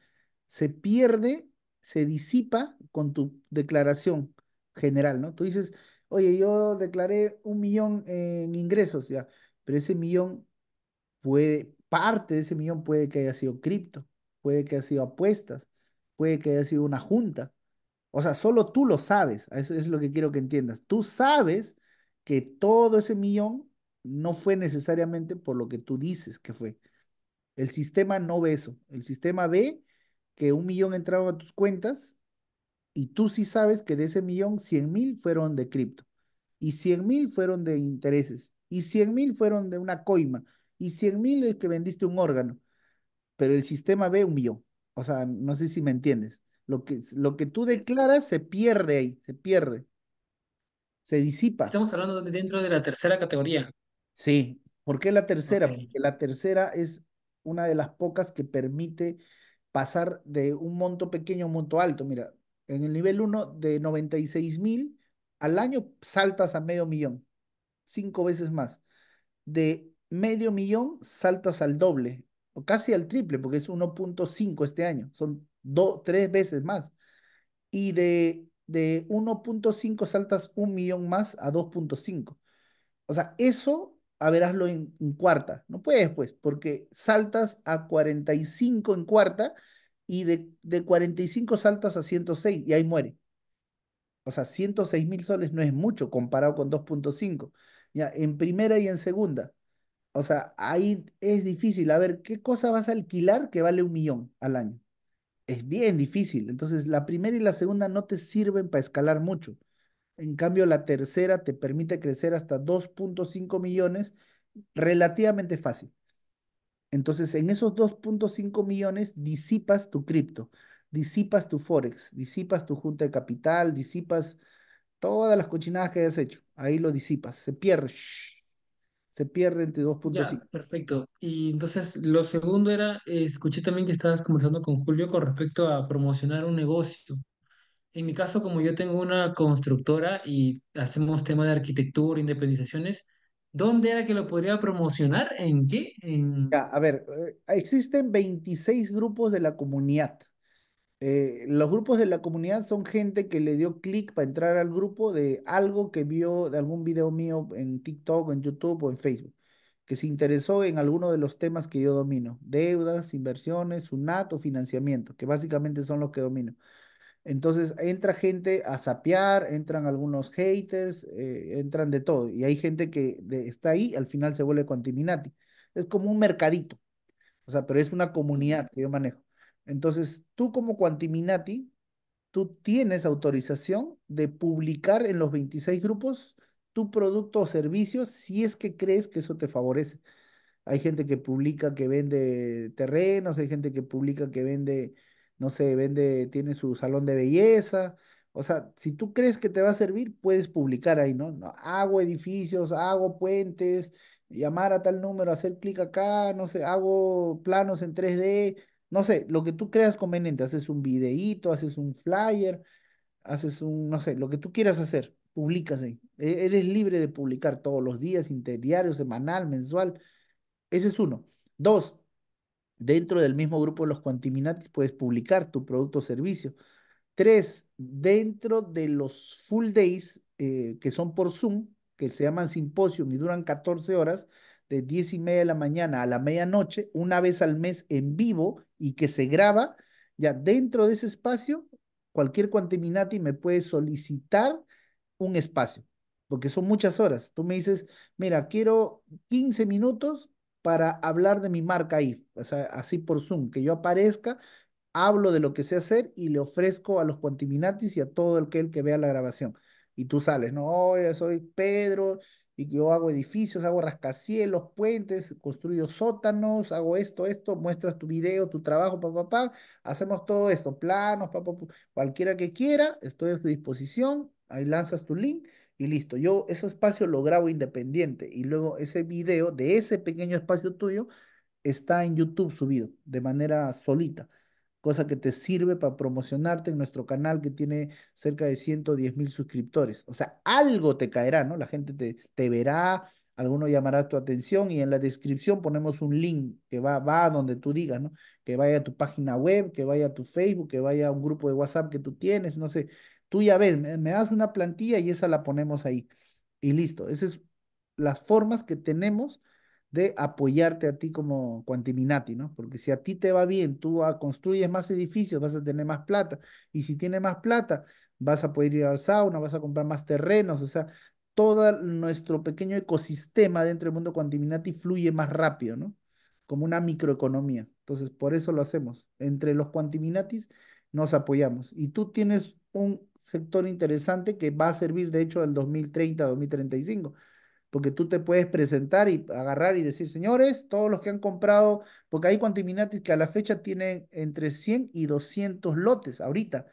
Se pierde, se disipa con tu declaración general, ¿no? Tú dices, oye, yo declaré un millón en ingresos, ya, pero ese millón puede, parte de ese millón puede que haya sido cripto, puede que haya sido apuestas, puede que haya sido una junta. O sea, solo tú lo sabes, eso es lo que quiero que entiendas. Tú sabes que todo ese millón no fue necesariamente por lo que tú dices que fue. El sistema no ve eso. El sistema ve que un millón entraba a tus cuentas y tú sí sabes que de ese millón, 100 mil fueron de cripto y 100 mil fueron de intereses y 100 mil fueron de una coima y 100 mil es que vendiste un órgano. Pero el sistema ve un millón. O sea, no sé si me entiendes. Lo que, lo que tú declaras se pierde ahí, se pierde. Se disipa. Estamos hablando dentro de la tercera categoría. Sí. ¿Por qué la tercera? Porque la tercera es una de las pocas que permite pasar de un monto pequeño a un monto alto. Mira, en el nivel 1 de 96 mil al año saltas a medio millón, cinco veces más. De medio millón saltas al doble, o casi al triple, porque es 1.5 este año, son dos tres veces más. Y de, de 1.5 saltas un millón más a 2.5. O sea, eso a veráslo en, en cuarta. No puedes, pues, porque saltas a 45 en cuarta y de, 45 saltas a 106 y ahí muere. O sea, 106 mil soles no es mucho comparado con 2.5, ya, en primera y en segunda. O sea, ahí es difícil. A ver, ¿qué cosa vas a alquilar que vale un millón al año? Es bien difícil. Entonces, la primera y la segunda no te sirven para escalar mucho. En cambio, la tercera te permite crecer hasta 2.5 millones relativamente fácil. Entonces, en esos 2.5 millones disipas tu cripto, disipas tu forex, disipas tu junta de capital, disipas todas las cochinadas que hayas hecho. Ahí lo disipas, se pierde. Se pierde entre 2.5. Perfecto. Y entonces, lo segundo era, escuché también que estabas conversando con Julio con respecto a promocionar un negocio. En mi caso, como yo tengo una constructora y hacemos tema de arquitectura, independizaciones, ¿Dónde era que lo podría promocionar? ¿En qué? a ver, eh, existen 26 grupos de la comunidad. Eh, los grupos de la comunidad son gente que le dio clic para entrar al grupo de algo que vio de algún video mío en TikTok, en YouTube o en Facebook, que se interesó en alguno de los temas que yo domino, deudas, inversiones, UNAT o financiamiento, que básicamente son los que domino. Entonces entra gente a sapear, entran algunos haters, eh, entran de todo. Y hay gente que está ahí, al final se vuelve Quantiminati. Es como un mercadito. O sea, pero es una comunidad que yo manejo. Entonces, tú como Quantiminati, tú tienes autorización de publicar en los 26 grupos tu producto o servicio si es que crees que eso te favorece. Hay gente que publica que vende terrenos, hay gente que publica que vende no sé, vende, tiene su salón de belleza. O sea, si tú crees que te va a servir, puedes publicar ahí, ¿no? no hago edificios, hago puentes, llamar a tal número, hacer clic acá, no sé, hago planos en 3D, no sé, lo que tú creas conveniente, haces un videíto, haces un flyer, haces un, no sé, lo que tú quieras hacer, publicas ahí. E-, eres libre de publicar todos los días, interdiario, semanal, mensual. Ese es uno. Dos, Dentro del mismo grupo de los Quantiminati puedes publicar tu producto o servicio. Tres, dentro de los full days eh, que son por Zoom, que se llaman simposium y duran 14 horas, de 10 y media de la mañana a la medianoche, una vez al mes en vivo y que se graba, ya dentro de ese espacio, cualquier Quantiminati me puede solicitar un espacio, porque son muchas horas. Tú me dices, mira, quiero 15 minutos para hablar de mi marca ahí, o sea, así por Zoom, que yo aparezca, hablo de lo que sé hacer y le ofrezco a los cuantiminatis y a todo el que vea la grabación. Y tú sales, no, oye, soy Pedro y yo hago edificios, hago rascacielos, puentes, construyo sótanos, hago esto, esto, muestras tu video, tu trabajo, papá, papá, hacemos todo esto, planos, papá, cualquiera que quiera, estoy a tu disposición, ahí lanzas tu link y listo. Yo ese espacio lo grabo independiente y luego ese video de ese pequeño espacio tuyo está en YouTube subido de manera solita, cosa que te sirve para promocionarte en nuestro canal que tiene cerca de 110 mil suscriptores. O sea, algo te caerá, ¿no? La gente te, verá, alguno llamará tu atención y en la descripción ponemos un link que va, va a donde tú digas, ¿no? Que vaya a tu página web, que vaya a tu Facebook, que vaya a un grupo de WhatsApp que tú tienes, no sé, Tú ya ves, me, das una plantilla y esa la ponemos ahí. Y listo. Esas son las formas que tenemos de apoyarte a ti como Quantiminati, ¿no? Porque si a ti te va bien, tú construyes más edificios, vas a tener más plata. Y si tienes más plata, vas a poder ir al sauna, vas a comprar más terrenos. O sea, todo nuestro pequeño ecosistema dentro del mundo Quantiminati fluye más rápido, ¿no? Como una microeconomía. Entonces, por eso lo hacemos. Entre los Quantiminatis nos apoyamos. Y tú tienes un sector interesante que va a servir, de hecho, del 2030, 2035 porque tú te puedes presentar y agarrar y decir, señores, todos los que han comprado, porque hay cuantiminatis que a la fecha tienen entre 100 y 200 lotes ahorita,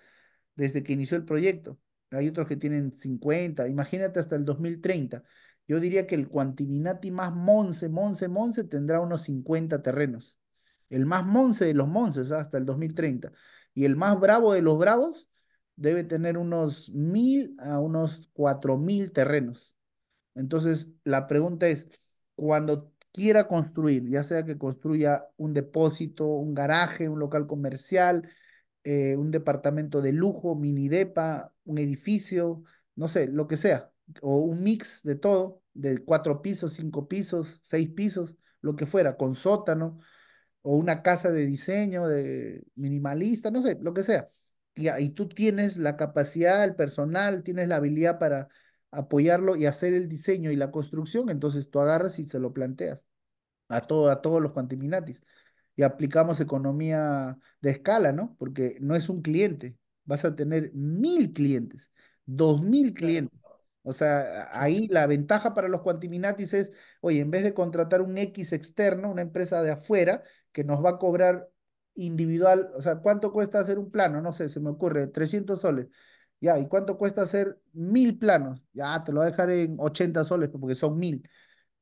desde que inició el proyecto. Hay otros que tienen 50, imagínate hasta el 2030. Yo diría que el cuantiminati más Monse, Monse, Monse tendrá unos 50 terrenos. El más Monse de los Monses ¿ah? hasta el 2030. Y el más bravo de los bravos debe tener unos mil a unos cuatro mil terrenos. Entonces, la pregunta es, cuando quiera construir, ya sea que construya un depósito, un garaje, un local comercial, eh, un departamento de lujo, mini depa, un edificio, no sé, lo que sea, o un mix de todo, de cuatro pisos, cinco pisos, seis pisos, lo que fuera, con sótano, o una casa de diseño, de minimalista, no sé, lo que sea y, tú tienes la capacidad, el personal, tienes la habilidad para apoyarlo y hacer el diseño y la construcción, entonces tú agarras y se lo planteas a, a todos los cuantiminatis. Y aplicamos economía de escala, ¿no? Porque no es un cliente, vas a tener mil clientes, dos mil clientes. O sea, ahí la ventaja para los cuantiminatis es, oye, en vez de contratar un X externo, una empresa de afuera, que nos va a cobrar individual, o sea, ¿cuánto cuesta hacer un plano? No sé, se me ocurre, 300 soles. Ya, ¿y cuánto cuesta hacer mil planos? Ya, te lo voy a dejar en 80 soles porque son mil.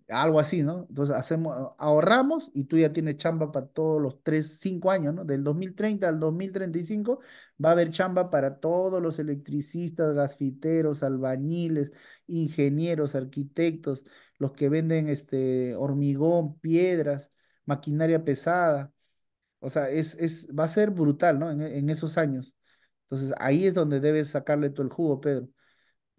Algo así, ¿no? Entonces hacemos, ahorramos y tú ya tienes chamba para todos los tres, cinco años, ¿no? Del 2030 al 2035 va a haber chamba para todos los electricistas, gasfiteros, albañiles, ingenieros, arquitectos, los que venden este, hormigón, piedras, maquinaria pesada o sea, es, es, va a ser brutal, ¿no? En, esos años. Entonces, ahí es donde debes sacarle todo el jugo, Pedro.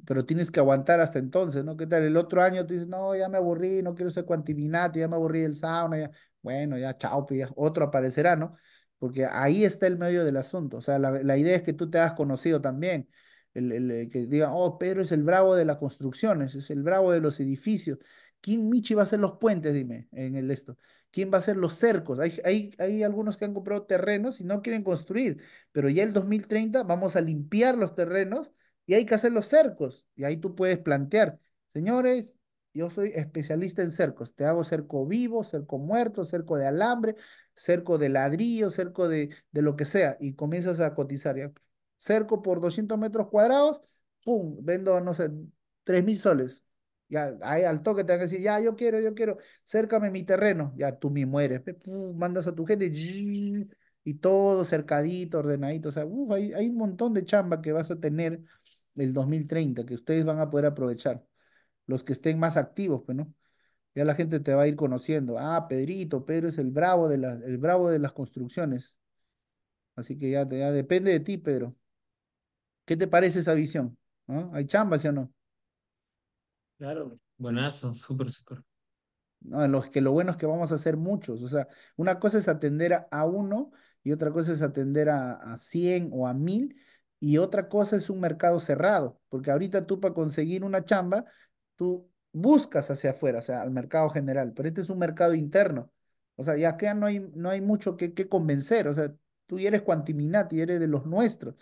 Pero tienes que aguantar hasta entonces, ¿no? ¿Qué tal? El otro año tú dices, no, ya me aburrí, no quiero ser cuantiminato, ya me aburrí del sauna, ya, bueno, ya chao, pues, otro aparecerá, ¿no? Porque ahí está el medio del asunto. O sea, la, la idea es que tú te has conocido también. El, el, eh, que diga, oh, Pedro es el bravo de las construcciones, es el bravo de los edificios, ¿Quién Michi va a hacer los puentes, dime, en el esto? ¿Quién va a hacer los cercos? Hay, hay, algunos que han comprado terrenos y no quieren construir, pero ya el 2030 vamos a limpiar los terrenos y hay que hacer los cercos. Y ahí tú puedes plantear, señores, yo soy especialista en cercos. Te hago cerco vivo, cerco muerto, cerco de alambre, cerco de ladrillo, cerco de, de lo que sea. Y comienzas a cotizar. Cerco por 200 metros cuadrados, ¡pum! Vendo, no sé, 3 mil soles. Ya, al toque te van a decir, ya, yo quiero, yo quiero, cércame mi terreno. Ya, tú me mueres. mandas a tu gente y, todo cercadito, ordenadito. O sea, hay, un montón de chamba que vas a tener el 2030 que ustedes van a poder aprovechar. Los que estén más activos, pues, ¿no? Ya la gente te va a ir conociendo. Ah, Pedrito, Pedro es el bravo de, las el bravo de las construcciones. Así que ya, depende de ti, Pedro. ¿Qué te parece esa visión? ¿Ah? ¿Hay chamba, sí o no? Claro, buenazo, súper, súper. No, que lo bueno es que vamos a hacer muchos. O sea, una cosa es atender a, uno y otra cosa es atender a, a 100 o a mil, y otra cosa es un mercado cerrado, porque ahorita tú para conseguir una chamba, tú buscas hacia afuera, o sea, al mercado general, pero este es un mercado interno. O sea, ya que no hay, no hay mucho que, que convencer, o sea, tú eres cuantiminati, eres de los nuestros.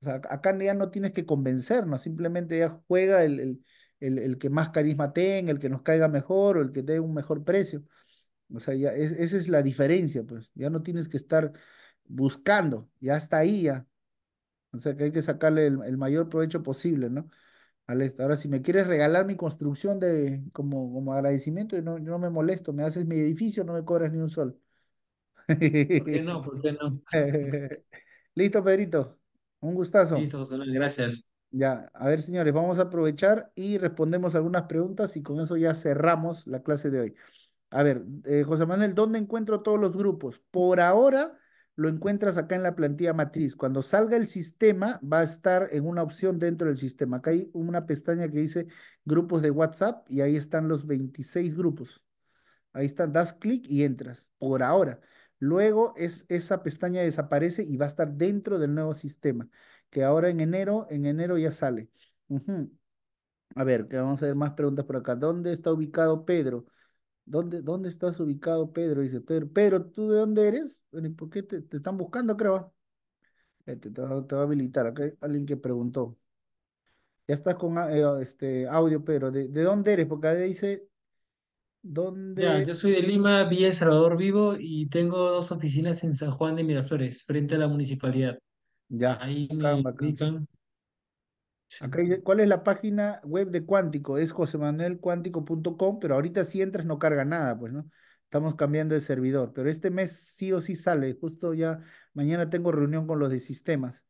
O sea, acá ya no tienes que convencernos, simplemente ya juega el, el el, que más carisma tenga, el que nos caiga mejor o el que dé un mejor precio. O sea, ya esa es la diferencia, pues ya no tienes que estar buscando, ya está ahí ya. O sea, que hay que sacarle el, mayor provecho posible, ¿no? Ahora, si me quieres regalar mi construcción de, como, como agradecimiento, no, no me molesto, me haces mi edificio, no me cobras ni un sol. ¿Por qué no? ¿Por qué no? Listo, Pedrito. Un gustazo. Listo, José Luis, gracias. Ya, a ver, señores, vamos a aprovechar y respondemos algunas preguntas y con eso ya cerramos la clase de hoy. A ver, eh, José Manuel, ¿dónde encuentro todos los grupos? Por ahora lo encuentras acá en la plantilla matriz. Cuando salga el sistema, va a estar en una opción dentro del sistema. Acá hay una pestaña que dice grupos de WhatsApp y ahí están los 26 grupos. Ahí están, das clic y entras, por ahora. Luego esa pestaña desaparece y va a estar dentro del nuevo sistema que ahora en enero, en enero ya sale. A ver, que vamos a ver más preguntas por acá. ¿Dónde está ubicado Pedro? ¿Dónde, dónde estás ubicado, Pedro? Dice Pedro. Pedro, ¿tú de dónde eres? ¿Por qué te, están buscando, creo? Eh, te, va, a habilitar. Acá hay alguien que preguntó. Ya estás con ah, eh, este audio, Pedro. ¿De, dónde eres? Porque ahí dice. ¿Dónde? yo soy de Lima, Villa Salvador Vivo y tengo dos oficinas en San Juan de Miraflores, frente a la municipalidad. Ya. Ahí ¿cuál es la página web de Cuántico? Es josemanuelcuántico.com, pero ahorita si entras no carga nada, pues, ¿no? Estamos cambiando de servidor, pero este mes sí o sí sale. Justo ya mañana tengo reunión con los de sistemas.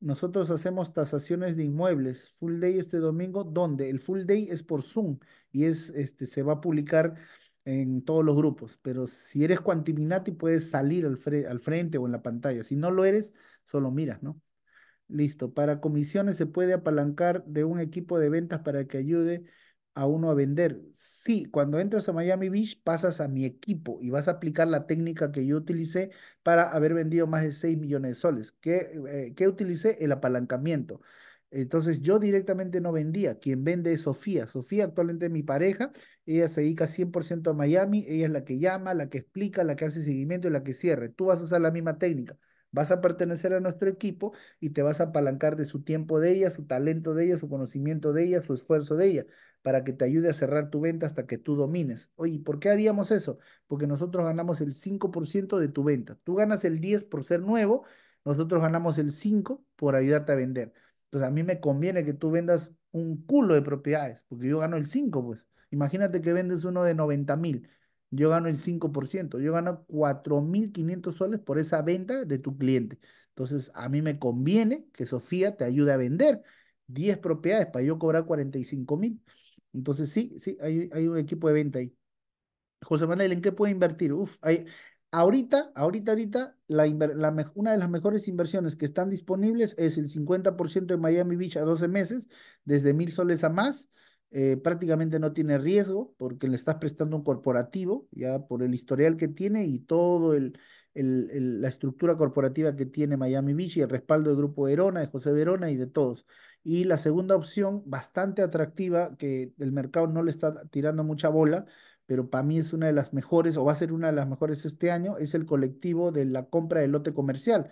Nosotros hacemos tasaciones de inmuebles, full day este domingo, donde el full day es por Zoom y es este se va a publicar en todos los grupos, pero si eres cuantiminati puedes salir al, al frente o en la pantalla. Si no lo eres, solo miras, ¿no? Listo. Para comisiones se puede apalancar de un equipo de ventas para que ayude a uno a vender. Sí, cuando entras a Miami Beach pasas a mi equipo y vas a aplicar la técnica que yo utilicé para haber vendido más de 6 millones de soles. ¿Qué, eh, que utilicé? El apalancamiento. Entonces yo directamente no vendía. Quien vende es Sofía. Sofía actualmente es mi pareja. Ella se dedica 100% a Miami. Ella es la que llama, la que explica, la que hace seguimiento y la que cierre. Tú vas a usar la misma técnica. Vas a pertenecer a nuestro equipo y te vas a apalancar de su tiempo de ella, su talento de ella, su conocimiento de ella, su esfuerzo de ella, para que te ayude a cerrar tu venta hasta que tú domines. Oye, ¿por qué haríamos eso? Porque nosotros ganamos el 5% de tu venta. Tú ganas el 10 por ser nuevo, nosotros ganamos el 5 por ayudarte a vender. Entonces a mí me conviene que tú vendas un culo de propiedades, porque yo gano el 5, pues. Imagínate que vendes uno de 90 mil yo gano el 5%, yo gano 4.500 soles por esa venta de tu cliente. Entonces, a mí me conviene que Sofía te ayude a vender 10 propiedades para yo cobrar 45.000. Entonces, sí, sí, hay, un equipo de venta ahí. José Manuel, ¿en qué puede invertir? Uf, hay, ahorita, ahorita, ahorita, la, una de las mejores inversiones que están disponibles es el 50% de Miami Beach a 12 meses, desde mil soles a más eh, prácticamente no tiene riesgo porque le estás prestando un corporativo, ya por el historial que tiene y todo el, la estructura corporativa que tiene Miami Beach y el respaldo del grupo Verona, de José Verona y de todos. Y la segunda opción, bastante atractiva, que el mercado no le está tirando mucha bola, pero para mí es una de las mejores o va a ser una de las mejores este año, es el colectivo de la compra del lote comercial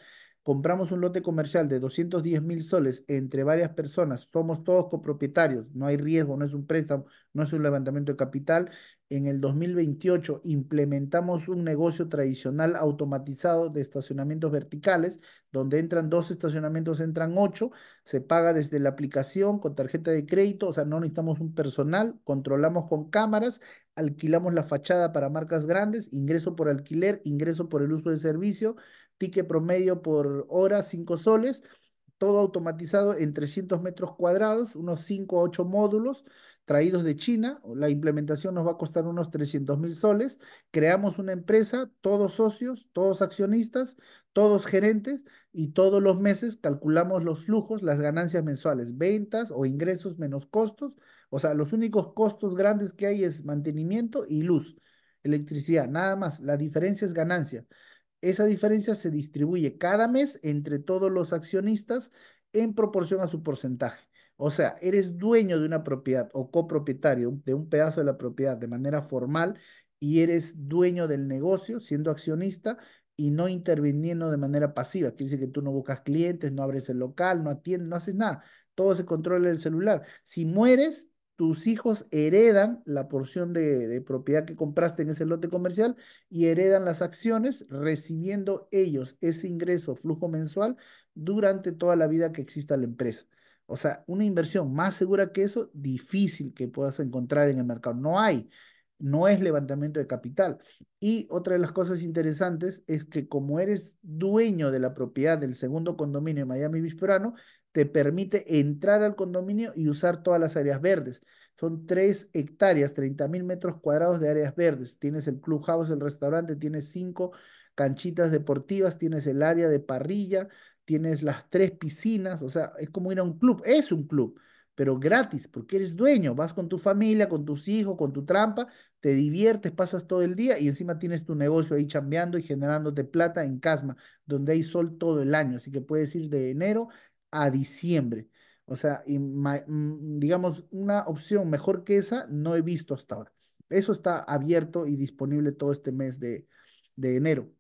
compramos un lote comercial de 210 mil soles entre varias personas, somos todos copropietarios, no hay riesgo, no es un préstamo, no es un levantamiento de capital. En el 2028 implementamos un negocio tradicional automatizado de estacionamientos verticales, donde entran dos estacionamientos, entran ocho, se paga desde la aplicación con tarjeta de crédito, o sea, no necesitamos un personal, controlamos con cámaras, alquilamos la fachada para marcas grandes, ingreso por alquiler, ingreso por el uso de servicio, ticket promedio por hora, cinco soles, todo automatizado en 300 metros cuadrados, unos 5 a 8 módulos traídos de China, la implementación nos va a costar unos 300 mil soles, creamos una empresa, todos socios, todos accionistas, todos gerentes y todos los meses calculamos los flujos, las ganancias mensuales, ventas o ingresos menos costos, o sea, los únicos costos grandes que hay es mantenimiento y luz, electricidad, nada más, la diferencia es ganancia. Esa diferencia se distribuye cada mes entre todos los accionistas en proporción a su porcentaje. O sea, eres dueño de una propiedad o copropietario de un pedazo de la propiedad de manera formal y eres dueño del negocio siendo accionista y no interviniendo de manera pasiva. Quiere decir que tú no buscas clientes, no abres el local, no atiendes, no haces nada. Todo se controla en el celular. Si mueres, tus hijos heredan la porción de, propiedad que compraste en ese lote comercial y heredan las acciones recibiendo ellos ese ingreso, flujo mensual durante toda la vida que exista la empresa. O sea, una inversión más segura que eso, difícil que puedas encontrar en el mercado. No hay no es levantamiento de capital. Y otra de las cosas interesantes es que como eres dueño de la propiedad del segundo condominio en Miami visperano te permite entrar al condominio y usar todas las áreas verdes. Son tres hectáreas, treinta mil metros cuadrados de áreas verdes. Tienes el club house, el restaurante, tienes cinco canchitas deportivas, tienes el área de parrilla, tienes las tres piscinas, o sea, es como ir a un club, es un club, pero gratis, porque eres dueño, vas con tu familia, con tus hijos, con tu trampa, te diviertes, pasas todo el día y encima tienes tu negocio ahí chambeando y generándote plata en Casma, donde hay sol todo el año, así que puedes ir de enero a diciembre. O sea, y mm, digamos, una opción mejor que esa no he visto hasta ahora. Eso está abierto y disponible todo este mes de, enero.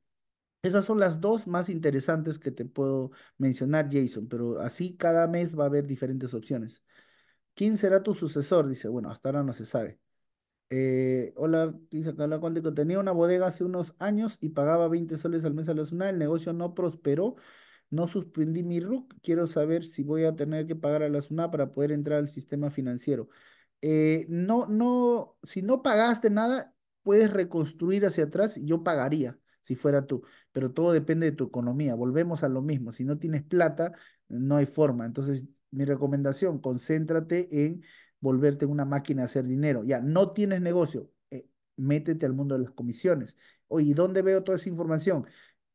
Esas son las dos más interesantes que te puedo mencionar, Jason, pero así cada mes va a haber diferentes opciones. ¿Quién será tu sucesor? Dice, bueno, hasta ahora no se sabe. Eh, hola, dice acá, hola Cuántico. Tenía una bodega hace unos años y pagaba 20 soles al mes a la zona. El negocio no prosperó no suspendí mi RUC, quiero saber si voy a tener que pagar a la SUNA para poder entrar al sistema financiero. Eh, no, no, si no pagaste nada, puedes reconstruir hacia atrás y yo pagaría si fuera tú, pero todo depende de tu economía. Volvemos a lo mismo, si no tienes plata, no hay forma. Entonces, mi recomendación, concéntrate en volverte una máquina a hacer dinero. Ya, no tienes negocio, eh, métete al mundo de las comisiones. Oye, ¿dónde veo toda esa información?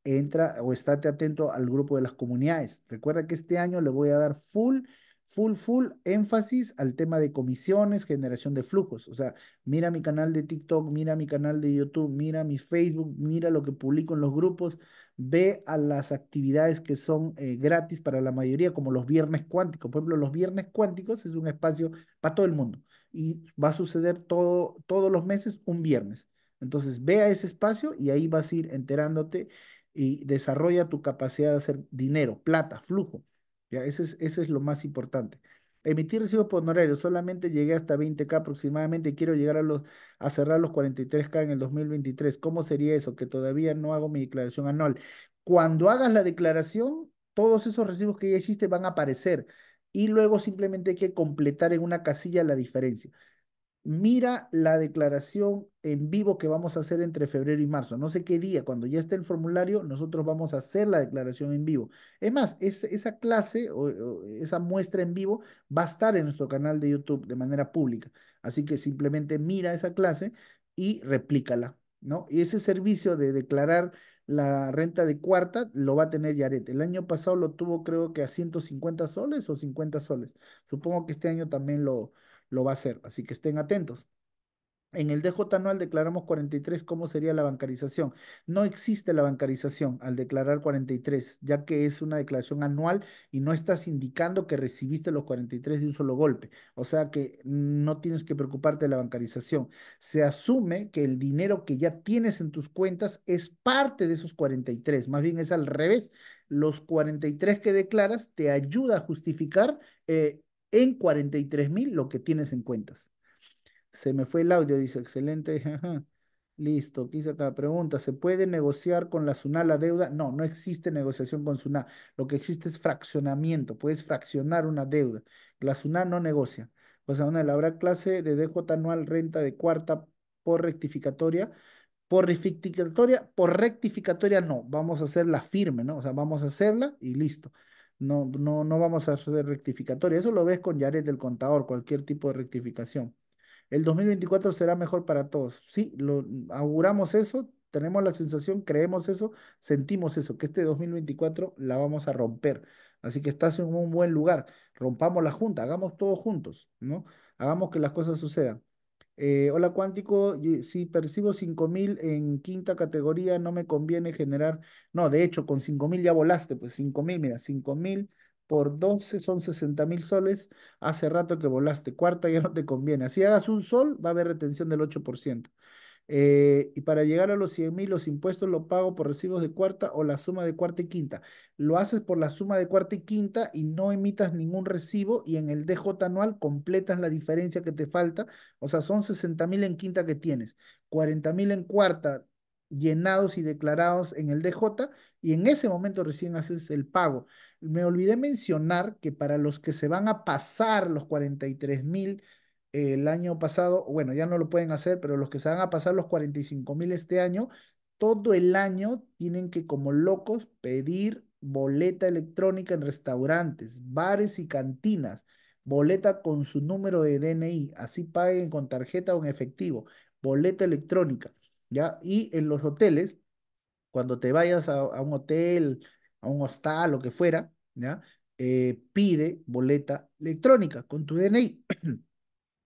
entra o estate atento al grupo de las comunidades. Recuerda que este año le voy a dar full, full, full énfasis al tema de comisiones, generación de flujos. O sea, mira mi canal de TikTok, mira mi canal de YouTube, mira mi Facebook, mira lo que publico en los grupos, ve a las actividades que son eh, gratis para la mayoría, como los viernes cuánticos. Por ejemplo, los viernes cuánticos es un espacio para todo el mundo y va a suceder todo, todos los meses un viernes. Entonces, ve a ese espacio y ahí vas a ir enterándote y desarrolla tu capacidad de hacer dinero, plata, flujo. ¿ya? Ese, es, ese es lo más importante. Emitir recibos por honorario. Solamente llegué hasta 20K aproximadamente y quiero llegar a, los, a cerrar los 43K en el 2023. ¿Cómo sería eso? Que todavía no hago mi declaración anual. Cuando hagas la declaración, todos esos recibos que ya hiciste van a aparecer y luego simplemente hay que completar en una casilla la diferencia mira la declaración en vivo que vamos a hacer entre febrero y marzo. No sé qué día, cuando ya esté el formulario, nosotros vamos a hacer la declaración en vivo. Es más, esa clase o, esa muestra en vivo va a estar en nuestro canal de YouTube de manera pública. Así que simplemente mira esa clase y replícala, ¿no? Y ese servicio de declarar la renta de cuarta lo va a tener Yaret. El año pasado lo tuvo creo que a 150 soles o 50 soles. Supongo que este año también lo, lo va a hacer, así que estén atentos. En el DJ anual declaramos 43, ¿cómo sería la bancarización? No existe la bancarización al declarar 43, ya que es una declaración anual y no estás indicando que recibiste los 43 de un solo golpe. O sea que no tienes que preocuparte de la bancarización. Se asume que el dinero que ya tienes en tus cuentas es parte de esos 43, más bien es al revés. Los 43 que declaras te ayuda a justificar eh, en 43 mil lo que tienes en cuentas. Se me fue el audio, dice, excelente. Listo, quise cada pregunta. ¿Se puede negociar con la SUNA la deuda? No, no existe negociación con SUNA. Lo que existe es fraccionamiento. Puedes fraccionar una deuda. La SUNA no negocia. Pues, a una habrá clase de DJ anual, renta de cuarta por rectificatoria. Por rectificatoria, por rectificatoria no. Vamos a hacerla firme, ¿no? O sea, vamos a hacerla y listo. No, no, no vamos a hacer rectificatoria. Eso lo ves con Yaret del contador, cualquier tipo de rectificación. El 2024 será mejor para todos. Sí, lo auguramos eso, tenemos la sensación, creemos eso, sentimos eso, que este 2024 la vamos a romper. Así que estás en un buen lugar. Rompamos la junta, hagamos todos juntos, ¿no? Hagamos que las cosas sucedan. Eh, hola cuántico, si percibo 5.000 en quinta categoría, no me conviene generar, no, de hecho con 5.000 ya volaste, pues mil, mira, mil por 12 son mil soles, hace rato que volaste, cuarta ya no te conviene, si hagas un sol, va a haber retención del 8%. Eh, y para llegar a los 100 mil, los impuestos los pago por recibos de cuarta o la suma de cuarta y quinta. Lo haces por la suma de cuarta y quinta y no emitas ningún recibo y en el DJ anual completas la diferencia que te falta. O sea, son 60 mil en quinta que tienes, 40 mil en cuarta llenados y declarados en el DJ y en ese momento recién haces el pago. Me olvidé mencionar que para los que se van a pasar los 43 mil el año pasado, bueno, ya no lo pueden hacer, pero los que se van a pasar los 45 mil este año, todo el año tienen que como locos pedir boleta electrónica en restaurantes, bares y cantinas, boleta con su número de DNI, así paguen con tarjeta o en efectivo, boleta electrónica, ¿ya? Y en los hoteles, cuando te vayas a, un hotel, a un hostal, lo que fuera, ¿ya? Eh, pide boleta electrónica con tu DNI.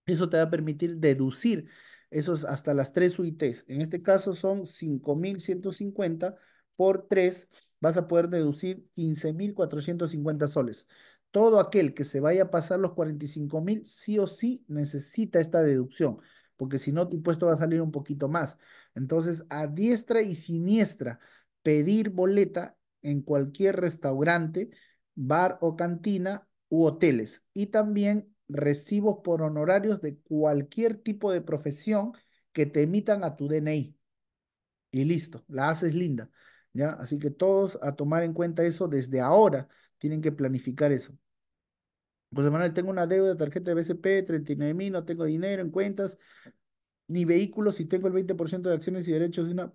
Eso te va a permitir deducir esos hasta las tres UITs. En este caso son 5.150 por tres. vas a poder deducir 15.450 soles. Todo aquel que se vaya a pasar los 45.000 sí o sí necesita esta deducción, porque si no tu impuesto va a salir un poquito más. Entonces, a diestra y siniestra, pedir boleta en cualquier restaurante, bar o cantina u hoteles. Y también recibos por honorarios de cualquier tipo de profesión que te emitan a tu DNI. Y listo, la haces linda. ¿ya? Así que todos a tomar en cuenta eso desde ahora. Tienen que planificar eso. José Manuel, tengo una deuda de tarjeta de BCP, 39 mil, no tengo dinero en cuentas, ni vehículos, y tengo el 20% de acciones y derechos de una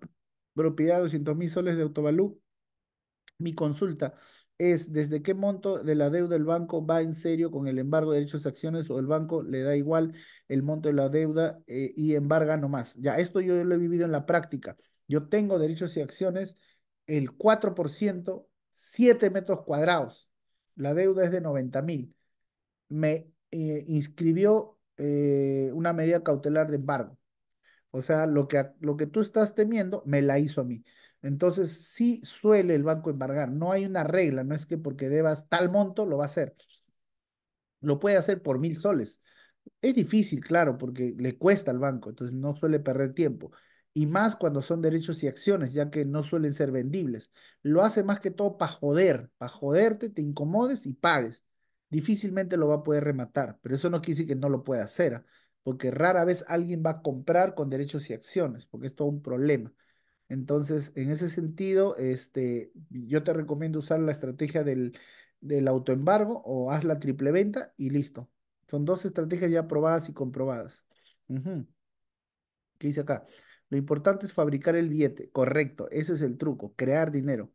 propiedad, 200 mil soles de autovalú. Mi consulta, es desde qué monto de la deuda el banco va en serio con el embargo de derechos de acciones o el banco le da igual el monto de la deuda eh, y embarga nomás. Ya, esto yo lo he vivido en la práctica. Yo tengo derechos y acciones el 4%, 7 metros cuadrados. La deuda es de 90 mil. Me eh, inscribió eh, una medida cautelar de embargo. O sea, lo que, lo que tú estás temiendo me la hizo a mí. Entonces, sí suele el banco embargar, no hay una regla, no es que porque debas tal monto lo va a hacer. Lo puede hacer por mil soles. Es difícil, claro, porque le cuesta al banco, entonces no suele perder tiempo. Y más cuando son derechos y acciones, ya que no suelen ser vendibles. Lo hace más que todo para joder, para joderte, te incomodes y pagues. Difícilmente lo va a poder rematar, pero eso no quiere decir que no lo pueda hacer, ¿ah? porque rara vez alguien va a comprar con derechos y acciones, porque es todo un problema. Entonces, en ese sentido, este, yo te recomiendo usar la estrategia del, autoembargo o haz la triple venta y listo. Son dos estrategias ya probadas y comprobadas. ¿Qué dice acá? Lo importante es fabricar el billete. Correcto, ese es el truco, crear dinero.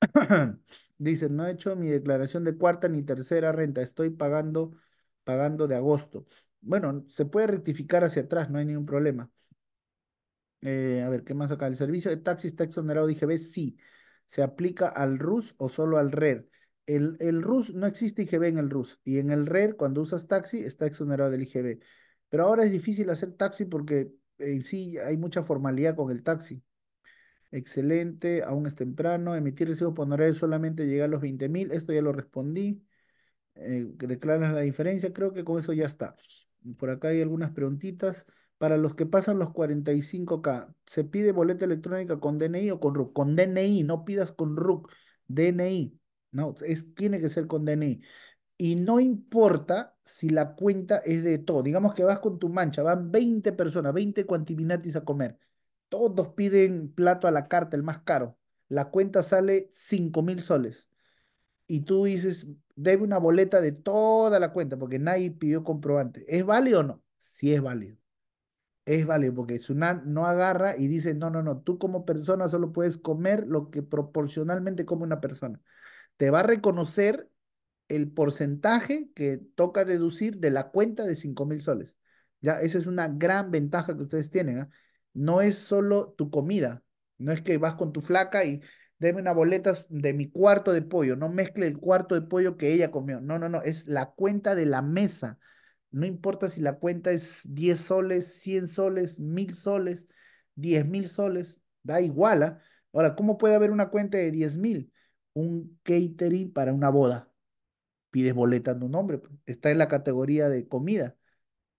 dice, no he hecho mi declaración de cuarta ni tercera renta, estoy pagando, pagando de agosto. Bueno, se puede rectificar hacia atrás, no hay ningún problema. Eh, a ver, ¿qué más acá? ¿El servicio de taxi está exonerado de IGB? Sí. ¿Se aplica al RUS o solo al RER? El, RUS no existe IGB en el RUS. Y en el RER, cuando usas taxi, está exonerado del IGB. Pero ahora es difícil hacer taxi porque en sí hay mucha formalidad con el taxi. Excelente, aún es temprano. Emitir recibo por solamente llega a los 20.000, mil. Esto ya lo respondí. Eh, declaras la diferencia. Creo que con eso ya está. Por acá hay algunas preguntitas para los que pasan los 45K. Se pide boleta electrónica con DNI o con RUC. Con DNI, no pidas con RUC, DNI. No, es, tiene que ser con DNI. Y no importa si la cuenta es de todo. Digamos que vas con tu mancha, van 20 personas, 20 cuantiminatis a comer. Todos piden plato a la carta, el más caro. La cuenta sale 5 mil soles. Y tú dices, debe una boleta de toda la cuenta, porque nadie pidió comprobante. ¿Es válido o no? Sí es válido es válido porque Sunan no agarra y dice, no, no, no, tú como persona solo puedes comer lo que proporcionalmente come una persona. Te va a reconocer el porcentaje que toca deducir de la cuenta de cinco mil soles. Ya, esa es una gran ventaja que ustedes tienen. ¿ah? No es solo tu comida, no es que vas con tu flaca y deme una boleta de mi cuarto de pollo, no mezcle el cuarto de pollo que ella comió. No, no, no, es la cuenta de la mesa no importa si la cuenta es 10 soles, 100 soles, 1000 soles, 10 mil soles, da igual. ¿ah? Ahora, ¿cómo puede haber una cuenta de 10 mil? Un catering para una boda. Pides boleta de tu nombre pues, está en la categoría de comida.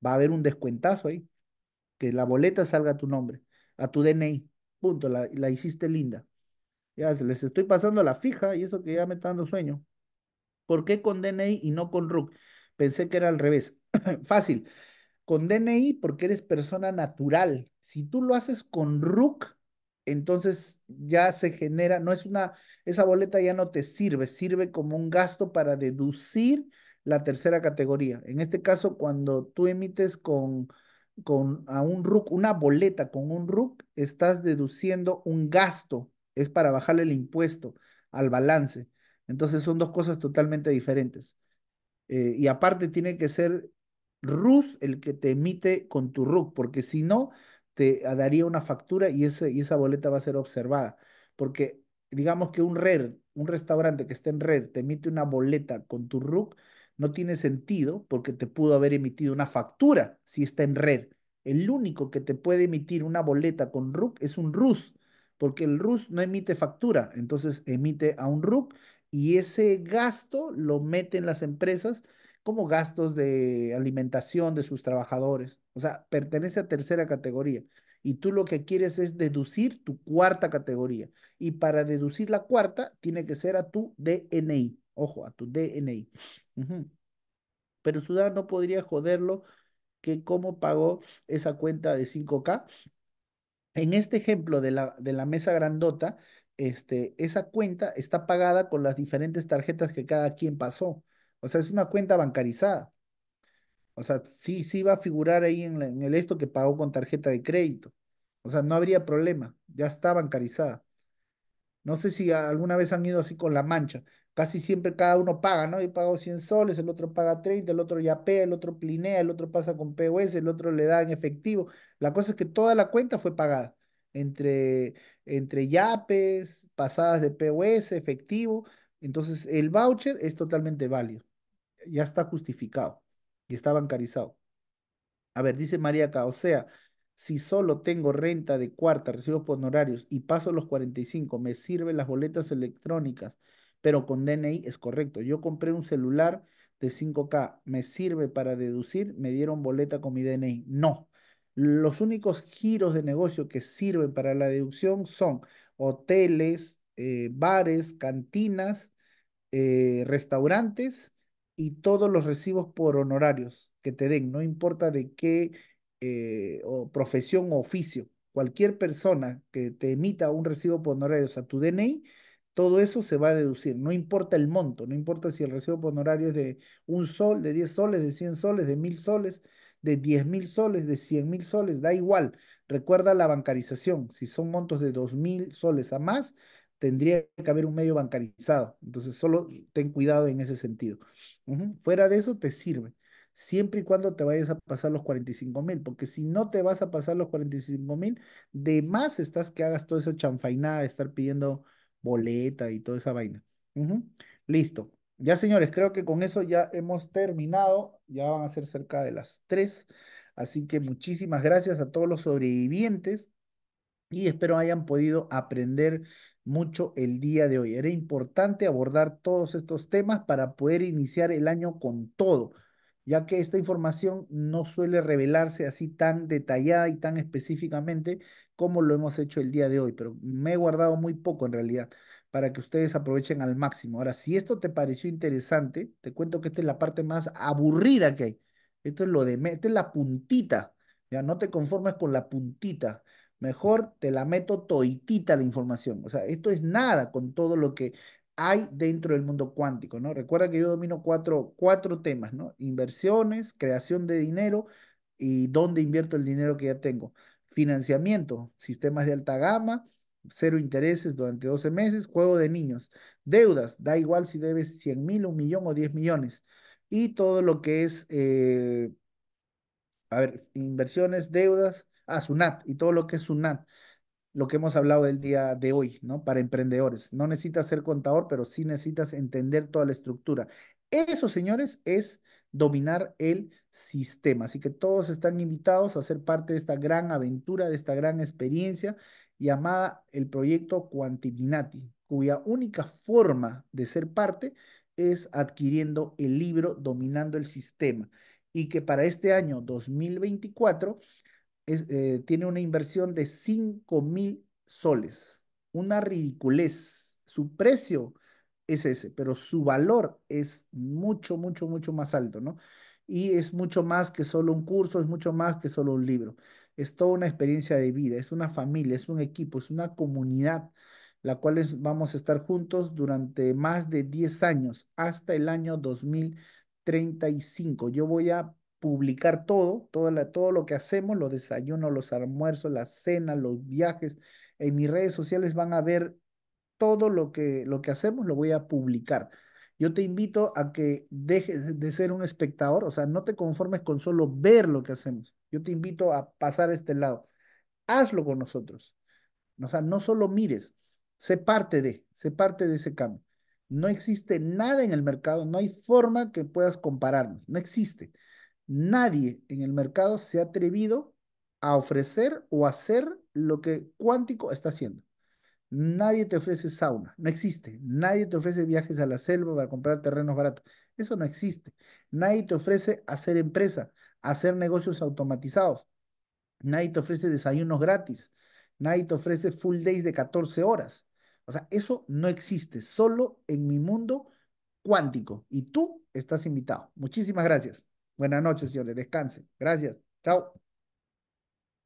Va a haber un descuentazo ahí. Que la boleta salga a tu nombre, a tu DNI. Punto, la, la hiciste linda. Ya les estoy pasando la fija y eso que ya me está dando sueño. ¿Por qué con DNI y no con RUC? Pensé que era al revés. Fácil. Con DNI porque eres persona natural. Si tú lo haces con RUC, entonces ya se genera, no es una, esa boleta ya no te sirve, sirve como un gasto para deducir la tercera categoría. En este caso, cuando tú emites con, con a un RUC, una boleta con un RUC, estás deduciendo un gasto, es para bajarle el impuesto al balance. Entonces son dos cosas totalmente diferentes. Eh, y aparte tiene que ser RUS el que te emite con tu RUC, porque si no, te ah, daría una factura y, ese, y esa boleta va a ser observada. Porque digamos que un RER, un restaurante que esté en RER, te emite una boleta con tu RUC, no tiene sentido porque te pudo haber emitido una factura si está en RER. El único que te puede emitir una boleta con RUC es un RUS, porque el RUS no emite factura, entonces emite a un RUC y ese gasto lo meten las empresas como gastos de alimentación de sus trabajadores. O sea, pertenece a tercera categoría. Y tú lo que quieres es deducir tu cuarta categoría. Y para deducir la cuarta, tiene que ser a tu DNI. Ojo, a tu DNI. Pero Sudán no podría joderlo que cómo pagó esa cuenta de 5K. En este ejemplo de la, de la mesa grandota, este, esa cuenta está pagada con las diferentes tarjetas que cada quien pasó. O sea, es una cuenta bancarizada. O sea, sí, sí va a figurar ahí en, el esto que pagó con tarjeta de crédito. O sea, no habría problema. Ya está bancarizada. No sé si alguna vez han ido así con la mancha. Casi siempre cada uno paga, ¿no? Yo pago 100 soles, el otro paga 30, el otro yapea, el otro plinea, el otro pasa con POS, el otro le da en efectivo. La cosa es que toda la cuenta fue pagada. Entre, entre yapes, pasadas de POS, efectivo. Entonces, el voucher es totalmente válido ya está justificado y está bancarizado. A ver, dice María acá, o sea, si solo tengo renta de cuarta, recibo por honorarios y paso los 45, me sirven las boletas electrónicas, pero con DNI es correcto. Yo compré un celular de 5K, me sirve para deducir, me dieron boleta con mi DNI. No. Los únicos giros de negocio que sirven para la deducción son hoteles, eh, bares, cantinas, eh, restaurantes y todos los recibos por honorarios que te den, no importa de qué eh, profesión o oficio, cualquier persona que te emita un recibo por honorarios a tu DNI, todo eso se va a deducir, no importa el monto, no importa si el recibo por honorario es de un sol, de 10 soles, de 100 soles, de mil soles, de diez mil soles, de cien mil soles, da igual. Recuerda la bancarización, si son montos de dos mil soles a más, tendría que haber un medio bancarizado. Entonces, solo ten cuidado en ese sentido. Fuera de eso, te sirve. Siempre y cuando te vayas a pasar los 45 mil, porque si no te vas a pasar los 45 mil, de más estás que hagas toda esa chanfainada de estar pidiendo boleta y toda esa vaina. Listo. Ya, señores, creo que con eso ya hemos terminado. Ya van a ser cerca de las 3. Así que muchísimas gracias a todos los sobrevivientes y espero hayan podido aprender mucho el día de hoy. Era importante abordar todos estos temas para poder iniciar el año con todo, ya que esta información no suele revelarse así tan detallada y tan específicamente como lo hemos hecho el día de hoy, pero me he guardado muy poco en realidad para que ustedes aprovechen al máximo. Ahora, si esto te pareció interesante, te cuento que esta es la parte más aburrida que hay. Esto es lo de, esta es la puntita. Ya no te conformes con la puntita. Mejor te la meto toitita la información. O sea, esto es nada con todo lo que hay dentro del mundo cuántico, ¿no? Recuerda que yo domino cuatro, cuatro temas, ¿no? Inversiones, creación de dinero y dónde invierto el dinero que ya tengo. Financiamiento, sistemas de alta gama, cero intereses durante 12 meses, juego de niños. Deudas, da igual si debes 100 mil, un millón o 10 millones. Y todo lo que es, eh, a ver, inversiones, deudas, a ah, SUNAT y todo lo que es SUNAT, lo que hemos hablado el día de hoy, ¿no? Para emprendedores. No necesitas ser contador, pero sí necesitas entender toda la estructura. Eso, señores, es dominar el sistema. Así que todos están invitados a ser parte de esta gran aventura, de esta gran experiencia llamada el proyecto Quantiminati, cuya única forma de ser parte es adquiriendo el libro Dominando el Sistema y que para este año 2024 eh, tiene una inversión de 5 mil soles. Una ridiculez. Su precio es ese, pero su valor es mucho, mucho, mucho más alto, ¿no? Y es mucho más que solo un curso, es mucho más que solo un libro. Es toda una experiencia de vida, es una familia, es un equipo, es una comunidad, la cual vamos a estar juntos durante más de 10 años, hasta el año 2035. Yo voy a publicar todo, todo, todo lo que hacemos, los desayunos, los almuerzos, la cenas, los viajes. En mis redes sociales van a ver todo lo que, lo que hacemos, lo voy a publicar. Yo te invito a que dejes de ser un espectador, o sea, no te conformes con solo ver lo que hacemos. Yo te invito a pasar a este lado. Hazlo con nosotros. O sea, no solo mires, sé parte de, sé parte de ese cambio. No existe nada en el mercado, no hay forma que puedas compararnos, no existe. Nadie en el mercado se ha atrevido a ofrecer o hacer lo que Cuántico está haciendo. Nadie te ofrece sauna, no existe. Nadie te ofrece viajes a la selva para comprar terrenos baratos. Eso no existe. Nadie te ofrece hacer empresa, hacer negocios automatizados. Nadie te ofrece desayunos gratis. Nadie te ofrece full days de 14 horas. O sea, eso no existe, solo en mi mundo cuántico. Y tú estás invitado. Muchísimas gracias. Buenas noches, señores. Descansen. Gracias. Chao.